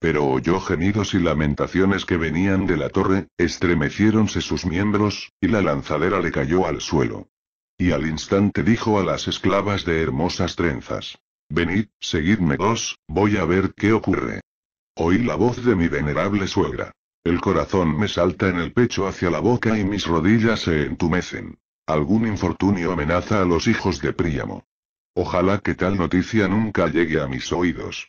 pero oyó gemidos y lamentaciones que venían de la torre, estremeciéronse sus miembros, y la lanzadera le cayó al suelo. Y al instante dijo a las esclavas de hermosas trenzas. Venid, seguidme dos, voy a ver qué ocurre. Oí la voz de mi venerable suegra. El corazón me salta en el pecho hacia la boca y mis rodillas se entumecen. Algún infortunio amenaza a los hijos de Príamo. Ojalá que tal noticia nunca llegue a mis oídos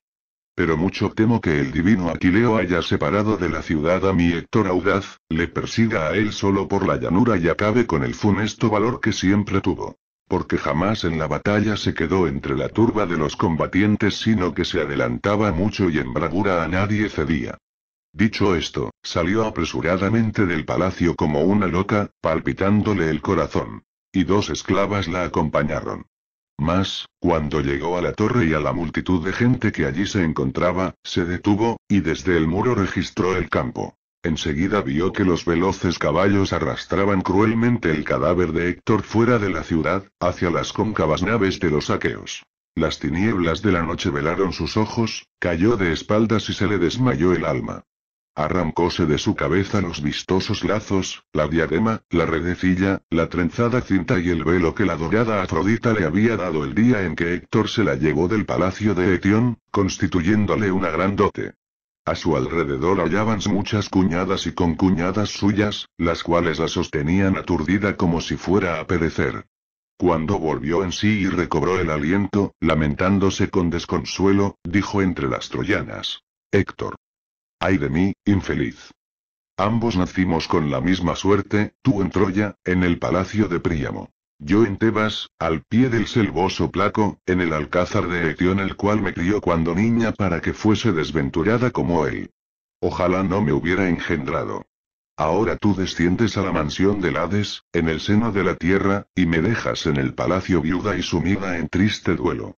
pero mucho temo que el divino Aquileo haya separado de la ciudad a mi Héctor audaz, le persiga a él solo por la llanura y acabe con el funesto valor que siempre tuvo. Porque jamás en la batalla se quedó entre la turba de los combatientes sino que se adelantaba mucho y en bravura a nadie cedía. Dicho esto, salió apresuradamente del palacio como una loca, palpitándole el corazón. Y dos esclavas la acompañaron. Mas, cuando llegó a la torre y a la multitud de gente que allí se encontraba, se detuvo, y desde el muro registró el campo. Enseguida vio que los veloces caballos arrastraban cruelmente el cadáver de Héctor fuera de la ciudad, hacia las cóncavas naves de los aqueos. Las tinieblas de la noche velaron sus ojos, cayó de espaldas y se le desmayó el alma. Arrancóse de su cabeza los vistosos lazos, la diadema, la redecilla, la trenzada cinta y el velo que la dorada Afrodita le había dado el día en que Héctor se la llevó del palacio de Etión, constituyéndole una gran dote. A su alrededor hallaban muchas cuñadas y concuñadas suyas, las cuales la sostenían aturdida como si fuera a perecer. Cuando volvió en sí y recobró el aliento, lamentándose con desconsuelo, dijo entre las troyanas. Héctor, Ay de mí, infeliz. Ambos nacimos con la misma suerte, tú en Troya, en el palacio de Príamo. Yo en Tebas, al pie del selvoso Placo, en el alcázar de Etión el cual me crió cuando niña para que fuese desventurada como él. Ojalá no me hubiera engendrado. Ahora tú desciendes a la mansión del Hades, en el seno de la tierra, y me dejas en el palacio viuda y sumida en triste duelo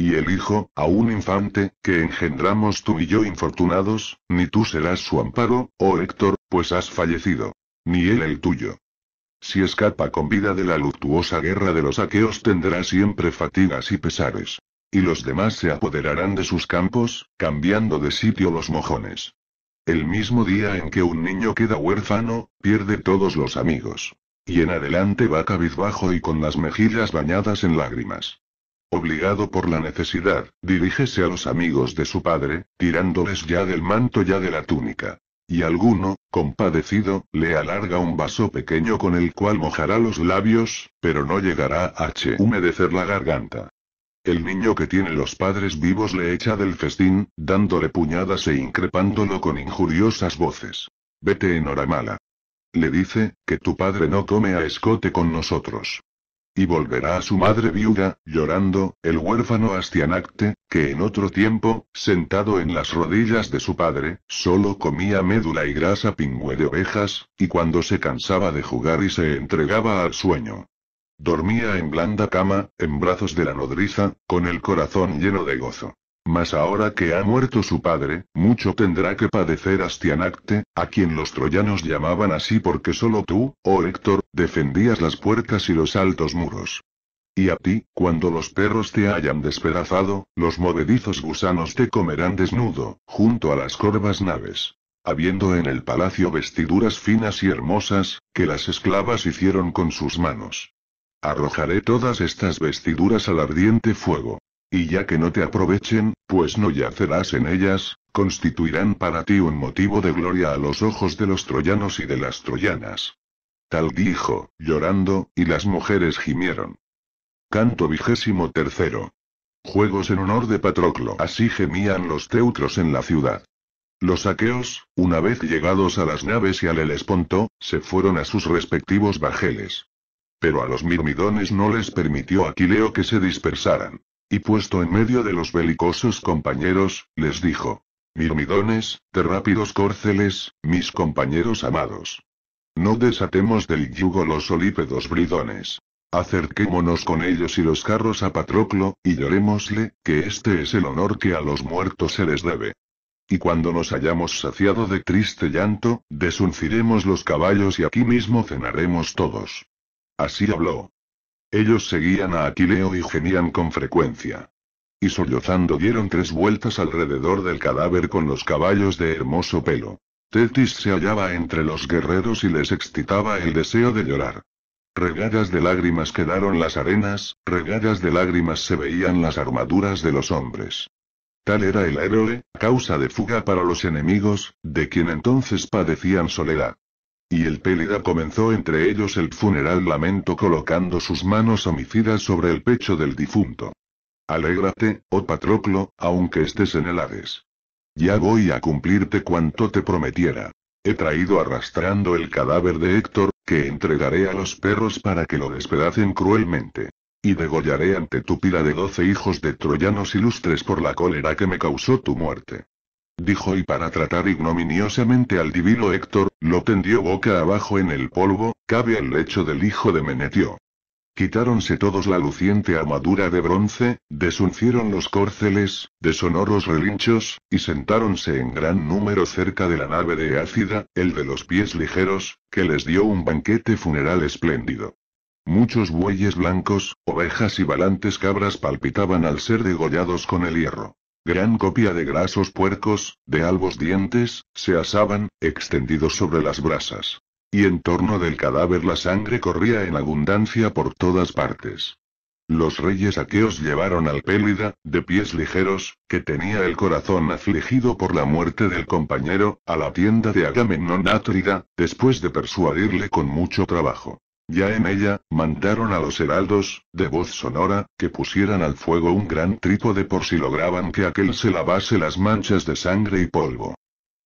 y el hijo, a un infante, que engendramos tú y yo infortunados, ni tú serás su amparo, oh Héctor, pues has fallecido. Ni él el tuyo. Si escapa con vida de la luctuosa guerra de los aqueos tendrá siempre fatigas y pesares. Y los demás se apoderarán de sus campos, cambiando de sitio los mojones. El mismo día en que un niño queda huérfano, pierde todos los amigos. Y en adelante va cabizbajo y con las mejillas bañadas en lágrimas. Obligado por la necesidad, dirígese a los amigos de su padre, tirándoles ya del manto ya de la túnica. Y alguno, compadecido, le alarga un vaso pequeño con el cual mojará los labios, pero no llegará a humedecer la garganta. El niño que tiene los padres vivos le echa del festín, dándole puñadas e increpándolo con injuriosas voces. Vete en hora mala. Le dice, que tu padre no come a escote con nosotros. Y volverá a su madre viuda, llorando, el huérfano Astianacte, que en otro tiempo, sentado en las rodillas de su padre, solo comía médula y grasa pingüe de ovejas, y cuando se cansaba de jugar y se entregaba al sueño. Dormía en blanda cama, en brazos de la nodriza, con el corazón lleno de gozo. Mas ahora que ha muerto su padre, mucho tendrá que padecer Astianacte, a quien los troyanos llamaban así porque solo tú, oh Héctor, defendías las puertas y los altos muros. Y a ti, cuando los perros te hayan despedazado, los movedizos gusanos te comerán desnudo, junto a las corvas naves. Habiendo en el palacio vestiduras finas y hermosas, que las esclavas hicieron con sus manos. Arrojaré todas estas vestiduras al ardiente fuego. Y ya que no te aprovechen, pues no yacerás en ellas, constituirán para ti un motivo de gloria a los ojos de los troyanos y de las troyanas. Tal dijo, llorando, y las mujeres gimieron. Canto vigésimo tercero. Juegos en honor de Patroclo. Así gemían los teutros en la ciudad. Los aqueos, una vez llegados a las naves y al Helesponto, se fueron a sus respectivos bajeles. Pero a los mirmidones no les permitió Aquileo que se dispersaran. Y puesto en medio de los belicosos compañeros, les dijo. Mirmidones, de rápidos córceles, mis compañeros amados. No desatemos del yugo los olípedos bridones. Acerquémonos con ellos y los carros a Patroclo, y llorémosle, que este es el honor que a los muertos se les debe. Y cuando nos hayamos saciado de triste llanto, desunciremos los caballos y aquí mismo cenaremos todos. Así habló. Ellos seguían a Aquileo y gemían con frecuencia. Y sollozando dieron tres vueltas alrededor del cadáver con los caballos de hermoso pelo. Tetis se hallaba entre los guerreros y les excitaba el deseo de llorar. Regadas de lágrimas quedaron las arenas, regadas de lágrimas se veían las armaduras de los hombres. Tal era el héroe, causa de fuga para los enemigos, de quien entonces padecían soledad. Y el Pélida comenzó entre ellos el funeral lamento colocando sus manos homicidas sobre el pecho del difunto. Alégrate, oh Patroclo, aunque estés en el Hades. Ya voy a cumplirte cuanto te prometiera. He traído arrastrando el cadáver de Héctor, que entregaré a los perros para que lo despedacen cruelmente. Y degollaré ante tu pila de doce hijos de troyanos ilustres por la cólera que me causó tu muerte dijo y para tratar ignominiosamente al divino Héctor, lo tendió boca abajo en el polvo, cabe al lecho del hijo de Menetio. Quitáronse todos la luciente armadura de bronce, desuncieron los córceles, de sonoros relinchos, y sentáronse en gran número cerca de la nave de Ácida, el de los pies ligeros, que les dio un banquete funeral espléndido. Muchos bueyes blancos, ovejas y valantes cabras palpitaban al ser degollados con el hierro. Gran copia de grasos puercos, de albos dientes, se asaban, extendidos sobre las brasas. Y en torno del cadáver la sangre corría en abundancia por todas partes. Los reyes aqueos llevaron al Pélida, de pies ligeros, que tenía el corazón afligido por la muerte del compañero, a la tienda de Agamenón Atrida, después de persuadirle con mucho trabajo. Ya en ella, mandaron a los heraldos, de voz sonora, que pusieran al fuego un gran trípode por si lograban que aquel se lavase las manchas de sangre y polvo.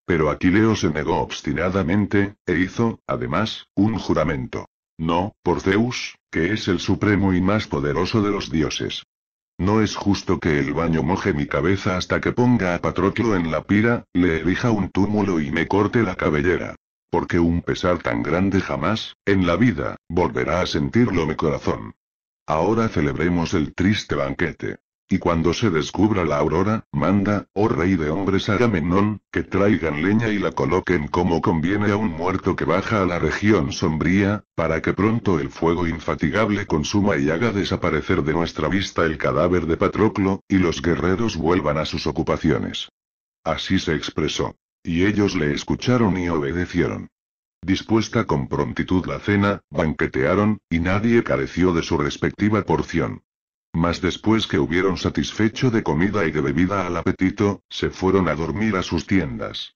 Pero Aquileo se negó obstinadamente, e hizo, además, un juramento. No, por Zeus, que es el supremo y más poderoso de los dioses. No es justo que el baño moje mi cabeza hasta que ponga a Patroclo en la pira, le erija un túmulo y me corte la cabellera porque un pesar tan grande jamás, en la vida, volverá a sentirlo mi corazón. Ahora celebremos el triste banquete. Y cuando se descubra la aurora, manda, oh rey de hombres Agamenón, que traigan leña y la coloquen como conviene a un muerto que baja a la región sombría, para que pronto el fuego infatigable consuma y haga desaparecer de nuestra vista el cadáver de Patroclo, y los guerreros vuelvan a sus ocupaciones. Así se expresó. Y ellos le escucharon y obedecieron. Dispuesta con prontitud la cena, banquetearon, y nadie careció de su respectiva porción. Mas después que hubieron satisfecho de comida y de bebida al apetito, se fueron a dormir a sus tiendas.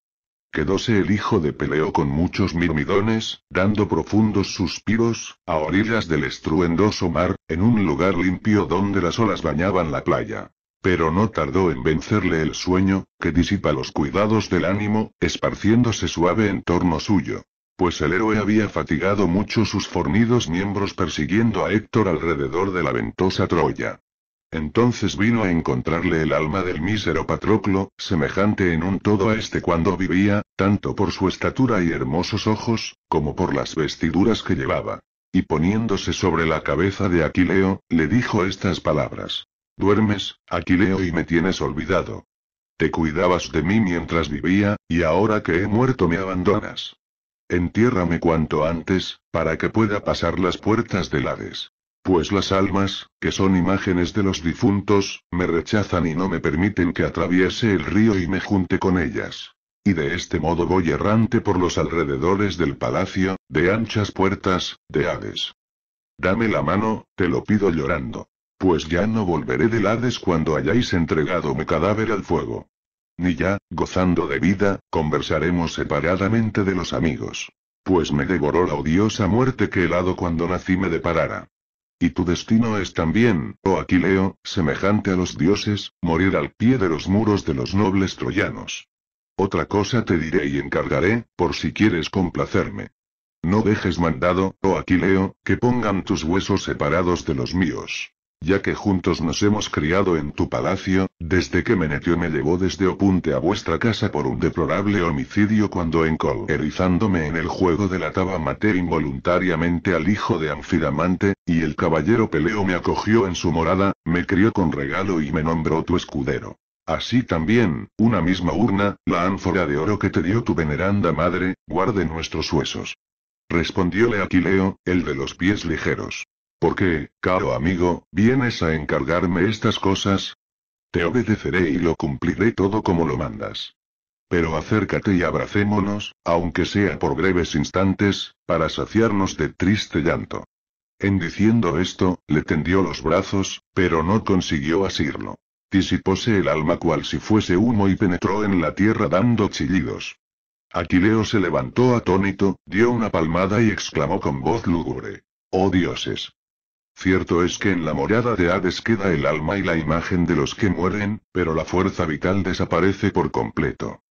Quedóse el hijo de Peleo con muchos mirmidones, dando profundos suspiros, a orillas del estruendoso mar, en un lugar limpio donde las olas bañaban la playa pero no tardó en vencerle el sueño, que disipa los cuidados del ánimo, esparciéndose suave en torno suyo. Pues el héroe había fatigado mucho sus fornidos miembros persiguiendo a Héctor alrededor de la ventosa Troya. Entonces vino a encontrarle el alma del mísero Patroclo, semejante en un todo a este cuando vivía, tanto por su estatura y hermosos ojos, como por las vestiduras que llevaba. Y poniéndose sobre la cabeza de Aquileo, le dijo estas palabras. Duermes, Aquileo y me tienes olvidado. Te cuidabas de mí mientras vivía, y ahora que he muerto me abandonas. Entiérrame cuanto antes, para que pueda pasar las puertas del Hades. Pues las almas, que son imágenes de los difuntos, me rechazan y no me permiten que atraviese el río y me junte con ellas. Y de este modo voy errante por los alrededores del palacio, de anchas puertas, de Hades. Dame la mano, te lo pido llorando. Pues ya no volveré del Hades cuando hayáis entregado mi cadáver al fuego. Ni ya, gozando de vida, conversaremos separadamente de los amigos. Pues me devoró la odiosa muerte que el hado cuando nací me deparara. Y tu destino es también, oh Aquileo, semejante a los dioses, morir al pie de los muros de los nobles troyanos. Otra cosa te diré y encargaré, por si quieres complacerme. No dejes mandado, oh Aquileo, que pongan tus huesos separados de los míos ya que juntos nos hemos criado en tu palacio, desde que Menetio me llevó desde Opunte a vuestra casa por un deplorable homicidio cuando encolerizándome en el juego de la taba maté involuntariamente al hijo de Anfidamante, y el caballero Peleo me acogió en su morada, me crió con regalo y me nombró tu escudero. Así también, una misma urna, la ánfora de oro que te dio tu veneranda madre, guarde nuestros huesos. Respondióle Aquileo, el de los pies ligeros. «¿Por qué, caro amigo, vienes a encargarme estas cosas? Te obedeceré y lo cumpliré todo como lo mandas. Pero acércate y abracémonos, aunque sea por breves instantes, para saciarnos de triste llanto. En diciendo esto, le tendió los brazos, pero no consiguió asirlo. Disipóse el alma cual si fuese humo y penetró en la tierra dando chillidos. Aquileo se levantó atónito, dio una palmada y exclamó con voz lúgubre. ¡Oh dioses! Cierto es que en la morada de Hades queda el alma y la imagen de los que mueren, pero la fuerza vital desaparece por completo.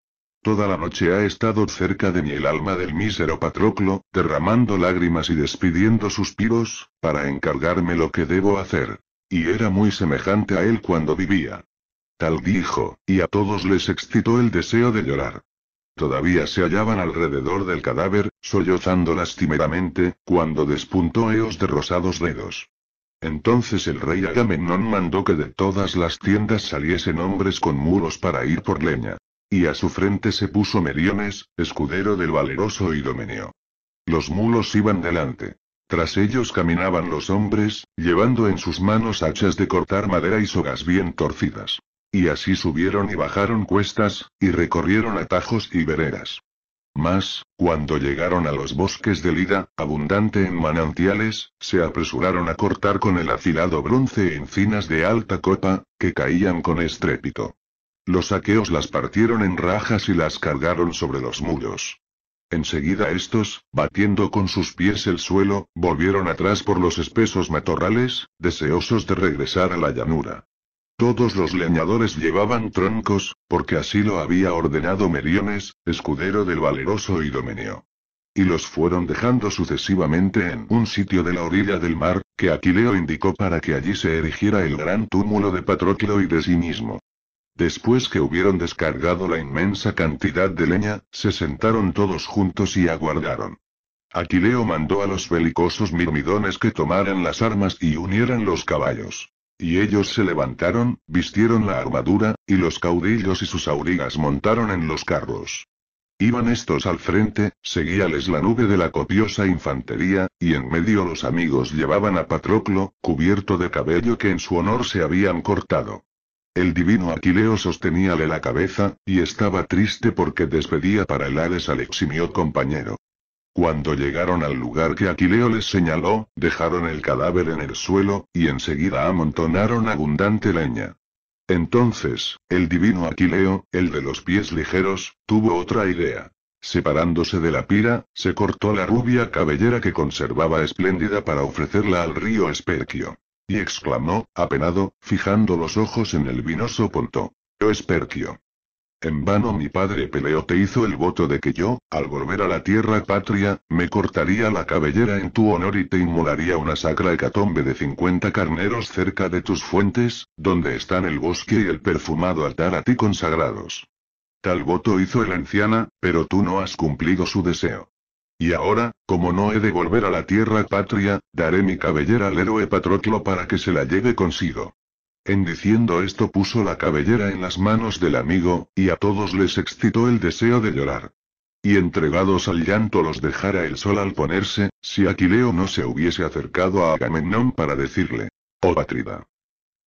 Toda la noche ha estado cerca de mí el alma del mísero Patroclo, derramando lágrimas y despidiendo suspiros, para encargarme lo que debo hacer. Y era muy semejante a él cuando vivía. Tal dijo, y a todos les excitó el deseo de llorar. Todavía se hallaban alrededor del cadáver, sollozando lastimeramente, cuando despuntó Eos de rosados dedos. Entonces el rey Agamenón mandó que de todas las tiendas saliesen hombres con muros para ir por leña. Y a su frente se puso Meriones, escudero del valeroso Idomeneo. Los mulos iban delante. Tras ellos caminaban los hombres, llevando en sus manos hachas de cortar madera y sogas bien torcidas. Y así subieron y bajaron cuestas, y recorrieron atajos y veredas. Más, cuando llegaron a los bosques de Lida, abundante en manantiales, se apresuraron a cortar con el afilado bronce encinas de alta copa, que caían con estrépito. Los aqueos las partieron en rajas y las cargaron sobre los muros. Enseguida estos, batiendo con sus pies el suelo, volvieron atrás por los espesos matorrales, deseosos de regresar a la llanura. Todos los leñadores llevaban troncos, porque así lo había ordenado Meriones, escudero del valeroso Idomeneo. Y los fueron dejando sucesivamente en un sitio de la orilla del mar, que Aquileo indicó para que allí se erigiera el gran túmulo de Patroclo y de sí mismo. Después que hubieron descargado la inmensa cantidad de leña, se sentaron todos juntos y aguardaron. Aquileo mandó a los belicosos mirmidones que tomaran las armas y unieran los caballos. Y ellos se levantaron, vistieron la armadura, y los caudillos y sus aurigas montaron en los carros. Iban estos al frente, seguíales la nube de la copiosa infantería, y en medio los amigos llevaban a Patroclo, cubierto de cabello que en su honor se habían cortado. El divino Aquileo sosteníale la cabeza, y estaba triste porque despedía para el Ares al eximio compañero. Cuando llegaron al lugar que Aquileo les señaló, dejaron el cadáver en el suelo, y enseguida amontonaron abundante leña. Entonces, el divino Aquileo, el de los pies ligeros, tuvo otra idea. Separándose de la pira, se cortó la rubia cabellera que conservaba espléndida para ofrecerla al río Esperquio. Y exclamó, apenado, fijando los ojos en el vinoso Ponto. Esperquio. En vano mi padre Peleo te hizo el voto de que yo, al volver a la tierra patria, me cortaría la cabellera en tu honor y te inmolaría una sacra hecatombe de 50 carneros cerca de tus fuentes, donde están el bosque y el perfumado altar a ti consagrados. Tal voto hizo el anciana, pero tú no has cumplido su deseo. Y ahora, como no he de volver a la tierra patria, daré mi cabellera al héroe Patroclo para que se la lleve consigo. En diciendo esto puso la cabellera en las manos del amigo, y a todos les excitó el deseo de llorar. Y entregados al llanto los dejara el sol al ponerse, si Aquileo no se hubiese acercado a Agamenón para decirle, Oh Patrida.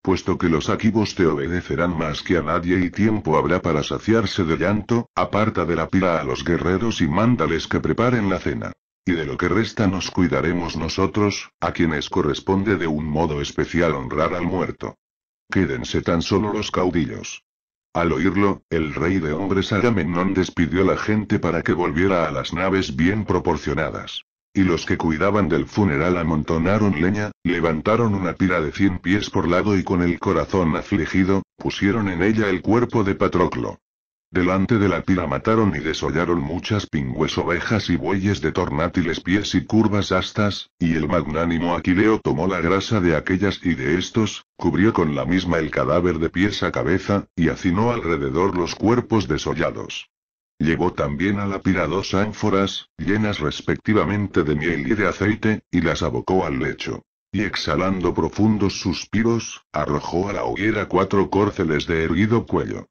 Puesto que los aquivos te obedecerán más que a nadie y tiempo habrá para saciarse de llanto, aparta de la pila a los guerreros y mándales que preparen la cena. Y de lo que resta nos cuidaremos nosotros, a quienes corresponde de un modo especial honrar al muerto. Quédense tan solo los caudillos. Al oírlo, el rey de hombres Agamenón despidió la gente para que volviera a las naves bien proporcionadas. Y los que cuidaban del funeral amontonaron leña, levantaron una tira de cien pies por lado y con el corazón afligido, pusieron en ella el cuerpo de Patroclo. Delante de la pira mataron y desollaron muchas pingües ovejas y bueyes de tornátiles pies y curvas astas, y el magnánimo Aquileo tomó la grasa de aquellas y de estos, cubrió con la misma el cadáver de pies a cabeza, y hacinó alrededor los cuerpos desollados. Llevó también a la pira dos ánforas, llenas respectivamente de miel y de aceite, y las abocó al lecho y exhalando profundos suspiros, arrojó a la hoguera cuatro córceles de erguido cuello.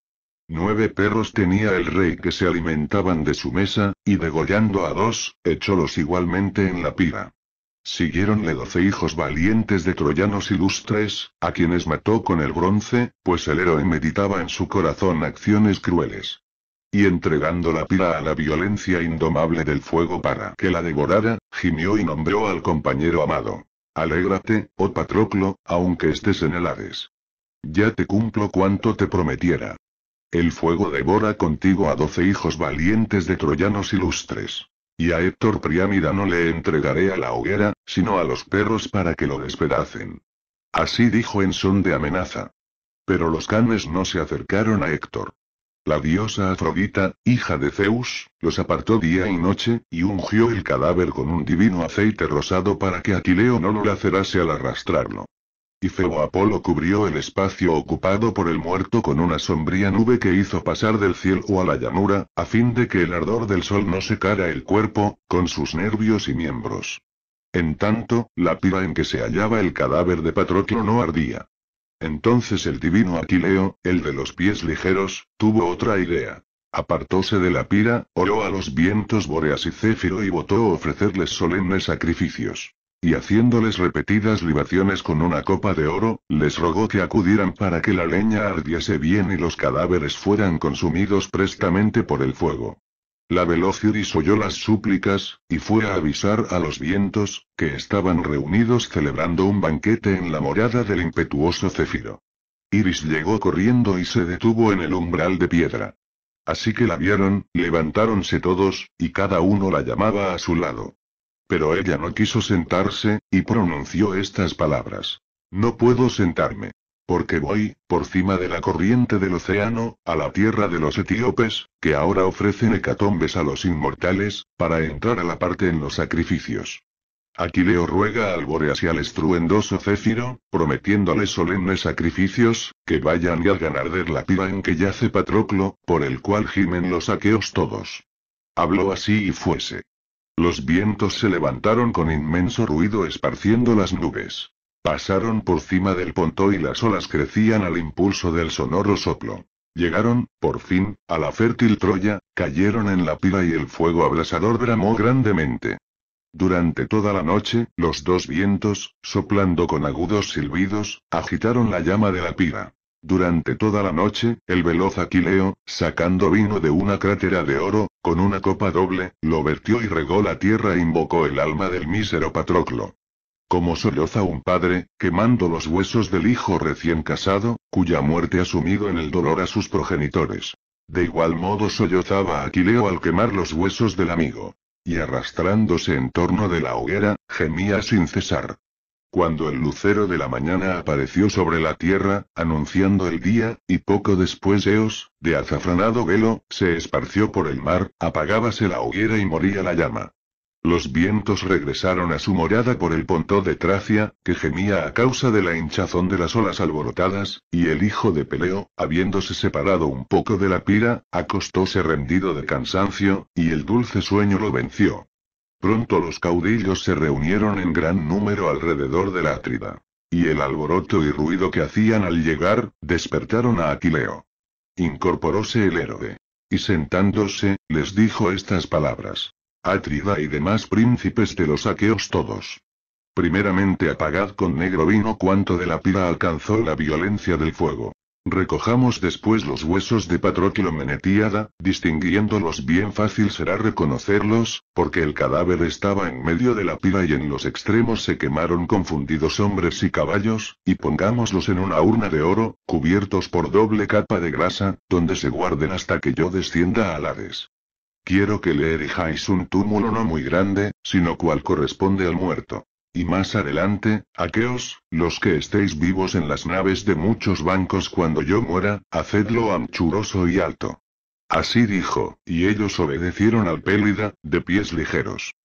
Nueve perros tenía el rey que se alimentaban de su mesa, y degollando a dos, echólos igualmente en la pira. Siguiéronle doce hijos valientes de troyanos ilustres, a quienes mató con el bronce, pues el héroe meditaba en su corazón acciones crueles. Y entregando la pira a la violencia indomable del fuego para que la devorara, gimió y nombró al compañero amado. Alégrate, oh Patroclo, aunque estés en el Hades. Ya te cumplo cuanto te prometiera, el fuego devora contigo a doce hijos valientes de troyanos ilustres. Y a Héctor Priámida no le entregaré a la hoguera, sino a los perros para que lo despedacen. Así dijo en son de amenaza. Pero los canes no se acercaron a Héctor. La diosa Afrodita, hija de Zeus, los apartó día y noche, y ungió el cadáver con un divino aceite rosado para que Aquileo no lo lacerase al arrastrarlo y Febo Apolo cubrió el espacio ocupado por el muerto con una sombría nube que hizo pasar del cielo a la llanura, a fin de que el ardor del sol no secara el cuerpo, con sus nervios y miembros. En tanto, la pira en que se hallaba el cadáver de Patroclo no ardía. Entonces el divino Aquileo, el de los pies ligeros, tuvo otra idea. Apartóse de la pira, oró a los vientos Boreas y Céfiro y votó ofrecerles solemnes sacrificios y haciéndoles repetidas libaciones con una copa de oro, les rogó que acudieran para que la leña ardiese bien y los cadáveres fueran consumidos prestamente por el fuego. La veloz Iris oyó las súplicas, y fue a avisar a los vientos, que estaban reunidos celebrando un banquete en la morada del impetuoso céfiro Iris llegó corriendo y se detuvo en el umbral de piedra. Así que la vieron, levantáronse todos, y cada uno la llamaba a su lado. Pero ella no quiso sentarse, y pronunció estas palabras. No puedo sentarme. Porque voy, por cima de la corriente del océano, a la tierra de los etíopes, que ahora ofrecen hecatombes a los inmortales, para entrar a la parte en los sacrificios. Aquileo ruega al Boreas y al estruendoso Céfiro, prometiéndole solemnes sacrificios, que vayan y hagan arder la pira en que yace Patroclo, por el cual gimen los aqueos todos. Habló así y fuese. Los vientos se levantaron con inmenso ruido esparciendo las nubes. Pasaron por cima del ponto y las olas crecían al impulso del sonoro soplo. Llegaron, por fin, a la fértil Troya, cayeron en la pila y el fuego abrasador bramó grandemente. Durante toda la noche, los dos vientos, soplando con agudos silbidos, agitaron la llama de la pila. Durante toda la noche, el veloz Aquileo, sacando vino de una crátera de oro, con una copa doble, lo vertió y regó la tierra e invocó el alma del mísero Patroclo. Como solloza un padre, quemando los huesos del hijo recién casado, cuya muerte ha sumido en el dolor a sus progenitores. De igual modo sollozaba Aquileo al quemar los huesos del amigo. Y arrastrándose en torno de la hoguera, gemía sin cesar. Cuando el lucero de la mañana apareció sobre la tierra, anunciando el día, y poco después Eos, de azafranado velo, se esparció por el mar, apagábase la hoguera y moría la llama. Los vientos regresaron a su morada por el pontó de Tracia, que gemía a causa de la hinchazón de las olas alborotadas, y el hijo de Peleo, habiéndose separado un poco de la pira, acostóse rendido de cansancio, y el dulce sueño lo venció. Pronto los caudillos se reunieron en gran número alrededor de la Atrida. Y el alboroto y ruido que hacían al llegar, despertaron a Aquileo. Incorporóse el héroe. Y sentándose, les dijo estas palabras. Atrida y demás príncipes de los aqueos todos. Primeramente apagad con negro vino cuanto de la pira alcanzó la violencia del fuego. Recojamos después los huesos de Patroclo Menetíada, distinguiéndolos bien fácil será reconocerlos, porque el cadáver estaba en medio de la pila y en los extremos se quemaron confundidos hombres y caballos, y pongámoslos en una urna de oro, cubiertos por doble capa de grasa, donde se guarden hasta que yo descienda a Hades. Quiero que le erijáis un túmulo no muy grande, sino cual corresponde al muerto. Y más adelante, aqueos, los que estéis vivos en las naves de muchos bancos cuando yo muera, hacedlo anchuroso y alto. Así dijo, y ellos obedecieron al Pélida, de pies ligeros.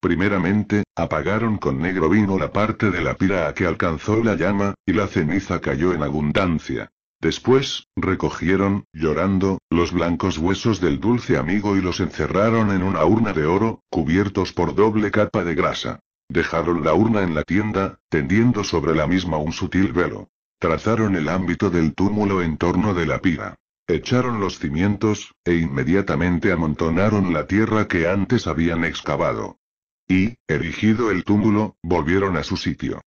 Primeramente, apagaron con negro vino la parte de la pira a que alcanzó la llama, y la ceniza cayó en abundancia. Después, recogieron, llorando, los blancos huesos del dulce amigo y los encerraron en una urna de oro, cubiertos por doble capa de grasa. Dejaron la urna en la tienda, tendiendo sobre la misma un sutil velo. Trazaron el ámbito del túmulo en torno de la pira. Echaron los cimientos, e inmediatamente amontonaron la tierra que antes habían excavado. Y, erigido el túmulo, volvieron a su sitio.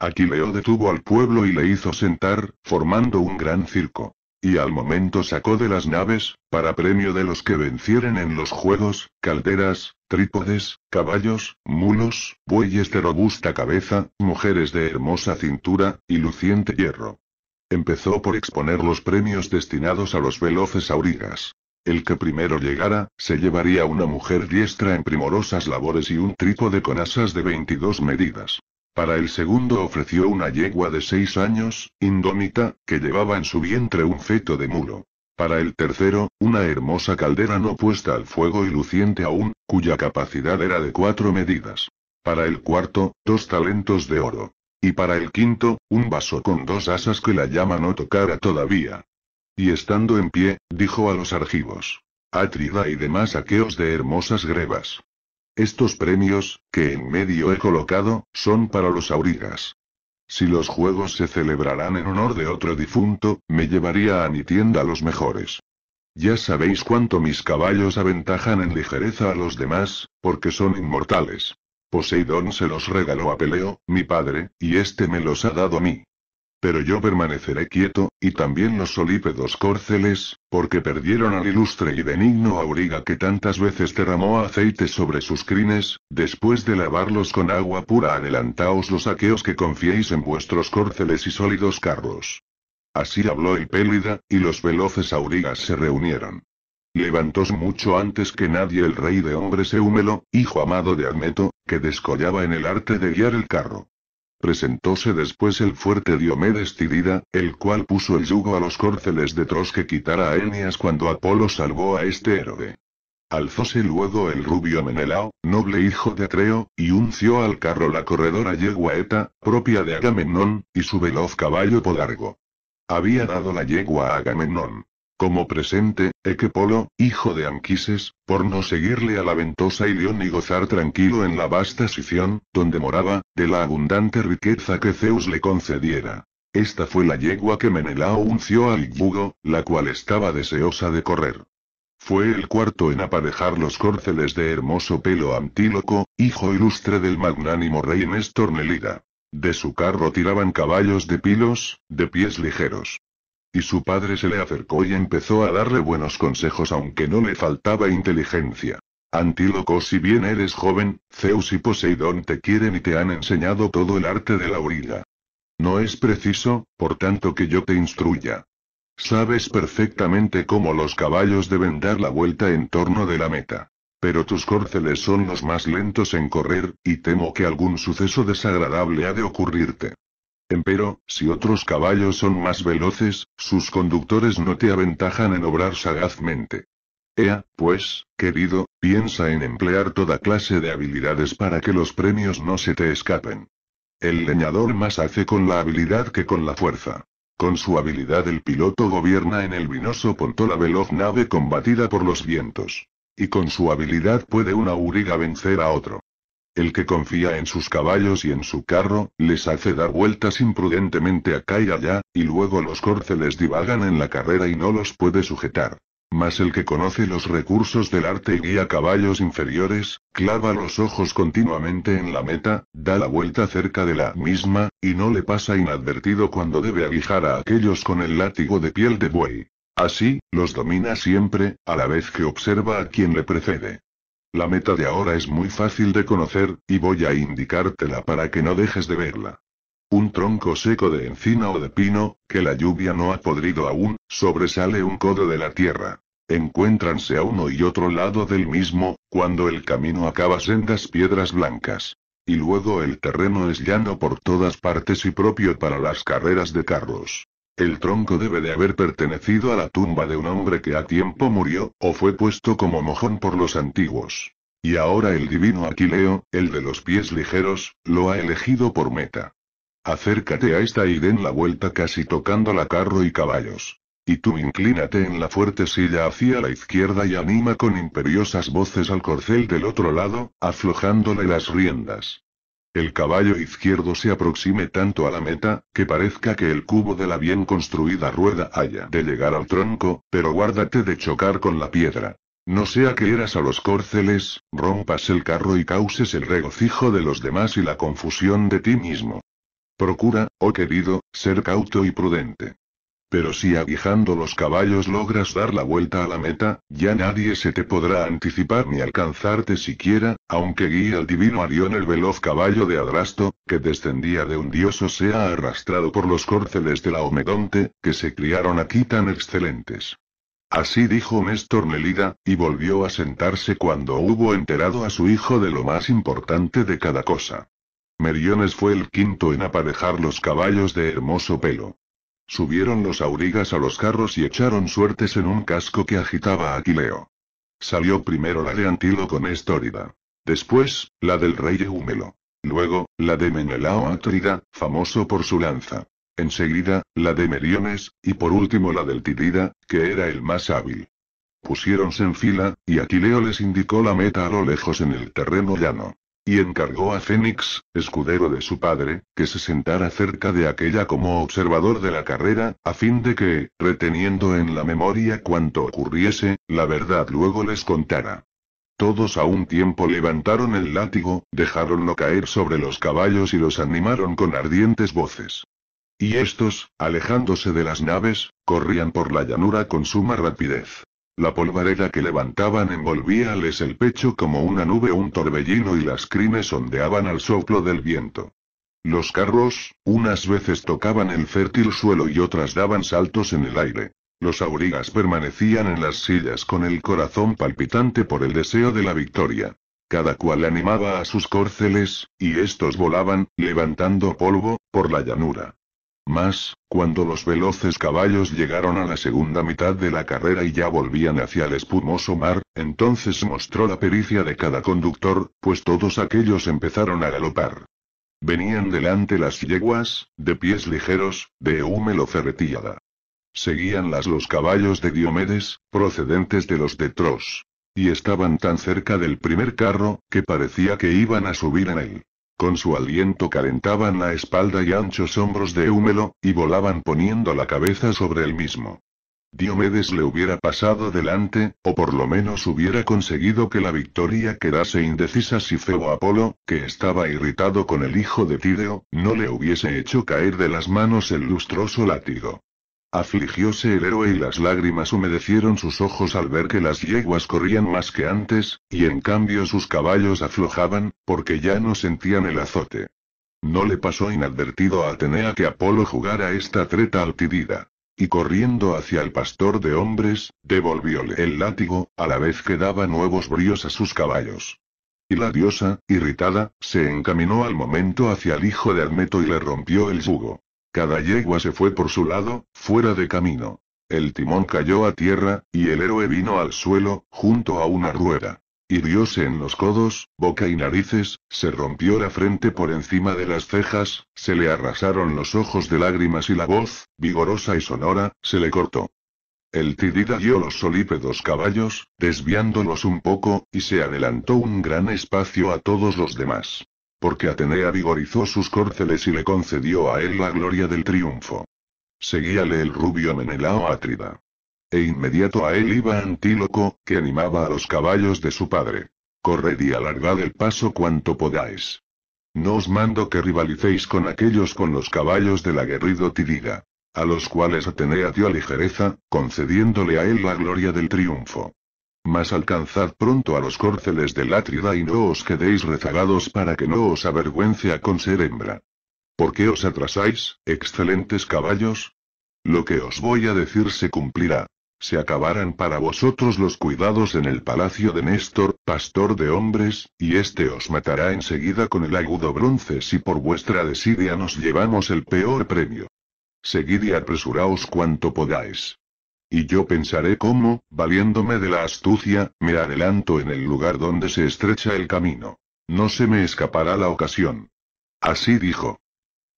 Aquileo detuvo al pueblo y le hizo sentar, formando un gran circo y al momento sacó de las naves, para premio de los que vencieren en los juegos, calderas, trípodes, caballos, mulos, bueyes de robusta cabeza, mujeres de hermosa cintura, y luciente hierro. Empezó por exponer los premios destinados a los veloces aurigas. El que primero llegara, se llevaría una mujer diestra en primorosas labores y un trípode con asas de 22 medidas. Para el segundo ofreció una yegua de seis años, indómita, que llevaba en su vientre un feto de mulo. Para el tercero, una hermosa caldera no puesta al fuego y luciente aún, cuya capacidad era de cuatro medidas. Para el cuarto, dos talentos de oro. Y para el quinto, un vaso con dos asas que la llama no tocara todavía. Y estando en pie, dijo a los argivos. Atrida y demás aqueos de hermosas grebas. Estos premios, que en medio he colocado, son para los aurigas. Si los juegos se celebrarán en honor de otro difunto, me llevaría a mi tienda los mejores. Ya sabéis cuánto mis caballos aventajan en ligereza a los demás, porque son inmortales. Poseidón se los regaló a Peleo, mi padre, y este me los ha dado a mí. Pero yo permaneceré quieto, y también los solípedos córceles, porque perdieron al ilustre y benigno auriga que tantas veces derramó aceite sobre sus crines, después de lavarlos con agua pura adelantaos los aqueos que confiéis en vuestros córceles y sólidos carros. Así habló el Pélida, y los veloces aurigas se reunieron. Levantos mucho antes que nadie el rey de hombres Eumelo, hijo amado de Admeto, que descollaba en el arte de guiar el carro. Presentóse después el fuerte Diomedes Tirida, el cual puso el yugo a los córceles de Tros que quitara a Eneas cuando Apolo salvó a este héroe. Alzóse luego el rubio Menelao, noble hijo de Atreo, y unció al carro la corredora yegua Eta, propia de Agamenón, y su veloz caballo Podargo. Había dado la yegua a Agamenón. Como presente, Equepolo, hijo de Anquises, por no seguirle a la ventosa Ilión y gozar tranquilo en la vasta Sición, donde moraba, de la abundante riqueza que Zeus le concediera. Esta fue la yegua que Menelao unció al Igbugo, la cual estaba deseosa de correr. Fue el cuarto en aparejar los córceles de hermoso pelo antíloco, hijo ilustre del magnánimo rey Néstor Nelida. De su carro tiraban caballos de pilos, de pies ligeros. Y su padre se le acercó y empezó a darle buenos consejos aunque no le faltaba inteligencia. Antíloco si bien eres joven, Zeus y Poseidón te quieren y te han enseñado todo el arte de la orilla. No es preciso, por tanto, que yo te instruya. Sabes perfectamente cómo los caballos deben dar la vuelta en torno de la meta. Pero tus córceles son los más lentos en correr, y temo que algún suceso desagradable ha de ocurrirte. Empero, si otros caballos son más veloces, sus conductores no te aventajan en obrar sagazmente. Ea, pues, querido, piensa en emplear toda clase de habilidades para que los premios no se te escapen. El leñador más hace con la habilidad que con la fuerza. Con su habilidad el piloto gobierna en el vinoso ponto la veloz nave combatida por los vientos. Y con su habilidad puede una auriga vencer a otro. El que confía en sus caballos y en su carro, les hace dar vueltas imprudentemente acá y allá, y luego los corceles divagan en la carrera y no los puede sujetar. Mas el que conoce los recursos del arte y guía caballos inferiores, clava los ojos continuamente en la meta, da la vuelta cerca de la misma, y no le pasa inadvertido cuando debe aguijar a aquellos con el látigo de piel de buey. Así, los domina siempre, a la vez que observa a quien le precede. La meta de ahora es muy fácil de conocer, y voy a indicártela para que no dejes de verla. Un tronco seco de encina o de pino, que la lluvia no ha podrido aún, sobresale un codo de la tierra. Encuéntranse a uno y otro lado del mismo, cuando el camino acaba sendas piedras blancas. Y luego el terreno es llano por todas partes y propio para las carreras de carros. El tronco debe de haber pertenecido a la tumba de un hombre que a tiempo murió, o fue puesto como mojón por los antiguos. Y ahora el divino Aquileo, el de los pies ligeros, lo ha elegido por meta. Acércate a esta y den la vuelta casi tocando la carro y caballos. Y tú inclínate en la fuerte silla hacia la izquierda y anima con imperiosas voces al corcel del otro lado, aflojándole las riendas el caballo izquierdo se aproxime tanto a la meta, que parezca que el cubo de la bien construida rueda haya de llegar al tronco, pero guárdate de chocar con la piedra. No sea que eras a los córceles, rompas el carro y causes el regocijo de los demás y la confusión de ti mismo. Procura, oh querido, ser cauto y prudente. Pero si aguijando los caballos logras dar la vuelta a la meta, ya nadie se te podrá anticipar ni alcanzarte siquiera, aunque guía el divino Arión el veloz caballo de Adrasto, que descendía de un dios o sea arrastrado por los córceles de la Omedonte, que se criaron aquí tan excelentes. Así dijo Néstor Nelida, y volvió a sentarse cuando hubo enterado a su hijo de lo más importante de cada cosa. Meriones fue el quinto en aparejar los caballos de hermoso pelo. Subieron los aurigas a los carros y echaron suertes en un casco que agitaba a Aquileo. Salió primero la de Antilo con Estórida, Después, la del rey Eúmelo. Luego, la de Menelao Atrida, famoso por su lanza. Enseguida, la de Meriones, y por último la del Tidida, que era el más hábil. Pusiéronse en fila, y Aquileo les indicó la meta a lo lejos en el terreno llano y encargó a Fénix, escudero de su padre, que se sentara cerca de aquella como observador de la carrera, a fin de que, reteniendo en la memoria cuanto ocurriese, la verdad luego les contara. Todos a un tiempo levantaron el látigo, dejáronlo caer sobre los caballos y los animaron con ardientes voces. Y estos, alejándose de las naves, corrían por la llanura con suma rapidez. La polvareda que levantaban envolvíales el pecho como una nube o un torbellino y las crines ondeaban al soplo del viento. Los carros, unas veces tocaban el fértil suelo y otras daban saltos en el aire. Los aurigas permanecían en las sillas con el corazón palpitante por el deseo de la victoria. Cada cual animaba a sus córceles, y estos volaban, levantando polvo, por la llanura. Mas, cuando los veloces caballos llegaron a la segunda mitad de la carrera y ya volvían hacia el espumoso mar, entonces mostró la pericia de cada conductor, pues todos aquellos empezaron a galopar. Venían delante las yeguas, de pies ligeros, de húmelo ferretíada. Seguíanlas los caballos de Diomedes, procedentes de los de Tros. Y estaban tan cerca del primer carro, que parecía que iban a subir en él. Con su aliento calentaban la espalda y anchos hombros de Húmelo, y volaban poniendo la cabeza sobre el mismo. Diomedes le hubiera pasado delante, o por lo menos hubiera conseguido que la victoria quedase indecisa si Febo Apolo, que estaba irritado con el hijo de Tideo, no le hubiese hecho caer de las manos el lustroso látigo. Afligióse el héroe y las lágrimas humedecieron sus ojos al ver que las yeguas corrían más que antes, y en cambio sus caballos aflojaban, porque ya no sentían el azote. No le pasó inadvertido a Atenea que Apolo jugara esta treta altidida. Y corriendo hacia el pastor de hombres, devolvióle el látigo, a la vez que daba nuevos bríos a sus caballos. Y la diosa, irritada, se encaminó al momento hacia el hijo de Admeto y le rompió el jugo. Cada yegua se fue por su lado, fuera de camino. El timón cayó a tierra, y el héroe vino al suelo, junto a una rueda. Hirióse en los codos, boca y narices, se rompió la frente por encima de las cejas, se le arrasaron los ojos de lágrimas y la voz, vigorosa y sonora, se le cortó. El tidida dio los solípedos caballos, desviándolos un poco, y se adelantó un gran espacio a todos los demás porque Atenea vigorizó sus córceles y le concedió a él la gloria del triunfo. Seguíale el rubio Menelao Atrida. E inmediato a él iba Antíloco, que animaba a los caballos de su padre. Corred y alargad el paso cuanto podáis. No os mando que rivalicéis con aquellos con los caballos del aguerrido Tidida, a los cuales Atenea dio ligereza, concediéndole a él la gloria del triunfo. Mas alcanzad pronto a los córceles del atrida y no os quedéis rezagados para que no os avergüence con ser hembra. ¿Por qué os atrasáis, excelentes caballos? Lo que os voy a decir se cumplirá. Se acabarán para vosotros los cuidados en el palacio de Néstor, pastor de hombres, y éste os matará enseguida con el agudo bronce si por vuestra desidia nos llevamos el peor premio. Seguid y apresuraos cuanto podáis. Y yo pensaré cómo, valiéndome de la astucia, me adelanto en el lugar donde se estrecha el camino. No se me escapará la ocasión. Así dijo.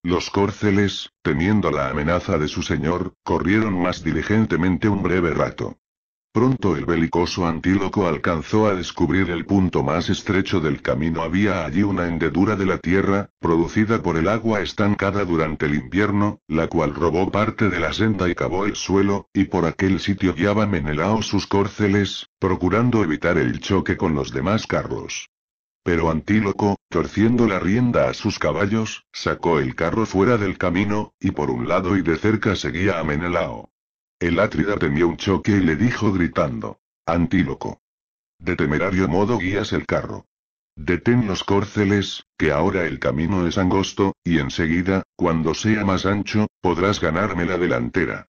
Los córceles, temiendo la amenaza de su señor, corrieron más diligentemente un breve rato. Pronto el belicoso antíloco alcanzó a descubrir el punto más estrecho del camino. Había allí una hendedura de la tierra, producida por el agua estancada durante el invierno, la cual robó parte de la senda y cavó el suelo, y por aquel sitio guiaba Menelao sus córceles, procurando evitar el choque con los demás carros. Pero Antíloco, torciendo la rienda a sus caballos, sacó el carro fuera del camino, y por un lado y de cerca seguía a Menelao. El átrida temió un choque y le dijo gritando. Antíloco. De temerario modo guías el carro. Detén los córceles, que ahora el camino es angosto, y enseguida, cuando sea más ancho, podrás ganarme la delantera.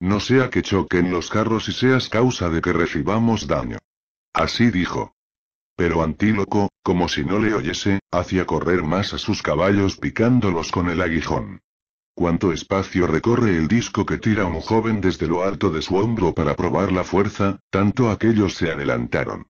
No sea que choquen los carros y seas causa de que recibamos daño. Así dijo. Pero Antíloco, como si no le oyese, hacía correr más a sus caballos picándolos con el aguijón. Cuánto espacio recorre el disco que tira un joven desde lo alto de su hombro para probar la fuerza, tanto aquellos se adelantaron.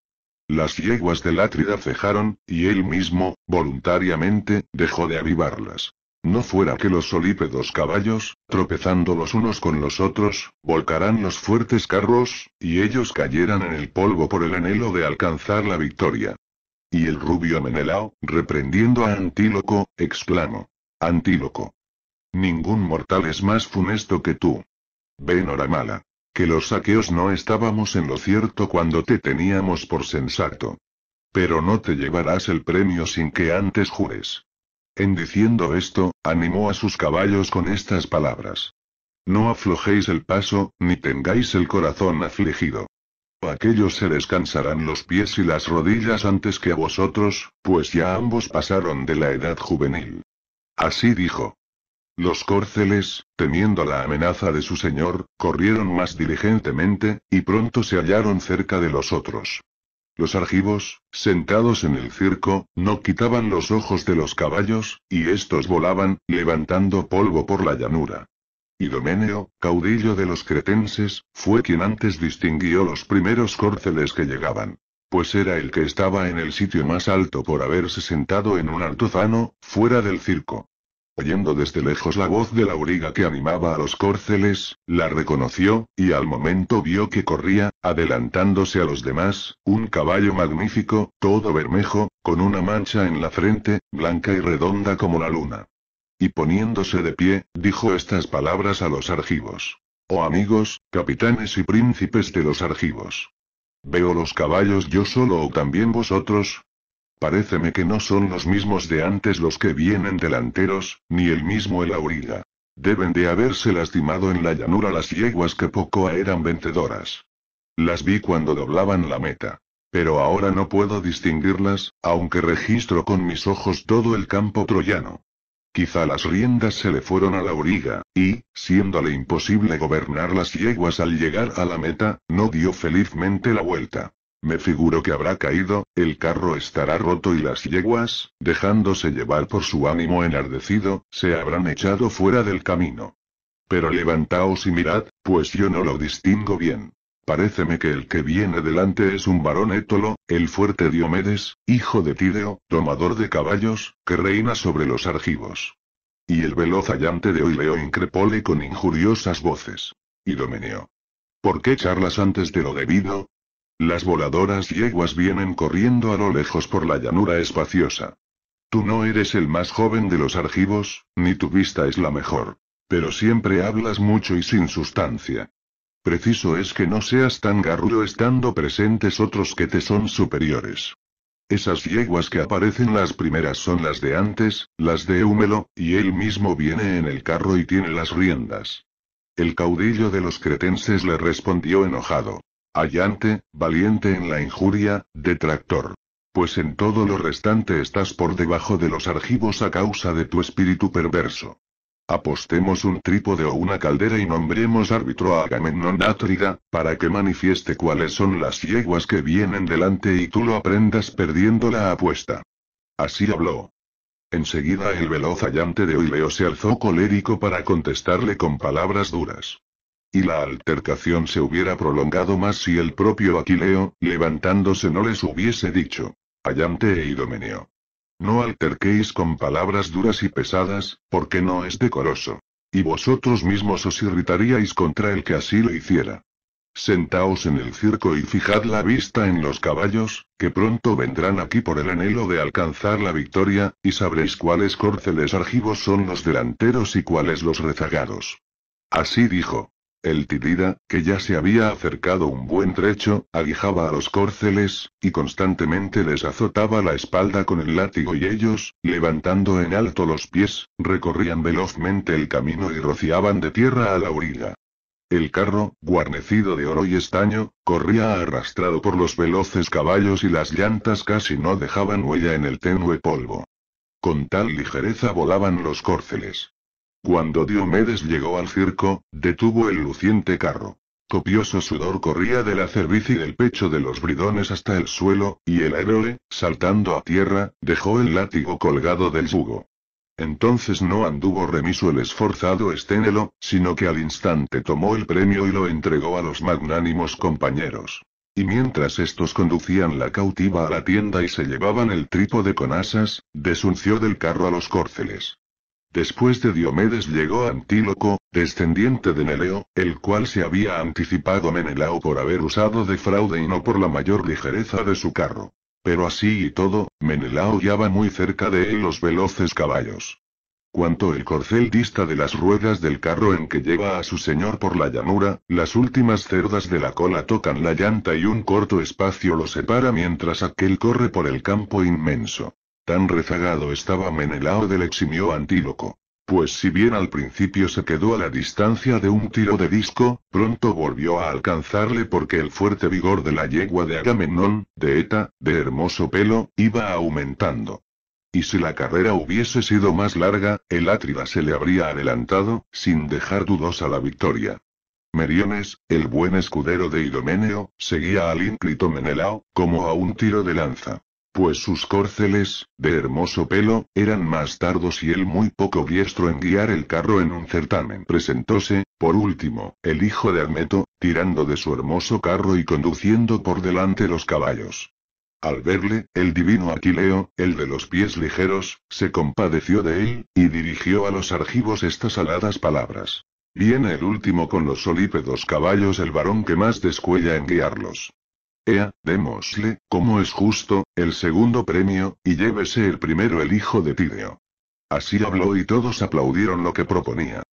Las yeguas del Átrida cejaron, y él mismo, voluntariamente, dejó de avivarlas. No fuera que los solípedos caballos, tropezando los unos con los otros, volcarán los fuertes carros, y ellos cayeran en el polvo por el anhelo de alcanzar la victoria. Y el rubio Menelao, reprendiendo a Antíloco, exclamó. Antíloco, Ningún mortal es más funesto que tú. Ven oramala. Que los saqueos no estábamos en lo cierto cuando te teníamos por sensato. Pero no te llevarás el premio sin que antes jures. En diciendo esto, animó a sus caballos con estas palabras. No aflojéis el paso, ni tengáis el corazón afligido. Aquellos se descansarán los pies y las rodillas antes que a vosotros, pues ya ambos pasaron de la edad juvenil. Así dijo. Los córceles, temiendo la amenaza de su señor, corrieron más diligentemente, y pronto se hallaron cerca de los otros. Los argivos, sentados en el circo, no quitaban los ojos de los caballos, y estos volaban, levantando polvo por la llanura. Idomeneo, caudillo de los cretenses, fue quien antes distinguió los primeros córceles que llegaban. Pues era el que estaba en el sitio más alto por haberse sentado en un altozano, fuera del circo. Oyendo desde lejos la voz de la auriga que animaba a los córceles, la reconoció, y al momento vio que corría, adelantándose a los demás, un caballo magnífico, todo bermejo, con una mancha en la frente, blanca y redonda como la luna. Y poniéndose de pie, dijo estas palabras a los argivos. Oh amigos, capitanes y príncipes de los argivos. Veo los caballos yo solo o también vosotros, Paréceme que no son los mismos de antes los que vienen delanteros, ni el mismo el auriga. Deben de haberse lastimado en la llanura las yeguas que poco a eran vencedoras. Las vi cuando doblaban la meta. Pero ahora no puedo distinguirlas, aunque registro con mis ojos todo el campo troyano. Quizá las riendas se le fueron a la auriga, y, siéndole imposible gobernar las yeguas al llegar a la meta, no dio felizmente la vuelta. Me figuro que habrá caído, el carro estará roto y las yeguas, dejándose llevar por su ánimo enardecido, se habrán echado fuera del camino. Pero levantaos y mirad, pues yo no lo distingo bien. Paréceme que el que viene delante es un varón étolo, el fuerte Diomedes, hijo de Tideo, domador de caballos, que reina sobre los argivos. Y el veloz hallante de Oileo increpóle con injuriosas voces. Idomeneo. ¿Por qué charlas antes de lo debido? Las voladoras yeguas vienen corriendo a lo lejos por la llanura espaciosa. Tú no eres el más joven de los argivos, ni tu vista es la mejor. Pero siempre hablas mucho y sin sustancia. Preciso es que no seas tan garrulo estando presentes otros que te son superiores. Esas yeguas que aparecen las primeras son las de antes, las de Húmelo, y él mismo viene en el carro y tiene las riendas. El caudillo de los cretenses le respondió enojado. Allante, valiente en la injuria, detractor. Pues en todo lo restante estás por debajo de los argivos a causa de tu espíritu perverso. Apostemos un trípode o una caldera y nombremos árbitro a Agamemnon Atrida, para que manifieste cuáles son las yeguas que vienen delante y tú lo aprendas perdiendo la apuesta. Así habló. Enseguida el veloz allante de Oileo se alzó colérico para contestarle con palabras duras y la altercación se hubiera prolongado más si el propio Aquileo, levantándose, no les hubiese dicho: Allante e Idomeneo. No alterquéis con palabras duras y pesadas, porque no es decoroso. Y vosotros mismos os irritaríais contra el que así lo hiciera. Sentaos en el circo y fijad la vista en los caballos, que pronto vendrán aquí por el anhelo de alcanzar la victoria, y sabréis cuáles córceles argivos son los delanteros y cuáles los rezagados. Así dijo. El Tidida, que ya se había acercado un buen trecho, aguijaba a los córceles, y constantemente les azotaba la espalda con el látigo y ellos, levantando en alto los pies, recorrían velozmente el camino y rociaban de tierra a la orilla. El carro, guarnecido de oro y estaño, corría arrastrado por los veloces caballos y las llantas casi no dejaban huella en el tenue polvo. Con tal ligereza volaban los córceles. Cuando Diomedes llegó al circo, detuvo el luciente carro. Copioso sudor corría de la cerviz y del pecho de los bridones hasta el suelo, y el héroe, saltando a tierra, dejó el látigo colgado del yugo. Entonces no anduvo remiso el esforzado Esténelo, sino que al instante tomó el premio y lo entregó a los magnánimos compañeros. Y mientras estos conducían la cautiva a la tienda y se llevaban el trípode con asas, desunció del carro a los córceles. Después de Diomedes llegó Antíloco, descendiente de Neleo, el cual se había anticipado Menelao por haber usado de fraude y no por la mayor ligereza de su carro. Pero así y todo, Menelao guiaba muy cerca de él los veloces caballos. Cuanto el corcel dista de las ruedas del carro en que lleva a su señor por la llanura, las últimas cerdas de la cola tocan la llanta y un corto espacio lo separa mientras aquel corre por el campo inmenso. Tan rezagado estaba Menelao del eximio antíloco. Pues si bien al principio se quedó a la distancia de un tiro de disco, pronto volvió a alcanzarle porque el fuerte vigor de la yegua de Agamenón, de Eta, de hermoso pelo, iba aumentando. Y si la carrera hubiese sido más larga, el Átrida se le habría adelantado, sin dejar dudosa la victoria. Meriones, el buen escudero de Idomeneo, seguía al ínclito Menelao, como a un tiro de lanza pues sus córceles, de hermoso pelo, eran más tardos y él muy poco diestro en guiar el carro en un certamen. Presentóse, por último, el hijo de Armeto, tirando de su hermoso carro y conduciendo por delante los caballos. Al verle, el divino Aquileo, el de los pies ligeros, se compadeció de él, y dirigió a los argivos estas aladas palabras. Viene el último con los solípedos caballos el varón que más descuella en guiarlos. Ea, démosle, como es justo, el segundo premio, y llévese el primero el hijo de Tideo. Así habló y todos aplaudieron lo que proponía.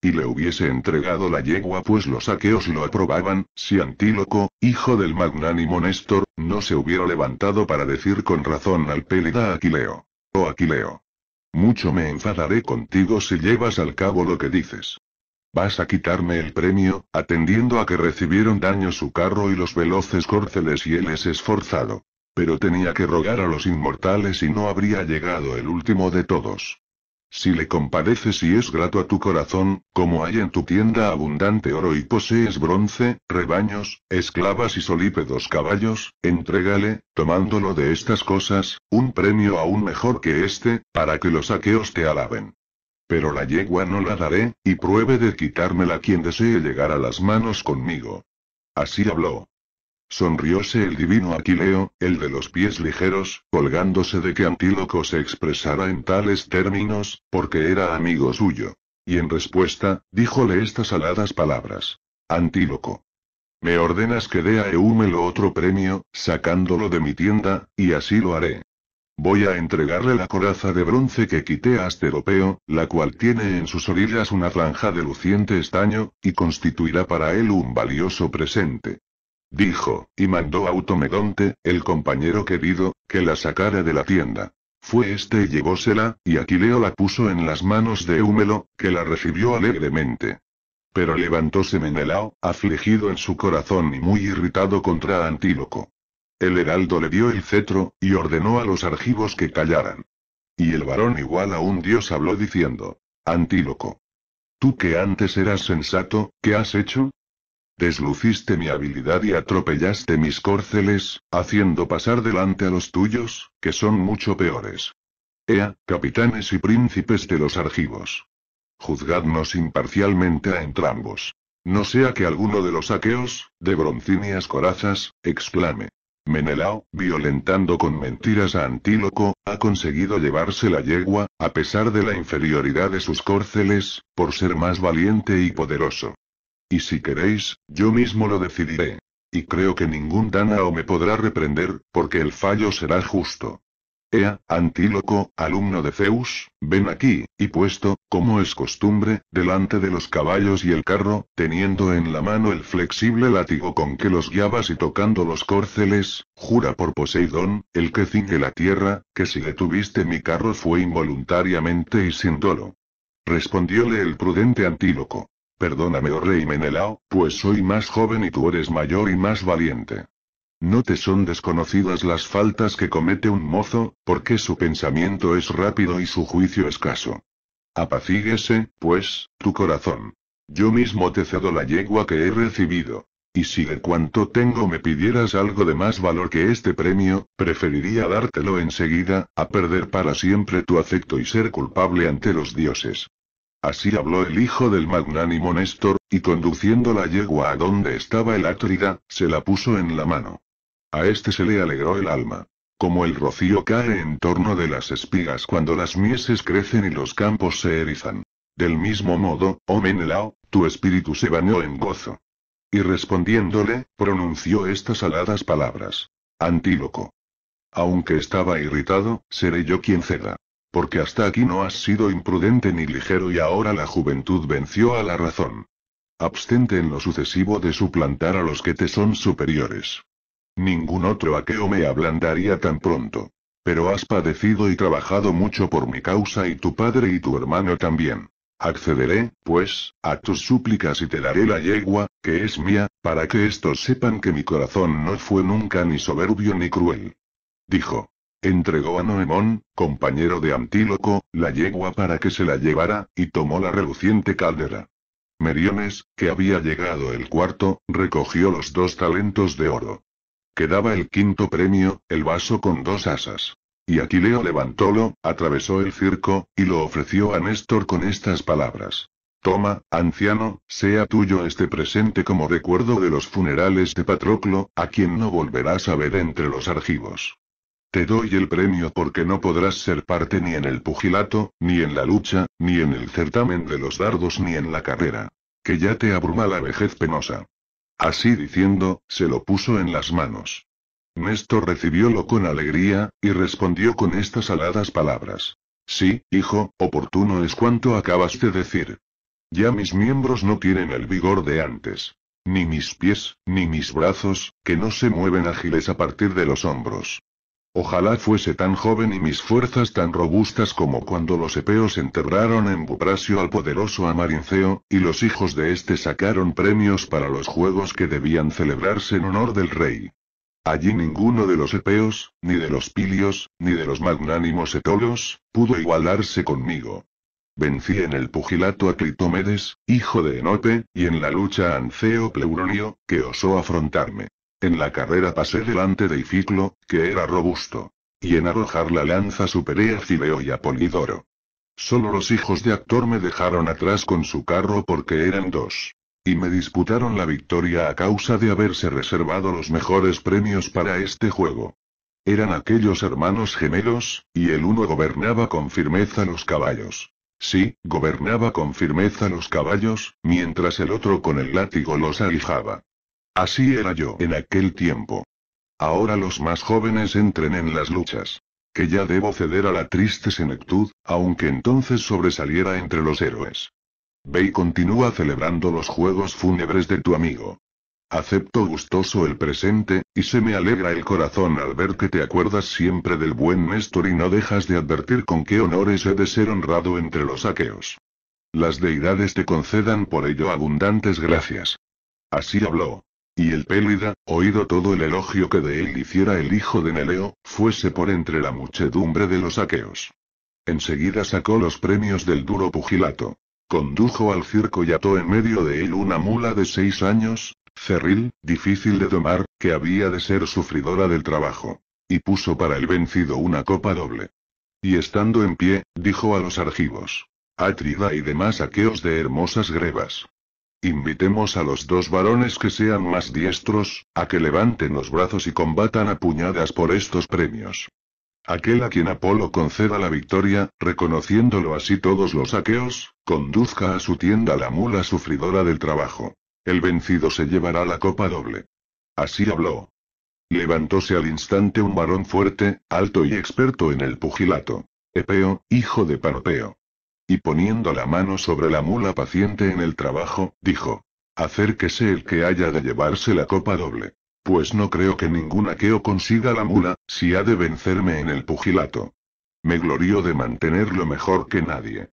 Y le hubiese entregado la yegua pues los aqueos lo aprobaban, si Antíloco, hijo del magnánimo Néstor, no se hubiera levantado para decir con razón al Pélida Aquileo. Oh Aquileo. Mucho me enfadaré contigo si llevas al cabo lo que dices. Vas a quitarme el premio, atendiendo a que recibieron daño su carro y los veloces córceles y él es esforzado. Pero tenía que rogar a los inmortales y no habría llegado el último de todos. Si le compadeces y es grato a tu corazón, como hay en tu tienda abundante oro y posees bronce, rebaños, esclavas y solípedos caballos, entrégale, tomándolo de estas cosas, un premio aún mejor que este, para que los aqueos te alaben. Pero la yegua no la daré, y pruebe de quitármela quien desee llegar a las manos conmigo. Así habló. Sonrióse el divino Aquileo, el de los pies ligeros, colgándose de que Antíloco se expresara en tales términos, porque era amigo suyo. Y en respuesta, díjole estas aladas palabras. Antíloco. Me ordenas que dé a Eúmelo otro premio, sacándolo de mi tienda, y así lo haré. Voy a entregarle la coraza de bronce que quité a Asteropeo, la cual tiene en sus orillas una franja de luciente estaño, y constituirá para él un valioso presente. Dijo, y mandó a Automedonte, el compañero querido, que la sacara de la tienda. Fue este y llevósela, y Aquileo la puso en las manos de Húmelo, que la recibió alegremente. Pero levantóse Menelao, afligido en su corazón y muy irritado contra Antíloco. El heraldo le dio el cetro, y ordenó a los argivos que callaran. Y el varón igual a un dios habló diciendo, Antíloco. Tú que antes eras sensato, ¿qué has hecho? Desluciste mi habilidad y atropellaste mis córceles, haciendo pasar delante a los tuyos, que son mucho peores. Ea, capitanes y príncipes de los argivos. Juzgadnos imparcialmente a entrambos. No sea que alguno de los aqueos, de broncíneas corazas, exclame. Menelao, violentando con mentiras a Antíloco, ha conseguido llevarse la yegua, a pesar de la inferioridad de sus córceles, por ser más valiente y poderoso. Y si queréis, yo mismo lo decidiré. Y creo que ningún Danao me podrá reprender, porque el fallo será justo. Ea, antíloco, alumno de Zeus, ven aquí, y puesto, como es costumbre, delante de los caballos y el carro, teniendo en la mano el flexible látigo con que los guiabas y tocando los córceles, jura por Poseidón, el que cinge la tierra, que si detuviste mi carro fue involuntariamente y sin dolo. Respondióle el prudente antíloco. Perdóname, oh rey Menelao, pues soy más joven y tú eres mayor y más valiente. No te son desconocidas las faltas que comete un mozo, porque su pensamiento es rápido y su juicio escaso. Apacíguese, pues, tu corazón. Yo mismo te cedo la yegua que he recibido. Y si de cuanto tengo me pidieras algo de más valor que este premio, preferiría dártelo enseguida, a perder para siempre tu afecto y ser culpable ante los dioses. Así habló el hijo del magnánimo Néstor, y conduciendo la yegua a donde estaba el atrida, se la puso en la mano. A este se le alegró el alma. Como el rocío cae en torno de las espigas cuando las mieses crecen y los campos se erizan. Del mismo modo, oh Menelao, tu espíritu se bañó en gozo. Y respondiéndole, pronunció estas aladas palabras. Antíloco. Aunque estaba irritado, seré yo quien ceda. Porque hasta aquí no has sido imprudente ni ligero y ahora la juventud venció a la razón. Abstente en lo sucesivo de suplantar a los que te son superiores. Ningún otro aqueo me ablandaría tan pronto. Pero has padecido y trabajado mucho por mi causa y tu padre y tu hermano también. Accederé, pues, a tus súplicas y te daré la yegua, que es mía, para que estos sepan que mi corazón no fue nunca ni soberbio ni cruel. Dijo. Entregó a Noemón, compañero de Antíloco, la yegua para que se la llevara, y tomó la reluciente caldera. Meriones, que había llegado el cuarto, recogió los dos talentos de oro. Quedaba el quinto premio, el vaso con dos asas. Y Aquileo levantólo, atravesó el circo, y lo ofreció a Néstor con estas palabras. Toma, anciano, sea tuyo este presente como recuerdo de los funerales de Patroclo, a quien no volverás a ver entre los argivos. Te doy el premio porque no podrás ser parte ni en el pugilato, ni en la lucha, ni en el certamen de los dardos, ni en la carrera. Que ya te abruma la vejez penosa. Así diciendo, se lo puso en las manos. Néstor recibiólo con alegría, y respondió con estas aladas palabras. Sí, hijo, oportuno es cuanto acabas de decir. Ya mis miembros no tienen el vigor de antes. Ni mis pies, ni mis brazos, que no se mueven ágiles a partir de los hombros. Ojalá fuese tan joven y mis fuerzas tan robustas como cuando los epeos enterraron en Buprasio al poderoso Amarinceo, y los hijos de éste sacaron premios para los juegos que debían celebrarse en honor del rey. Allí ninguno de los epeos, ni de los pilios, ni de los magnánimos etolos, pudo igualarse conmigo. Vencí en el pugilato a Clitomedes, hijo de Enope, y en la lucha a Anceo Pleuronio, que osó afrontarme. En la carrera pasé delante de Ificlo, que era robusto. Y en arrojar la lanza superé a Cibeo y a Polidoro. Solo los hijos de actor me dejaron atrás con su carro porque eran dos. Y me disputaron la victoria a causa de haberse reservado los mejores premios para este juego. Eran aquellos hermanos gemelos, y el uno gobernaba con firmeza los caballos. Sí, gobernaba con firmeza los caballos, mientras el otro con el látigo los alijaba. Así era yo en aquel tiempo. Ahora los más jóvenes entren en las luchas. Que ya debo ceder a la triste senectud, aunque entonces sobresaliera entre los héroes. Ve y continúa celebrando los juegos fúnebres de tu amigo. Acepto gustoso el presente, y se me alegra el corazón al ver que te acuerdas siempre del buen Néstor y no dejas de advertir con qué honores he de ser honrado entre los aqueos. Las deidades te concedan por ello abundantes gracias. Así habló, y el Pélida, oído todo el elogio que de él hiciera el hijo de Neleo, fuese por entre la muchedumbre de los aqueos. Enseguida sacó los premios del duro pugilato. Condujo al circo y ató en medio de él una mula de seis años, cerril, difícil de domar, que había de ser sufridora del trabajo. Y puso para el vencido una copa doble. Y estando en pie, dijo a los argivos. Atrida y demás aqueos de hermosas grebas. Invitemos a los dos varones que sean más diestros, a que levanten los brazos y combatan a puñadas por estos premios. Aquel a quien Apolo conceda la victoria, reconociéndolo así todos los aqueos, conduzca a su tienda la mula sufridora del trabajo. El vencido se llevará la copa doble. Así habló. Levantóse al instante un varón fuerte, alto y experto en el pugilato. Epeo, hijo de Panopeo. Y poniendo la mano sobre la mula paciente en el trabajo, dijo. Acérquese el que haya de llevarse la copa doble. Pues no creo que ningún aqueo consiga la mula, si ha de vencerme en el pugilato. Me glorío de mantenerlo mejor que nadie.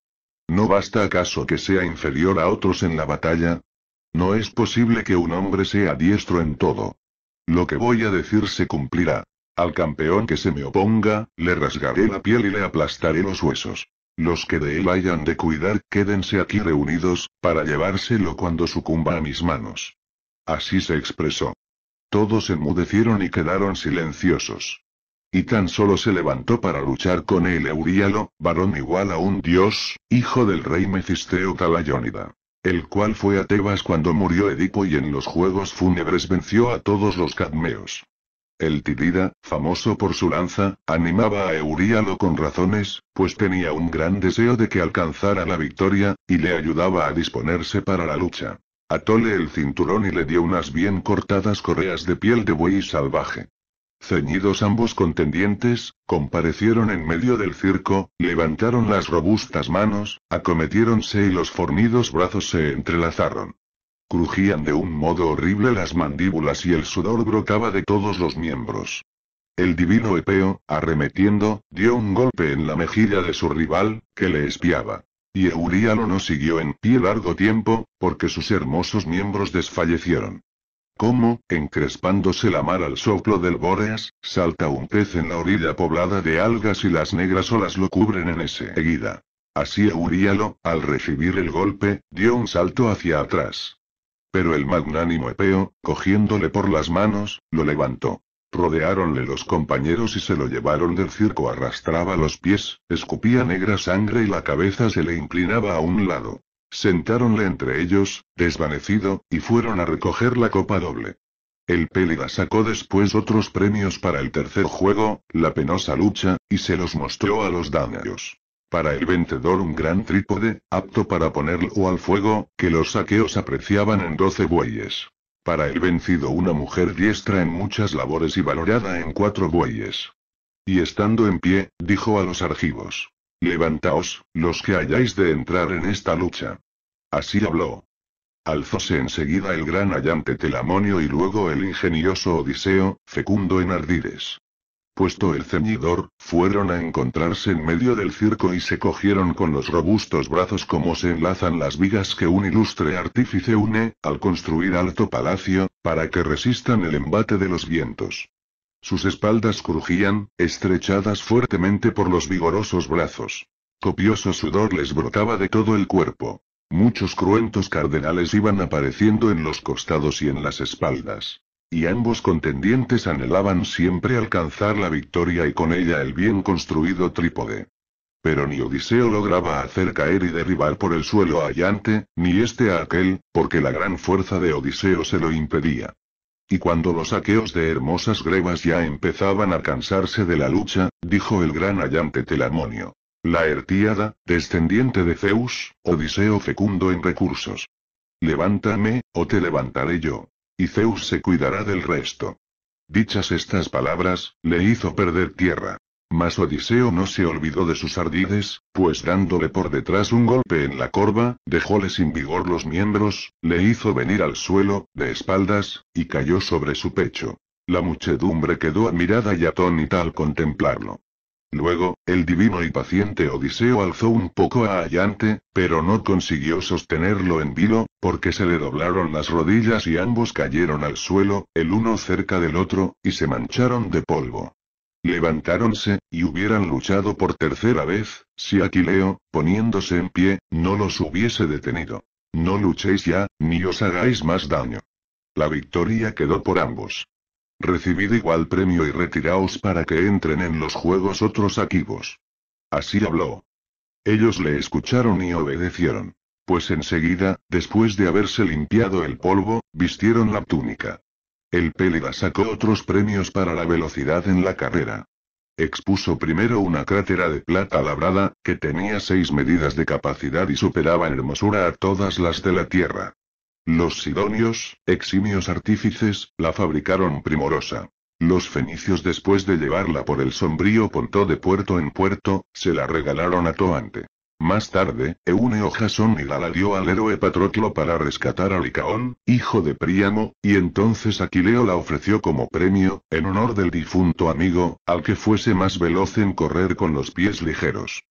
¿No basta acaso que sea inferior a otros en la batalla? No es posible que un hombre sea diestro en todo. Lo que voy a decir se cumplirá. Al campeón que se me oponga, le rasgaré la piel y le aplastaré los huesos. Los que de él hayan de cuidar, quédense aquí reunidos, para llevárselo cuando sucumba a mis manos. Así se expresó. Todos enmudecieron y quedaron silenciosos. Y tan solo se levantó para luchar con él Euríalo, varón igual a un dios, hijo del rey Mecisteo Talayónida. El cual fue a Tebas cuando murió Edipo y en los juegos fúnebres venció a todos los cadmeos. El Tidida, famoso por su lanza, animaba a Euríalo con razones, pues tenía un gran deseo de que alcanzara la victoria, y le ayudaba a disponerse para la lucha. Atóle el cinturón y le dio unas bien cortadas correas de piel de buey salvaje. Ceñidos ambos contendientes, comparecieron en medio del circo, levantaron las robustas manos, acometiéronse y los fornidos brazos se entrelazaron. Crujían de un modo horrible las mandíbulas y el sudor brotaba de todos los miembros. El divino Epeo, arremetiendo, dio un golpe en la mejilla de su rival, que le espiaba. Y Euríalo no siguió en pie largo tiempo, porque sus hermosos miembros desfallecieron. Como, encrespándose la mar al soplo del Bóreas, salta un pez en la orilla poblada de algas y las negras olas lo cubren en ese seguida. Así Euríalo, al recibir el golpe, dio un salto hacia atrás. Pero el magnánimo Epeo, cogiéndole por las manos, lo levantó. Rodeáronle los compañeros y se lo llevaron del circo. Arrastraba los pies, escupía negra sangre y la cabeza se le inclinaba a un lado. Sentáronle entre ellos, desvanecido, y fueron a recoger la copa doble. El Pélida sacó después otros premios para el tercer juego, la penosa lucha, y se los mostró a los dánaros. Para el vencedor un gran trípode, apto para ponerlo al fuego, que los saqueos apreciaban en doce bueyes. Para el vencido una mujer diestra en muchas labores y valorada en cuatro bueyes. Y estando en pie, dijo a los argivos. Levantaos, los que hayáis de entrar en esta lucha. Así habló. Alzóse enseguida el gran allante Telamonio y luego el ingenioso Odiseo, fecundo en ardides puesto el ceñidor, fueron a encontrarse en medio del circo y se cogieron con los robustos brazos como se enlazan las vigas que un ilustre artífice une, al construir alto palacio, para que resistan el embate de los vientos. Sus espaldas crujían, estrechadas fuertemente por los vigorosos brazos. Copioso sudor les brotaba de todo el cuerpo. Muchos cruentos cardenales iban apareciendo en los costados y en las espaldas y ambos contendientes anhelaban siempre alcanzar la victoria y con ella el bien construido trípode. Pero ni Odiseo lograba hacer caer y derribar por el suelo a Allante, ni este a aquel, porque la gran fuerza de Odiseo se lo impedía. Y cuando los aqueos de hermosas grebas ya empezaban a cansarse de la lucha, dijo el gran Allante Telamonio. La Ertíada, descendiente de Zeus, Odiseo fecundo en recursos. Levántame, o te levantaré yo y Zeus se cuidará del resto. Dichas estas palabras, le hizo perder tierra. Mas Odiseo no se olvidó de sus ardides, pues dándole por detrás un golpe en la corva, dejóle sin vigor los miembros, le hizo venir al suelo, de espaldas, y cayó sobre su pecho. La muchedumbre quedó admirada y atónita al contemplarlo. Luego, el divino y paciente Odiseo alzó un poco a Allante, pero no consiguió sostenerlo en vilo, porque se le doblaron las rodillas y ambos cayeron al suelo, el uno cerca del otro, y se mancharon de polvo. Levantáronse, y hubieran luchado por tercera vez, si Aquileo, poniéndose en pie, no los hubiese detenido. No luchéis ya, ni os hagáis más daño. La victoria quedó por ambos. Recibid igual premio y retiraos para que entren en los juegos otros aquivos. Así habló. Ellos le escucharon y obedecieron. Pues enseguida, después de haberse limpiado el polvo, vistieron la túnica. El Pélida sacó otros premios para la velocidad en la carrera. Expuso primero una crátera de plata labrada, que tenía seis medidas de capacidad y superaba en hermosura a todas las de la Tierra. Los sidonios, eximios artífices, la fabricaron primorosa. Los fenicios después de llevarla por el sombrío pontó de puerto en puerto, se la regalaron a Toante. Más tarde, Euneo Jasón y la dio al héroe Patroclo para rescatar a Licaón, hijo de Príamo, y entonces Aquileo la ofreció como premio, en honor del difunto amigo, al que fuese más veloz en correr con los pies ligeros.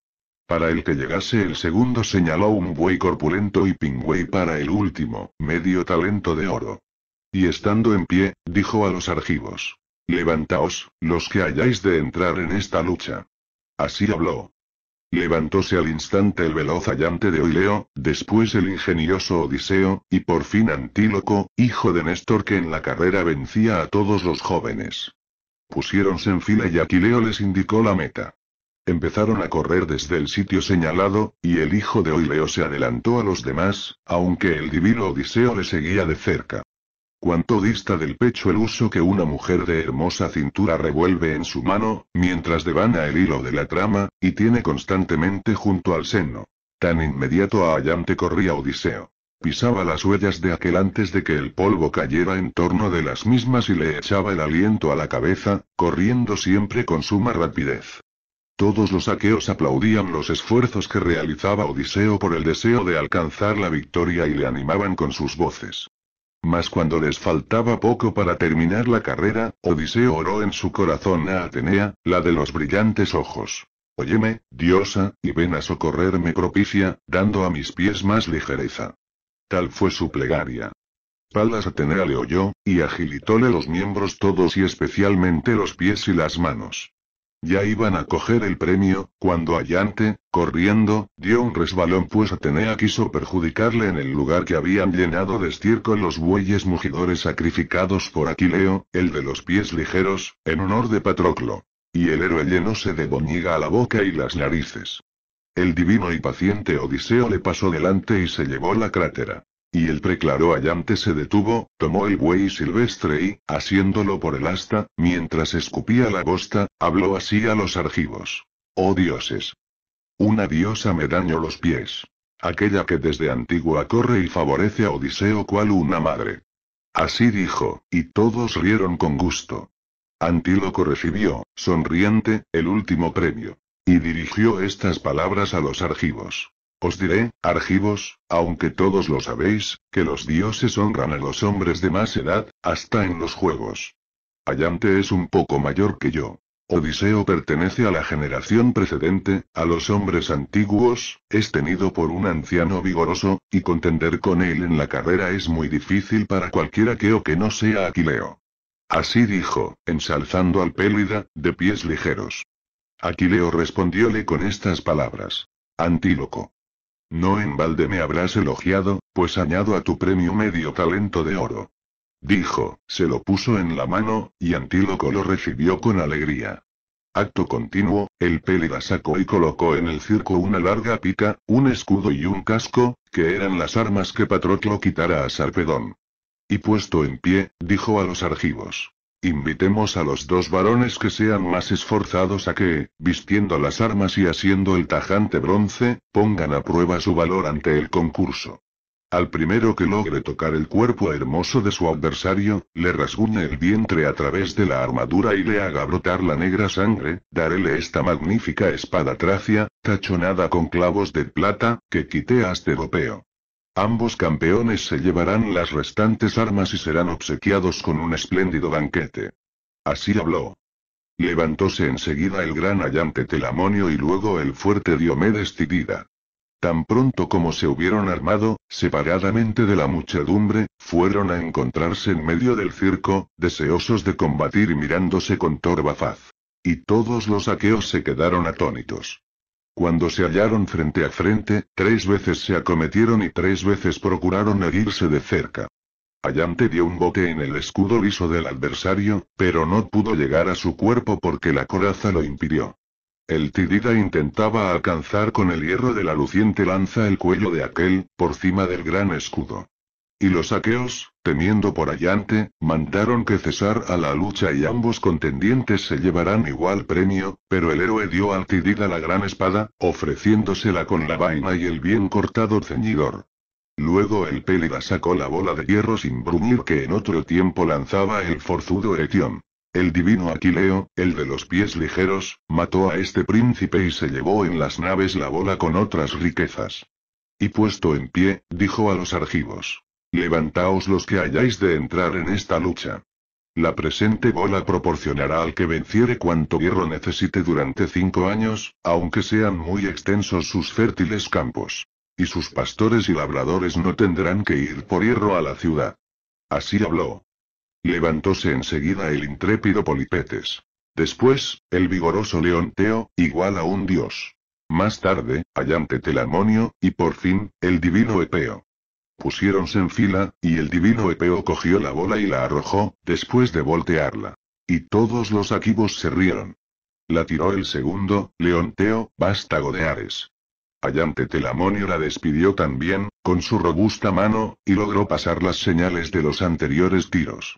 Para el que llegase el segundo señaló un buey corpulento y pingüey para el último, medio talento de oro. Y estando en pie, dijo a los argivos. Levantaos, los que hayáis de entrar en esta lucha. Así habló. Levantóse al instante el veloz hallante de Oileo, después el ingenioso Odiseo, y por fin Antíloco, hijo de Néstor que en la carrera vencía a todos los jóvenes. Pusiéronse en fila y Aquileo les indicó la meta. Empezaron a correr desde el sitio señalado, y el hijo de Oileo se adelantó a los demás, aunque el divino Odiseo le seguía de cerca. Cuanto dista del pecho el uso que una mujer de hermosa cintura revuelve en su mano, mientras devana el hilo de la trama, y tiene constantemente junto al seno. Tan inmediato a allante corría Odiseo. Pisaba las huellas de aquel antes de que el polvo cayera en torno de las mismas y le echaba el aliento a la cabeza, corriendo siempre con suma rapidez. Todos los aqueos aplaudían los esfuerzos que realizaba Odiseo por el deseo de alcanzar la victoria y le animaban con sus voces. Mas cuando les faltaba poco para terminar la carrera, Odiseo oró en su corazón a Atenea, la de los brillantes ojos. Óyeme, diosa, y ven a socorrerme propicia, dando a mis pies más ligereza. Tal fue su plegaria. Palas Atenea le oyó, y agilitóle los miembros todos y especialmente los pies y las manos. Ya iban a coger el premio, cuando Allante, corriendo, dio un resbalón pues Atenea quiso perjudicarle en el lugar que habían llenado de estiércol los bueyes mugidores sacrificados por Aquileo, el de los pies ligeros, en honor de Patroclo. Y el héroe llenóse de boñiga a la boca y las narices. El divino y paciente Odiseo le pasó delante y se llevó la crátera. Y el preclaro hallante se detuvo, tomó el buey silvestre y, asiéndolo por el asta, mientras escupía la bosta, habló así a los argivos. Oh dioses. Una diosa me daño los pies. Aquella que desde antigua corre y favorece a Odiseo cual una madre. Así dijo, y todos rieron con gusto. Antíloco recibió, sonriente, el último premio. Y dirigió estas palabras a los argivos. Os diré, argivos, aunque todos lo sabéis, que los dioses honran a los hombres de más edad, hasta en los juegos. Allante es un poco mayor que yo. Odiseo pertenece a la generación precedente, a los hombres antiguos, es tenido por un anciano vigoroso, y contender con él en la carrera es muy difícil para cualquiera que que no sea Aquileo. Así dijo, ensalzando al Pélida, de pies ligeros. Aquileo respondióle con estas palabras. Antíloco. No en balde me habrás elogiado, pues añado a tu premio medio talento de oro. Dijo, se lo puso en la mano, y Antíloco lo recibió con alegría. Acto continuo, el Pélida sacó y colocó en el circo una larga pica, un escudo y un casco, que eran las armas que Patroclo quitara a Sarpedón. Y puesto en pie, dijo a los argivos. Invitemos a los dos varones que sean más esforzados a que, vistiendo las armas y haciendo el tajante bronce, pongan a prueba su valor ante el concurso. Al primero que logre tocar el cuerpo hermoso de su adversario, le rasguñe el vientre a través de la armadura y le haga brotar la negra sangre, daréle esta magnífica espada tracia, tachonada con clavos de plata, que quite a este Ambos campeones se llevarán las restantes armas y serán obsequiados con un espléndido banquete. Así habló. Levantóse enseguida el gran allante Telamonio y luego el fuerte Diomedes Tidida. Tan pronto como se hubieron armado, separadamente de la muchedumbre, fueron a encontrarse en medio del circo, deseosos de combatir y mirándose con torva faz. Y todos los aqueos se quedaron atónitos. Cuando se hallaron frente a frente, tres veces se acometieron y tres veces procuraron herirse de cerca. Allante dio un bote en el escudo liso del adversario, pero no pudo llegar a su cuerpo porque la coraza lo impidió. El Tidida intentaba alcanzar con el hierro de la luciente lanza el cuello de aquel, por cima del gran escudo. Y los aqueos, temiendo por allante, mandaron que a la lucha y ambos contendientes se llevarán igual premio, pero el héroe dio al Tidida la gran espada, ofreciéndosela con la vaina y el bien cortado ceñidor. Luego el Pélida sacó la bola de hierro sin brumir que en otro tiempo lanzaba el forzudo Etión. El divino Aquileo, el de los pies ligeros, mató a este príncipe y se llevó en las naves la bola con otras riquezas. Y puesto en pie, dijo a los argivos. Levantaos los que hayáis de entrar en esta lucha. La presente bola proporcionará al que venciere cuanto hierro necesite durante cinco años, aunque sean muy extensos sus fértiles campos. Y sus pastores y labradores no tendrán que ir por hierro a la ciudad. Así habló. Levantóse enseguida el intrépido Polipetes. Después, el vigoroso Leonteo, igual a un dios. Más tarde, Allante Telamonio, y por fin, el divino Epeo. Pusiéronse en fila, y el divino Epeo cogió la bola y la arrojó, después de voltearla. Y todos los aquivos se rieron. La tiró el segundo, Leonteo, vástago de Ares. Allante Telamonio la despidió también, con su robusta mano, y logró pasar las señales de los anteriores tiros.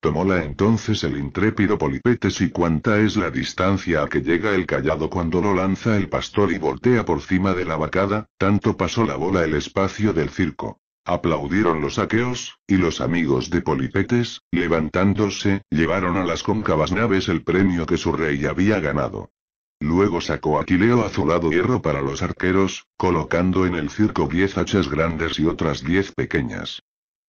Tomóla entonces el intrépido Polipetes y cuánta es la distancia a que llega el callado cuando lo lanza el pastor y voltea por cima de la vacada, tanto pasó la bola el espacio del circo. Aplaudieron los aqueos, y los amigos de Polipetes, levantándose, llevaron a las cóncavas naves el premio que su rey había ganado. Luego sacó Aquileo azulado hierro para los arqueros, colocando en el circo diez hachas grandes y otras diez pequeñas.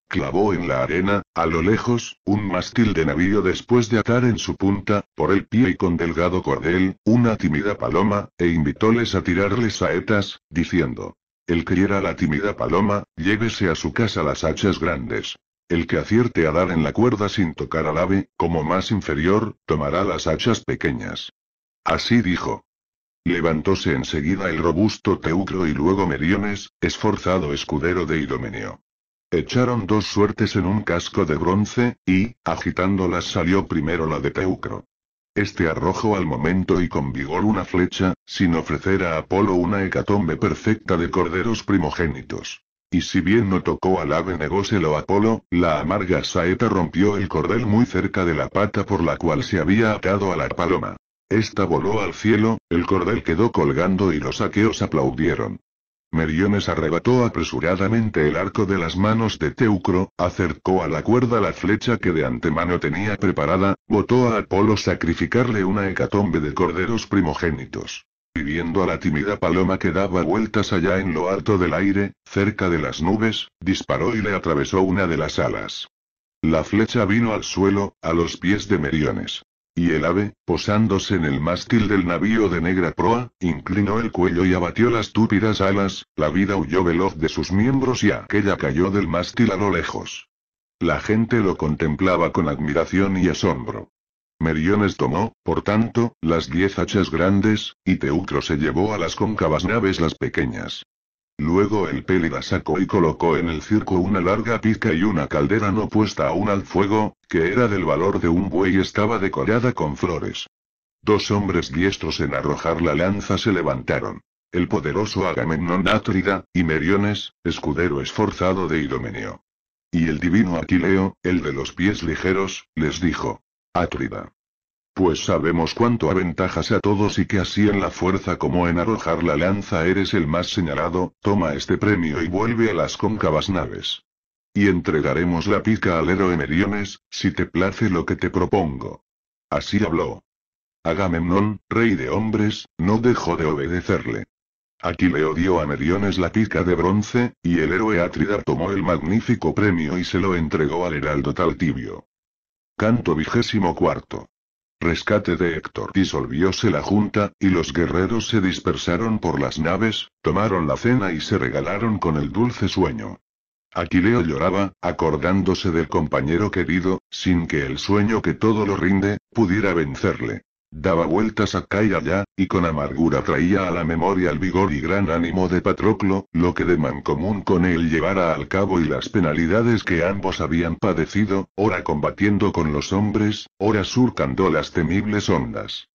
Clavó en la arena, a lo lejos, un mástil de navío después de atar en su punta, por el pie y con delgado cordel, una tímida paloma, e invitóles a tirarles saetas, diciendo, el que hiera la tímida paloma, llévese a su casa las hachas grandes. El que acierte a dar en la cuerda sin tocar al ave, como más inferior, tomará las hachas pequeñas. Así dijo. Levantóse enseguida el robusto Teucro y luego Meriones, esforzado escudero de Idomeneo. Echaron dos suertes en un casco de bronce, y, agitándolas salió primero la de Teucro. Este arrojó al momento y con vigor una flecha, sin ofrecer a Apolo una hecatombe perfecta de corderos primogénitos. Y si bien no tocó al ave negóselo Apolo, la amarga saeta rompió el cordel muy cerca de la pata por la cual se había atado a la paloma. Esta voló al cielo, el cordel quedó colgando y los aqueos aplaudieron. Meriones arrebató apresuradamente el arco de las manos de Teucro, acercó a la cuerda la flecha que de antemano tenía preparada, votó a Apolo sacrificarle una hecatombe de corderos primogénitos. Y viendo a la tímida paloma que daba vueltas allá en lo alto del aire, cerca de las nubes, disparó y le atravesó una de las alas. La flecha vino al suelo, a los pies de Meriones. Y el ave, posándose en el mástil del navío de negra proa, inclinó el cuello y abatió las túpidas alas, la vida huyó veloz de sus miembros y aquella cayó del mástil a lo lejos. La gente lo contemplaba con admiración y asombro. Meriones tomó, por tanto, las diez hachas grandes, y Teucro se llevó a las cóncavas naves las pequeñas. Luego el pélida sacó y colocó en el circo una larga pica y una caldera no puesta aún al fuego, que era del valor de un buey y estaba decorada con flores. Dos hombres diestros en arrojar la lanza se levantaron. El poderoso Agamenón Atrida, y Meriones, escudero esforzado de Idomeneo. Y el divino Aquileo, el de los pies ligeros, les dijo. Atrida. Pues sabemos cuánto aventajas a todos y que así en la fuerza como en arrojar la lanza eres el más señalado, toma este premio y vuelve a las cóncavas naves. Y entregaremos la pica al héroe Meriones, si te place lo que te propongo. Así habló. Agamemnón, rey de hombres, no dejó de obedecerle. Aquí le odió a Meriones la pica de bronce, y el héroe Atrida tomó el magnífico premio y se lo entregó al heraldo Taltibio. Canto vigésimo cuarto rescate de Héctor. Disolvióse la junta, y los guerreros se dispersaron por las naves, tomaron la cena y se regalaron con el dulce sueño. Aquileo lloraba, acordándose del compañero querido, sin que el sueño que todo lo rinde, pudiera vencerle. Daba vueltas acá y allá, y con amargura traía a la memoria el vigor y gran ánimo de Patroclo, lo que de mancomún con él llevara al cabo y las penalidades que ambos habían padecido, ora combatiendo con los hombres, ora surcando las temibles ondas.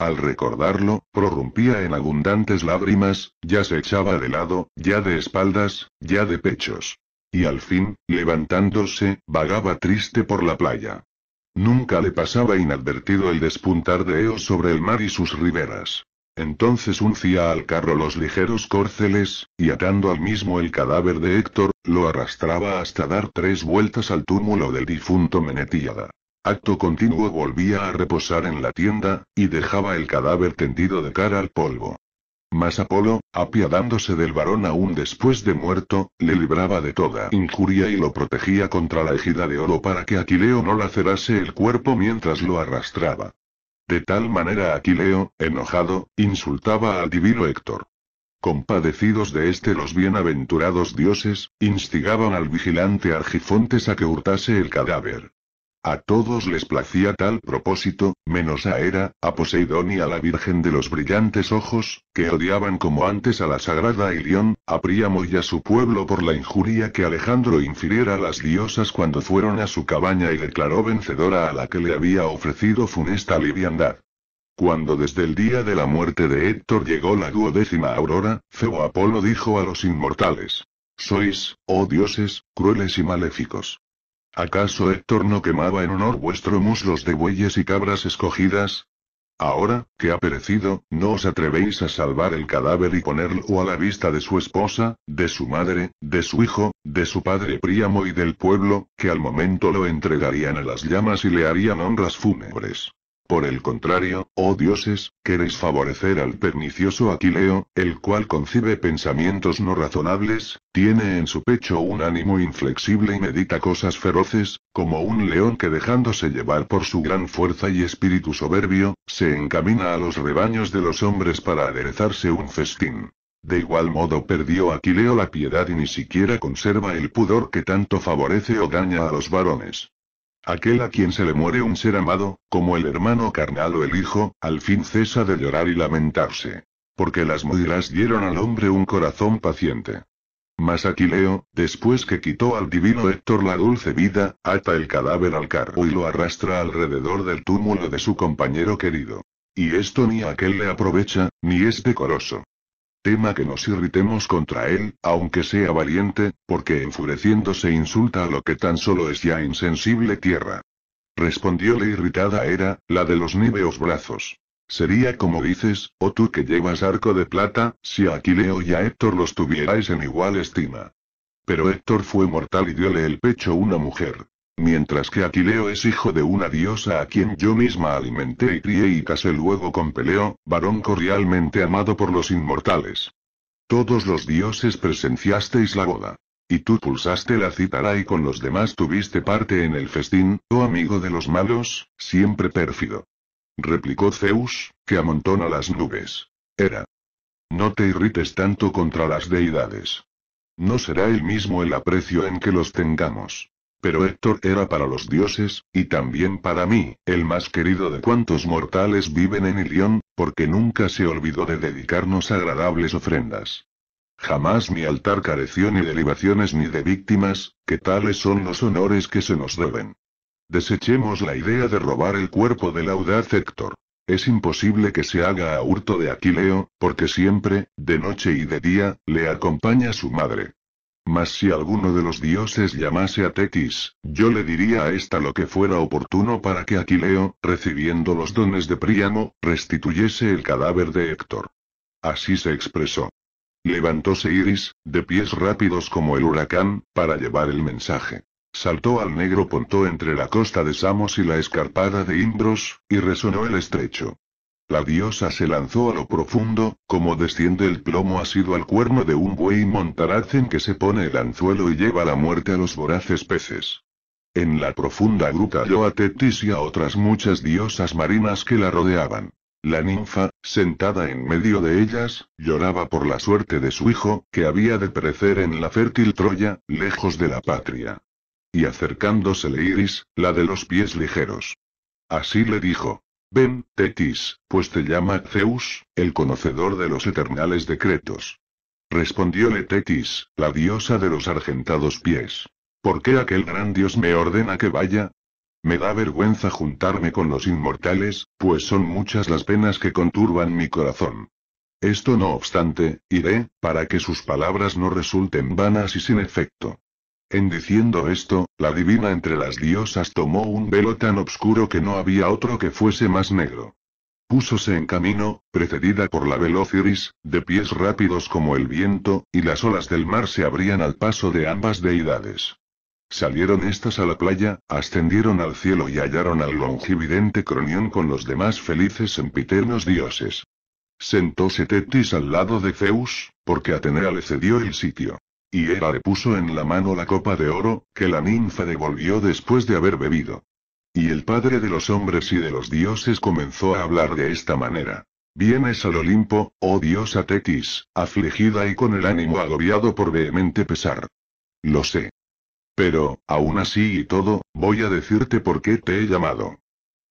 Al recordarlo, prorrumpía en abundantes lágrimas, ya se echaba de lado, ya de espaldas, ya de pechos. Y al fin, levantándose, vagaba triste por la playa. Nunca le pasaba inadvertido el despuntar de Eos sobre el mar y sus riberas. Entonces uncía al carro los ligeros córceles, y atando al mismo el cadáver de Héctor, lo arrastraba hasta dar tres vueltas al túmulo del difunto Menetíada. Acto continuo volvía a reposar en la tienda, y dejaba el cadáver tendido de cara al polvo. Mas Apolo, apiadándose del varón aún después de muerto, le libraba de toda injuria y lo protegía contra la ejida de oro para que Aquileo no lacerase el cuerpo mientras lo arrastraba. De tal manera Aquileo, enojado, insultaba al divino Héctor. Compadecidos de éste los bienaventurados dioses, instigaban al vigilante Argifontes a que hurtase el cadáver. A todos les placía tal propósito, menos a Hera, a Poseidón y a la Virgen de los Brillantes Ojos, que odiaban como antes a la sagrada Ilión, a Príamo y a su pueblo por la injuria que Alejandro infiriera a las diosas cuando fueron a su cabaña y declaró vencedora a la que le había ofrecido funesta liviandad. Cuando desde el día de la muerte de Héctor llegó la duodécima aurora, Febo Apolo dijo a los inmortales: Sois, oh dioses, crueles y maléficos. ¿Acaso Héctor no quemaba en honor vuestro muslos de bueyes y cabras escogidas? Ahora, que ha perecido, ¿no os atrevéis a salvar el cadáver y ponerlo a la vista de su esposa, de su madre, de su hijo, de su padre Príamo y del pueblo, que al momento lo entregarían a las llamas y le harían honras fúnebres? Por el contrario, oh dioses, queréis favorecer al pernicioso Aquileo, el cual concibe pensamientos no razonables, tiene en su pecho un ánimo inflexible y medita cosas feroces, como un león que dejándose llevar por su gran fuerza y espíritu soberbio, se encamina a los rebaños de los hombres para aderezarse un festín. De igual modo perdió Aquileo la piedad y ni siquiera conserva el pudor que tanto favorece o daña a los varones. Aquel a quien se le muere un ser amado, como el hermano carnal o el hijo, al fin cesa de llorar y lamentarse. Porque las mudras dieron al hombre un corazón paciente. Mas Aquileo, después que quitó al divino Héctor la dulce vida, ata el cadáver al carro y lo arrastra alrededor del túmulo de su compañero querido. Y esto ni aquel le aprovecha, ni es decoroso. Tema que nos irritemos contra él, aunque sea valiente, porque enfureciéndose insulta a lo que tan solo es ya insensible tierra. Respondióle irritada era, la de los níveos brazos. Sería como dices, o tú que llevas arco de plata, si a Aquileo y a Héctor los tuvierais en igual estima. Pero Héctor fue mortal y diole el pecho una mujer. Mientras que Aquileo es hijo de una diosa a quien yo misma alimenté y crié y casé luego con Peleo, varón cordialmente amado por los inmortales. Todos los dioses presenciasteis la boda. Y tú pulsaste la cítara y con los demás tuviste parte en el festín, oh amigo de los malos, siempre pérfido. Replicó Zeus, que amontona las nubes. Era. No te irrites tanto contra las deidades. No será el mismo el aprecio en que los tengamos pero Héctor era para los dioses, y también para mí, el más querido de cuantos mortales viven en Ilión, porque nunca se olvidó de dedicarnos agradables ofrendas. Jamás mi altar careció ni de libaciones ni de víctimas, que tales son los honores que se nos deben. Desechemos la idea de robar el cuerpo del audaz Héctor. Es imposible que se haga a hurto de Aquileo, porque siempre, de noche y de día, le acompaña su madre. Mas si alguno de los dioses llamase a Tetis, yo le diría a ésta lo que fuera oportuno para que Aquileo, recibiendo los dones de Príamo, restituyese el cadáver de Héctor. Así se expresó. Levantóse Iris, de pies rápidos como el huracán, para llevar el mensaje. Saltó al negro pontó entre la costa de Samos y la escarpada de Imbros, y resonó el estrecho. La diosa se lanzó a lo profundo, como desciende el plomo asido al cuerno de un buey montaraz que se pone el anzuelo y lleva la muerte a los voraces peces. En la profunda gruta halló a Tetis y a otras muchas diosas marinas que la rodeaban. La ninfa, sentada en medio de ellas, lloraba por la suerte de su hijo, que había de perecer en la fértil Troya, lejos de la patria. Y acercándosele Iris, la de los pies ligeros. Así le dijo, Ven, Tetis, pues te llama Zeus, el conocedor de los eternales decretos. Respondióle Tetis, la diosa de los argentados pies. ¿Por qué aquel gran dios me ordena que vaya? Me da vergüenza juntarme con los inmortales, pues son muchas las penas que conturban mi corazón. Esto no obstante, iré, para que sus palabras no resulten vanas y sin efecto. En diciendo esto, la divina entre las diosas tomó un velo tan oscuro que no había otro que fuese más negro. Púsose en camino, precedida por la veloz iris, de pies rápidos como el viento, y las olas del mar se abrían al paso de ambas deidades. Salieron estas a la playa, ascendieron al cielo y hallaron al longividente Cronión con los demás felices sempiternos dioses. Sentóse Tetis al lado de Zeus, porque Atenea le cedió el sitio. Y Hera le puso en la mano la copa de oro, que la ninfa devolvió después de haber bebido. Y el padre de los hombres y de los dioses comenzó a hablar de esta manera. Vienes al Olimpo, oh diosa Tetis, afligida y con el ánimo agobiado por vehemente pesar. Lo sé. Pero, aún así y todo, voy a decirte por qué te he llamado.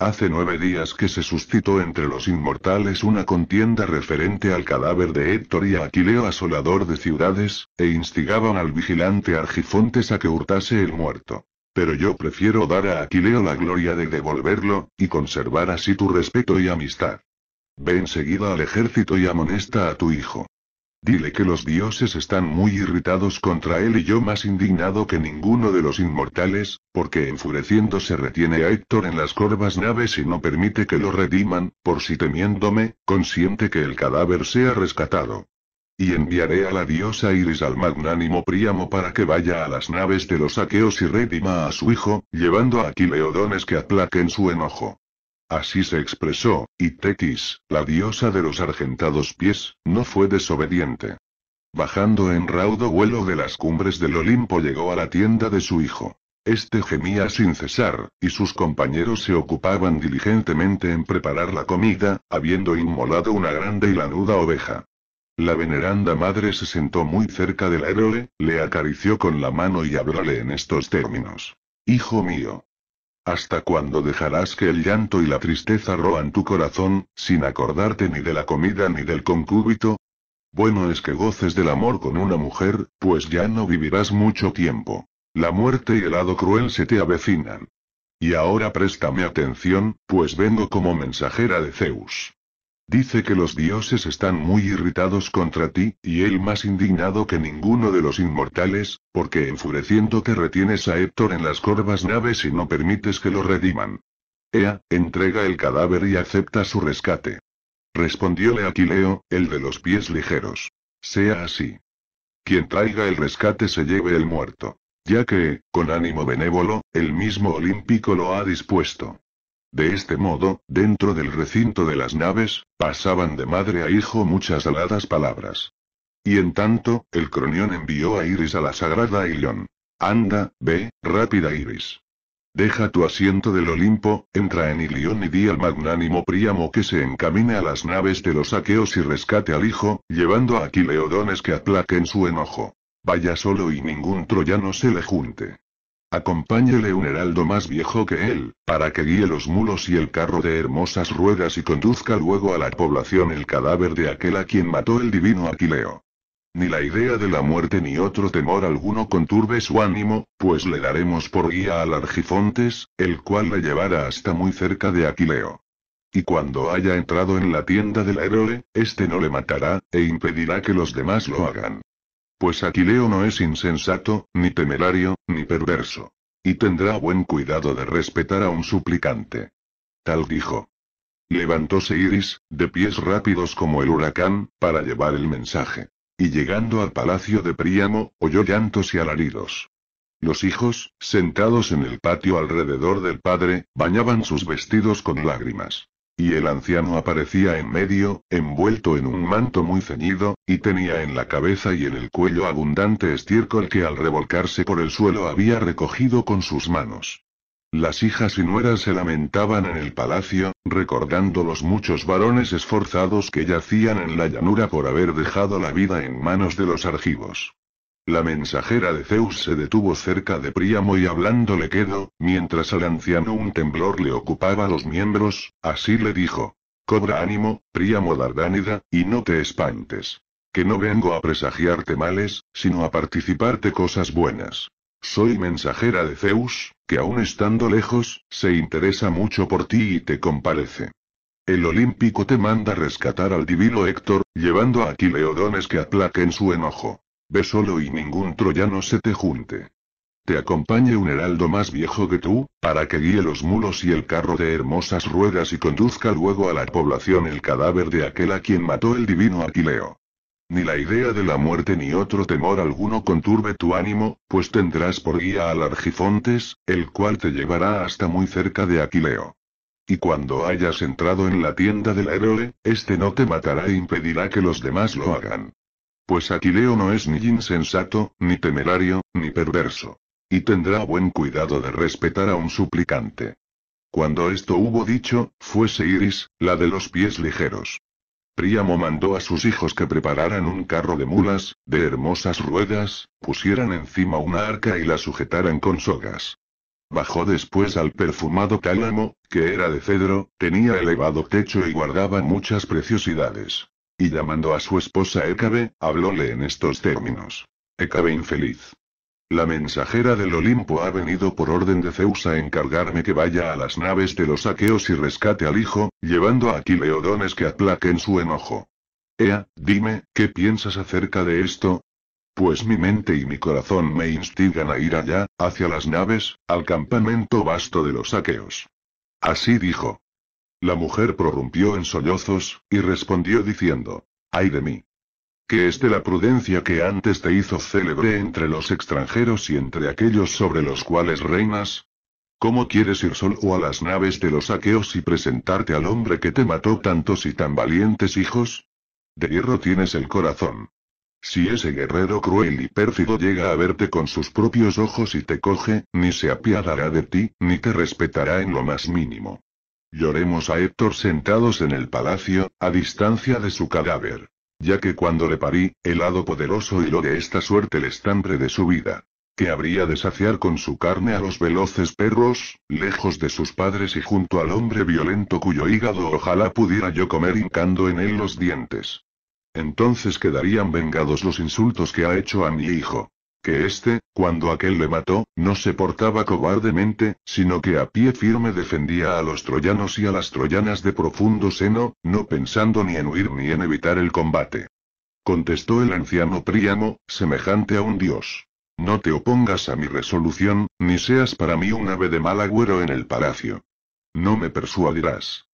Hace nueve días que se suscitó entre los inmortales una contienda referente al cadáver de Héctor y a Aquileo asolador de ciudades, e instigaban al vigilante Argifontes a que hurtase el muerto. Pero yo prefiero dar a Aquileo la gloria de devolverlo, y conservar así tu respeto y amistad. Ve enseguida al ejército y amonesta a tu hijo. Dile que los dioses están muy irritados contra él y yo más indignado que ninguno de los inmortales, porque enfureciendo se retiene a Héctor en las corvas naves y no permite que lo rediman, por si temiéndome, consiente que el cadáver sea rescatado. Y enviaré a la diosa Iris al magnánimo Príamo para que vaya a las naves de los aqueos y redima a su hijo, llevando a Aquileodones que aplaquen su enojo. Así se expresó, y Tetis, la diosa de los argentados pies, no fue desobediente. Bajando en raudo vuelo de las cumbres del Olimpo llegó a la tienda de su hijo. Este gemía sin cesar, y sus compañeros se ocupaban diligentemente en preparar la comida, habiendo inmolado una grande y lanuda oveja. La veneranda madre se sentó muy cerca del héroe, le acarició con la mano y hablóle en estos términos. Hijo mío, ¿Hasta cuándo dejarás que el llanto y la tristeza roan tu corazón, sin acordarte ni de la comida ni del concúbito? Bueno es que goces del amor con una mujer, pues ya no vivirás mucho tiempo. La muerte y el hado cruel se te avecinan. Y ahora préstame atención, pues vengo como mensajera de Zeus. Dice que los dioses están muy irritados contra ti, y él más indignado que ninguno de los inmortales, porque enfureciendo te retienes a Héctor en las corvas naves y no permites que lo rediman. Ea, entrega el cadáver y acepta su rescate. Respondióle Aquileo, el de los pies ligeros. Sea así. Quien traiga el rescate se lleve el muerto. Ya que, con ánimo benévolo, el mismo olímpico lo ha dispuesto. De este modo, dentro del recinto de las naves, pasaban de madre a hijo muchas aladas palabras. Y en tanto, el cronión envió a Iris a la sagrada Ilión. Anda, ve, rápida Iris. Deja tu asiento del Olimpo, entra en Ilión y di al magnánimo Príamo que se encamine a las naves de los aqueos y rescate al hijo, llevando a Aquileodones que aplaquen su enojo. Vaya solo y ningún troyano se le junte. Acompáñele un heraldo más viejo que él, para que guíe los mulos y el carro de hermosas ruedas y conduzca luego a la población el cadáver de aquel a quien mató el divino Aquileo. Ni la idea de la muerte ni otro temor alguno conturbe su ánimo, pues le daremos por guía al Argifontes, el cual le llevará hasta muy cerca de Aquileo. Y cuando haya entrado en la tienda del héroe, este no le matará, e impedirá que los demás lo hagan pues Aquileo no es insensato, ni temerario, ni perverso. Y tendrá buen cuidado de respetar a un suplicante. Tal dijo. Levantóse Iris, de pies rápidos como el huracán, para llevar el mensaje. Y llegando al palacio de Príamo, oyó llantos y alaridos. Los hijos, sentados en el patio alrededor del padre, bañaban sus vestidos con lágrimas. Y el anciano aparecía en medio, envuelto en un manto muy ceñido, y tenía en la cabeza y en el cuello abundante estiércol que al revolcarse por el suelo había recogido con sus manos. Las hijas y nueras se lamentaban en el palacio, recordando los muchos varones esforzados que yacían en la llanura por haber dejado la vida en manos de los argivos. La mensajera de Zeus se detuvo cerca de Príamo y hablándole quedó, mientras al anciano un temblor le ocupaba los miembros, así le dijo. Cobra ánimo, Príamo Dardánida, y no te espantes. Que no vengo a presagiarte males, sino a participarte cosas buenas. Soy mensajera de Zeus, que aún estando lejos, se interesa mucho por ti y te comparece. El olímpico te manda rescatar al divino Héctor, llevando a Leodones que aplaquen su enojo. Ve solo y ningún troyano se te junte. Te acompañe un heraldo más viejo que tú, para que guíe los mulos y el carro de hermosas ruedas y conduzca luego a la población el cadáver de aquel a quien mató el divino Aquileo. Ni la idea de la muerte ni otro temor alguno conturbe tu ánimo, pues tendrás por guía al Argifontes, el cual te llevará hasta muy cerca de Aquileo. Y cuando hayas entrado en la tienda del héroe, este no te matará e impedirá que los demás lo hagan. Pues Aquileo no es ni insensato, ni temerario, ni perverso. Y tendrá buen cuidado de respetar a un suplicante. Cuando esto hubo dicho, fuese Iris, la de los pies ligeros. Príamo mandó a sus hijos que prepararan un carro de mulas, de hermosas ruedas, pusieran encima una arca y la sujetaran con sogas. Bajó después al perfumado tálamo, que era de cedro, tenía elevado techo y guardaba muchas preciosidades y llamando a su esposa Écabe, hablóle en estos términos. Écabe infeliz. La mensajera del Olimpo ha venido por orden de Zeus a encargarme que vaya a las naves de los aqueos y rescate al hijo, llevando a Leodones que aplaquen su enojo. Ea, dime, ¿qué piensas acerca de esto? Pues mi mente y mi corazón me instigan a ir allá, hacia las naves, al campamento vasto de los aqueos. Así dijo. La mujer prorrumpió en sollozos, y respondió diciendo, ¡ay de mí! Que de la prudencia que antes te hizo célebre entre los extranjeros y entre aquellos sobre los cuales reinas. ¿Cómo quieres ir solo a las naves de los saqueos y presentarte al hombre que te mató tantos y tan valientes hijos? De hierro tienes el corazón. Si ese guerrero cruel y pérfido llega a verte con sus propios ojos y te coge, ni se apiadará de ti, ni te respetará en lo más mínimo. Lloremos a Héctor sentados en el palacio, a distancia de su cadáver. Ya que cuando le parí, el hado poderoso lo de esta suerte el estambre de su vida. Que habría de saciar con su carne a los veloces perros, lejos de sus padres y junto al hombre violento cuyo hígado ojalá pudiera yo comer hincando en él los dientes. Entonces quedarían vengados los insultos que ha hecho a mi hijo que éste, cuando aquel le mató, no se portaba cobardemente, sino que a pie firme defendía a los troyanos y a las troyanas de profundo seno, no pensando ni en huir ni en evitar el combate. Contestó el anciano Príamo, semejante a un dios. No te opongas a mi resolución, ni seas para mí un ave de mal agüero en el palacio. No me persuadirás.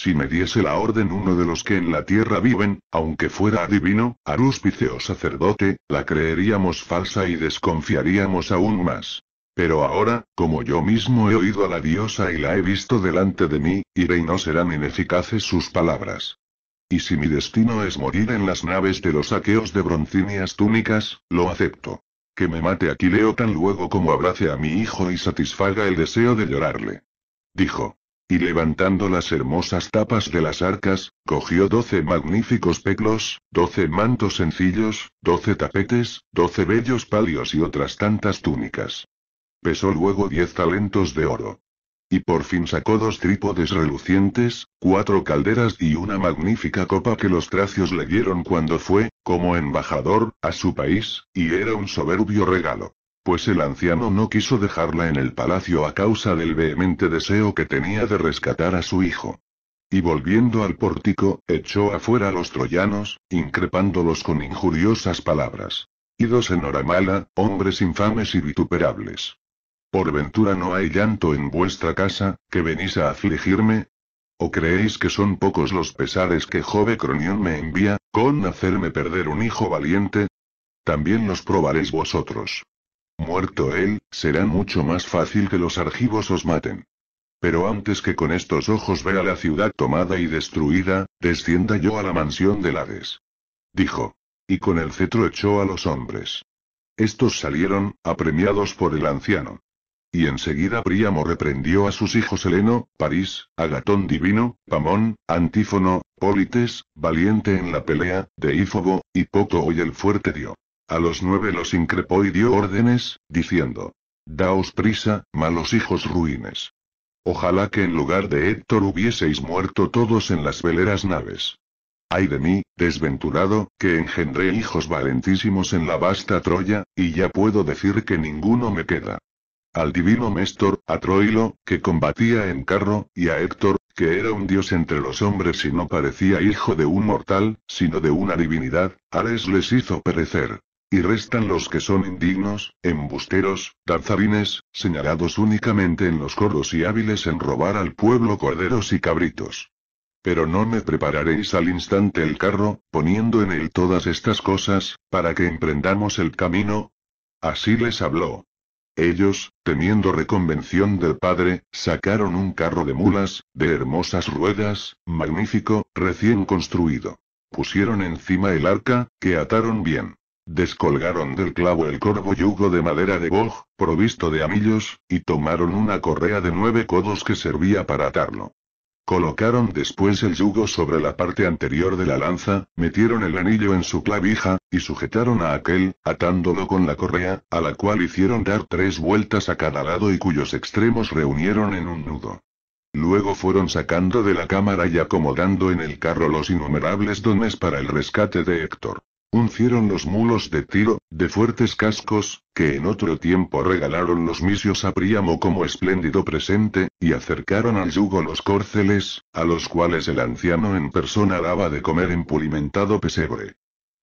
Si me diese la orden uno de los que en la tierra viven, aunque fuera adivino, arúspice o sacerdote, la creeríamos falsa y desconfiaríamos aún más. Pero ahora, como yo mismo he oído a la diosa y la he visto delante de mí, iré y no serán ineficaces sus palabras. Y si mi destino es morir en las naves de los saqueos de broncíneas túnicas, lo acepto. Que me mate Aquileo tan luego como abrace a mi hijo y satisfaga el deseo de llorarle. Dijo. Y levantando las hermosas tapas de las arcas, cogió doce magníficos peclos, doce mantos sencillos, doce tapetes, doce bellos palios y otras tantas túnicas. Pesó luego diez talentos de oro. Y por fin sacó dos trípodes relucientes, cuatro calderas y una magnífica copa que los tracios le dieron cuando fue, como embajador, a su país, y era un soberbio regalo pues el anciano no quiso dejarla en el palacio a causa del vehemente deseo que tenía de rescatar a su hijo. Y volviendo al pórtico, echó afuera a los troyanos, increpándolos con injuriosas palabras. Idos en hora hombres infames y vituperables. ¿Por ventura no hay llanto en vuestra casa, que venís a afligirme? ¿O creéis que son pocos los pesares que Jove Cronión me envía, con hacerme perder un hijo valiente? También los probaréis vosotros. Muerto él, será mucho más fácil que los argivos os maten. Pero antes que con estos ojos vea la ciudad tomada y destruida, descienda yo a la mansión de Hades. Dijo. Y con el cetro echó a los hombres. Estos salieron, apremiados por el anciano. Y enseguida Príamo reprendió a sus hijos Heleno, París, Agatón Divino, Pamón, Antífono, Polites, valiente en la pelea, Deífobo, y Poco hoy el fuerte dio. A los nueve los increpó y dio órdenes, diciendo, Daos prisa, malos hijos ruines. Ojalá que en lugar de Héctor hubieseis muerto todos en las veleras naves. Ay de mí, desventurado, que engendré hijos valentísimos en la vasta Troya, y ya puedo decir que ninguno me queda. Al divino Méstor, a Troilo, que combatía en carro, y a Héctor, que era un dios entre los hombres y no parecía hijo de un mortal, sino de una divinidad, Ares les hizo perecer. Y restan los que son indignos, embusteros, danzarines, señalados únicamente en los coros y hábiles en robar al pueblo corderos y cabritos. Pero no me prepararéis al instante el carro, poniendo en él todas estas cosas, para que emprendamos el camino. Así les habló. Ellos, teniendo reconvención del padre, sacaron un carro de mulas, de hermosas ruedas, magnífico, recién construido. Pusieron encima el arca, que ataron bien. Descolgaron del clavo el corvo yugo de madera de boj, provisto de amillos, y tomaron una correa de nueve codos que servía para atarlo. Colocaron después el yugo sobre la parte anterior de la lanza, metieron el anillo en su clavija, y sujetaron a aquel, atándolo con la correa, a la cual hicieron dar tres vueltas a cada lado y cuyos extremos reunieron en un nudo. Luego fueron sacando de la cámara y acomodando en el carro los innumerables dones para el rescate de Héctor. Uncieron los mulos de tiro, de fuertes cascos, que en otro tiempo regalaron los misios a Príamo como espléndido presente, y acercaron al yugo los córceles, a los cuales el anciano en persona daba de comer en pulimentado pesebre.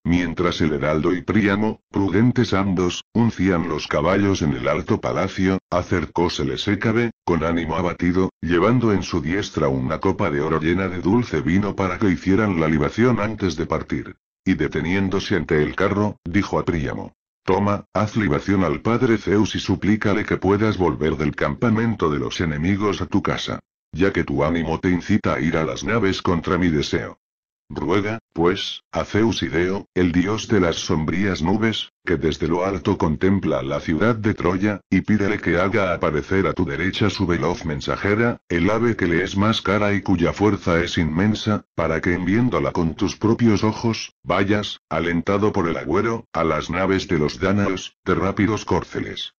Mientras el heraldo y Príamo, prudentes ambos, uncían los caballos en el alto palacio, acercósele Écabe, con ánimo abatido, llevando en su diestra una copa de oro llena de dulce vino para que hicieran la libación antes de partir. Y deteniéndose ante el carro, dijo a Príamo. Toma, haz libación al padre Zeus y suplícale que puedas volver del campamento de los enemigos a tu casa. Ya que tu ánimo te incita a ir a las naves contra mi deseo. Ruega, pues, a Zeus el dios de las sombrías nubes, que desde lo alto contempla la ciudad de Troya, y pídele que haga aparecer a tu derecha su veloz mensajera, el ave que le es más cara y cuya fuerza es inmensa, para que en viéndola con tus propios ojos, vayas, alentado por el agüero, a las naves de los dánaos, de rápidos córceles.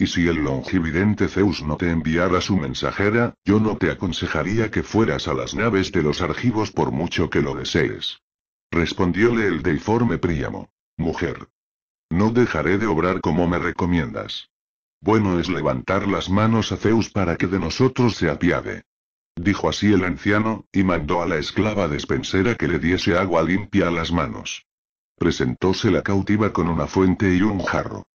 Y si el longividente Zeus no te enviara su mensajera, yo no te aconsejaría que fueras a las naves de los argivos por mucho que lo desees. Respondióle el deiforme Príamo. Mujer. No dejaré de obrar como me recomiendas. Bueno es levantar las manos a Zeus para que de nosotros se apiade. Dijo así el anciano, y mandó a la esclava despensera que le diese agua limpia a las manos. Presentóse la cautiva con una fuente y un jarro.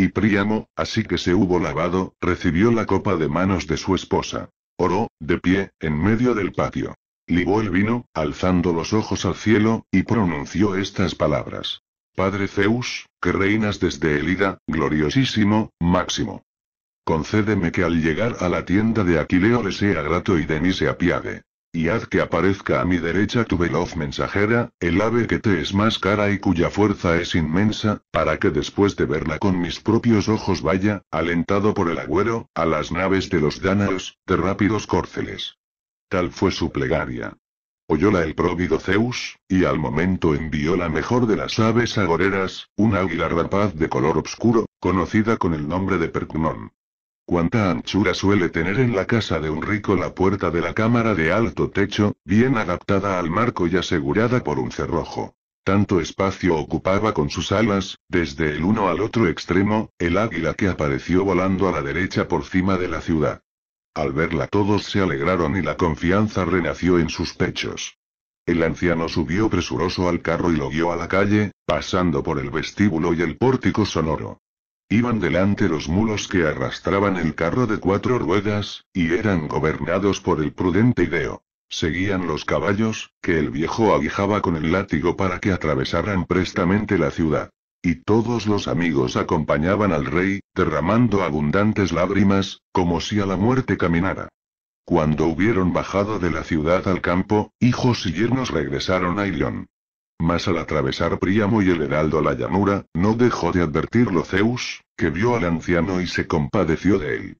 Y Príamo, así que se hubo lavado, recibió la copa de manos de su esposa. Oró, de pie, en medio del patio. Libó el vino, alzando los ojos al cielo, y pronunció estas palabras. Padre Zeus, que reinas desde el Ida, gloriosísimo, máximo. Concédeme que al llegar a la tienda de Aquileo le sea grato y de mí se apiade y haz que aparezca a mi derecha tu veloz mensajera, el ave que te es más cara y cuya fuerza es inmensa, para que después de verla con mis propios ojos vaya, alentado por el agüero, a las naves de los dánaos, de rápidos córceles. Tal fue su plegaria. Oyóla el próvido Zeus, y al momento envió la mejor de las aves agoreras, un águila rapaz de color obscuro, conocida con el nombre de Percunón. Cuánta anchura suele tener en la casa de un rico la puerta de la cámara de alto techo, bien adaptada al marco y asegurada por un cerrojo. Tanto espacio ocupaba con sus alas, desde el uno al otro extremo, el águila que apareció volando a la derecha por cima de la ciudad. Al verla todos se alegraron y la confianza renació en sus pechos. El anciano subió presuroso al carro y lo guió a la calle, pasando por el vestíbulo y el pórtico sonoro. Iban delante los mulos que arrastraban el carro de cuatro ruedas, y eran gobernados por el prudente Ideo. Seguían los caballos, que el viejo aguijaba con el látigo para que atravesaran prestamente la ciudad. Y todos los amigos acompañaban al rey, derramando abundantes lágrimas, como si a la muerte caminara. Cuando hubieron bajado de la ciudad al campo, hijos y yernos regresaron a Ilión. Mas al atravesar Príamo y el heraldo la llanura, no dejó de advertirlo Zeus, que vio al anciano y se compadeció de él.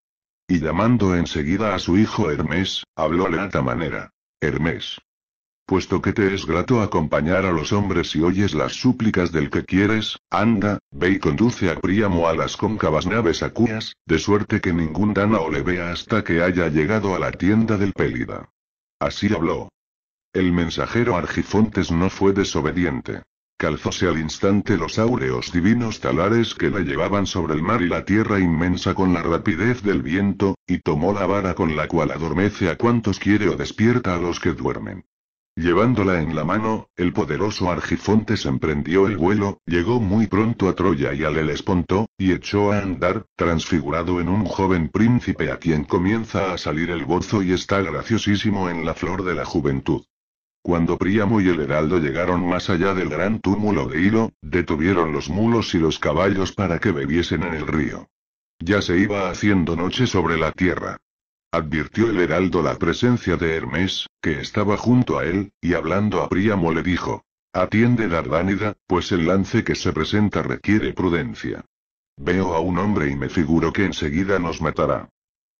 Y llamando enseguida a su hijo Hermes, habló de alta manera. Hermes. Puesto que te es grato acompañar a los hombres y oyes las súplicas del que quieres, anda, ve y conduce a Príamo a las cóncavas naves acuas, de suerte que ningún dánao le vea hasta que haya llegado a la tienda del Pélida. Así habló, el mensajero Argifontes no fue desobediente. Calzóse al instante los áureos divinos talares que la llevaban sobre el mar y la tierra inmensa con la rapidez del viento, y tomó la vara con la cual adormece a cuantos quiere o despierta a los que duermen. Llevándola en la mano, el poderoso Argifontes emprendió el vuelo, llegó muy pronto a Troya y al espontó, y echó a andar, transfigurado en un joven príncipe a quien comienza a salir el gozo y está graciosísimo en la flor de la juventud. Cuando Príamo y el heraldo llegaron más allá del gran túmulo de Hilo, detuvieron los mulos y los caballos para que bebiesen en el río. Ya se iba haciendo noche sobre la tierra. Advirtió el heraldo la presencia de Hermes, que estaba junto a él, y hablando a Príamo le dijo, Atiende Dardánida, pues el lance que se presenta requiere prudencia. Veo a un hombre y me figuro que enseguida nos matará.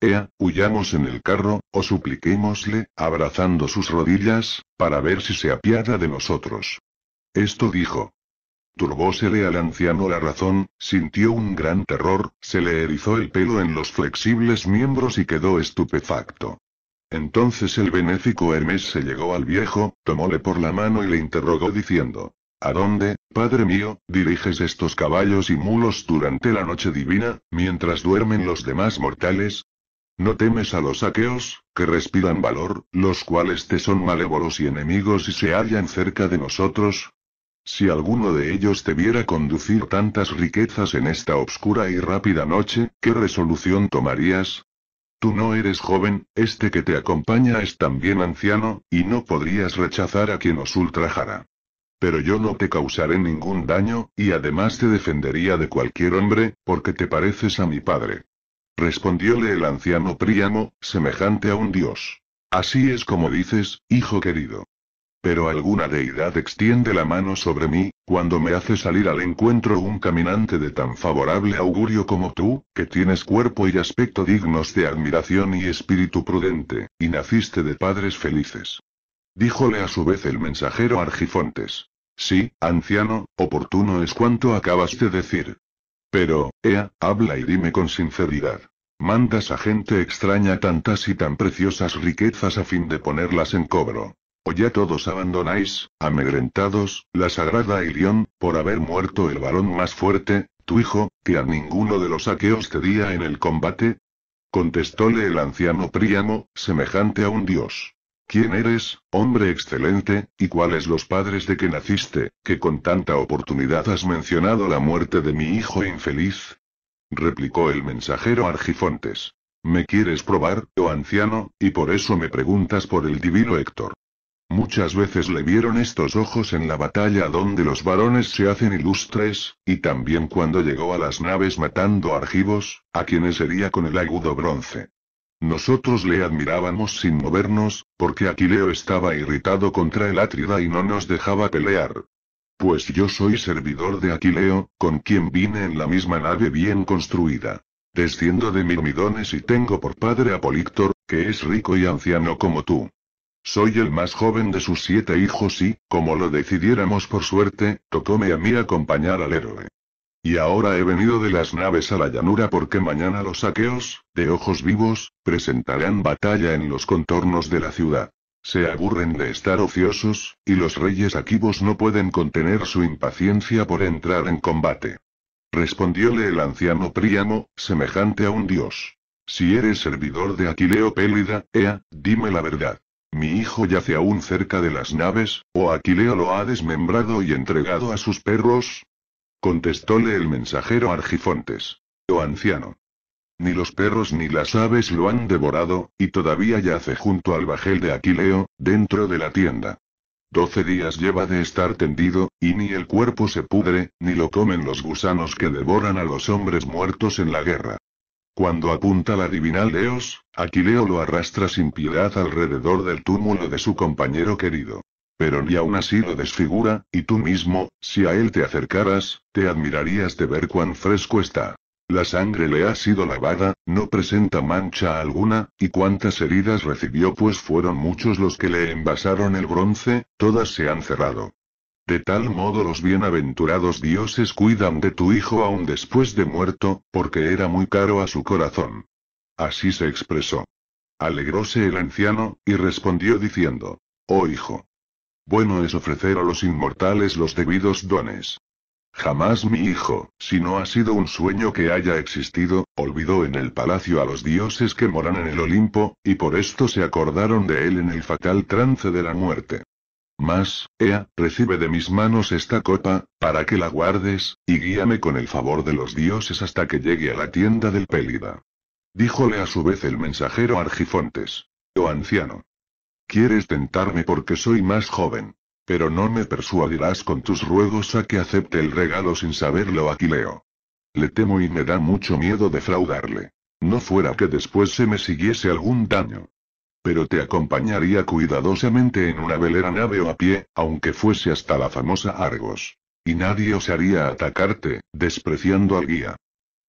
Ea, huyamos en el carro, o supliquémosle, abrazando sus rodillas, para ver si se apiada de nosotros. Esto dijo. Turbósele al anciano la razón, sintió un gran terror, se le erizó el pelo en los flexibles miembros y quedó estupefacto. Entonces el benéfico Hermes se llegó al viejo, tomóle por la mano y le interrogó diciendo, ¿A dónde, padre mío, diriges estos caballos y mulos durante la noche divina, mientras duermen los demás mortales? No temes a los aqueos, que respiran valor, los cuales te son malévolos y enemigos y se hallan cerca de nosotros. Si alguno de ellos te viera conducir tantas riquezas en esta obscura y rápida noche, ¿qué resolución tomarías? Tú no eres joven, este que te acompaña es también anciano, y no podrías rechazar a quien os ultrajara. Pero yo no te causaré ningún daño, y además te defendería de cualquier hombre, porque te pareces a mi padre. Respondióle el anciano Príamo, semejante a un dios. Así es como dices, hijo querido. Pero alguna deidad extiende la mano sobre mí, cuando me hace salir al encuentro un caminante de tan favorable augurio como tú, que tienes cuerpo y aspecto dignos de admiración y espíritu prudente, y naciste de padres felices. Díjole a su vez el mensajero Argifontes. Sí, anciano, oportuno es cuanto acabas de decir, pero, Ea, habla y dime con sinceridad. Mandas a gente extraña tantas y tan preciosas riquezas a fin de ponerlas en cobro. O ya todos abandonáis, amegrentados, la sagrada Ilión, por haber muerto el varón más fuerte, tu hijo, que a ninguno de los aqueos día en el combate. Contestóle el anciano Príamo, semejante a un dios. ¿Quién eres, hombre excelente, y cuáles los padres de que naciste, que con tanta oportunidad has mencionado la muerte de mi hijo infeliz? replicó el mensajero Argifontes. ¿Me quieres probar, oh anciano, y por eso me preguntas por el divino Héctor? Muchas veces le vieron estos ojos en la batalla donde los varones se hacen ilustres, y también cuando llegó a las naves matando argivos, a quienes hería con el agudo bronce. Nosotros le admirábamos sin movernos, porque Aquileo estaba irritado contra el Atrida y no nos dejaba pelear. Pues yo soy servidor de Aquileo, con quien vine en la misma nave bien construida. Desciendo de Mirmidones y tengo por padre a Políctor, que es rico y anciano como tú. Soy el más joven de sus siete hijos y, como lo decidiéramos por suerte, tocóme a mí acompañar al héroe. Y ahora he venido de las naves a la llanura porque mañana los aqueos, de ojos vivos, presentarán batalla en los contornos de la ciudad. Se aburren de estar ociosos, y los reyes aquivos no pueden contener su impaciencia por entrar en combate. Respondióle el anciano Príamo, semejante a un dios. Si eres servidor de Aquileo Pélida, Ea, dime la verdad. Mi hijo yace aún cerca de las naves, o Aquileo lo ha desmembrado y entregado a sus perros, Contestóle el mensajero Argifontes. Oh anciano. Ni los perros ni las aves lo han devorado, y todavía yace junto al bajel de Aquileo, dentro de la tienda. Doce días lleva de estar tendido, y ni el cuerpo se pudre, ni lo comen los gusanos que devoran a los hombres muertos en la guerra. Cuando apunta la divinal deos Aquileo lo arrastra sin piedad alrededor del túmulo de su compañero querido. Pero ni aún así lo desfigura, y tú mismo, si a él te acercaras, te admirarías de ver cuán fresco está. La sangre le ha sido lavada, no presenta mancha alguna, y cuántas heridas recibió pues fueron muchos los que le envasaron el bronce, todas se han cerrado. De tal modo los bienaventurados dioses cuidan de tu hijo aún después de muerto, porque era muy caro a su corazón. Así se expresó. Alegróse el anciano, y respondió diciendo, Oh hijo, bueno es ofrecer a los inmortales los debidos dones. Jamás mi hijo, si no ha sido un sueño que haya existido, olvidó en el palacio a los dioses que moran en el Olimpo, y por esto se acordaron de él en el fatal trance de la muerte. Mas, Ea, recibe de mis manos esta copa, para que la guardes, y guíame con el favor de los dioses hasta que llegue a la tienda del Pélida. Díjole a su vez el mensajero Argifontes. Oh anciano, Quieres tentarme porque soy más joven. Pero no me persuadirás con tus ruegos a que acepte el regalo sin saberlo, Aquileo. Le temo y me da mucho miedo defraudarle. No fuera que después se me siguiese algún daño. Pero te acompañaría cuidadosamente en una velera nave o a pie, aunque fuese hasta la famosa Argos. Y nadie osaría atacarte, despreciando al guía.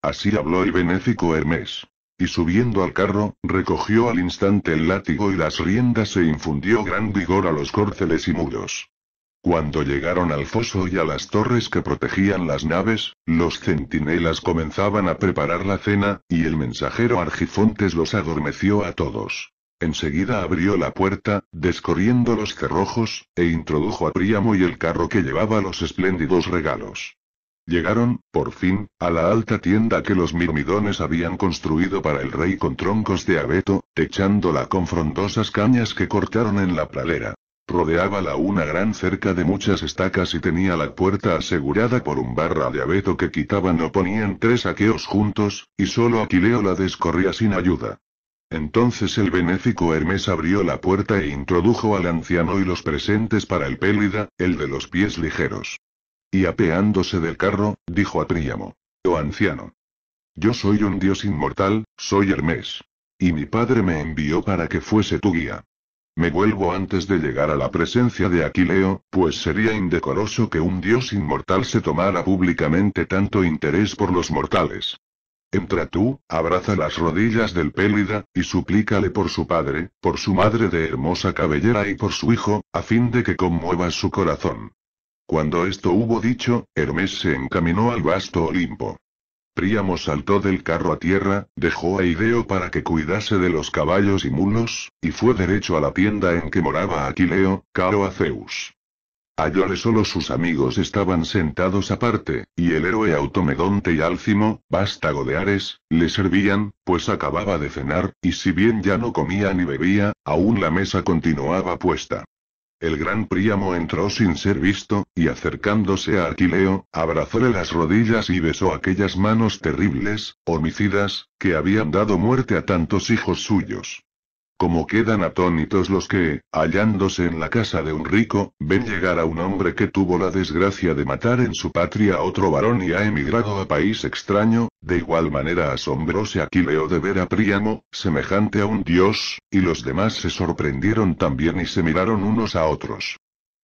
Así habló el benéfico Hermes y subiendo al carro, recogió al instante el látigo y las riendas e infundió gran vigor a los córceles y muros. Cuando llegaron al foso y a las torres que protegían las naves, los centinelas comenzaban a preparar la cena, y el mensajero Argifontes los adormeció a todos. Enseguida abrió la puerta, descorriendo los cerrojos, e introdujo a Príamo y el carro que llevaba los espléndidos regalos. Llegaron, por fin, a la alta tienda que los mirmidones habían construido para el rey con troncos de abeto, techándola con frondosas cañas que cortaron en la pradera. la una gran cerca de muchas estacas y tenía la puerta asegurada por un barra de abeto que quitaban o ponían tres aqueos juntos, y solo Aquileo la descorría sin ayuda. Entonces el benéfico Hermes abrió la puerta e introdujo al anciano y los presentes para el pélida, el de los pies ligeros. Y apeándose del carro, dijo a Príamo. Oh anciano. Yo soy un dios inmortal, soy Hermes. Y mi padre me envió para que fuese tu guía. Me vuelvo antes de llegar a la presencia de Aquileo, pues sería indecoroso que un dios inmortal se tomara públicamente tanto interés por los mortales. Entra tú, abraza las rodillas del Pélida, y suplícale por su padre, por su madre de hermosa cabellera y por su hijo, a fin de que conmueva su corazón. Cuando esto hubo dicho, Hermes se encaminó al vasto Olimpo. Príamo saltó del carro a tierra, dejó a Ideo para que cuidase de los caballos y mulos, y fue derecho a la tienda en que moraba Aquileo, caro a Zeus. Allí solo sus amigos estaban sentados aparte, y el héroe Automedonte y Álcimo, vástago de Ares, le servían, pues acababa de cenar, y si bien ya no comía ni bebía, aún la mesa continuaba puesta. El gran Príamo entró sin ser visto, y acercándose a Aquileo, abrazóle las rodillas y besó aquellas manos terribles, homicidas, que habían dado muerte a tantos hijos suyos. Como quedan atónitos los que, hallándose en la casa de un rico, ven llegar a un hombre que tuvo la desgracia de matar en su patria a otro varón y ha emigrado a país extraño, de igual manera asombróse Aquileo de ver a Príamo, semejante a un dios, y los demás se sorprendieron también y se miraron unos a otros.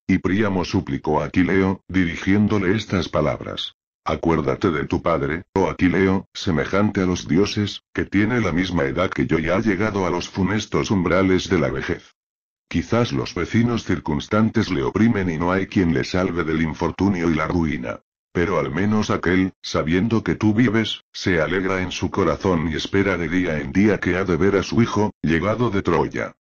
Y Príamo suplicó a Aquileo, dirigiéndole estas palabras. Acuérdate de tu padre, oh Aquileo, semejante a los dioses, que tiene la misma edad que yo y ha llegado a los funestos umbrales de la vejez. Quizás los vecinos circunstantes le oprimen y no hay quien le salve del infortunio y la ruina. Pero al menos aquel, sabiendo que tú vives, se alegra en su corazón y espera de día en día que ha de ver a su hijo, llegado de Troya.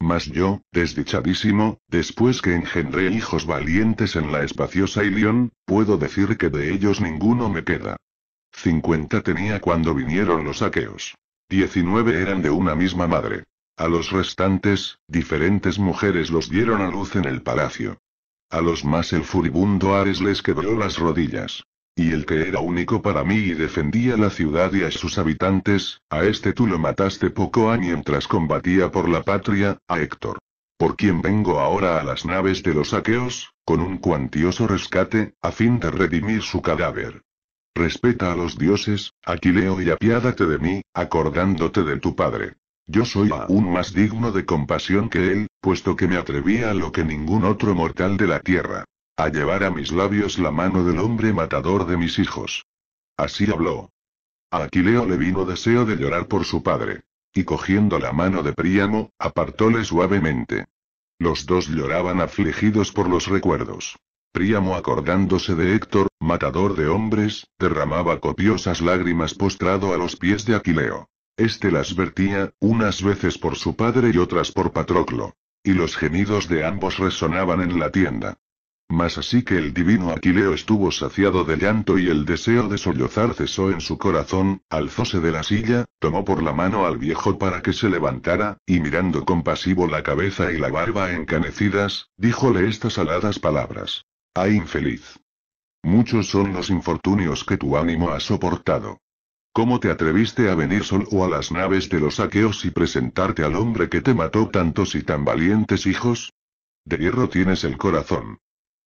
Mas yo, desdichadísimo, después que engendré hijos valientes en la espaciosa Ilión, puedo decir que de ellos ninguno me queda. 50 tenía cuando vinieron los aqueos. 19 eran de una misma madre. A los restantes, diferentes mujeres los dieron a luz en el palacio. A los más el furibundo Ares les quebró las rodillas. Y el que era único para mí y defendía la ciudad y a sus habitantes, a este tú lo mataste poco a mientras combatía por la patria, a Héctor. Por quien vengo ahora a las naves de los aqueos, con un cuantioso rescate, a fin de redimir su cadáver. Respeta a los dioses, Aquileo y apiádate de mí, acordándote de tu padre. Yo soy aún más digno de compasión que él, puesto que me atreví a lo que ningún otro mortal de la tierra a llevar a mis labios la mano del hombre matador de mis hijos. Así habló. A Aquileo le vino deseo de llorar por su padre. Y cogiendo la mano de Príamo, apartóle suavemente. Los dos lloraban afligidos por los recuerdos. Príamo acordándose de Héctor, matador de hombres, derramaba copiosas lágrimas postrado a los pies de Aquileo. Este las vertía, unas veces por su padre y otras por Patroclo. Y los gemidos de ambos resonaban en la tienda. Mas así que el divino Aquileo estuvo saciado de llanto y el deseo de sollozar cesó en su corazón, alzóse de la silla, tomó por la mano al viejo para que se levantara, y mirando compasivo la cabeza y la barba encanecidas, díjole estas aladas palabras. ¡Ay infeliz! Muchos son los infortunios que tu ánimo ha soportado. ¿Cómo te atreviste a venir solo a las naves de los aqueos y presentarte al hombre que te mató tantos y tan valientes hijos? De hierro tienes el corazón.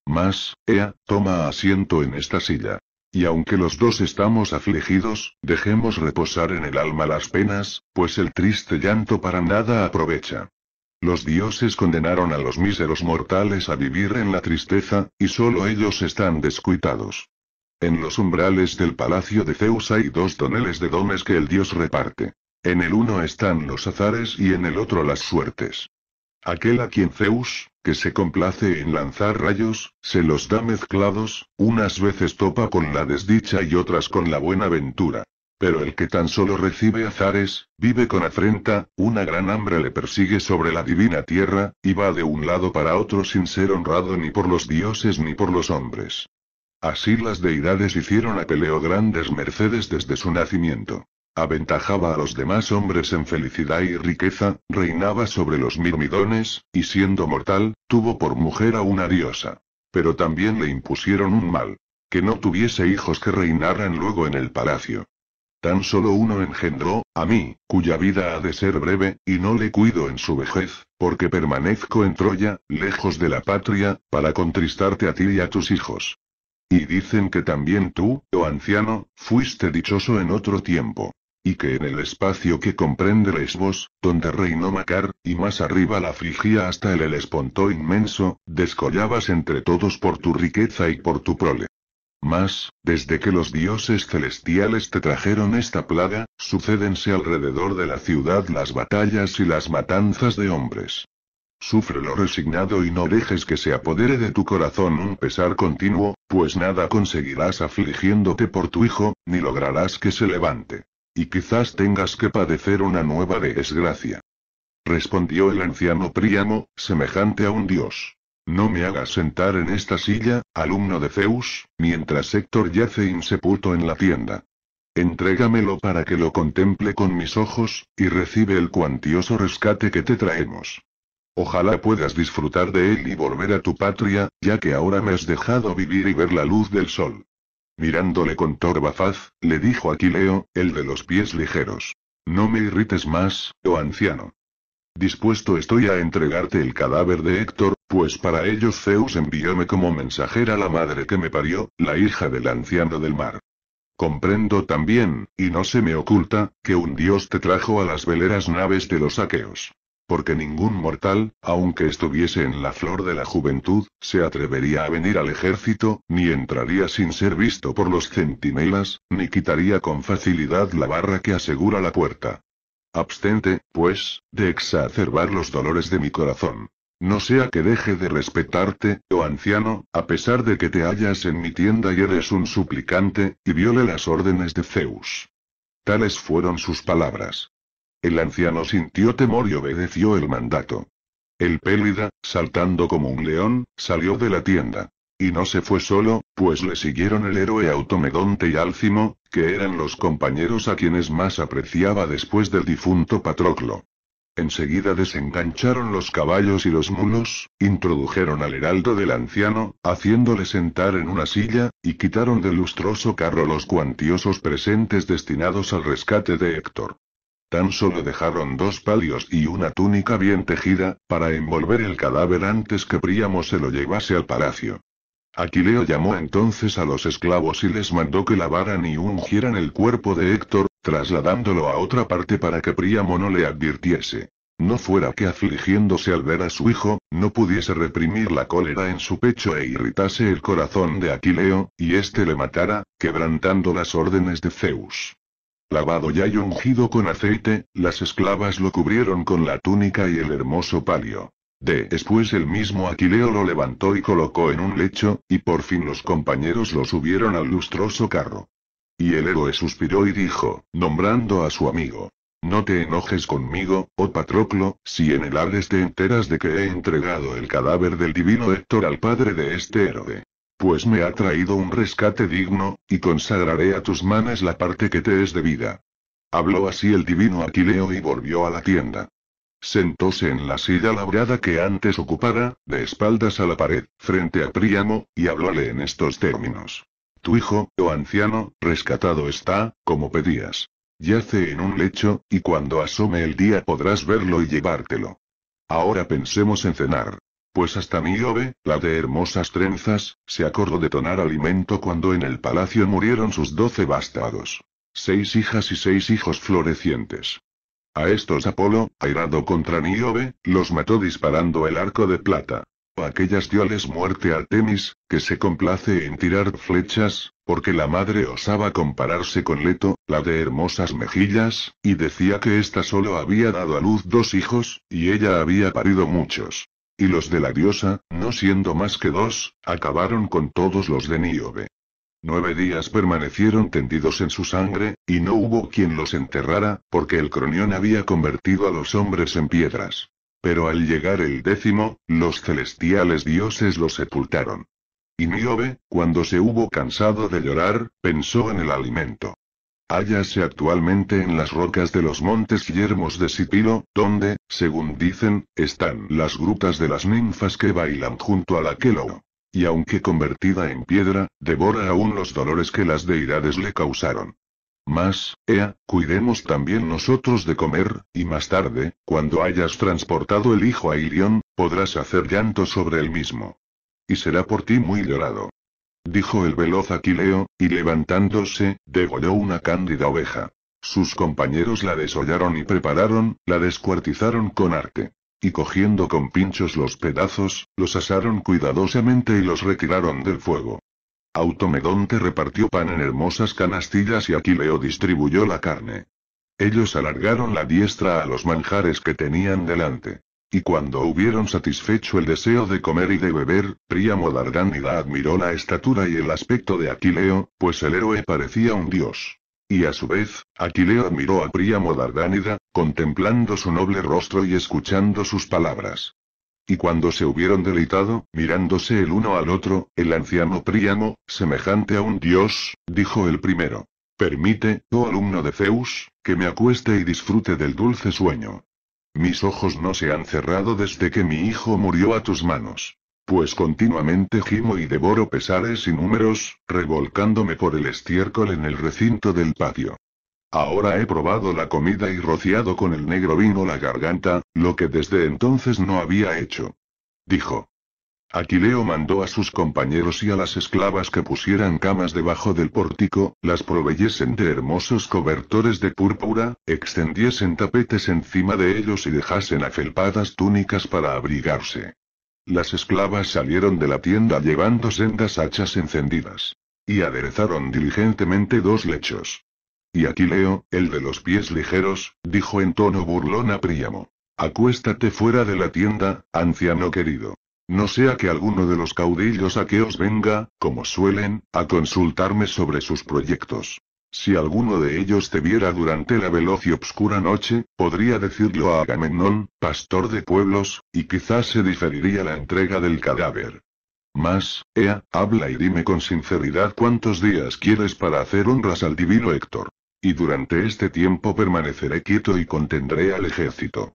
«Más, Ea, toma asiento en esta silla. Y aunque los dos estamos afligidos, dejemos reposar en el alma las penas, pues el triste llanto para nada aprovecha. Los dioses condenaron a los míseros mortales a vivir en la tristeza, y solo ellos están descuitados. En los umbrales del palacio de Zeus hay dos toneles de dones que el dios reparte. En el uno están los azares y en el otro las suertes. Aquel a quien Zeus, que se complace en lanzar rayos, se los da mezclados, unas veces topa con la desdicha y otras con la buena ventura. Pero el que tan solo recibe azares, vive con afrenta, una gran hambre le persigue sobre la divina tierra, y va de un lado para otro sin ser honrado ni por los dioses ni por los hombres. Así las deidades hicieron a Peleo grandes mercedes desde su nacimiento. Aventajaba a los demás hombres en felicidad y riqueza, reinaba sobre los mirmidones, y siendo mortal, tuvo por mujer a una diosa. Pero también le impusieron un mal. Que no tuviese hijos que reinaran luego en el palacio. Tan solo uno engendró, a mí, cuya vida ha de ser breve, y no le cuido en su vejez, porque permanezco en Troya, lejos de la patria, para contristarte a ti y a tus hijos. Y dicen que también tú, oh anciano, fuiste dichoso en otro tiempo y que en el espacio que comprende Lesbos, donde reinó Macar, y más arriba la afligía hasta el Helesponto inmenso, descollabas entre todos por tu riqueza y por tu prole. Mas, desde que los dioses celestiales te trajeron esta plaga, sucédense alrededor de la ciudad las batallas y las matanzas de hombres. Súfrelo resignado y no dejes que se apodere de tu corazón un pesar continuo, pues nada conseguirás afligiéndote por tu hijo, ni lograrás que se levante. Y quizás tengas que padecer una nueva desgracia. Respondió el anciano Príamo, semejante a un dios. No me hagas sentar en esta silla, alumno de Zeus, mientras Héctor yace insepulto en la tienda. Entrégamelo para que lo contemple con mis ojos, y recibe el cuantioso rescate que te traemos. Ojalá puedas disfrutar de él y volver a tu patria, ya que ahora me has dejado vivir y ver la luz del sol. Mirándole con torva faz, le dijo Aquileo, el de los pies ligeros. No me irrites más, oh anciano. Dispuesto estoy a entregarte el cadáver de Héctor, pues para ellos Zeus envióme como mensajera la madre que me parió, la hija del anciano del mar. Comprendo también, y no se me oculta, que un dios te trajo a las veleras naves de los aqueos porque ningún mortal, aunque estuviese en la flor de la juventud, se atrevería a venir al ejército, ni entraría sin ser visto por los centinelas, ni quitaría con facilidad la barra que asegura la puerta. Abstente, pues, de exacerbar los dolores de mi corazón. No sea que deje de respetarte, oh anciano, a pesar de que te hallas en mi tienda y eres un suplicante, y viole las órdenes de Zeus. Tales fueron sus palabras. El anciano sintió temor y obedeció el mandato. El pélida, saltando como un león, salió de la tienda. Y no se fue solo, pues le siguieron el héroe Automedonte y Álcimo, que eran los compañeros a quienes más apreciaba después del difunto Patroclo. Enseguida desengancharon los caballos y los mulos, introdujeron al heraldo del anciano, haciéndole sentar en una silla, y quitaron del lustroso carro los cuantiosos presentes destinados al rescate de Héctor. Tan solo dejaron dos palios y una túnica bien tejida, para envolver el cadáver antes que Príamo se lo llevase al palacio. Aquileo llamó entonces a los esclavos y les mandó que lavaran y ungieran el cuerpo de Héctor, trasladándolo a otra parte para que Príamo no le advirtiese. No fuera que afligiéndose al ver a su hijo, no pudiese reprimir la cólera en su pecho e irritase el corazón de Aquileo, y éste le matara, quebrantando las órdenes de Zeus lavado ya y ungido con aceite, las esclavas lo cubrieron con la túnica y el hermoso palio. De, Después el mismo Aquileo lo levantó y colocó en un lecho, y por fin los compañeros lo subieron al lustroso carro. Y el héroe suspiró y dijo, nombrando a su amigo, No te enojes conmigo, oh Patroclo, si en el Hades te enteras de que he entregado el cadáver del divino Héctor al padre de este héroe pues me ha traído un rescate digno, y consagraré a tus manos la parte que te es debida. Habló así el divino Aquileo y volvió a la tienda. Sentóse en la silla labrada que antes ocupara, de espaldas a la pared, frente a Príamo, y hablóle en estos términos. Tu hijo, oh anciano, rescatado está, como pedías. Yace en un lecho, y cuando asome el día podrás verlo y llevártelo. Ahora pensemos en cenar. Pues hasta Niobe, la de hermosas trenzas, se acordó de tonar alimento cuando en el palacio murieron sus doce bastados. Seis hijas y seis hijos florecientes. A estos Apolo, airado contra Niobe, los mató disparando el arco de plata. A aquellas dioles muerte a Artemis, que se complace en tirar flechas, porque la madre osaba compararse con Leto, la de hermosas mejillas, y decía que ésta solo había dado a luz dos hijos, y ella había parido muchos. Y los de la diosa, no siendo más que dos, acabaron con todos los de Niobe. Nueve días permanecieron tendidos en su sangre, y no hubo quien los enterrara, porque el cronión había convertido a los hombres en piedras. Pero al llegar el décimo, los celestiales dioses los sepultaron. Y Niobe, cuando se hubo cansado de llorar, pensó en el alimento. Hállase actualmente en las rocas de los montes yermos de Sipilo, donde, según dicen, están las grutas de las ninfas que bailan junto a la Kelo. Y aunque convertida en piedra, devora aún los dolores que las deidades le causaron. Mas, Ea, cuidemos también nosotros de comer, y más tarde, cuando hayas transportado el hijo a Ilión, podrás hacer llanto sobre él mismo. Y será por ti muy llorado dijo el veloz Aquileo, y levantándose, degolló una cándida oveja. Sus compañeros la desollaron y prepararon, la descuartizaron con arte. Y cogiendo con pinchos los pedazos, los asaron cuidadosamente y los retiraron del fuego. Automedonte repartió pan en hermosas canastillas y Aquileo distribuyó la carne. Ellos alargaron la diestra a los manjares que tenían delante. Y cuando hubieron satisfecho el deseo de comer y de beber, Príamo Dardánida admiró la estatura y el aspecto de Aquileo, pues el héroe parecía un dios. Y a su vez, Aquileo admiró a Príamo Dardánida, contemplando su noble rostro y escuchando sus palabras. Y cuando se hubieron deleitado, mirándose el uno al otro, el anciano Príamo, semejante a un dios, dijo el primero. Permite, oh alumno de Zeus, que me acueste y disfrute del dulce sueño. Mis ojos no se han cerrado desde que mi hijo murió a tus manos. Pues continuamente gimo y devoro pesares y números, revolcándome por el estiércol en el recinto del patio. Ahora he probado la comida y rociado con el negro vino la garganta, lo que desde entonces no había hecho. Dijo. Aquileo mandó a sus compañeros y a las esclavas que pusieran camas debajo del pórtico, las proveyesen de hermosos cobertores de púrpura, extendiesen tapetes encima de ellos y dejasen afelpadas túnicas para abrigarse. Las esclavas salieron de la tienda llevando sendas hachas encendidas. Y aderezaron diligentemente dos lechos. Y Aquileo, el de los pies ligeros, dijo en tono burlón a Príamo. Acuéstate fuera de la tienda, anciano querido. No sea que alguno de los caudillos aqueos venga, como suelen, a consultarme sobre sus proyectos. Si alguno de ellos te viera durante la veloz y obscura noche, podría decirlo a Agamemnón, pastor de pueblos, y quizás se diferiría la entrega del cadáver. Mas, Ea, habla y dime con sinceridad cuántos días quieres para hacer honras al divino Héctor. Y durante este tiempo permaneceré quieto y contendré al ejército.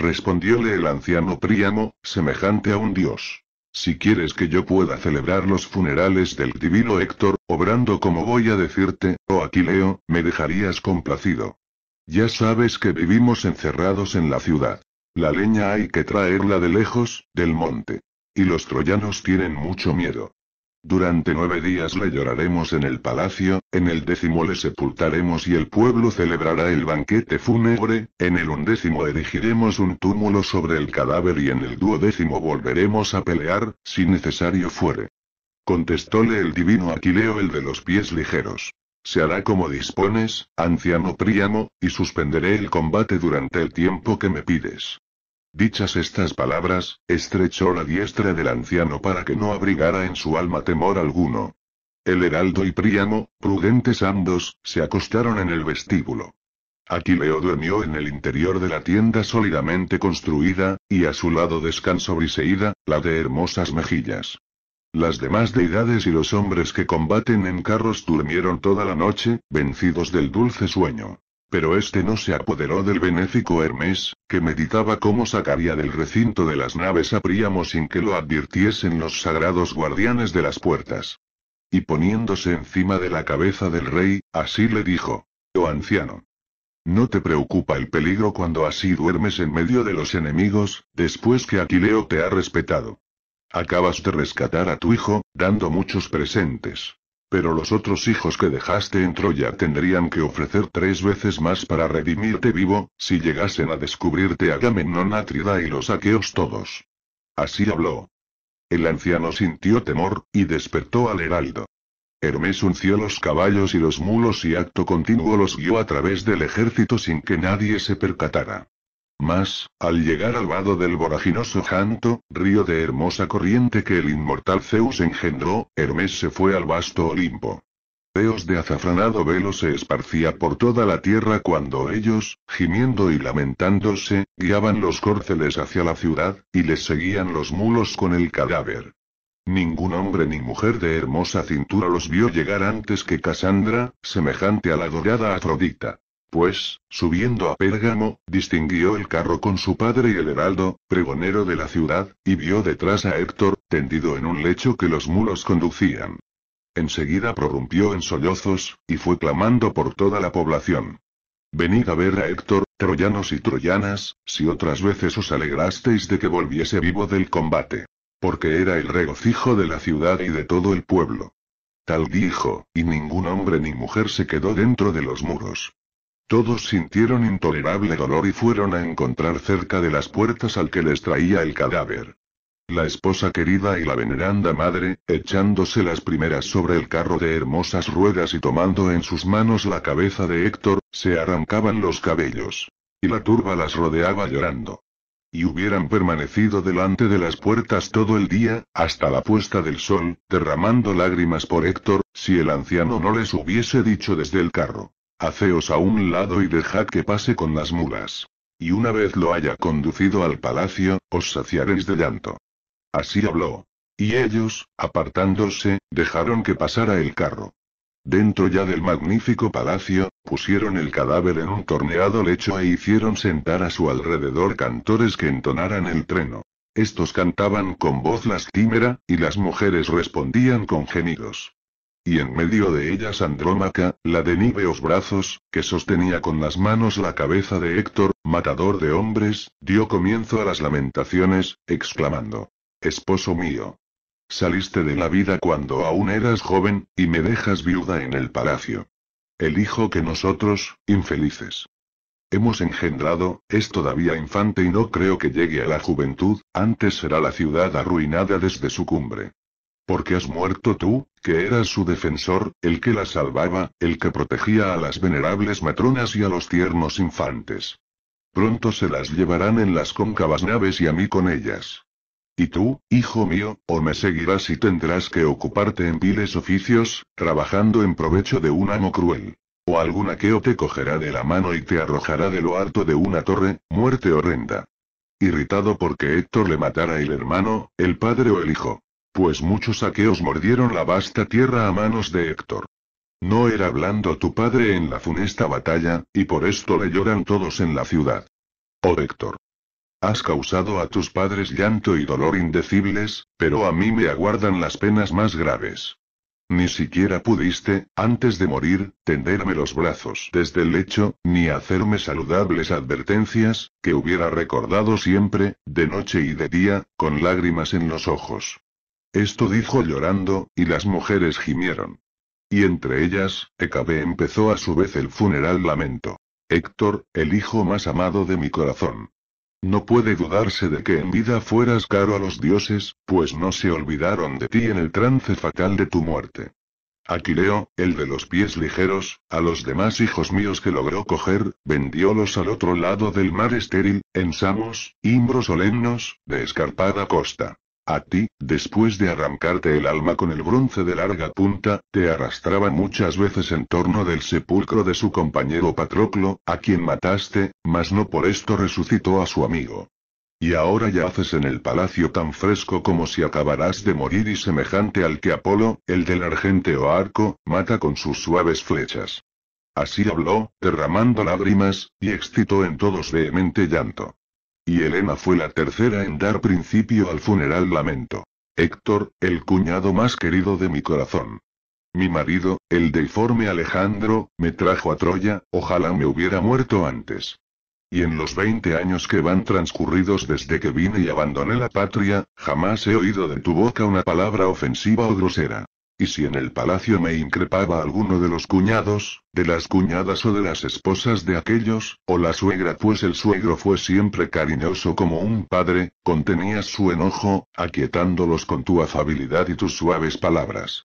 Respondióle el anciano Príamo, semejante a un dios. Si quieres que yo pueda celebrar los funerales del divino Héctor, obrando como voy a decirte, oh Aquileo, me dejarías complacido. Ya sabes que vivimos encerrados en la ciudad. La leña hay que traerla de lejos, del monte. Y los troyanos tienen mucho miedo. Durante nueve días le lloraremos en el palacio, en el décimo le sepultaremos y el pueblo celebrará el banquete fúnebre, en el undécimo erigiremos un túmulo sobre el cadáver y en el duodécimo volveremos a pelear, si necesario fuere. Contestóle el divino Aquileo el de los pies ligeros. Se hará como dispones, anciano Príamo, y suspenderé el combate durante el tiempo que me pides. Dichas estas palabras, estrechó la diestra del anciano para que no abrigara en su alma temor alguno. El heraldo y Príamo, prudentes ambos, se acostaron en el vestíbulo. Aquileo durmió en el interior de la tienda sólidamente construida, y a su lado descansó Briseida, la de hermosas mejillas. Las demás deidades y los hombres que combaten en carros durmieron toda la noche, vencidos del dulce sueño. Pero este no se apoderó del benéfico Hermes, que meditaba cómo sacaría del recinto de las naves a Príamo sin que lo advirtiesen los sagrados guardianes de las puertas. Y poniéndose encima de la cabeza del rey, así le dijo, Oh anciano, no te preocupa el peligro cuando así duermes en medio de los enemigos, después que Aquileo te ha respetado. Acabas de rescatar a tu hijo, dando muchos presentes. Pero los otros hijos que dejaste en Troya tendrían que ofrecer tres veces más para redimirte vivo, si llegasen a descubrirte Agamenón Atrida y los aqueos todos. Así habló. El anciano sintió temor, y despertó al heraldo. Hermes unció los caballos y los mulos y acto continuo los guió a través del ejército sin que nadie se percatara. Mas, al llegar al vado del voraginoso Janto, río de hermosa corriente que el inmortal Zeus engendró, Hermes se fue al vasto Olimpo. Deos de azafranado velo se esparcía por toda la tierra cuando ellos, gimiendo y lamentándose, guiaban los córceles hacia la ciudad, y les seguían los mulos con el cadáver. Ningún hombre ni mujer de hermosa cintura los vio llegar antes que Casandra, semejante a la dorada Afrodita. Pues, subiendo a Pérgamo, distinguió el carro con su padre y el heraldo, pregonero de la ciudad, y vio detrás a Héctor, tendido en un lecho que los mulos conducían. Enseguida prorrumpió en sollozos, y fue clamando por toda la población. Venid a ver a Héctor, troyanos y troyanas, si otras veces os alegrasteis de que volviese vivo del combate. Porque era el regocijo de la ciudad y de todo el pueblo. Tal dijo, y ningún hombre ni mujer se quedó dentro de los muros. Todos sintieron intolerable dolor y fueron a encontrar cerca de las puertas al que les traía el cadáver. La esposa querida y la veneranda madre, echándose las primeras sobre el carro de hermosas ruedas y tomando en sus manos la cabeza de Héctor, se arrancaban los cabellos. Y la turba las rodeaba llorando y hubieran permanecido delante de las puertas todo el día, hasta la puesta del sol, derramando lágrimas por Héctor, si el anciano no les hubiese dicho desde el carro. Haceos a un lado y dejad que pase con las mulas. Y una vez lo haya conducido al palacio, os saciaréis de llanto. Así habló. Y ellos, apartándose, dejaron que pasara el carro. Dentro ya del magnífico palacio, pusieron el cadáver en un torneado lecho e hicieron sentar a su alrededor cantores que entonaran el treno. Estos cantaban con voz lastimera, y las mujeres respondían con gemidos. Y en medio de ellas Andrómaca, la de niveos brazos, que sostenía con las manos la cabeza de Héctor, matador de hombres, dio comienzo a las lamentaciones, exclamando, Esposo mío. Saliste de la vida cuando aún eras joven, y me dejas viuda en el palacio. El hijo que nosotros, infelices, hemos engendrado, es todavía infante y no creo que llegue a la juventud, antes será la ciudad arruinada desde su cumbre. Porque has muerto tú, que eras su defensor, el que la salvaba, el que protegía a las venerables matronas y a los tiernos infantes. Pronto se las llevarán en las cóncavas naves y a mí con ellas. Y tú, hijo mío, o me seguirás y tendrás que ocuparte en viles oficios, trabajando en provecho de un amo cruel. O algún aqueo te cogerá de la mano y te arrojará de lo alto de una torre, muerte horrenda. Irritado porque Héctor le matara el hermano, el padre o el hijo pues muchos aqueos mordieron la vasta tierra a manos de Héctor. No era blando tu padre en la funesta batalla, y por esto le lloran todos en la ciudad. Oh Héctor. Has causado a tus padres llanto y dolor indecibles, pero a mí me aguardan las penas más graves. Ni siquiera pudiste, antes de morir, tenderme los brazos desde el lecho, ni hacerme saludables advertencias, que hubiera recordado siempre, de noche y de día, con lágrimas en los ojos. Esto dijo llorando, y las mujeres gimieron. Y entre ellas, Ecabe empezó a su vez el funeral lamento. Héctor, el hijo más amado de mi corazón. No puede dudarse de que en vida fueras caro a los dioses, pues no se olvidaron de ti en el trance fatal de tu muerte. Aquileo, el de los pies ligeros, a los demás hijos míos que logró coger, vendiólos al otro lado del mar estéril, en Samos, imbros solemnos, de escarpada costa. A ti, después de arrancarte el alma con el bronce de larga punta, te arrastraba muchas veces en torno del sepulcro de su compañero Patroclo, a quien mataste, mas no por esto resucitó a su amigo. Y ahora yaces en el palacio tan fresco como si acabarás de morir y semejante al que Apolo, el del argenteo arco, mata con sus suaves flechas. Así habló, derramando lágrimas, y excitó en todos vehemente llanto. Y Elena fue la tercera en dar principio al funeral lamento. Héctor, el cuñado más querido de mi corazón. Mi marido, el deforme Alejandro, me trajo a Troya, ojalá me hubiera muerto antes. Y en los 20 años que van transcurridos desde que vine y abandoné la patria, jamás he oído de tu boca una palabra ofensiva o grosera. Y si en el palacio me increpaba alguno de los cuñados, de las cuñadas o de las esposas de aquellos, o la suegra, pues el suegro fue siempre cariñoso como un padre, contenías su enojo, aquietándolos con tu afabilidad y tus suaves palabras.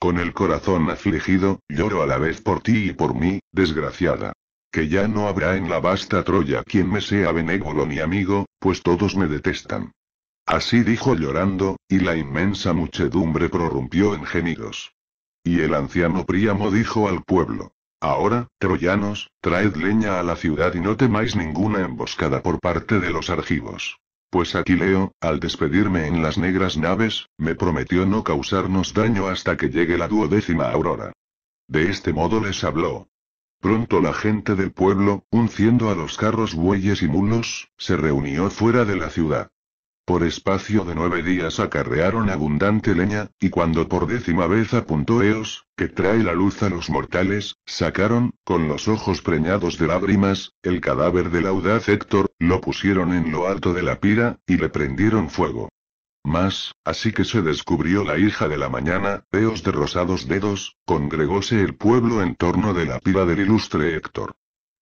Con el corazón afligido, lloro a la vez por ti y por mí, desgraciada. Que ya no habrá en la vasta Troya quien me sea benévolo ni amigo, pues todos me detestan. Así dijo llorando, y la inmensa muchedumbre prorrumpió en gemidos. Y el anciano Príamo dijo al pueblo, Ahora, troyanos, traed leña a la ciudad y no temáis ninguna emboscada por parte de los argivos. Pues Aquileo, al despedirme en las negras naves, me prometió no causarnos daño hasta que llegue la duodécima aurora. De este modo les habló. Pronto la gente del pueblo, unciendo a los carros bueyes y mulos, se reunió fuera de la ciudad. Por espacio de nueve días acarrearon abundante leña, y cuando por décima vez apuntó Eos, que trae la luz a los mortales, sacaron, con los ojos preñados de lágrimas, el cadáver del audaz Héctor, lo pusieron en lo alto de la pira, y le prendieron fuego. Mas, así que se descubrió la hija de la mañana, Eos de rosados dedos, congregóse el pueblo en torno de la pira del ilustre Héctor.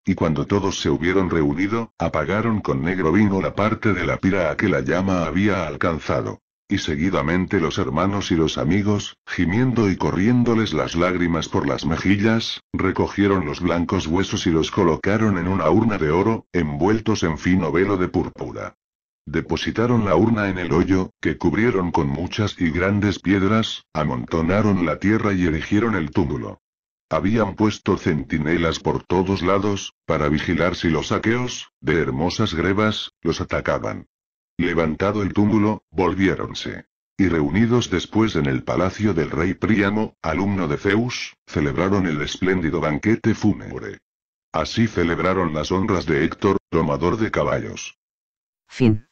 Y cuando todos se hubieron reunido, apagaron con negro vino la parte de la pira a que la llama había alcanzado. Y seguidamente los hermanos y los amigos, gimiendo y corriéndoles las lágrimas por las mejillas, recogieron los blancos huesos y los colocaron en una urna de oro, envueltos en fino velo de púrpura. Depositaron la urna en el hoyo, que cubrieron con muchas y grandes piedras, amontonaron la tierra y erigieron el túmulo. Habían puesto centinelas por todos lados, para vigilar si los aqueos, de hermosas grebas, los atacaban. Levantado el túmulo, volviéronse. Y reunidos después en el palacio del rey Príamo, alumno de Zeus, celebraron el espléndido banquete fúnebre. Así celebraron las honras de Héctor, tomador de caballos. Fin.